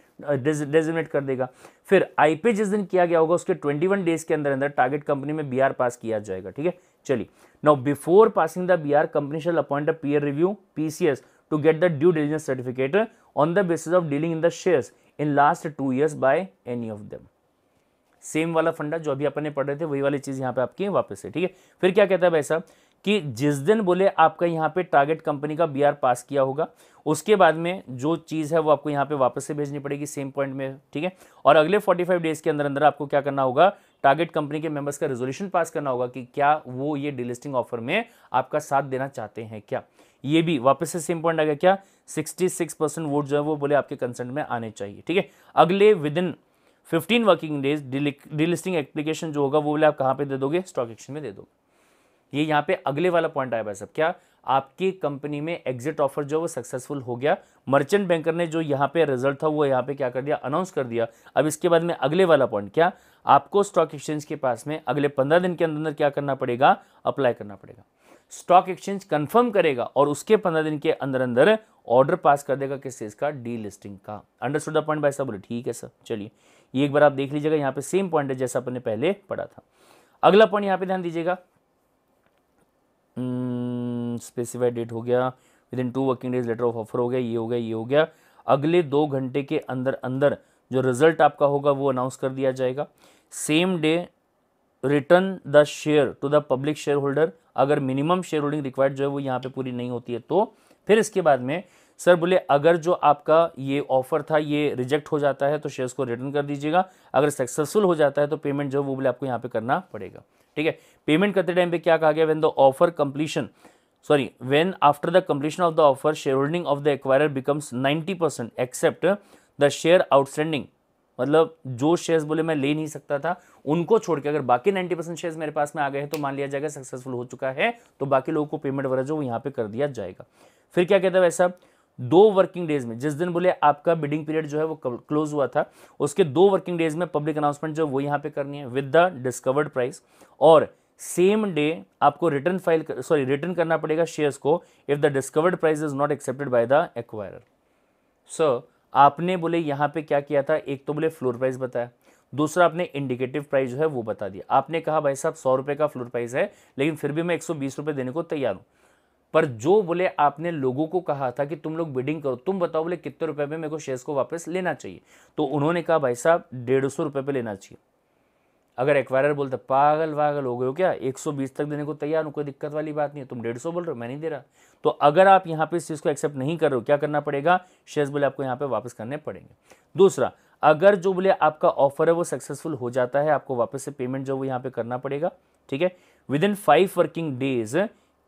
डेजिग्नेट कर देगा फिर आईपी जिस दिन किया गया होगा उसके 21 डेज के अंदर अंदर टारगेट कंपनी में बीआर पास किया जाएगा ठीक है चलिए now before passing the BR company shall appoint a peer review PCS to get the due diligence certificate on the basis of dealing in the shares in last two years by any of them same वाला फंडा जो अभी अपने पढ़ रहे थे वही वाली चीज़ यहाँ पे आपकी वापस है ठीक है फिर क्या कहता है भाई साहब कि जिस दिन बोले आपका यहाँ पे टारगेट कंपनी का बीआर पास किया होगा उसके बाद में जो चीज़ है वो आपको यहाँ पे वापस से भेजनी पड़ेगी सेम पॉइंट में ठीक है और अगले 45 डेज़ के अंदर अंदर आपको क्या करना होगा टारगेट कंपनी के मेंबर्स का रेजोल्यूशन पास करना होगा कि क्या वो ये डिलिस्टिंग ऑफर में आपका साथ देना चाहते हैं क्या ये भी वापस से सेम पॉइंट आ गया क्या 66 परसेंट वोट जो है वो बोले आपके कंसर्न में आने चाहिए ठीक है अगले within fifteen working days delisting application जो होगा वो बोले आप कहाँ पे दे दोगे स्टॉक एक्सचेंज में दे दोगे ये यहाँ पे अगले वाला पॉइंट आया भाई साहब क्या आपकी कंपनी में एग्जिट ऑफर जो वो सक्सेसफुल हो गया मर्चेंट बैंकर ने जो यहाँ पे रिजल्ट था वो यहाँ पे क्या कर दिया अनाउंस कर दिया अब इसके बाद में अगले वाला पॉइंट क्या आपको स्टॉक एक्सचेंज के पास में अगले पंद्रह दिन के अंदर क्या करना पड़ेगा अप्लाई करना पड़ेगा स्टॉक एक्सचेंज कंफर्म करेगा और उसके पंद्रह दिन के अंदर अंदर ऑर्डर पास कर देगा किस चीज़ का डी लिस्टिंग का अंडरस्टूड पॉइंट भाई साहब बोले ठीक है सर चलिए ये एक बार आप देख लीजिएगा यहाँ पे सेम पॉइंट है जैसा अपने पहले पढ़ा था अगला पॉइंट यहाँ पे ध्यान दीजिएगा स्पेसिफाइड हम्म, डेट हो गया within two working days letter of offer हो गया ये हो गया ये हो गया अगले दो घंटे के अंदर अंदर जो रिजल्ट आपका होगा वो अनाउंस कर दिया जाएगा same day return the share to the public share holder अगर मिनिमम शेयर होल्डिंग रिक्वायर्ड जो है वो यहाँ पे पूरी नहीं होती है तो फिर इसके बाद में सर बोले अगर जो आपका ये ऑफर था ये रिजेक्ट हो जाता है तो शेयर्स को रिटर्न कर दीजिएगा अगर सक्सेसफुल हो जाता है तो पेमेंट जो है वो बोले आपको यहाँ पे करना पड़ेगा ठीक है पेमेंट करते टाइम पे क्या कहा गया when the offer completion sorry when after the completion of the offer share holding of the acquire becomes 90% accept the share outstanding मतलब जो शेयर्स बोले मैं ले नहीं सकता था उनको छोड़ के अगर बाकी नाइन्टी परसेंट शेयर्स मेरे पास में आ गए हैं तो मान लिया जाएगा सक्सेसफुल हो चुका है तो बाकी लोगों को पेमेंट वगैरह जो वो यहाँ पे कर दिया जाएगा फिर क्या कहता है वैसा दो वर्किंग डेज में जिस दिन बोले आपका बिडिंग पीरियड जो है वो क्लोज हुआ था उसके दो वर्किंग डेज में पब्लिक अनाउंसमेंट जो वो यहाँ पे करनी है विद द डिस्कवर्ड प्राइस और सेम डे आपको रिटर्न फाइल सॉरी रिटर्न करना पड़ेगा शेयर्स को if the discovered price is not accepted by the acquire so आपने बोले यहाँ पे क्या किया था एक तो बोले फ्लोर प्राइस बताया दूसरा आपने इंडिकेटिव प्राइस जो है वो बता दिया आपने कहा भाई साहब सौ रुपये का फ्लोर प्राइस है लेकिन फिर भी मैं एक सौ बीस रुपए देने को तैयार हूँ पर जो बोले आपने लोगों को कहा था कि तुम लोग बिडिंग करो तुम बताओ बोले कितने रुपए में मेरे को शेयर्स को वापस लेना चाहिए तो उन्होंने कहा भाई साहब डेढ़ सौ रुपये पे लेना चाहिए अगर एक्वायर बोलता पागल वागल हो गए हो क्या 120 तक देने को तैयार हूँ कोई दिक्कत वाली बात नहीं है तुम डेढ़ सौ बोल रहे हो मैं नहीं दे रहा तो अगर आप यहाँ पे इस चीज़ को एक्सेप्ट नहीं कर रहे हो क्या करना पड़ेगा शेयर्स बोले आपको यहाँ पे वापस करने पड़ेंगे दूसरा अगर जो बोले आपका ऑफर है वो सक्सेसफुल हो जाता है आपको वापस से पेमेंट जो वो यहाँ पे करना पड़ेगा ठीक है within five working days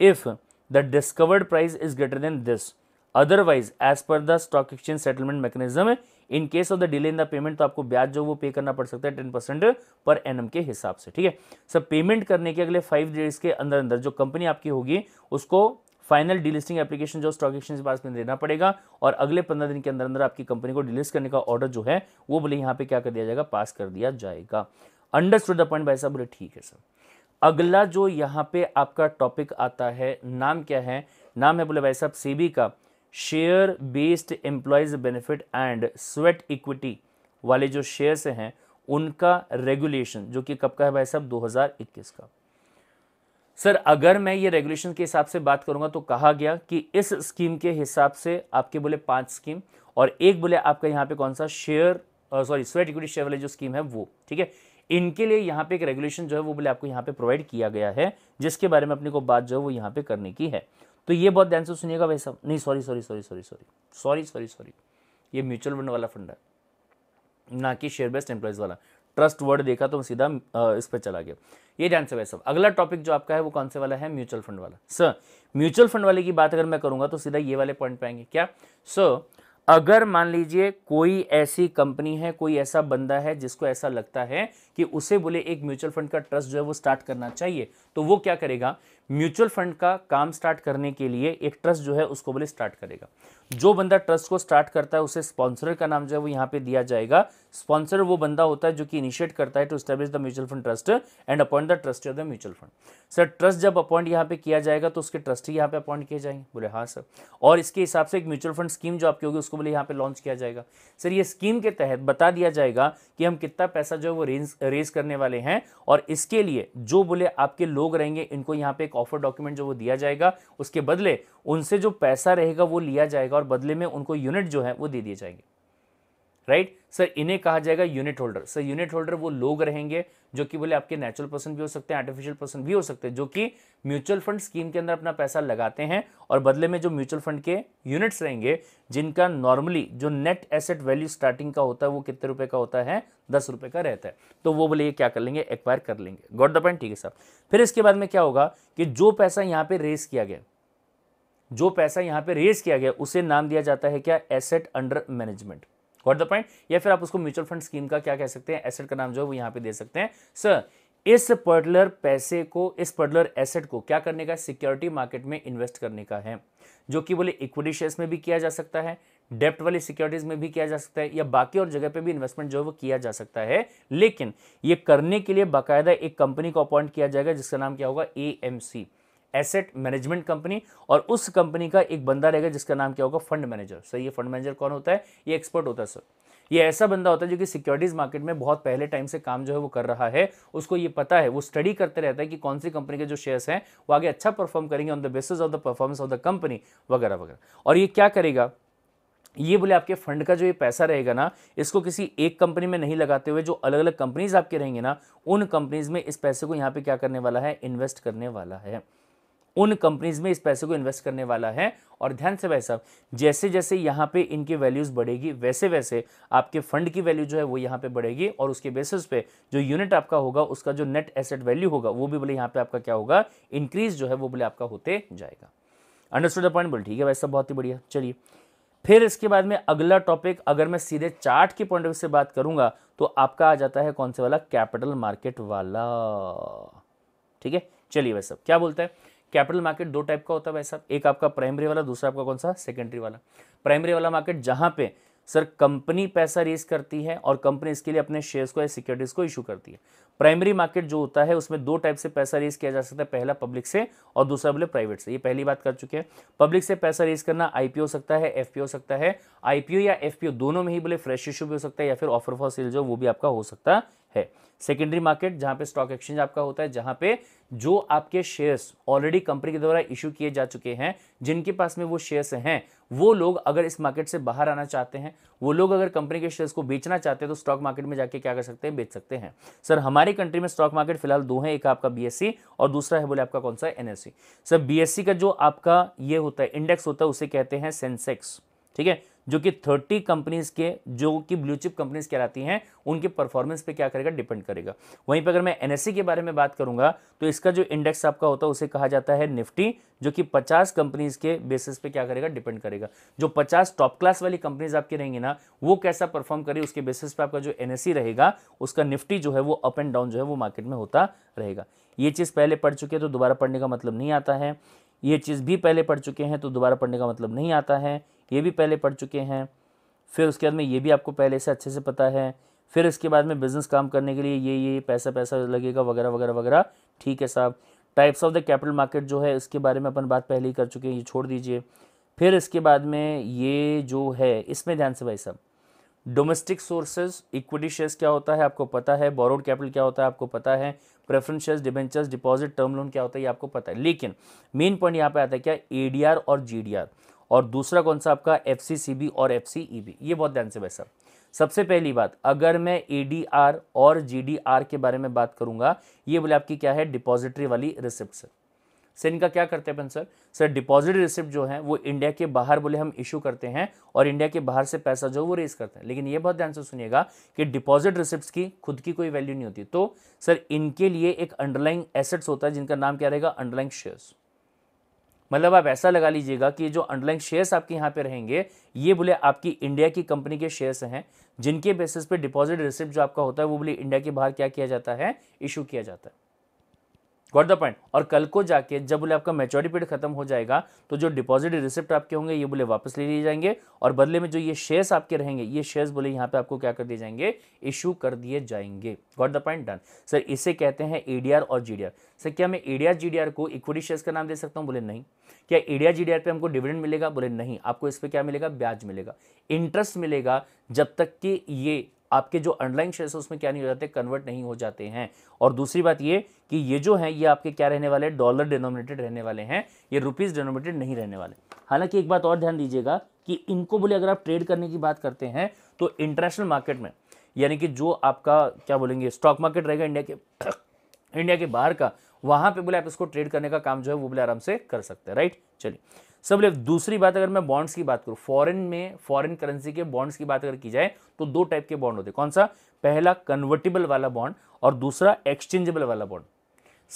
if the discovered price is greater than this otherwise as per the stock exchange settlement mechanism in case of the delay in the payment तो आपको ब्याज जो वो पे करना पड़ सकता है टेन परसेंट पर एन के हिसाब से ठीक है सर पेमेंट करने के अगले फाइव डेज के अंदर अंदर जो कंपनी आपकी होगी उसको फाइनल डिलिस्टिंग एप्लीकेशन जो स्टॉक एक्सचेंज के पास में देना पड़ेगा और अगले पंद्रह दिन के अंदर अंदर आपकी कंपनी को डिलिस्ट करने का ऑर्डर जो है वो बोले यहाँ पे क्या कर दिया जाएगा पास कर दिया जाएगा अंडरस्टूड द पॉइंट भाई साहब बोले ठीक है सर अगला जो यहाँ पे आपका टॉपिक आता है नाम क्या है नाम है बोले भाई साहब सेबी का share based employees benefit and sweat equity वाले जो शेयर्स हैं उनका रेगुलेशन जो कि कब का है भाई साहब 2021 का सर अगर मैं ये रेगुलेशन के हिसाब से बात करूंगा तो कहा गया कि इस स्कीम के हिसाब से आपके बोले पांच स्कीम और एक बोले आपका यहाँ पे कौन सा share sorry sweat equity share वाली जो स्कीम है वो ठीक है इनके लिए यहाँ पे एक रेगुलेशन जो है वो बोले आपको यहाँ पे प्रोवाइड किया गया है जिसके बारे में अपने को बात जो है वो यहाँ पे करने की है तो ये बहुत ध्यान से सुनिएगा भाई साहब नहीं sorry sorry sorry sorry sorry sorry sorry sorry ये म्यूचुअल फंड वाला फंड है ना कि शेयर बेस्ट एम्प्लॉयज़ वाला ट्रस्ट वर्ड देखा तो मैं सीधा इस पर चला गया ये ध्यान से भाई साहब अगला टॉपिक जो आपका है वो कौन से वाला है म्यूचुअल फंड वाला सर म्यूचुअल फंड वाले की बात अगर मैं करूंगा तो सीधा ये वाले पॉइंट पे आएंगे क्या सर अगर मान लीजिए कोई ऐसी कंपनी है कोई ऐसा बंदा है जिसको ऐसा लगता है कि उसे बोले एक म्यूचुअल फंड का ट्रस्ट जो है वो स्टार्ट करना चाहिए तो वो क्या करेगा म्यूचुअल फंड का काम स्टार्ट करने के लिए एक ट्रस्ट जो है उसको बोले स्टार्ट करेगा जो बंदा ट्रस्ट को स्टार्ट करता है उसे स्पॉन्सर का नाम जो है वो यहाँ पे दिया जाएगा स्पॉन्सर वो बंदा होता है जो कि इनिशिएट करता है to establish the mutual fund trust and appoint the trust of the mutual fund sir trust जब अपॉइंट यहाँ पे किया जाएगा तो उसके ट्रस्टी यहाँ पे अपॉइंट किए जाएंगे बोले हाँ सर और इसके हिसाब से एक म्यूचुअल फंड स्कीम जो आपकी होगी उसको बोले यहाँ पे लॉन्च किया जाएगा सर ये स्कीम के तहत बता दिया जाएगा कि हम कितना पैसा जो है वो रेज रेज करने वाले हैं और इसके लिए जो बोले आपके लोग रहेंगे इनको यहाँ पे एक ऑफर डॉक्यूमेंट जो वो दिया जाएगा उसके बदले उनसे जो पैसा रहेगा वो लिया जाएगा और बदले में उनको यूनिट जो है वो दे दिए जाएंगे राइट सर इन्हें कहा जाएगा unit holder sir unit holder वो लोग रहेंगे जो कि बोले आपके नेचुरल पर्सन भी हो सकते हैं आर्टिफिशियल पर्सन भी हो सकते हैं जो कि म्यूचुअल फंड स्कीम के अंदर अपना पैसा लगाते हैं और बदले में जो म्यूचुअल फंड के यूनिट्स रहेंगे जिनका नॉर्मली जो नेट एसेट वैल्यू स्टार्टिंग का होता है वो कितने रुपए का होता है दस रुपए का रहता है तो वो बोले ये क्या कर लेंगे एक्वायर कर लेंगे गॉड द पॉइंट ठीक है सर फिर इसके बाद में क्या होगा कि जो पैसा यहाँ पे रेस किया गया जो पैसा यहाँ पे रेस किया गया उसे नाम दिया जाता है क्या asset under management what the point या फिर आप उसको म्यूचुअल फंड स्कीम का क्या कह सकते हैं एसेट का नाम जो है वो यहाँ पे दे सकते हैं सर इस पर्टुलर पैसे को इस पर्टुलर एसेट को क्या करने का सिक्योरिटी मार्केट में इन्वेस्ट करने का है जो कि बोले इक्विटी शेयर्स में भी किया जा सकता है डेप्ट वाली सिक्योरिटीज में भी किया जा सकता है या बाकी और जगह पे भी इन्वेस्टमेंट जो है वो किया जा सकता है लेकिन ये करने के लिए बाकायदा एक कंपनी को अपॉइंट किया जाएगा जिसका नाम क्या होगा ए एसेट मैनेजमेंट कंपनी और उस कंपनी का एक बंदा रहेगा जिसका नाम क्या होगा फंड मैनेजर सर ये फंड मैनेजर कौन होता है ये एक्सपर्ट होता है सर ये ऐसा बंदा होता है जो कि सिक्योरिटीज़ मार्केट में बहुत पहले टाइम से काम जो है वो कर रहा है उसको ये पता है वो स्टडी करते रहता है कि कौन सी कंपनी के जो शेयर्स हैं वो आगे अच्छा परफॉर्म करेंगे on the basis of the performance of the company वगैरह वगैरह और ये क्या करेगा ये बोले आपके फंड का जो ये पैसा रहेगा ना इसको किसी एक कंपनी में नहीं लगाते हुए जो अलग अलग कंपनीज आपके रहेंगे ना उन कंपनीज में इस पैसे को यहाँ पे क्या करने वाला है इन्वेस्ट करने वाला है उन कंपनीज में इस पैसे को इन्वेस्ट करने वाला है और ध्यान से भाई साहब जैसे जैसे यहाँ पे इनकी वैल्यूज़ बढ़ेगी वैसे वैसे आपके फंड की वैल्यू जो है वो यहाँ पे बढ़ेगी और उसके बेसिस पे जो यूनिट आपका होगा उसका जो नेट एसेट वैल्यू होगा वो भी बोले यहाँ पे आपका क्या होगा इंक्रीज जो है वो बोले आपका होते जाएगा अंडरस्टूड द पॉइंट बोल ठीक है साहब बहुत ही बढ़िया चलिए फिर इसके बाद में अगला टॉपिक अगर मैं सीधे चार्ट के पॉइंट ऑफ व्यू से बात करूंगा तो आपका आ जाता है कौन से वाला कैपिटल मार्केट वाला ठीक है चलिए साहब क्या बोलता है कैपिटल मार्केट दो टाइप का होता है भाई साहब एक आपका प्राइमरी वाला दूसरा आपका कौन सा सेकेंडरी वाला प्राइमरी वाला मार्केट जहाँ पे सर कंपनी पैसा रेज करती है और कंपनी इसके लिए अपने शेयर्स को या सिक्योरिटीज़ को इशू करती है प्राइमरी मार्केट जो होता है उसमें दो टाइप से पैसा रेज किया जा सकता है पहला पब्लिक से और दूसरा बोले प्राइवेट से ये पहली बात कर चुके हैं पब्लिक से पैसा रेज करना आईपीओ हो सकता है एफपीओ हो सकता है आईपीओ या एफपीओ दोनों में ही बोले फ्रेश इशू भी हो सकता है या फिर ऑफर फॉर सेल जो वो भी आपका हो सकता है सेकेंडरी मार्केट जहां पे स्टॉक एक्सचेंज आपका होता है जहां पे जो आपके शेयर्स ऑलरेडी कंपनी के द्वारा इशू किए जा चुके हैं जिनके पास में वो शेयर्स हैं वो लोग अगर इस मार्केट से बाहर आना चाहते हैं वो लोग अगर कंपनी के शेयर्स को बेचना चाहते हैं तो स्टॉक मार्केट में जाके क्या कर सकते हैं बेच सकते हैं सर हमारी कंट्री में स्टॉक मार्केट फिलहाल दो है एक आपका बी और दूसरा है बोले आपका कौन सा एनएससी सर बी का जो आपका ये होता है इंडेक्स होता है उसे कहते हैं सेंसेक्स ठीक है जो कि 30 कंपनीज के जो कि ब्लू चिप कंपनीज कहलाती हैं उनके परफॉर्मेंस पे क्या करेगा डिपेंड करेगा वहीं पर अगर मैं एनएससी e के बारे में बात करूंगा तो इसका जो इंडेक्स आपका होता है उसे कहा जाता है निफ्टी जो कि 50 कंपनीज के बेसिस पे क्या करेगा डिपेंड करेगा जो 50 टॉप क्लास वाली कंपनीज आपकी रहेंगी ना वो कैसा परफॉर्म करे उसके बेसिस पे आपका जो एनएससी e रहेगा उसका निफ्टी जो है वो अप एंड डाउन जो है वो मार्केट में होता रहेगा ये चीज़ पहले पढ़ चुके हैं तो दोबारा पढ़ने का मतलब नहीं आता है ये चीज़ भी पहले पढ़ चुके हैं तो दोबारा पढ़ने का मतलब नहीं आता है ये भी पहले पढ़ चुके हैं फिर उसके बाद में ये भी आपको पहले से अच्छे से पता है फिर इसके बाद में बिजनेस काम करने के लिए ये ये पैसा पैसा लगेगा वगैरह वगैरह वगैरह ठीक है साहब types of the capital market जो है इसके बारे में अपन बात पहले ही कर चुके हैं ये छोड़ दीजिए फिर इसके बाद में ये जो है इसमें ध्यान से भाई साहब डोमेस्टिक सोर्सेज इक्विटी शेयर्स क्या होता है आपको पता है बोरोड कैपिटल क्या होता है आपको पता है preference shares debentures deposit term loan क्या होता है ये आपको पता है लेकिन मेन पॉइंट यहाँ पे आता है क्या एडीआर और जीडीआर और दूसरा कौन सा आपका एफ और एफ e ये बहुत ध्यान से बैसा सबसे पहली बात अगर मैं ए और जी के बारे में बात करूंगा ये बोले आपकी क्या है डिपॉजिटरी वाली रिसिप्ट सर सर इनका क्या करते हैं सर सर डिपॉजिटरी रिसिप्ट जो है वो इंडिया के बाहर बोले हम इशू करते हैं और इंडिया के बाहर से पैसा जो वो रेज करते हैं लेकिन ये बहुत ध्यान से सुनिएगा कि डिपॉजिट रिसिप्ट की खुद की कोई वैल्यू नहीं होती तो सर इनके लिए एक अंडरलाइंग एसेट्स होता है जिनका नाम क्या रहेगा अंडरलाइंग शेयर्स मतलब आप ऐसा लगा लीजिएगा कि जो अंडरलाइन शेयर्स आपके यहाँ पे रहेंगे ये बोले आपकी इंडिया की कंपनी के शेयर्स हैं जिनके बेसिस पे डिपॉजिट रिसिप्ट जो आपका होता है वो बोले इंडिया के बाहर क्या किया जाता है इशू किया जाता है गॉट द पॉइंट और कल को जाके जब बोले आपका मेच्योरिटी पीरियड खत्म हो जाएगा तो जो डिपॉजिट रिसिप्ट आपके होंगे ये बोले वापस ले लिए जाएंगे और बदले में जो ये शेयर्स आपके रहेंगे ये शेयर्स बोले यहाँ पे आपको क्या कर दिए जाएंगे इशू कर दिए जाएंगे got the point done sir इसे कहते हैं एडीआर और जीडीआर सर क्या मैं एडीआर जीडीआर को इक्विटी शेयर्स का नाम दे सकता हूँ बोले नहीं क्या एडीआर जीडीआर पे हमको डिविडेंड मिलेगा बोले नहीं आपको इस पर क्या मिलेगा ब्याज मिलेगा इंटरेस्ट मिलेगा जब तक कि ये आपके जो अंडरलाइन शेयर्स हैं उसमें क्या नहीं हो जाते कन्वर्ट नहीं हो जाते हैं और दूसरी बात ये कि ये जो है ये आपके क्या रहने वाले डॉलर डिनोमिनेटेड रहने वाले हैं ये रुपीज़ डिनोमिनेटेड नहीं रहने वाले हालांकि एक बात और ध्यान दीजिएगा कि इनको बोले अगर आप ट्रेड करने की बात करते हैं तो इंटरनेशनल मार्केट में यानी कि जो आपका क्या बोलेंगे स्टॉक मार्केट रहेगा इंडिया के इंडिया के बाहर का वहां पे बोले आप इसको ट्रेड करने का काम जो है वो बोले आराम से कर सकते हैं राइट चलिए सब ले दूसरी बात अगर मैं बॉन्ड्स की बात करूँ फॉरेन में फॉरेन करेंसी के बॉन्ड्स की बात अगर की जाए तो दो टाइप के बॉन्ड होते हैं कौन सा पहला कन्वर्टेबल वाला बॉन्ड और दूसरा एक्सचेंजेबल वाला बॉन्ड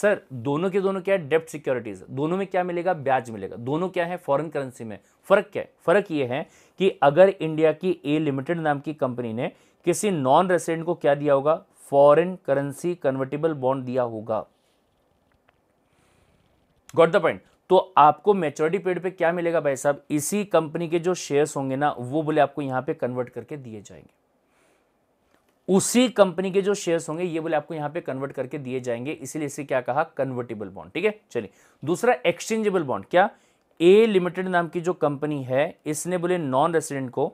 सर दोनों के दोनों क्या है डेप्ट सिक्योरिटीज दोनों में क्या मिलेगा ब्याज मिलेगा दोनों क्या है फॉरेन करेंसी में फर्क क्या है फर्क ये है कि अगर इंडिया की ए लिमिटेड नाम की कंपनी ने किसी नॉन रेसिडेंट को क्या दिया होगा फॉरेन करेंसी कन्वर्टेबल बॉन्ड दिया होगा गॉट द पॉइंट तो आपको मेच्योरिटी पीरियड पे क्या मिलेगा भाई साहब इसी कंपनी के जो शेयर्स होंगे ना वो बोले आपको यहां पे कन्वर्ट करके दिए जाएंगे उसी कंपनी के जो शेयर्स होंगे ये बोले आपको यहां पे कन्वर्ट करके दिए जाएंगे इसीलिए इसे क्या कहा कन्वर्टेबल बॉन्ड ठीक है चलिए दूसरा एक्सचेंजेबल बॉन्ड क्या ए लिमिटेड नाम की जो कंपनी है इसने बोले नॉन रेसिडेंट को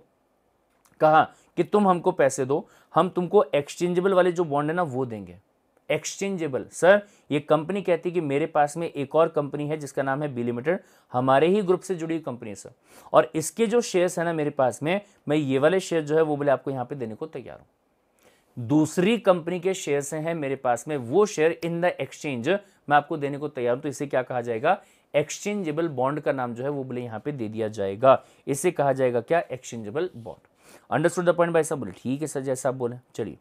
कहा कि तुम हमको पैसे दो हम तुमको एक्सचेंजेबल वाले जो बॉन्ड है ना वो देंगे एक्सचेंजेबल सर ये कंपनी कहती है कि मेरे पास में एक और कंपनी है जिसका नाम है बी लिमिटेड हमारे ही ग्रुप से जुड़ी कंपनी है सर और इसके जो शेयर्स है ना मेरे पास में मैं ये वाले शेयर जो है वो बोले आपको यहाँ पे देने को तैयार हूँ दूसरी कंपनी के शेयर्स हैं मेरे पास में वो शेयर इन द एक्सचेंज मैं आपको देने को तैयार हूँ तो इसे क्या कहा जाएगा एक्सचेंजेबल बॉन्ड का नाम जो है वो बोले यहाँ पे दे दिया जाएगा इसे कहा जाएगा क्या exchangeable bond understood the point भाई साहब बोले ठीक है सर जैसा आप बोले चलिए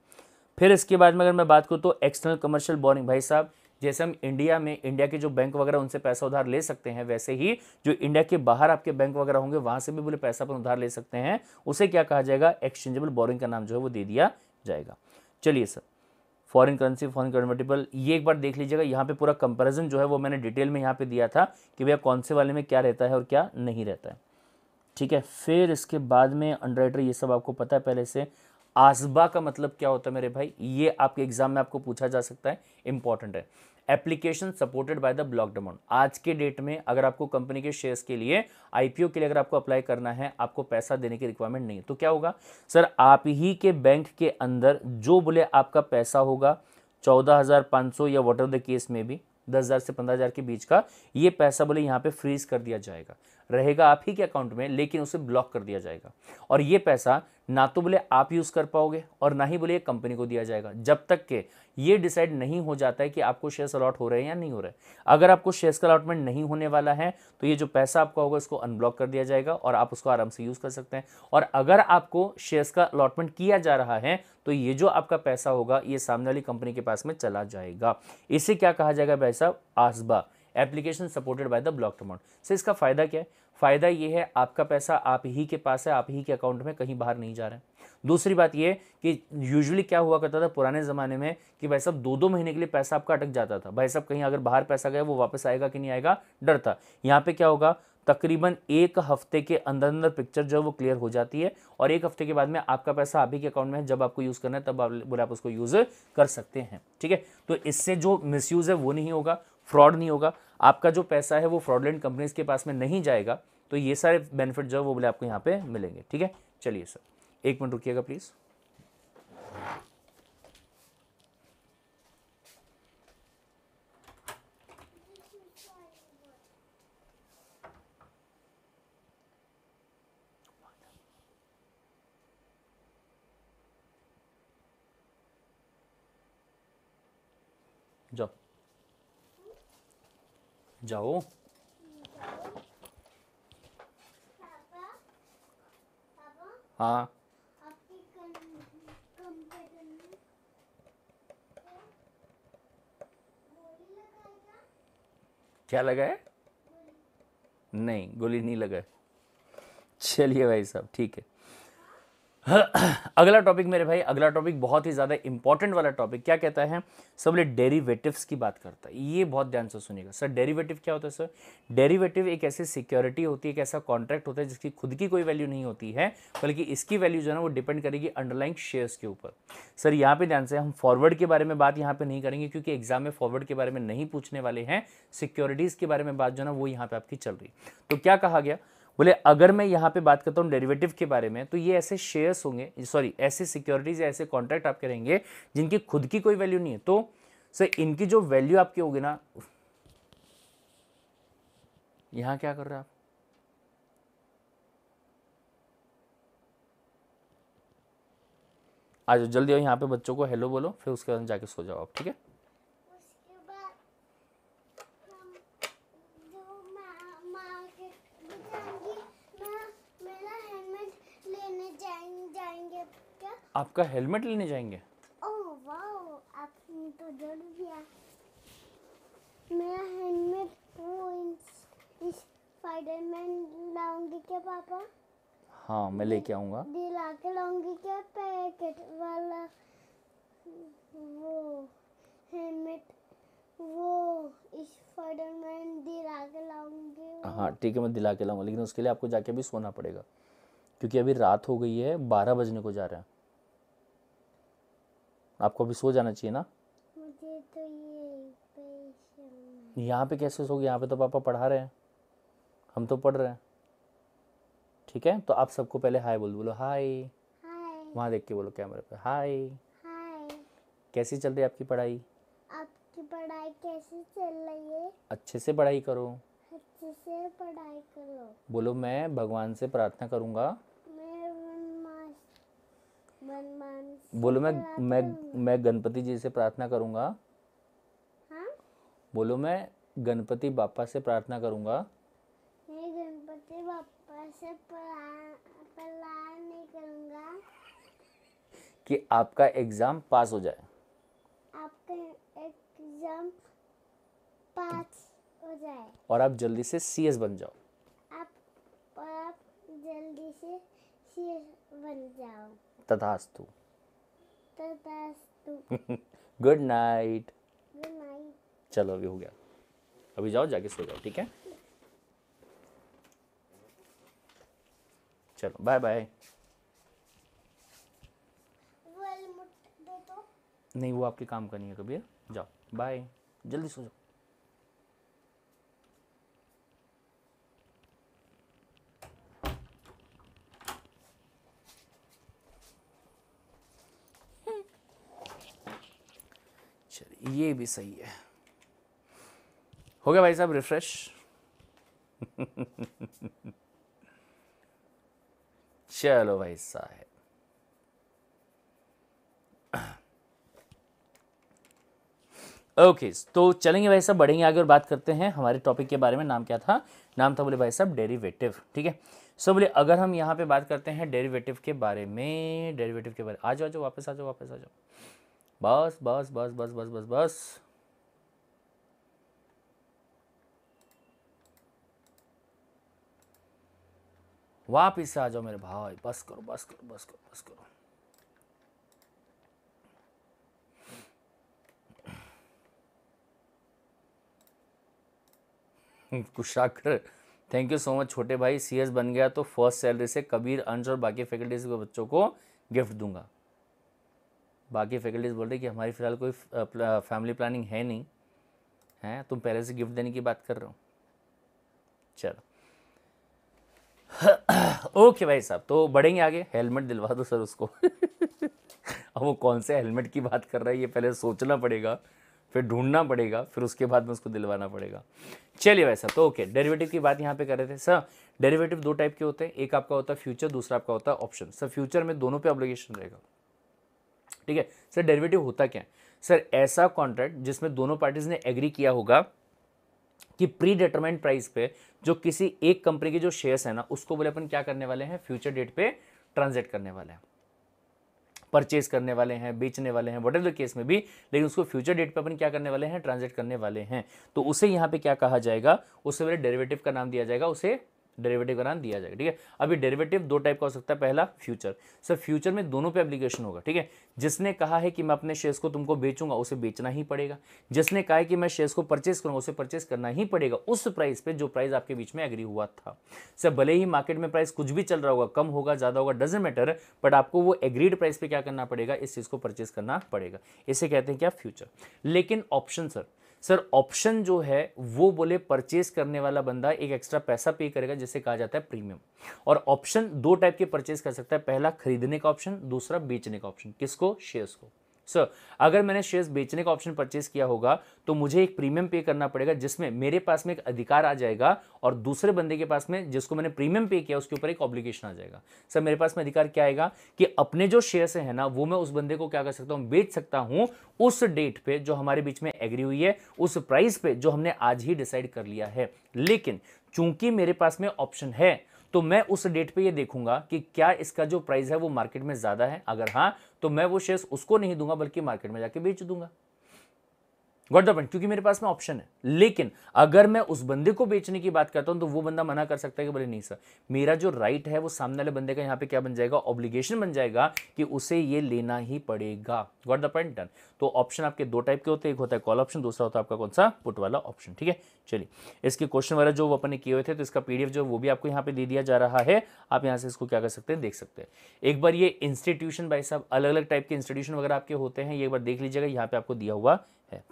फिर इसके बाद में अगर मैं बात करूँ तो एक्सटर्नल कमर्शियल बोरिंग भाई साहब जैसे हम इंडिया में इंडिया के जो बैंक वगैरह उनसे पैसा उधार ले सकते हैं वैसे ही जो इंडिया के बाहर आपके बैंक वगैरह होंगे वहाँ से भी बोले पैसा अपन उधार ले सकते हैं उसे क्या कहा जाएगा एक्सचेंजेबल बोरिंग का नाम जो है वो दे दिया जाएगा चलिए sir foreign currency foreign convertible ये एक बार देख लीजिएगा यहाँ पे पूरा कंपेरिजन जो है वो मैंने डिटेल में यहाँ पे दिया था कि भैया कौन से वाले में क्या रहता है और क्या नहीं रहता है ठीक है फिर इसके बाद में अंडर ये सब आपको पता है पहले से आसबा का मतलब क्या होता है मेरे भाई ये आपके एग्जाम में आपको पूछा जा सकता है इंपॉर्टेंट है application supported by the block amount आज के डेट में अगर आपको कंपनी के शेयर्स के लिए आईपीओ के लिए अगर आपको अप्लाई करना है आपको पैसा देने की रिक्वायरमेंट नहीं है तो क्या होगा सर आप ही के बैंक के अंदर जो बोले आपका पैसा होगा चौदह हज़ार सौ या वॉट द केस में भी दस हज़ार से पंद्रह हज़ार के बीच का ये पैसा बोले यहाँ पे फ्रीज कर दिया जाएगा रहेगा आप ही के अकाउंट में लेकिन उसे ब्लॉक कर दिया जाएगा और ये पैसा ना तो बोले आप यूज़ कर पाओगे और ना ही बोले कंपनी को दिया जाएगा जब तक के ये डिसाइड नहीं हो जाता है कि आपको शेयर्स अलॉट हो रहे हैं या नहीं हो रहे अगर आपको शेयर्स का अलॉटमेंट नहीं होने वाला है तो ये जो पैसा आपका होगा इसको अनब्लॉक कर दिया जाएगा और आप उसको आराम से यूज़ कर सकते हैं और अगर आपको शेयर्स का अलॉटमेंट किया जा रहा है तो ये जो आपका पैसा होगा ये सामने वाली कंपनी के पास में चला जाएगा इसे क्या कहा जाएगा भाई साहब ASBA application supported by the blocked amount sir इसका फ़ायदा क्या है फ़ायदा ये है आपका पैसा आप ही के पास है आप ही के अकाउंट में कहीं बाहर नहीं जा रहे दूसरी बात ये कि यूजुअली क्या हुआ करता था पुराने ज़माने में कि भाई साहब दो दो महीने के लिए पैसा आपका अटक जाता था भाई साहब कहीं अगर बाहर पैसा गया वो वापस आएगा कि नहीं आएगा डर था यहाँ पे क्या होगा तकरीबन एक हफ्ते के अंदर अंदर पिक्चर जो है वो क्लियर हो जाती है और एक हफ्ते के बाद में आपका पैसा आप ही के अकाउंट में है जब आपको यूज़ करना है तब आप बोले आप उसको यूज़ कर सकते हैं ठीक है तो इससे जो मिसयूज़ है वो नहीं होगा फ्रॉड नहीं होगा आपका जो पैसा है वो फ्रॉडलेंट कंपनीज के पास में नहीं जाएगा तो ये सारे बेनिफिट जो है वो बोले आपको यहाँ पे मिलेंगे ठीक है चलिए सर एक मिनट रुकिएगा प्लीज़ जाओ हाँ क्या लगा है नहीं गोली नहीं लगा चलिए भाई साहब ठीक है अगला टॉपिक मेरे भाई अगला टॉपिक बहुत ही ज़्यादा इंपॉर्टेंट वाला टॉपिक क्या कहता है सब ले डेरीवेटिव की बात करता है ये बहुत ध्यान से सुनिएगा सर डेरीवेटिव क्या होता है सर डेरीवेटिव एक ऐसी सिक्योरिटी होती है एक ऐसा कॉन्ट्रैक्ट होता है जिसकी खुद की कोई वैल्यू नहीं होती है बल्कि इसकी वैल्यू जो है ना वो डिपेंड करेगी अंडरलाइन शेयर्स के ऊपर सर यहाँ पे ध्यान से हम फॉरवर्ड के बारे में बात यहाँ पे नहीं करेंगे क्योंकि एग्जाम में फॉरवर्ड के बारे में नहीं पूछने वाले हैं सिक्योरिटीज़ के बारे में बात जो है ना वो यहाँ पे आपकी चल रही तो क्या कहा गया बोले अगर मैं यहाँ पे बात करता हूँ डेरिवेटिव के बारे में तो ये ऐसे शेयर्स होंगे सॉरी ऐसे सिक्योरिटीज़ या ऐसे कॉन्ट्रैक्ट आपके रहेंगे जिनकी खुद की कोई वैल्यू नहीं है तो सर इनकी जो वैल्यू आपकी होगी ना यहाँ क्या कर रहे आप आ जाओ जल्दी आओ यहाँ पे बच्चों को हेलो बोलो फिर उसके बाद जाके सो जाओ आप ठीक है आपका हेलमेट लेने जाएंगे स्पाइडरमैन लाऊंगी क्या पापा हाँ मैं लेके दिला के लाऊंगी क्या पैकेट वाला वो हेलमेट वो स्पाइडरमैन दिला के लाऊंगी हाँ ठीक है मैं दिला के लाऊंगा लेकिन उसके लिए आपको जाके अभी सोना पड़ेगा क्योंकि अभी रात हो गई है बारह बजने को जा रहा है आपको अभी सो जाना चाहिए ना मुझे तो ये यहाँ पे कैसे सो यहाँ पे तो पापा पढ़ा रहे हैं हम तो पढ़ रहे हैं ठीक है तो आप सबको पहले हाय बोल बोलो हाय वहाँ देख के बोलो कैमरे पे हाय कैसी चल रही है आपकी पढ़ाई आपकी पढ़ाई कैसी चल रही है अच्छे से पढ़ाई करो अच्छे से पढ़ाई करो बोलो मैं भगवान से प्रार्थना करूँगा बोलो मैं मैं मैं गणपति जी से प्रार्थना करूंगा हाँ? बोलो मैं गणपति बापा से प्रार्थना करूंगा मैं गणपति बापा से प्रार्थना करूँगा कि आपका एग्ज़ाम पास हो जाए आपका एग्ज़ाम पास हो जाए और आप जल्दी से सीएस बन जाओ आप और आप जल्दी से सीएस बन जाओ तथास्तु गुड तो नाइट चलो अभी हो गया अभी जाओ जाके सो जाओ ठीक है चलो बाय बाय नहीं वो आपके काम का नहीं है कबीर जाओ बाय जल्दी सो जाओ ये भी सही है हो गया भाई साहब रिफ्रेश चलो भाई साहब ओके okay, तो चलेंगे भाई साहब बढ़ेंगे आगे और बात करते हैं हमारे टॉपिक के बारे में नाम क्या था नाम था बोले भाई साहब डेरिवेटिव ठीक है सो बोले अगर हम यहाँ पे बात करते हैं डेरिवेटिव के बारे में डेरिवेटिव के बारे में आ जाओ जाओ वापस आ जाओ वापस आ जाओ बस बस बस बस बस बस बस वापिस आ जाओ मेरे भाई बस करो बस करो बस करो बस करो कुशाकर थैंक यू सो मच छोटे भाई सीएस बन गया तो फर्स्ट सैलरी से कबीर अंश और बाकी फैकल्टीज के बच्चों को गिफ्ट दूंगा बाकी फैकल्टीज़ बोल रही कि हमारी फ़िलहाल कोई फैमिली प्लानिंग है नहीं है तुम पहले से गिफ्ट देने की बात कर रहे हो चलो ओके भाई साहब तो बढ़ेंगे आगे हेलमेट दिलवा दो सर उसको अब वो कौन से हेलमेट की बात कर रहा है ये पहले सोचना पड़ेगा फिर ढूंढना पड़ेगा फिर उसके बाद में उसको दिलवाना पड़ेगा चलिए भाई साहब तो ओके डेरिवेटिव की बात यहाँ पे कर रहे थे सर डेरिवेटिव दो टाइप के होते हैं एक आपका होता है फ्यूचर दूसरा आपका होता है ऑप्शन सर फ्यूचर में दोनों पे ऑब्लिगेशन रहेगा ठीक है सर डेरिवेटिव होता क्या है सर ऐसा कॉन्ट्रैक्ट जिसमें दोनों पार्टीज़ ने एग्री किया होगा कि प्री डिटरमाइंड प्राइस पे जो किसी एक कंपनी के जो शेयर्स है ना उसको बोले अपन क्या करने वाले हैं फ्यूचर डेट पे ट्रांजेक्ट करने वाले हैं परचेज करने वाले हैं बेचने वाले हैं वट द केस में भी लेकिन उसको फ्यूचर डेट पर अपन क्या करने वाले हैं ट्रांजेक्ट करने वाले हैं तो उसे यहाँ पे क्या कहा जाएगा उसे पहले डेरिवेटिव का नाम दिया जाएगा उसे डेरिवेटिव का नाम दिया जाएगा ठीक है अभी डेरिवेटिव दो टाइप का हो सकता है पहला फ्यूचर सर फ्यूचर में दोनों पे एप्लीकेशन होगा ठीक है जिसने कहा है कि मैं अपने शेयर्स को तुमको बेचूंगा उसे बेचना ही पड़ेगा जिसने कहा है कि मैं शेयर्स को परचेस करूंगा उसे परचेस करना ही पड़ेगा उस प्राइस पे जो प्राइस आपके बीच में एग्री हुआ था सर भले ही मार्केट में प्राइस कुछ भी चल रहा होगा कम होगा ज़्यादा होगा डजेंट मैटर बट आपको वो एग्रीड प्राइस पे क्या करना पड़ेगा इस चीज़ को परचेस करना पड़ेगा इसे कहते हैं क्या फ्यूचर लेकिन ऑप्शन सर सर ऑप्शन जो है वो बोले परचेज करने वाला बंदा एक एक्स्ट्रा पैसा पे करेगा जिसे कहा जाता है प्रीमियम और ऑप्शन दो टाइप के परचेज कर सकता है पहला खरीदने का ऑप्शन दूसरा बेचने का ऑप्शन किसको शेयर्स को सर so, अगर मैंने शेयर्स बेचने का ऑप्शन परचेज किया होगा तो मुझे एक प्रीमियम पे करना पड़ेगा जिसमें मेरे पास में एक अधिकार आ जाएगा और दूसरे बंदे के पास में जिसको मैंने प्रीमियम पे किया उसके ऊपर एक ऑब्लिगेशन आ जाएगा सर मेरे पास में अधिकार क्या आएगा कि अपने जो शेयर्स है ना वो मैं उस बंदे को क्या कर सकता हूँ बेच सकता हूँ उस डेट पे जो हमारे बीच में एग्री हुई है उस प्राइस पे जो हमने आज ही डिसाइड कर लिया है लेकिन चूंकि मेरे पास में ऑप्शन है तो मैं उस डेट पे ये देखूंगा कि क्या इसका जो प्राइस है वो मार्केट में ज़्यादा है अगर हाँ तो मैं वो शेयर्स उसको नहीं दूंगा बल्कि मार्केट में जाके बेच दूंगा गॉट द पॉइंट क्योंकि मेरे पास में ऑप्शन है लेकिन अगर मैं उस बंदे को बेचने की बात करता हूं तो वो बंदा मना कर सकता है कि बोले नहीं सर मेरा जो राइट right है वो सामने वाले बंदे का यहाँ पे क्या बन जाएगा ऑब्लिगेशन बन जाएगा कि उसे ये लेना ही पड़ेगा गॉट द पॉइंट डन तो ऑप्शन आपके दो टाइप के होते हैं एक होता है कॉल ऑप्शन दूसरा होता है आपका कौन सा पुट वाला ऑप्शन ठीक है चलिए इसके क्वेश्चन वगैरह जो अपने किए हुए थे तो इसका पीडीएफ जो वो भी आपको यहाँ पे दे दिया जा रहा है आप यहाँ से इसको क्या कर सकते हैं देख सकते हैं एक बार ये इंस्टीट्यूशन भाई साहब अलग अलग टाइप के इंस्टीट्यूशन वगैरह आपके होते हैं ये एक बार देख लीजिएगा यहाँ पे आपको दिया हुआ है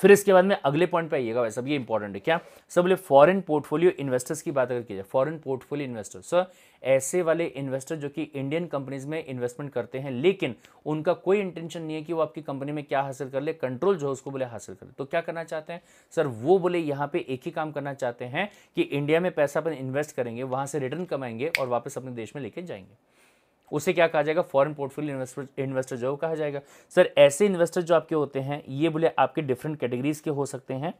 फिर इसके बाद में अगले पॉइंट पे आइएगा वैसे ये इंपॉर्टेंट है क्या सब बोले फॉरेन पोर्टफोलियो इन्वेस्टर्स की बात अगर की जाए फॉरेन पोर्टफोलियो इन्वेस्टर्स सर ऐसे वाले इन्वेस्टर जो कि इंडियन कंपनीज में इन्वेस्टमेंट करते हैं लेकिन उनका कोई इंटेंशन नहीं है कि वो आपकी कंपनी में क्या हासिल कर ले कंट्रोल जो है उसको बोले हासिल कर ले तो क्या करना चाहते हैं सर वो बोले यहाँ पे एक ही काम करना चाहते हैं कि इंडिया में पैसा अपन इन्वेस्ट करेंगे वहाँ से रिटर्न कमाएंगे और वापस अपने देश में लेके जाएंगे उसे क्या कहा जाएगा फॉरेन पोर्टफोलियो इन्वेस्टर इन्वेस्टर जो कहा जाएगा सर ऐसे इन्वेस्टर जो आपके होते हैं ये बोले आपके डिफरेंट कैटेगरीज के हो सकते हैं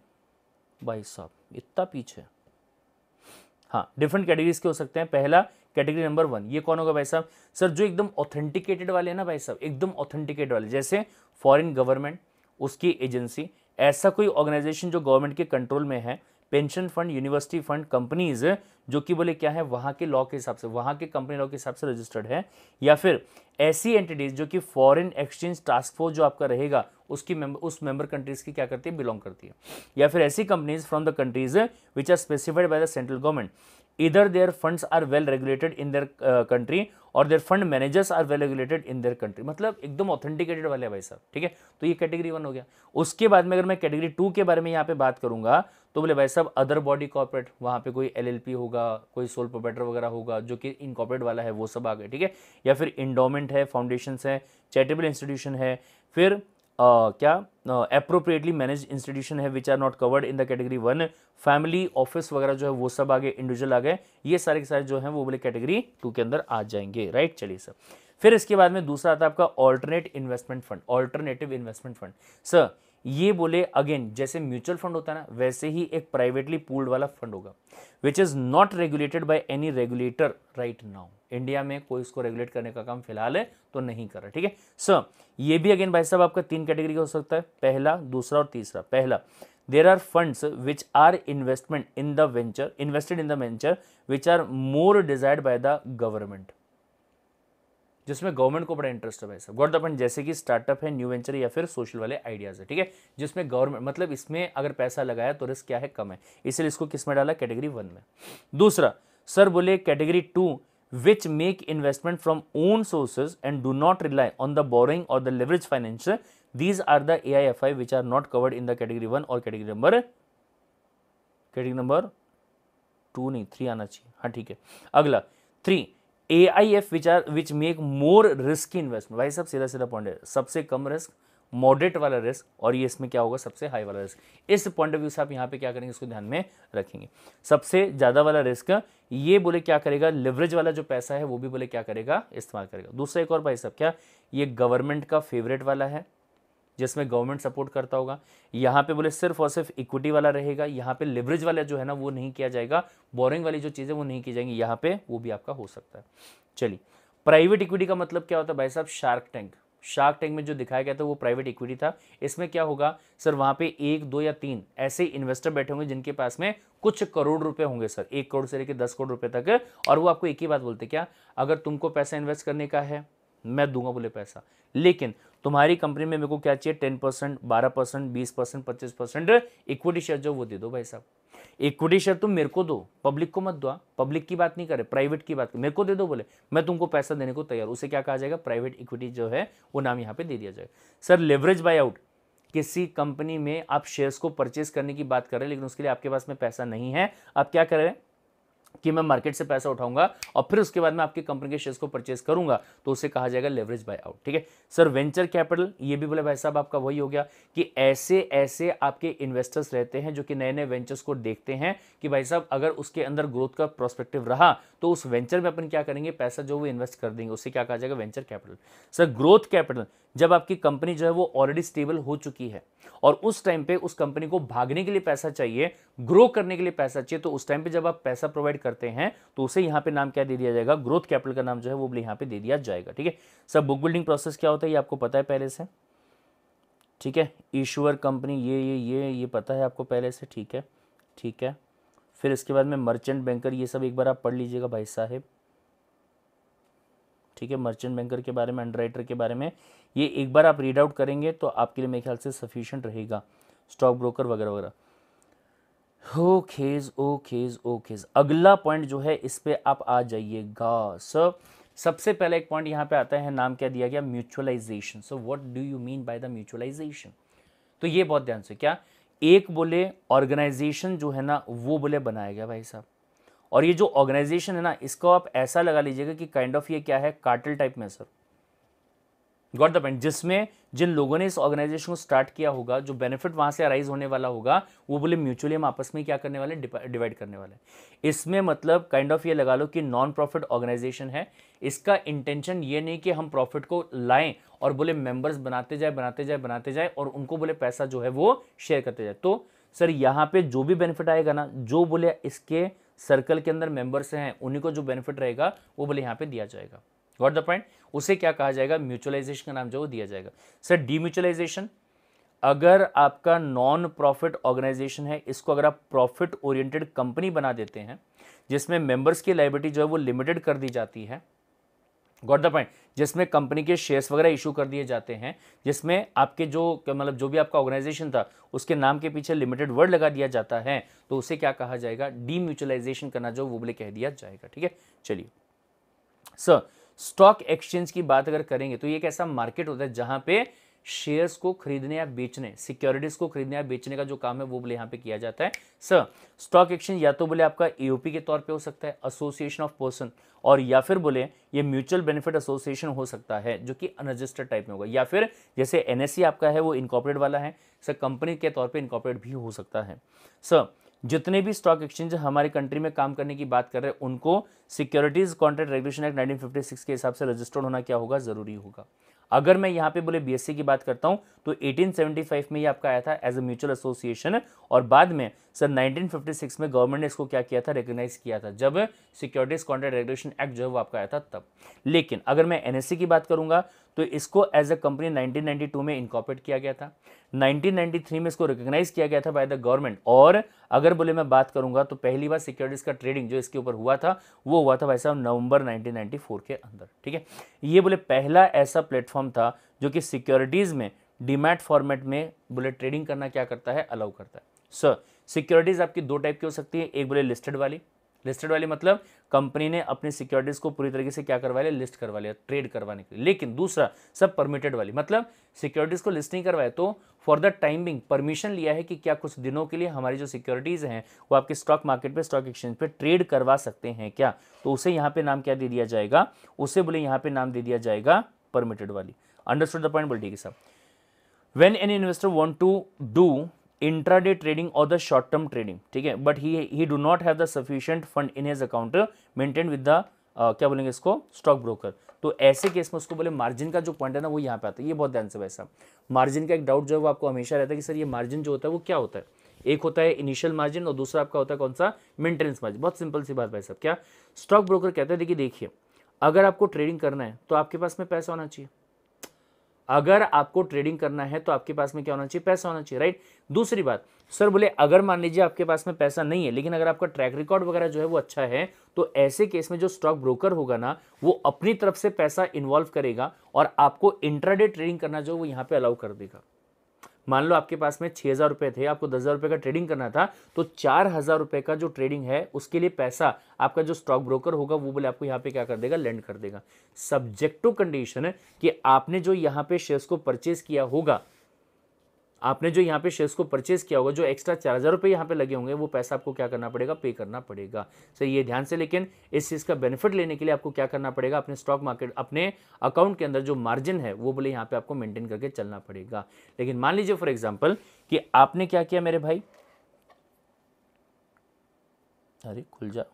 भाई साहब इतना पीछे हाँ डिफरेंट कैटेगरीज के हो सकते हैं पहला कैटेगरी नंबर वन ये कौन होगा भाई साहब सर जो एकदम ऑथेंटिकेटेड वाले हैं ना भाई साहब एकदम ऑथेंटिकेटेड वाले जैसे फॉरेन गवर्नमेंट उसकी एजेंसी ऐसा कोई ऑर्गेनाइजेशन जो गवर्नमेंट के कंट्रोल में है pension fund university fund companies जो कि बोले क्या है वहाँ के लॉ के हिसाब से वहाँ के कंपनी लॉ के हिसाब से रजिस्टर्ड है या फिर ऐसी एंटिटीज जो कि फॉरेन एक्सचेंज टास्क फोर्स जो आपका रहेगा उसकी मेंबर उस मेंबर कंट्रीज की क्या करती है बिलोंग करती है या फिर ऐसी companies from the countries which are specified by the central government इधर their funds are well regulated in their country और their fund managers are well regulated in their country मतलब एकदम ऑथेंटिकेटेड वाले भाई साहब ठीक है तो ये कैटेगरी वन हो गया उसके बाद में अगर मैं कैटेगरी टू के बारे में यहाँ पे बात करूंगा तो बोले भाई साहब अदर बॉडी कॉर्पोरेट वहाँ पे कोई एलएलपी होगा कोई सोल प्रोपेटर वगैरह होगा जो कि इनकॉर्पोरेट वाला है वो सब आ गए ठीक है या फिर इंडोमेंट है फाउंडेशन है चैरिटेबल इंस्टीट्यूशन है फिर क्या अप्रोप्रिएटली मैनेज इंस्टीट्यूशन है which are not covered in the category one family office वगैरह जो है वो सब आगे इंडिविजुअल आ गए ये सारे के सारे जो है वो बोले कैटेगरी टू के अंदर आ जाएंगे राइट चलिए सर फिर इसके बाद में दूसरा आता है आपका alternate investment fund alternative investment fund sir ये बोले अगेन जैसे म्यूचुअल फंड होता है ना वैसे ही एक प्राइवेटली पूल्ड वाला फंड होगा which is not regulated by any regulator right now India में कोई इसको रेगुलेट करने का काम फिलहाल है तो नहीं कर रहा ठीक है सर ये भी अगेन भाई साहब आपका तीन कैटेगरी का हो सकता है पहला दूसरा और तीसरा पहला there are funds which are investment in the venture invested in the venture which are more desired by the government जिसमें गवर्नमेंट को बड़ा इंटरेस्ट है भाई साहब गॉड दिन जैसे कि स्टार्टअप है न्यू वेंचर या फिर सोशल वाले आइडियाज है ठीक है जिसमें गवर्नमेंट मतलब इसमें अगर पैसा लगाया तो रिस्क क्या है कम है इसलिए इसको किसमें डाला कैटेगरी वन में दूसरा सर बोले category two which make investment from own sources and do not rely on the borrowing और the leverage finance these are the A I F I which are not covered in the category one और category number category number two नहीं three आना चाहिए हाँ ठीक है अगला three A I F which which make more risk investment भाई साहब सीधा सीधा पॉइंट है सबसे कम रिस्क मॉडरेट वाला रिस्क और ये इसमें क्या होगा सबसे हाई वाला रिस्क इस पॉइंट ऑफ व्यू से आप यहाँ पे क्या करेंगे इसको ध्यान में रखेंगे सबसे ज़्यादा वाला रिस्क ये बोले क्या करेगा लेवरेज वाला जो पैसा है वो भी बोले क्या करेगा इस्तेमाल करेगा दूसरा एक और भाई साहब क्या ये गवर्नमेंट का फेवरेट वाला है जिसमें गवर्नमेंट सपोर्ट करता होगा यहाँ पे बोले सिर्फ और सिर्फ इक्विटी वाला रहेगा यहाँ पे लिवरेज वाला जो है ना वो नहीं किया जाएगा बोरिंग वाली जो चीज़ें वो नहीं की जाएंगी यहाँ पे वो भी आपका हो सकता है चलिए प्राइवेट इक्विटी का मतलब क्या होता है भाई साहब शार्क टैंक शार्क टैंक में जो दिखाया गया था वो प्राइवेट इक्विटी था इसमें क्या होगा सर वहाँ पे एक दो या तीन ऐसे इन्वेस्टर बैठे होंगे जिनके पास में कुछ करोड़ रुपए होंगे सर एक करोड़ से लेकर दस करोड़ रुपए तक और वो आपको एक ही बात बोलते क्या अगर तुमको पैसा इन्वेस्ट करने का है मैं दूंगा बोले पैसा लेकिन तुम्हारी कंपनी में मेरे को क्या चाहिए टेन परसेंट बारह परसेंट बीस परसेंट पच्चीस परसेंट इक्विटी शेयर जो वो दे दो भाई साहब इक्विटी शेयर तुम मेरे को दो पब्लिक को मत दो पब्लिक हाँ। की बात नहीं करे प्राइवेट की बात मेरे को दे दो बोले मैं तुमको पैसा देने को तैयार उसे क्या कहा जाएगा प्राइवेट इक्विटी जो है वो नाम यहाँ पे दे दिया जाएगा सर लेवरेज बाय आउट किसी कंपनी में आप शेयर्स को परचेज करने की बात कर रहे हैं लेकिन उसके लिए आपके पास में पैसा नहीं है आप क्या कर रहे हैं कि मैं मार्केट से पैसा उठाऊंगा और फिर उसके बाद मैं आपकी कंपनी के शेयर्स को परचेस करूंगा तो उसे कहा जाएगा लेवरेज बाय आउट ठीक है सर वेंचर कैपिटल ये भी बोले भाई साहब आपका वही हो गया कि ऐसे ऐसे आपके इन्वेस्टर्स रहते हैं जो कि नए नए वेंचर्स को देखते हैं कि भाई साहब अगर उसके अंदर ग्रोथ का प्रोस्पेक्टिव रहा तो उस वेंचर में अपन क्या करेंगे पैसा जो वो इन्वेस्ट कर देंगे उसे क्या कहा जाएगा venture capital sir growth capital जब आपकी कंपनी जो है वो ऑलरेडी स्टेबल हो चुकी है और उस टाइम पे उस कंपनी को भागने के लिए पैसा चाहिए ग्रो करने के लिए पैसा चाहिए तो उस टाइम पे जब आप पैसा प्रोवाइड करते हैं तो उसे यहाँ पे नाम क्या दे दिया जाएगा ग्रोथ कैपिटल का नाम जो है वो यहाँ पे दे दिया जाएगा ठीक है सर बुक बिल्डिंग प्रोसेस क्या होता है ये आपको पता है पहले से ठीक है ईश्वर कंपनी ये ये ये ये पता है आपको पहले से ठीक है ठीक है फिर इसके बाद में मर्चेंट बैंकर ये सब एक बार आप पढ़ लीजिएगा भाई साहेब ठीक है मर्चेंट बैंकर के बारे में अंडर के बारे में ये एक बार आप रीड आउट करेंगे तो आपके लिए मेरे ख्याल से सफिशियंट रहेगा स्टॉक ब्रोकर वगैरह वगैरह ओखेज ओखेज ओखेज अगला पॉइंट जो है इस पर आप आ जाइएगा सो सबसे पहला एक पॉइंट यहाँ पे आता है नाम क्या दिया गया mutualisation so what do you mean by the mutualisation तो ये बहुत ध्यान से क्या एक बोले ऑर्गेनाइजेशन जो है ना वो बोले बनाया गया भाई साहब और ये जो ऑर्गेनाइजेशन है ना इसको आप ऐसा लगा लीजिएगा कि काइंड kind ऑफ of ये क्या है कार्टल टाइप में सर गॉट द पॉइंट जिसमें जिन लोगों ने इस ऑर्गेनाइजेशन को स्टार्ट किया होगा जो बेनिफिट वहां से अराइज होने वाला होगा वो बोले म्यूचुअली हम आपस में क्या करने वाले डिवाइड करने वाले इसमें मतलब काइंड kind ऑफ of ये लगा लो कि नॉन प्रॉफिट ऑर्गेनाइजेशन है इसका इंटेंशन ये नहीं कि हम प्रॉफिट को लाएं और बोले मेंबर्स बनाते जाए बनाते जाए बनाते जाए और उनको बोले पैसा जो है वो शेयर करते जाए तो सर यहाँ पे जो भी बेनिफिट आएगा ना जो बोले इसके सर्कल के अंदर मेंबर्स हैं उन्हीं को जो बेनिफिट रहेगा वो बोले यहाँ पे दिया जाएगा गॉट द पॉइंट उसे क्या कहा जाएगा म्यूचुअलाइजेशन का नाम जो दिया जाएगा सर डीम्यूचुअलाइजेशन अगर आपका नॉन प्रॉफिट ऑर्गेनाइजेशन है इसको अगर आप प्रॉफिट ओरिएंटेड कंपनी बना देते हैं जिसमें मेंबर्स की लाइबिलिटी जो है वो लिमिटेड कर दी जाती है गॉट द पॉइंट जिसमें कंपनी के शेयर्स वगैरह इशू कर दिए जाते हैं जिसमें आपके जो मतलब जो भी आपका ऑर्गेनाइजेशन था उसके नाम के पीछे लिमिटेड वर्ड लगा दिया जाता है तो उसे क्या कहा जाएगा डीम्यूचुअलाइजेशन करना जो वो बोले कह दिया जाएगा ठीक है चलिए सर स्टॉक एक्सचेंज की बात अगर करेंगे तो ये एक ऐसा मार्केट होता है जहां पे शेयर्स को खरीदने या बेचने सिक्योरिटीज को खरीदने या बेचने का जो काम है वो बोले यहाँ पे किया जाता है सर स्टॉक एक्सचेंज या तो बोले आपका एओपी के तौर पे हो सकता है एसोसिएशन ऑफ पर्सन और या फिर बोले ये म्यूचुअल बेनिफिट एसोसिएशन हो सकता है जो कि अनरजिस्टर्ड टाइप में होगा या फिर जैसे एनएससी e आपका है वो इनकॉपरेट वाला है सर कंपनी के तौर पर इनकॉपरेट भी हो सकता है सर जितने भी स्टॉक एक्सचेंज हमारे कंट्री में काम करने की बात कर रहे हैं उनको सिक्योरिटीज कॉन्ट्रैक्ट रेगुलेशन एक्ट 1956 के हिसाब से रजिस्टर्ड होना क्या होगा ज़रूरी होगा अगर मैं यहाँ पे बोले बीएससी की बात करता हूँ तो 1875 में ये आपका आया था एज अ म्यूचुअल एसोसिएशन और बाद में सर 1956 में गवर्नमेंट ने इसको क्या किया था रिकग्नाइज किया था जब सिक्योरिटीज कॉन्ट्रैक्ट रेगुलेशन एक्ट जो है वो आपका आया था तब लेकिन अगर मैं एनएससी की बात करूँगा तो इसको एज अ कंपनी 1992 में इनकॉपरेट किया गया था 1993 में इसको रिकग्नाइज किया गया था बाय द गवर्नमेंट और अगर बोले मैं बात करूंगा तो पहली बार सिक्योरिटीज का ट्रेडिंग जो इसके ऊपर हुआ था वो हुआ था भाई साहब नवंबर 1994 के अंदर ठीक है ये बोले पहला ऐसा प्लेटफॉर्म था जो कि सिक्योरिटीज़ में डिमैट फॉर्मेट में बोले ट्रेडिंग करना क्या करता है अलाउ करता है सर सिक्योरिटीज़ आपकी दो टाइप की हो सकती है एक बोले लिस्टेड वाली लिस्टेड वाली मतलब कंपनी ने अपनी सिक्योरिटीज़ को पूरी तरीके से क्या करवा लिया लिस्ट करवा लिया ट्रेड करवाने के लिए लेकिन दूसरा सब परमिटेड वाली मतलब सिक्योरिटीज़ को लिस्ट नहीं करवाया तो फॉर द टाइमिंग परमिशन लिया है कि क्या कुछ दिनों के लिए हमारी जो सिक्योरिटीज़ हैं वो आपके स्टॉक मार्केट पे स्टॉक एक्सचेंज पे ट्रेड करवा सकते हैं क्या तो उसे यहाँ पे नाम क्या दे दिया जाएगा उसे बोले यहाँ पे नाम दे दिया जाएगा परमिटेड वाली अंडरस्टूड द पॉइंट बोल ठीक है साहब when an investor want to do intraday trading और द शॉर्ट टर्म ट्रेडिंग ठीक है but he he do not have the sufficient fund in his account maintain with the क्या बोलेंगे इसको स्टॉक ब्रोकर तो ऐसे केस में उसको बोले मार्जिन का जो पॉइंट है ना वो यहाँ पे आता है ये बहुत ध्यान से वैसा मार्जिन का एक डाउट जो है वो आपको हमेशा रहता है कि सर ये मार्जिन जो होता है वो क्या होता है एक होता है इनिशियल मार्जिन और दूसरा आपका होता है कौन सा मेंटेनेंस मार्जिन बहुत सिंपल सी बात भाई साहब क्या स्टॉक ब्रोकर कहते हैं देखिए देखिए अगर आपको ट्रेडिंग करना है तो आपके पास में पैसा होना चाहिए अगर आपको ट्रेडिंग करना है तो आपके पास में क्या होना चाहिए पैसा होना चाहिए राइट दूसरी बात सर बोले अगर मान लीजिए आपके पास में पैसा नहीं है लेकिन अगर आपका ट्रैक रिकॉर्ड वगैरह जो है वो अच्छा है तो ऐसे केस में जो स्टॉक ब्रोकर होगा ना वो अपनी तरफ से पैसा इन्वॉल्व करेगा और आपको इंट्राडे ट्रेडिंग करना जो वो यहाँ पे अलाउ कर देगा मान लो आपके पास में छः हज़ार रुपये थे आपको दस हज़ार रुपये का ट्रेडिंग करना था तो चार हज़ार रुपये का जो ट्रेडिंग है उसके लिए पैसा आपका जो स्टॉक ब्रोकर होगा वो बोले आपको यहाँ पे क्या कर देगा लैंड कर देगा सब्जेक्ट टू कंडीशन है कि आपने जो यहाँ पे शेयर्स को परचेज किया होगा आपने जो यहाँ पे शेयर्स को परचेज किया होगा जो एक्स्ट्रा चार हज़ार रुपये यहाँ पे लगे होंगे वो पैसा आपको क्या करना पड़ेगा पे करना पड़ेगा सर ये ध्यान से लेकिन इस चीज़ का बेनिफिट लेने के लिए आपको क्या करना पड़ेगा अपने स्टॉक मार्केट अपने अकाउंट के अंदर जो मार्जिन है वो बोले यहाँ पे आपको मेंटेन करके चलना पड़ेगा लेकिन मान लीजिए फॉर एग्जाम्पल कि आपने क्या किया मेरे भाई अरे खुल जा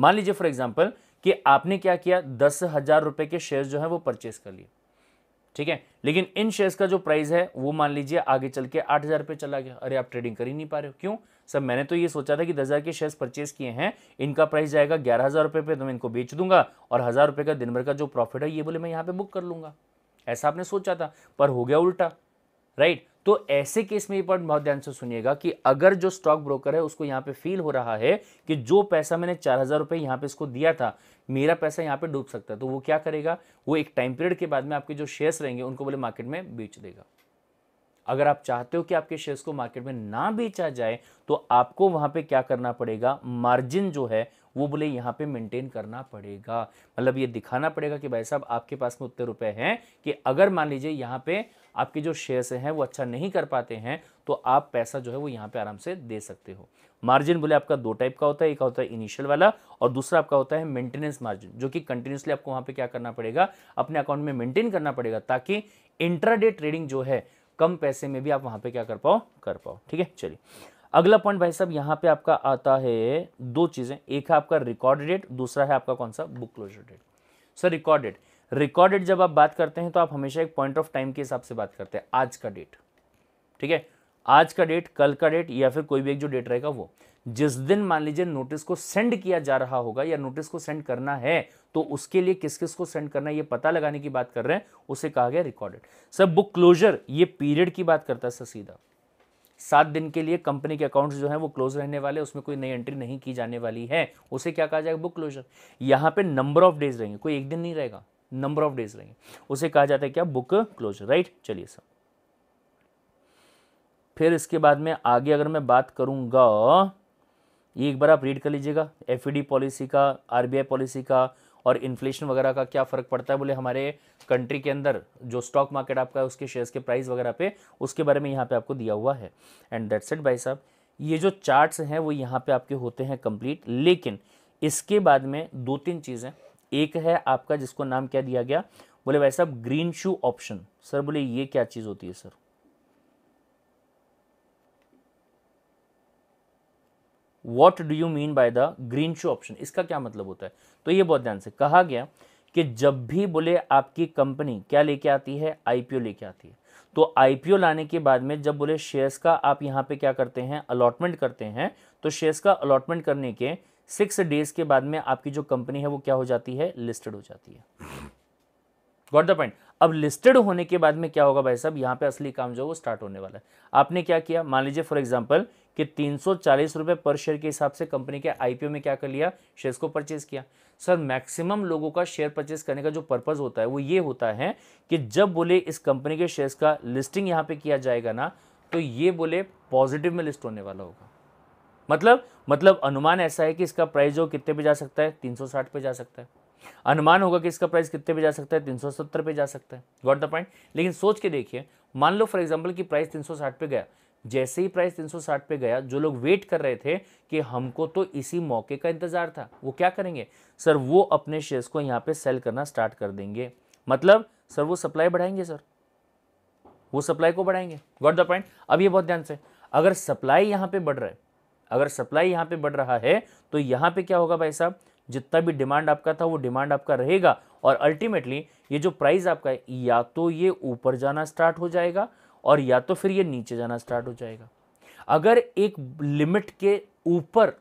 मान लीजिए फॉर एग्जाम्पल कि आपने क्या किया दस हज़ार रुपए के शेयर जो है वो परचेज कर लिए ठीक है लेकिन इन शेयर्स का जो प्राइस है वो मान लीजिए आगे चल के आठ हज़ार रुपये चला गया अरे आप ट्रेडिंग कर ही नहीं पा रहे हो क्यों सर मैंने तो ये सोचा था कि दस हज़ार के शेयर्स परचेज किए हैं इनका प्राइस जाएगा ग्यारह हज़ार रुपये पर तो मैं इनको बेच दूंगा और हज़ार रुपये का दिन भर का जो प्रॉफिट है ये बोले मैं यहाँ पर बुक कर लूँगा ऐसा आपने सोचा था पर हो गया उल्टा राइट तो ऐसे केस में ये पॉइंट बहुत ध्यान से सुनिएगा कि अगर जो स्टॉक ब्रोकर है उसको यहाँ पे फील हो रहा है कि जो पैसा मैंने चार हज़ार रुपये यहाँ पे इसको दिया था मेरा पैसा यहाँ पे डूब सकता है तो वो क्या करेगा वो एक टाइम पीरियड के बाद में आपके जो शेयर्स रहेंगे उनको बोले मार्केट में बेच देगा अगर आप चाहते हो कि आपके शेयर्स को मार्केट में ना बेचा जाए तो आपको वहाँ पे क्या करना पड़ेगा मार्जिन जो है वो बोले यहाँ पे मेंटेन करना पड़ेगा मतलब ये दिखाना पड़ेगा कि भाई साहब आपके पास में उतने रुपए हैं कि अगर मान लीजिए यहाँ पे आपके जो शेयर्स हैं वो अच्छा नहीं कर पाते हैं तो आप पैसा जो है वो यहाँ पे आराम से दे सकते हो मार्जिन बोले आपका दो टाइप का होता है एक होता है इनिशियल वाला और दूसरा आपका होता है मेंटेनेंस मार्जिन जो कि कंटिन्यूसली आपको वहाँ पे क्या करना पड़ेगा अपने अकाउंट में मेंटेन करना पड़ेगा ताकि इंट्राडे ट्रेडिंग जो है कम पैसे में भी आप वहाँ पे क्या कर पाओ कर पाओ ठीक है चलिए अगला पॉइंट भाई साहब यहाँ पे आपका आता है दो चीज़ें एक है आपका रिकॉर्ड डेट दूसरा है आपका कौन सा book closure date sir record date recorded जब आप बात करते हैं तो आप हमेशा एक पॉइंट ऑफ टाइम के हिसाब से बात करते हैं आज का डेट ठीक है आज का डेट कल का डेट या फिर कोई भी एक जो डेट रहेगा वो जिस दिन मान लीजिए नोटिस को सेंड किया जा रहा होगा या नोटिस को सेंड करना है तो उसके लिए किस किस को सेंड करना है ये पता लगाने की बात कर रहे हैं उसे कहा गया रिकॉर्डेड सर बुक क्लोजर ये पीरियड की बात करता है सर सीधा सात दिन के लिए कंपनी के अकाउंट्स जो हैं वो क्लोज रहने वाले उसमें कोई नई एंट्री नहीं की जाने वाली है उसे क्या कहा जाएगा बुक क्लोजर यहाँ पे नंबर ऑफ डेज रहेंगे कोई एक दिन नहीं रहेगा नंबर ऑफ डेज रहेंगे उसे कहा जाता है क्या बुक क्लोजर राइट चलिए सर फिर इसके बाद में आगे अगर मैं बात करूंगा ये एक बार आप रीड कर लीजिएगा एफ पॉलिसी e का आर पॉलिसी का और इन्फ्लेशन वगैरह का क्या फ़र्क पड़ता है बोले हमारे कंट्री के अंदर जो स्टॉक मार्केट आपका है उसके शेयर्स के प्राइस वगैरह पे उसके बारे में यहाँ पे आपको दिया हुआ है एंड दैट्स इट भाई साहब ये जो चार्ट्स हैं वो यहाँ पे आपके होते हैं कंप्लीट लेकिन इसके बाद में दो तीन चीज़ें एक है आपका जिसको नाम क्या दिया गया बोले भाई साहब ग्रीन शू ऑप्शन सर बोले ये क्या चीज़ होती है sir what do you mean by the green shoe option इसका क्या मतलब होता है तो ये बहुत ध्यान से कहा गया कि जब भी बोले आपकी कंपनी क्या लेके आती है आईपीओ लेके आती है तो आईपीओ लाने के बाद में जब बोले शेयर्स का आप यहाँ पे क्या करते हैं अलॉटमेंट करते हैं तो शेयर्स का अलॉटमेंट करने के सिक्स डेज के बाद में आपकी जो कंपनी है वो क्या हो जाती है लिस्टेड हो जाती है गॉट द पॉइंट अब लिस्टेड होने के बाद में क्या होगा भाई साहब यहाँ पे असली काम जो है वो स्टार्ट होने वाला है आपने क्या किया मान लीजिए फॉर एग्जाम्पल कि तीन रुपए पर शेयर के हिसाब से कंपनी के आईपीओ में क्या कर लिया शेयर्स को परचेज किया सर मैक्सिमम लोगों का शेयर परचेज करने का जो पर्पज़ होता है वो ये होता है कि जब बोले इस कंपनी के शेयर्स का लिस्टिंग यहाँ पे किया जाएगा ना तो ये बोले पॉजिटिव में लिस्ट होने वाला होगा मतलब मतलब अनुमान ऐसा है कि इसका प्राइस जो कितने पे जा सकता है 360 पे जा सकता है अनुमान होगा कि इसका प्राइस कितने पे जा सकता है 370 पे जा सकता है गॉट द पॉइंट लेकिन सोच के देखिए मान लो फॉर एग्जांपल कि प्राइस 360 पे गया जैसे ही प्राइस 360 पे गया जो लोग वेट कर रहे थे कि हमको तो इसी मौके का इंतज़ार था वो क्या करेंगे सर वो अपने शेयर्स को यहाँ पे सेल करना स्टार्ट कर देंगे मतलब सर वो सप्लाई बढ़ाएंगे सर वो सप्लाई को बढ़ाएंगे गॉट द पॉइंट अब ये बहुत ध्यान से अगर सप्लाई यहाँ पे बढ़ रहा है अगर सप्लाई यहाँ पे बढ़ रहा है तो यहाँ पे क्या होगा भाई साहब जितना भी डिमांड आपका था वो डिमांड आपका रहेगा और अल्टीमेटली ये जो प्राइस आपका है या तो ये ऊपर जाना स्टार्ट हो जाएगा और या तो फिर ये नीचे जाना स्टार्ट हो जाएगा अगर एक लिमिट के ऊपर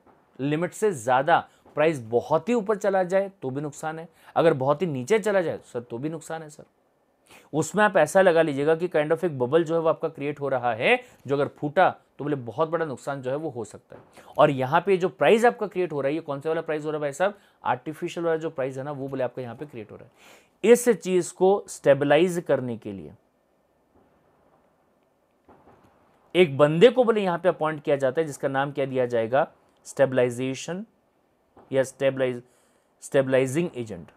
लिमिट से ज़्यादा प्राइस बहुत ही ऊपर चला जाए तो भी नुकसान है अगर बहुत ही नीचे चला जाए सर तो भी नुकसान है सर उसमें आप ऐसा लगा लीजिएगा कि काइंड ऑफ एक बबल जो है वो आपका क्रिएट हो रहा है जो अगर फूटा तो बोले बहुत बड़ा नुकसान जो है वो हो सकता है और यहाँ पे जो प्राइस आपका क्रिएट हो रहा है ये कौन सा वाला प्राइस हो रहा है भाई साहब आर्टिफिशियल वाला जो प्राइस है ना वो बोले आपका यहाँ पे क्रिएट हो रहा है इस चीज को स्टेबलाइज करने के लिए एक बंदे को बोले यहां पे अपॉइंट किया जाता है जिसका नाम क्या दिया जाएगा स्टेबलाइजेशन या stabilise stabilising agent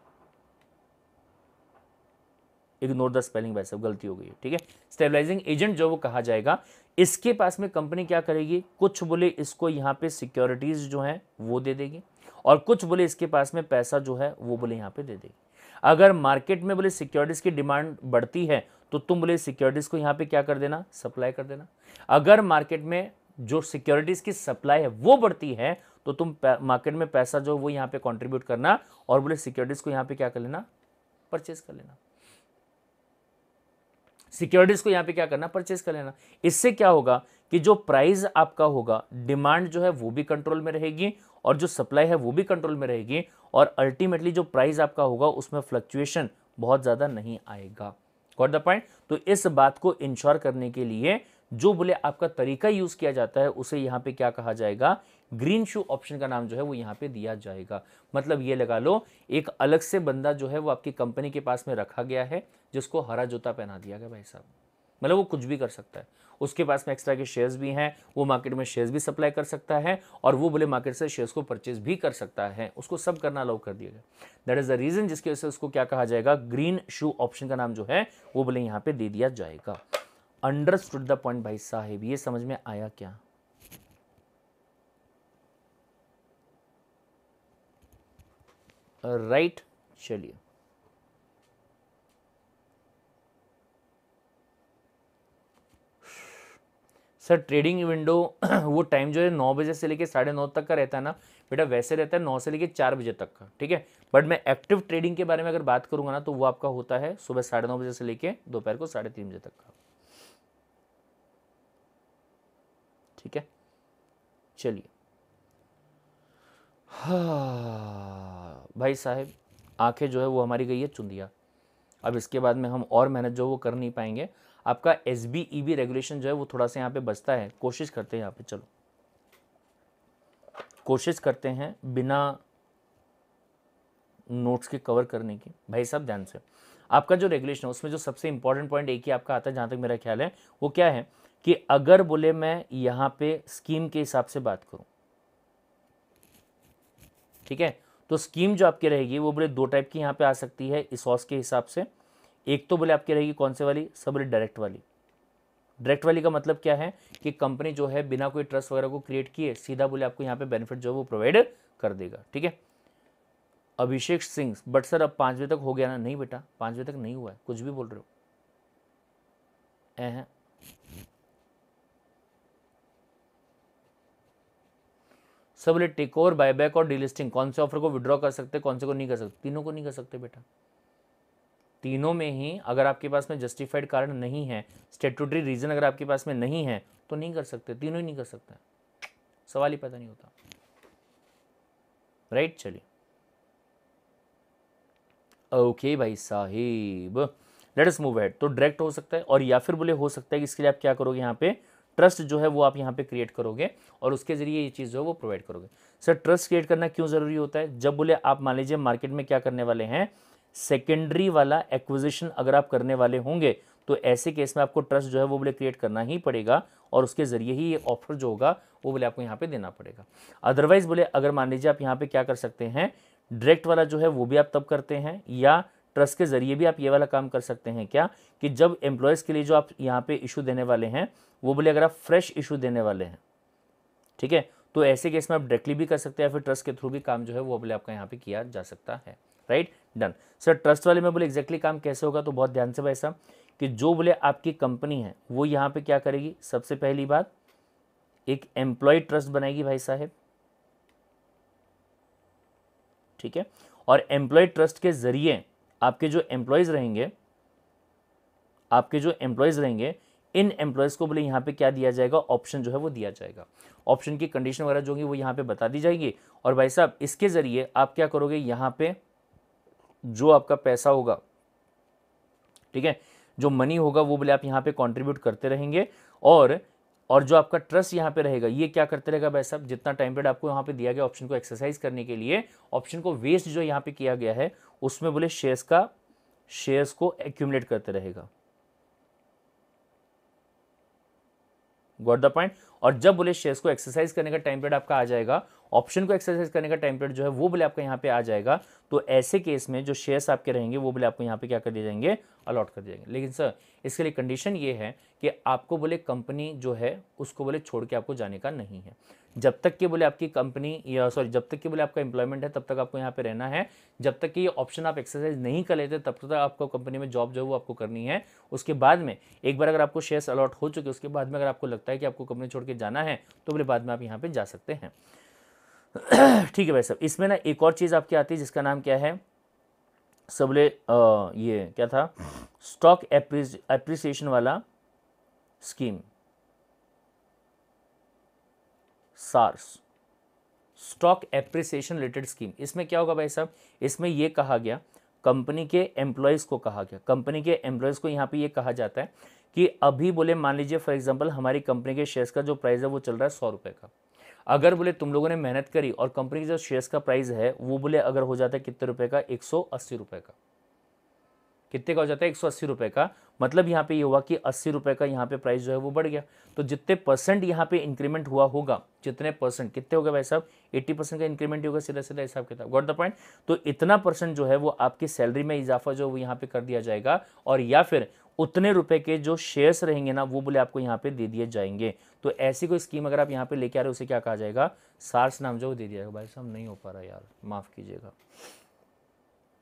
ignore the spelling वैसे गलती हो गई है ठीक है स्टेबलाइजिंग एजेंट जो वो कहा जाएगा इसके पास में कंपनी क्या करेगी कुछ बोले इसको यहाँ पे सिक्योरिटीज़ जो है वो दे देगी और कुछ बोले इसके पास में पैसा जो है वो बोले यहाँ पे दे देगी अगर मार्केट में बोले सिक्योरिटीज़ की डिमांड बढ़ती है तो तुम बोले सिक्योरिटीज़ को यहाँ पे क्या कर देना सप्लाई कर देना अगर मार्केट में जो सिक्योरिटीज़ की सप्लाई है वो बढ़ती है तो तुम मार्केट में पैसा जो वो यहाँ पे कॉन्ट्रीब्यूट करना और बोले सिक्योरिटीज़ को यहाँ पे क्या कर लेना परचेज कर लेना सिक्योरिटीज़ को यहाँ पे क्या करना परचेज कर लेना इससे क्या होगा कि जो प्राइस आपका होगा डिमांड जो है वो भी कंट्रोल में रहेगी और जो सप्लाई है वो भी कंट्रोल में रहेगी और अल्टीमेटली जो प्राइस आपका होगा उसमें फ्लक्चुएशन बहुत ज़्यादा नहीं आएगा गॉट द पॉइंट तो इस बात को इंश्योर करने के लिए जो बोले आपका तरीका यूज़ किया जाता है उसे यहाँ पे क्या कहा जाएगा ग्रीन शू ऑप्शन का नाम जो है वो यहाँ पे दिया जाएगा मतलब ये लगा लो एक अलग से बंदा जो है वो आपकी कंपनी के पास में रखा गया है जिसको हरा जूता पहना दिया गया भाई साहब मतलब वो कुछ भी कर सकता है उसके पास में एक्स्ट्रा के शेयर्स भी हैं वो मार्केट में शेयर्स भी सप्लाई कर सकता है और वो बोले मार्केट से शेयर्स को परचेज भी कर सकता है उसको सब करना अलाउ कर दिया गया दैट इज़ द रीज़न जिसकी वजह से उसको क्या कहा जाएगा ग्रीन शू ऑप्शन का नाम जो है वो बोले यहाँ पे दे दिया जाएगा अंडरस्टूड द पॉइंट भाई साहेब ये समझ में आया क्या राइट चलिए सर ट्रेडिंग विंडो वो टाइम जो है नौ बजे से लेकर साढ़े नौ तक का रहता है ना बेटा वैसे रहता है नौ से लेकर चार बजे तक का ठीक है बट मैं एक्टिव ट्रेडिंग के बारे में अगर बात करूंगा ना तो वो आपका होता है सुबह साढ़े नौ बजे से लेके दोपहर को साढ़े तीन बजे तक का ठीक है चलिए हाँ भाई साहब आंखें जो है वो हमारी गई है चुंदिया अब इसके बाद में हम और मेहनत जो वो कर नहीं पाएंगे आपका S B E B regulation जो है वो थोड़ा सा यहाँ पे बचता है कोशिश करते हैं यहाँ पे चलो कोशिश करते हैं बिना नोट्स के कवर करने की भाई साहब ध्यान से आपका जो रेगुलेशन है उसमें जो सबसे इंपॉर्टेंट पॉइंट एक ही आपका आता है जहाँ तक मेरा ख्याल है वो क्या है कि अगर बोले मैं यहाँ पे स्कीम के हिसाब से बात करूँ ठीक है तो स्कीम जो आपकी रहेगी वो बोले दो टाइप की यहाँ पे आ सकती है इसॉस के हिसाब से एक तो बोले आपकी रहेगी कौन से वाली सब बोले डायरेक्ट वाली डायरेक्ट वाली का मतलब क्या है कि कंपनी जो है बिना कोई ट्रस्ट वगैरह को क्रिएट किए सीधा बोले आपको यहाँ पे बेनिफिट जो है वो प्रोवाइड कर देगा ठीक है अभिषेक सिंह बट सर अब पाँच बजे तक हो गया ना नहीं बेटा पाँच बजे तक नहीं हुआ है कुछ भी बोल रहे हो ए सब बोले टेक ओवर बायबैक और डीलिस्टिंग कौन से ऑफर को विड्रॉ कर सकते कौन से को नहीं कर सकते तीनों को नहीं कर सकते बेटा तीनों में ही अगर आपके पास में जस्टिफाइड कारण नहीं है स्टेटूटरी रीज़न अगर आपके पास में नहीं है तो नहीं कर सकते तीनों ही नहीं कर सकते सवाल ही पता नहीं होता राइट right, चलिए ओके okay, भाई साहिब लेट अस मूव हेड तो डायरेक्ट हो सकता है और या फिर बोले हो सकता है कि इसके लिए आप क्या करोगे यहाँ पे ट्रस्ट जो है वो आप यहाँ पे क्रिएट करोगे और उसके ज़रिए ये चीज़ जो है वो प्रोवाइड करोगे सर ट्रस्ट क्रिएट करना क्यों ज़रूरी होता है जब बोले आप मान लीजिए मार्केट में क्या करने वाले हैं सेकेंडरी वाला एक्विजिशन अगर आप करने वाले होंगे तो ऐसे केस में आपको ट्रस्ट जो है वो बोले क्रिएट करना ही पड़ेगा और उसके ज़रिए ही ये ऑफर जो होगा वो बोले आपको यहाँ पे देना पड़ेगा अदरवाइज़ बोले अगर मान लीजिए आप यहाँ पे क्या कर सकते हैं डायरेक्ट वाला जो है वो भी आप तब करते हैं या ट्रस्ट के ज़रिए भी आप ये वाला काम कर सकते हैं क्या कि जब एम्प्लॉयज़ के लिए जो आप यहाँ पे इशू देने वाले हैं वो बोले अगर आप फ्रेश इशू देने वाले हैं ठीक है तो ऐसे केस में आप डायरेक्टली भी कर सकते हैं या फिर ट्रस्ट के थ्रू भी काम जो है वो बोले आपका यहाँ पे किया जा सकता है राइट डन सर ट्रस्ट वाले में बोले एग्जैक्टली काम कैसे होगा तो बहुत ध्यान से भाई साहब कि जो बोले आपकी कंपनी है वो यहाँ पे क्या करेगी सबसे पहली बात एक एम्प्लॉय ट्रस्ट बनाएगी भाई साहब ठीक है और एम्प्लॉय ट्रस्ट के जरिए आपके जो एम्प्लॉयज़ रहेंगे आपके जो एम्प्लॉयज़ रहेंगे इन एम्प्लॉयज़ को बोले यहाँ पे क्या दिया जाएगा ऑप्शन जो है वो दिया जाएगा ऑप्शन की कंडीशन वगैरह जो होगी वो यहाँ पे बता दी जाएगी और भाई साहब इसके ज़रिए आप क्या करोगे यहाँ पे जो आपका पैसा होगा ठीक है जो मनी होगा वो बोले आप यहाँ पे कंट्रीब्यूट करते रहेंगे और और जो आपका ट्रस्ट यहाँ पे रहेगा ये क्या करते रहेगा भाई साहब जितना टाइम पीरियड आपको यहाँ पे दिया गया ऑप्शन को एक्सरसाइज करने के लिए ऑप्शन को वेस्ट जो यहाँ पे किया गया है उसमें बोले शेयर्स का शेयर्स को एक्यूमुलेट करते रहेगा गॉट द पॉइंट और जब बोले शेयर्स को एक्सरसाइज करने का टाइम पीरियड आपका आ जाएगा ऑप्शन को एक्सरसाइज करने का टाइम पीरियड जो है वो बोले आपका यहाँ पे आ जाएगा तो ऐसे केस में जो शेयर्स आपके रहेंगे वो बोले आपको यहाँ पे क्या कर दिए जाएंगे अलॉट कर दिए जाएंगे लेकिन सर इसके लिए कंडीशन ये है कि आपको बोले कंपनी जो है उसको बोले छोड़ के आपको जाने का नहीं है जब तक के बोले आपकी कंपनी या सॉरी जब तक के बोले आपका एम्प्लॉयमेंट है तब तक आपको यहाँ पे रहना है जब तक कि ये ऑप्शन आप एक्सरसाइज नहीं कर लेते तब तक आपको कंपनी में जॉब जो है वो आपको करनी है उसके बाद में एक बार अगर आपको शेयर्स अलॉट हो चुके उसके बाद में अगर आपको लगता है कि आपको कंपनी छोड़ के जाना है तो बोले बाद में आप यहाँ पर जा सकते हैं ठीक है भाई साहब इसमें ना एक और चीज़ आपकी आती है जिसका नाम क्या है सबले ये क्या था स्टॉक एप्रिसिएशन वाला scheme SARS stock appreciation related scheme इसमें क्या होगा भाई साहब इसमें यह कहा गया कंपनी के एम्प्लॉयज़ को कहा गया कंपनी के एम्प्लॉयज़ को यहाँ पे ये कहा जाता है कि अभी बोले मान लीजिए फॉर एग्जांपल हमारी कंपनी के शेयर्स का जो प्राइस है वो चल रहा है सौ रुपये का अगर बोले तुम लोगों ने मेहनत करी और कंपनी के जो शेयर्स का प्राइस है वो बोले अगर हो जाता है कितने रुपये का एक सौ अस्सी रुपये का कितने का हो जाता है एक सौ अस्सी रुपये का मतलब यहाँ पे ये यह हुआ कि अस्सी रुपये का यहाँ पे प्राइस जो है वो बढ़ गया तो जितने परसेंट यहाँ पे इंक्रीमेंट हुआ होगा जितने परसेंट कितने हो गए भाई साहब एट्टी परसेंट का इंक्रीमेंट होगा सीधा सीधा हिसाब किताब गॉट द पॉइंट तो इतना परसेंट जो है वो आपकी सैलरी में इजाफा जो वो यहाँ पे कर दिया जाएगा और या फिर उतने रुपए के जो शेयर्स रहेंगे ना वो बोले आपको यहाँ पे दे दिए जाएंगे तो ऐसी कोई स्कीम अगर आप यहाँ पे लेके आ रहे हो उसे क्या कहा जाएगा सार्स नाम जो दे दिया जाएगा भाई साहब नहीं हो पा रहा यार माफ़ कीजिएगा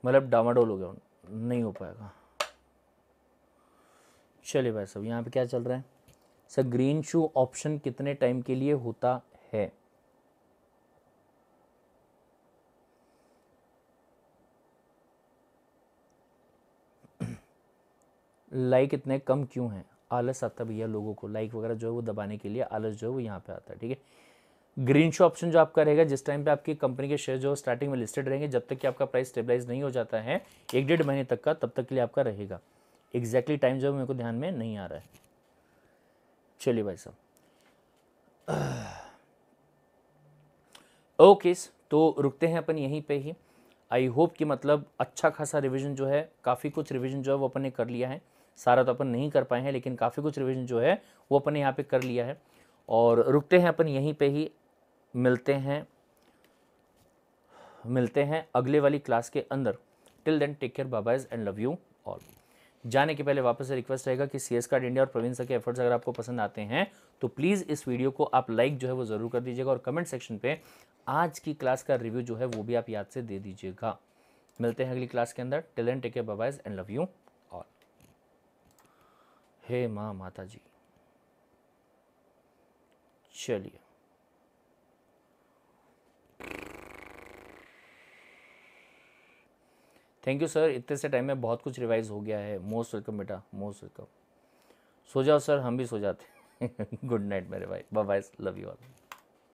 मतलब डामाडोल हो गया नहीं हो पाएगा चलिए भाई साहब यहाँ पे क्या चल रहा है सर ग्रीन शू ऑप्शन कितने टाइम के लिए होता है लाइक like इतने कम क्यों हैं आलस आता भैया लोगों को लाइक like वगैरह जो है वो दबाने के लिए आलस जो है वो यहाँ पे आता है ठीक है ग्रीन शो ऑप्शन जो आपका रहेगा जिस टाइम पे आपकी कंपनी के शेयर जो स्टार्टिंग में लिस्टेड रहेंगे जब तक कि आपका प्राइस स्टेबलाइज नहीं हो जाता है एक डेढ़ महीने तक का तब तक के लिए आपका रहेगा एग्जैक्टली टाइम जो मेरे को ध्यान में नहीं आ रहा है चलिए भाई साहब ओके तो रुकते हैं अपन यहीं पे ही आई होप कि मतलब अच्छा खासा रिविजन जो है काफ़ी कुछ रिविजन जो है वो अपन ने कर लिया है सारा तो अपन नहीं कर पाए हैं लेकिन काफ़ी कुछ रिविजन जो है वो अपन ने यहाँ पे कर लिया है और रुकते हैं अपन यहीं पे ही मिलते हैं मिलते हैं अगले वाली क्लास के अंदर till then take care babies and love you all जाने के पहले वापस से रिक्वेस्ट रहेगा कि सी एस कार्ड इंडिया और प्रवीण सर के एफर्ट्स अगर आपको पसंद आते हैं तो प्लीज़ इस वीडियो को आप लाइक जो है वो ज़रूर कर दीजिएगा और कमेंट सेक्शन पे आज की क्लास का रिव्यू जो है वो भी आप याद से दे दीजिएगा मिलते हैं अगली क्लास के अंदर टिल एंड take care babies and love you all हे माँ माता जी चलिए थैंक यू सर इतने से टाइम में बहुत कुछ रिवाइज हो गया है मोस्ट वेलकम बेटा मोस्ट वेलकम सो जाओ सर हम भी सो जाते गुड नाइट मेरे भाई bye bye love you all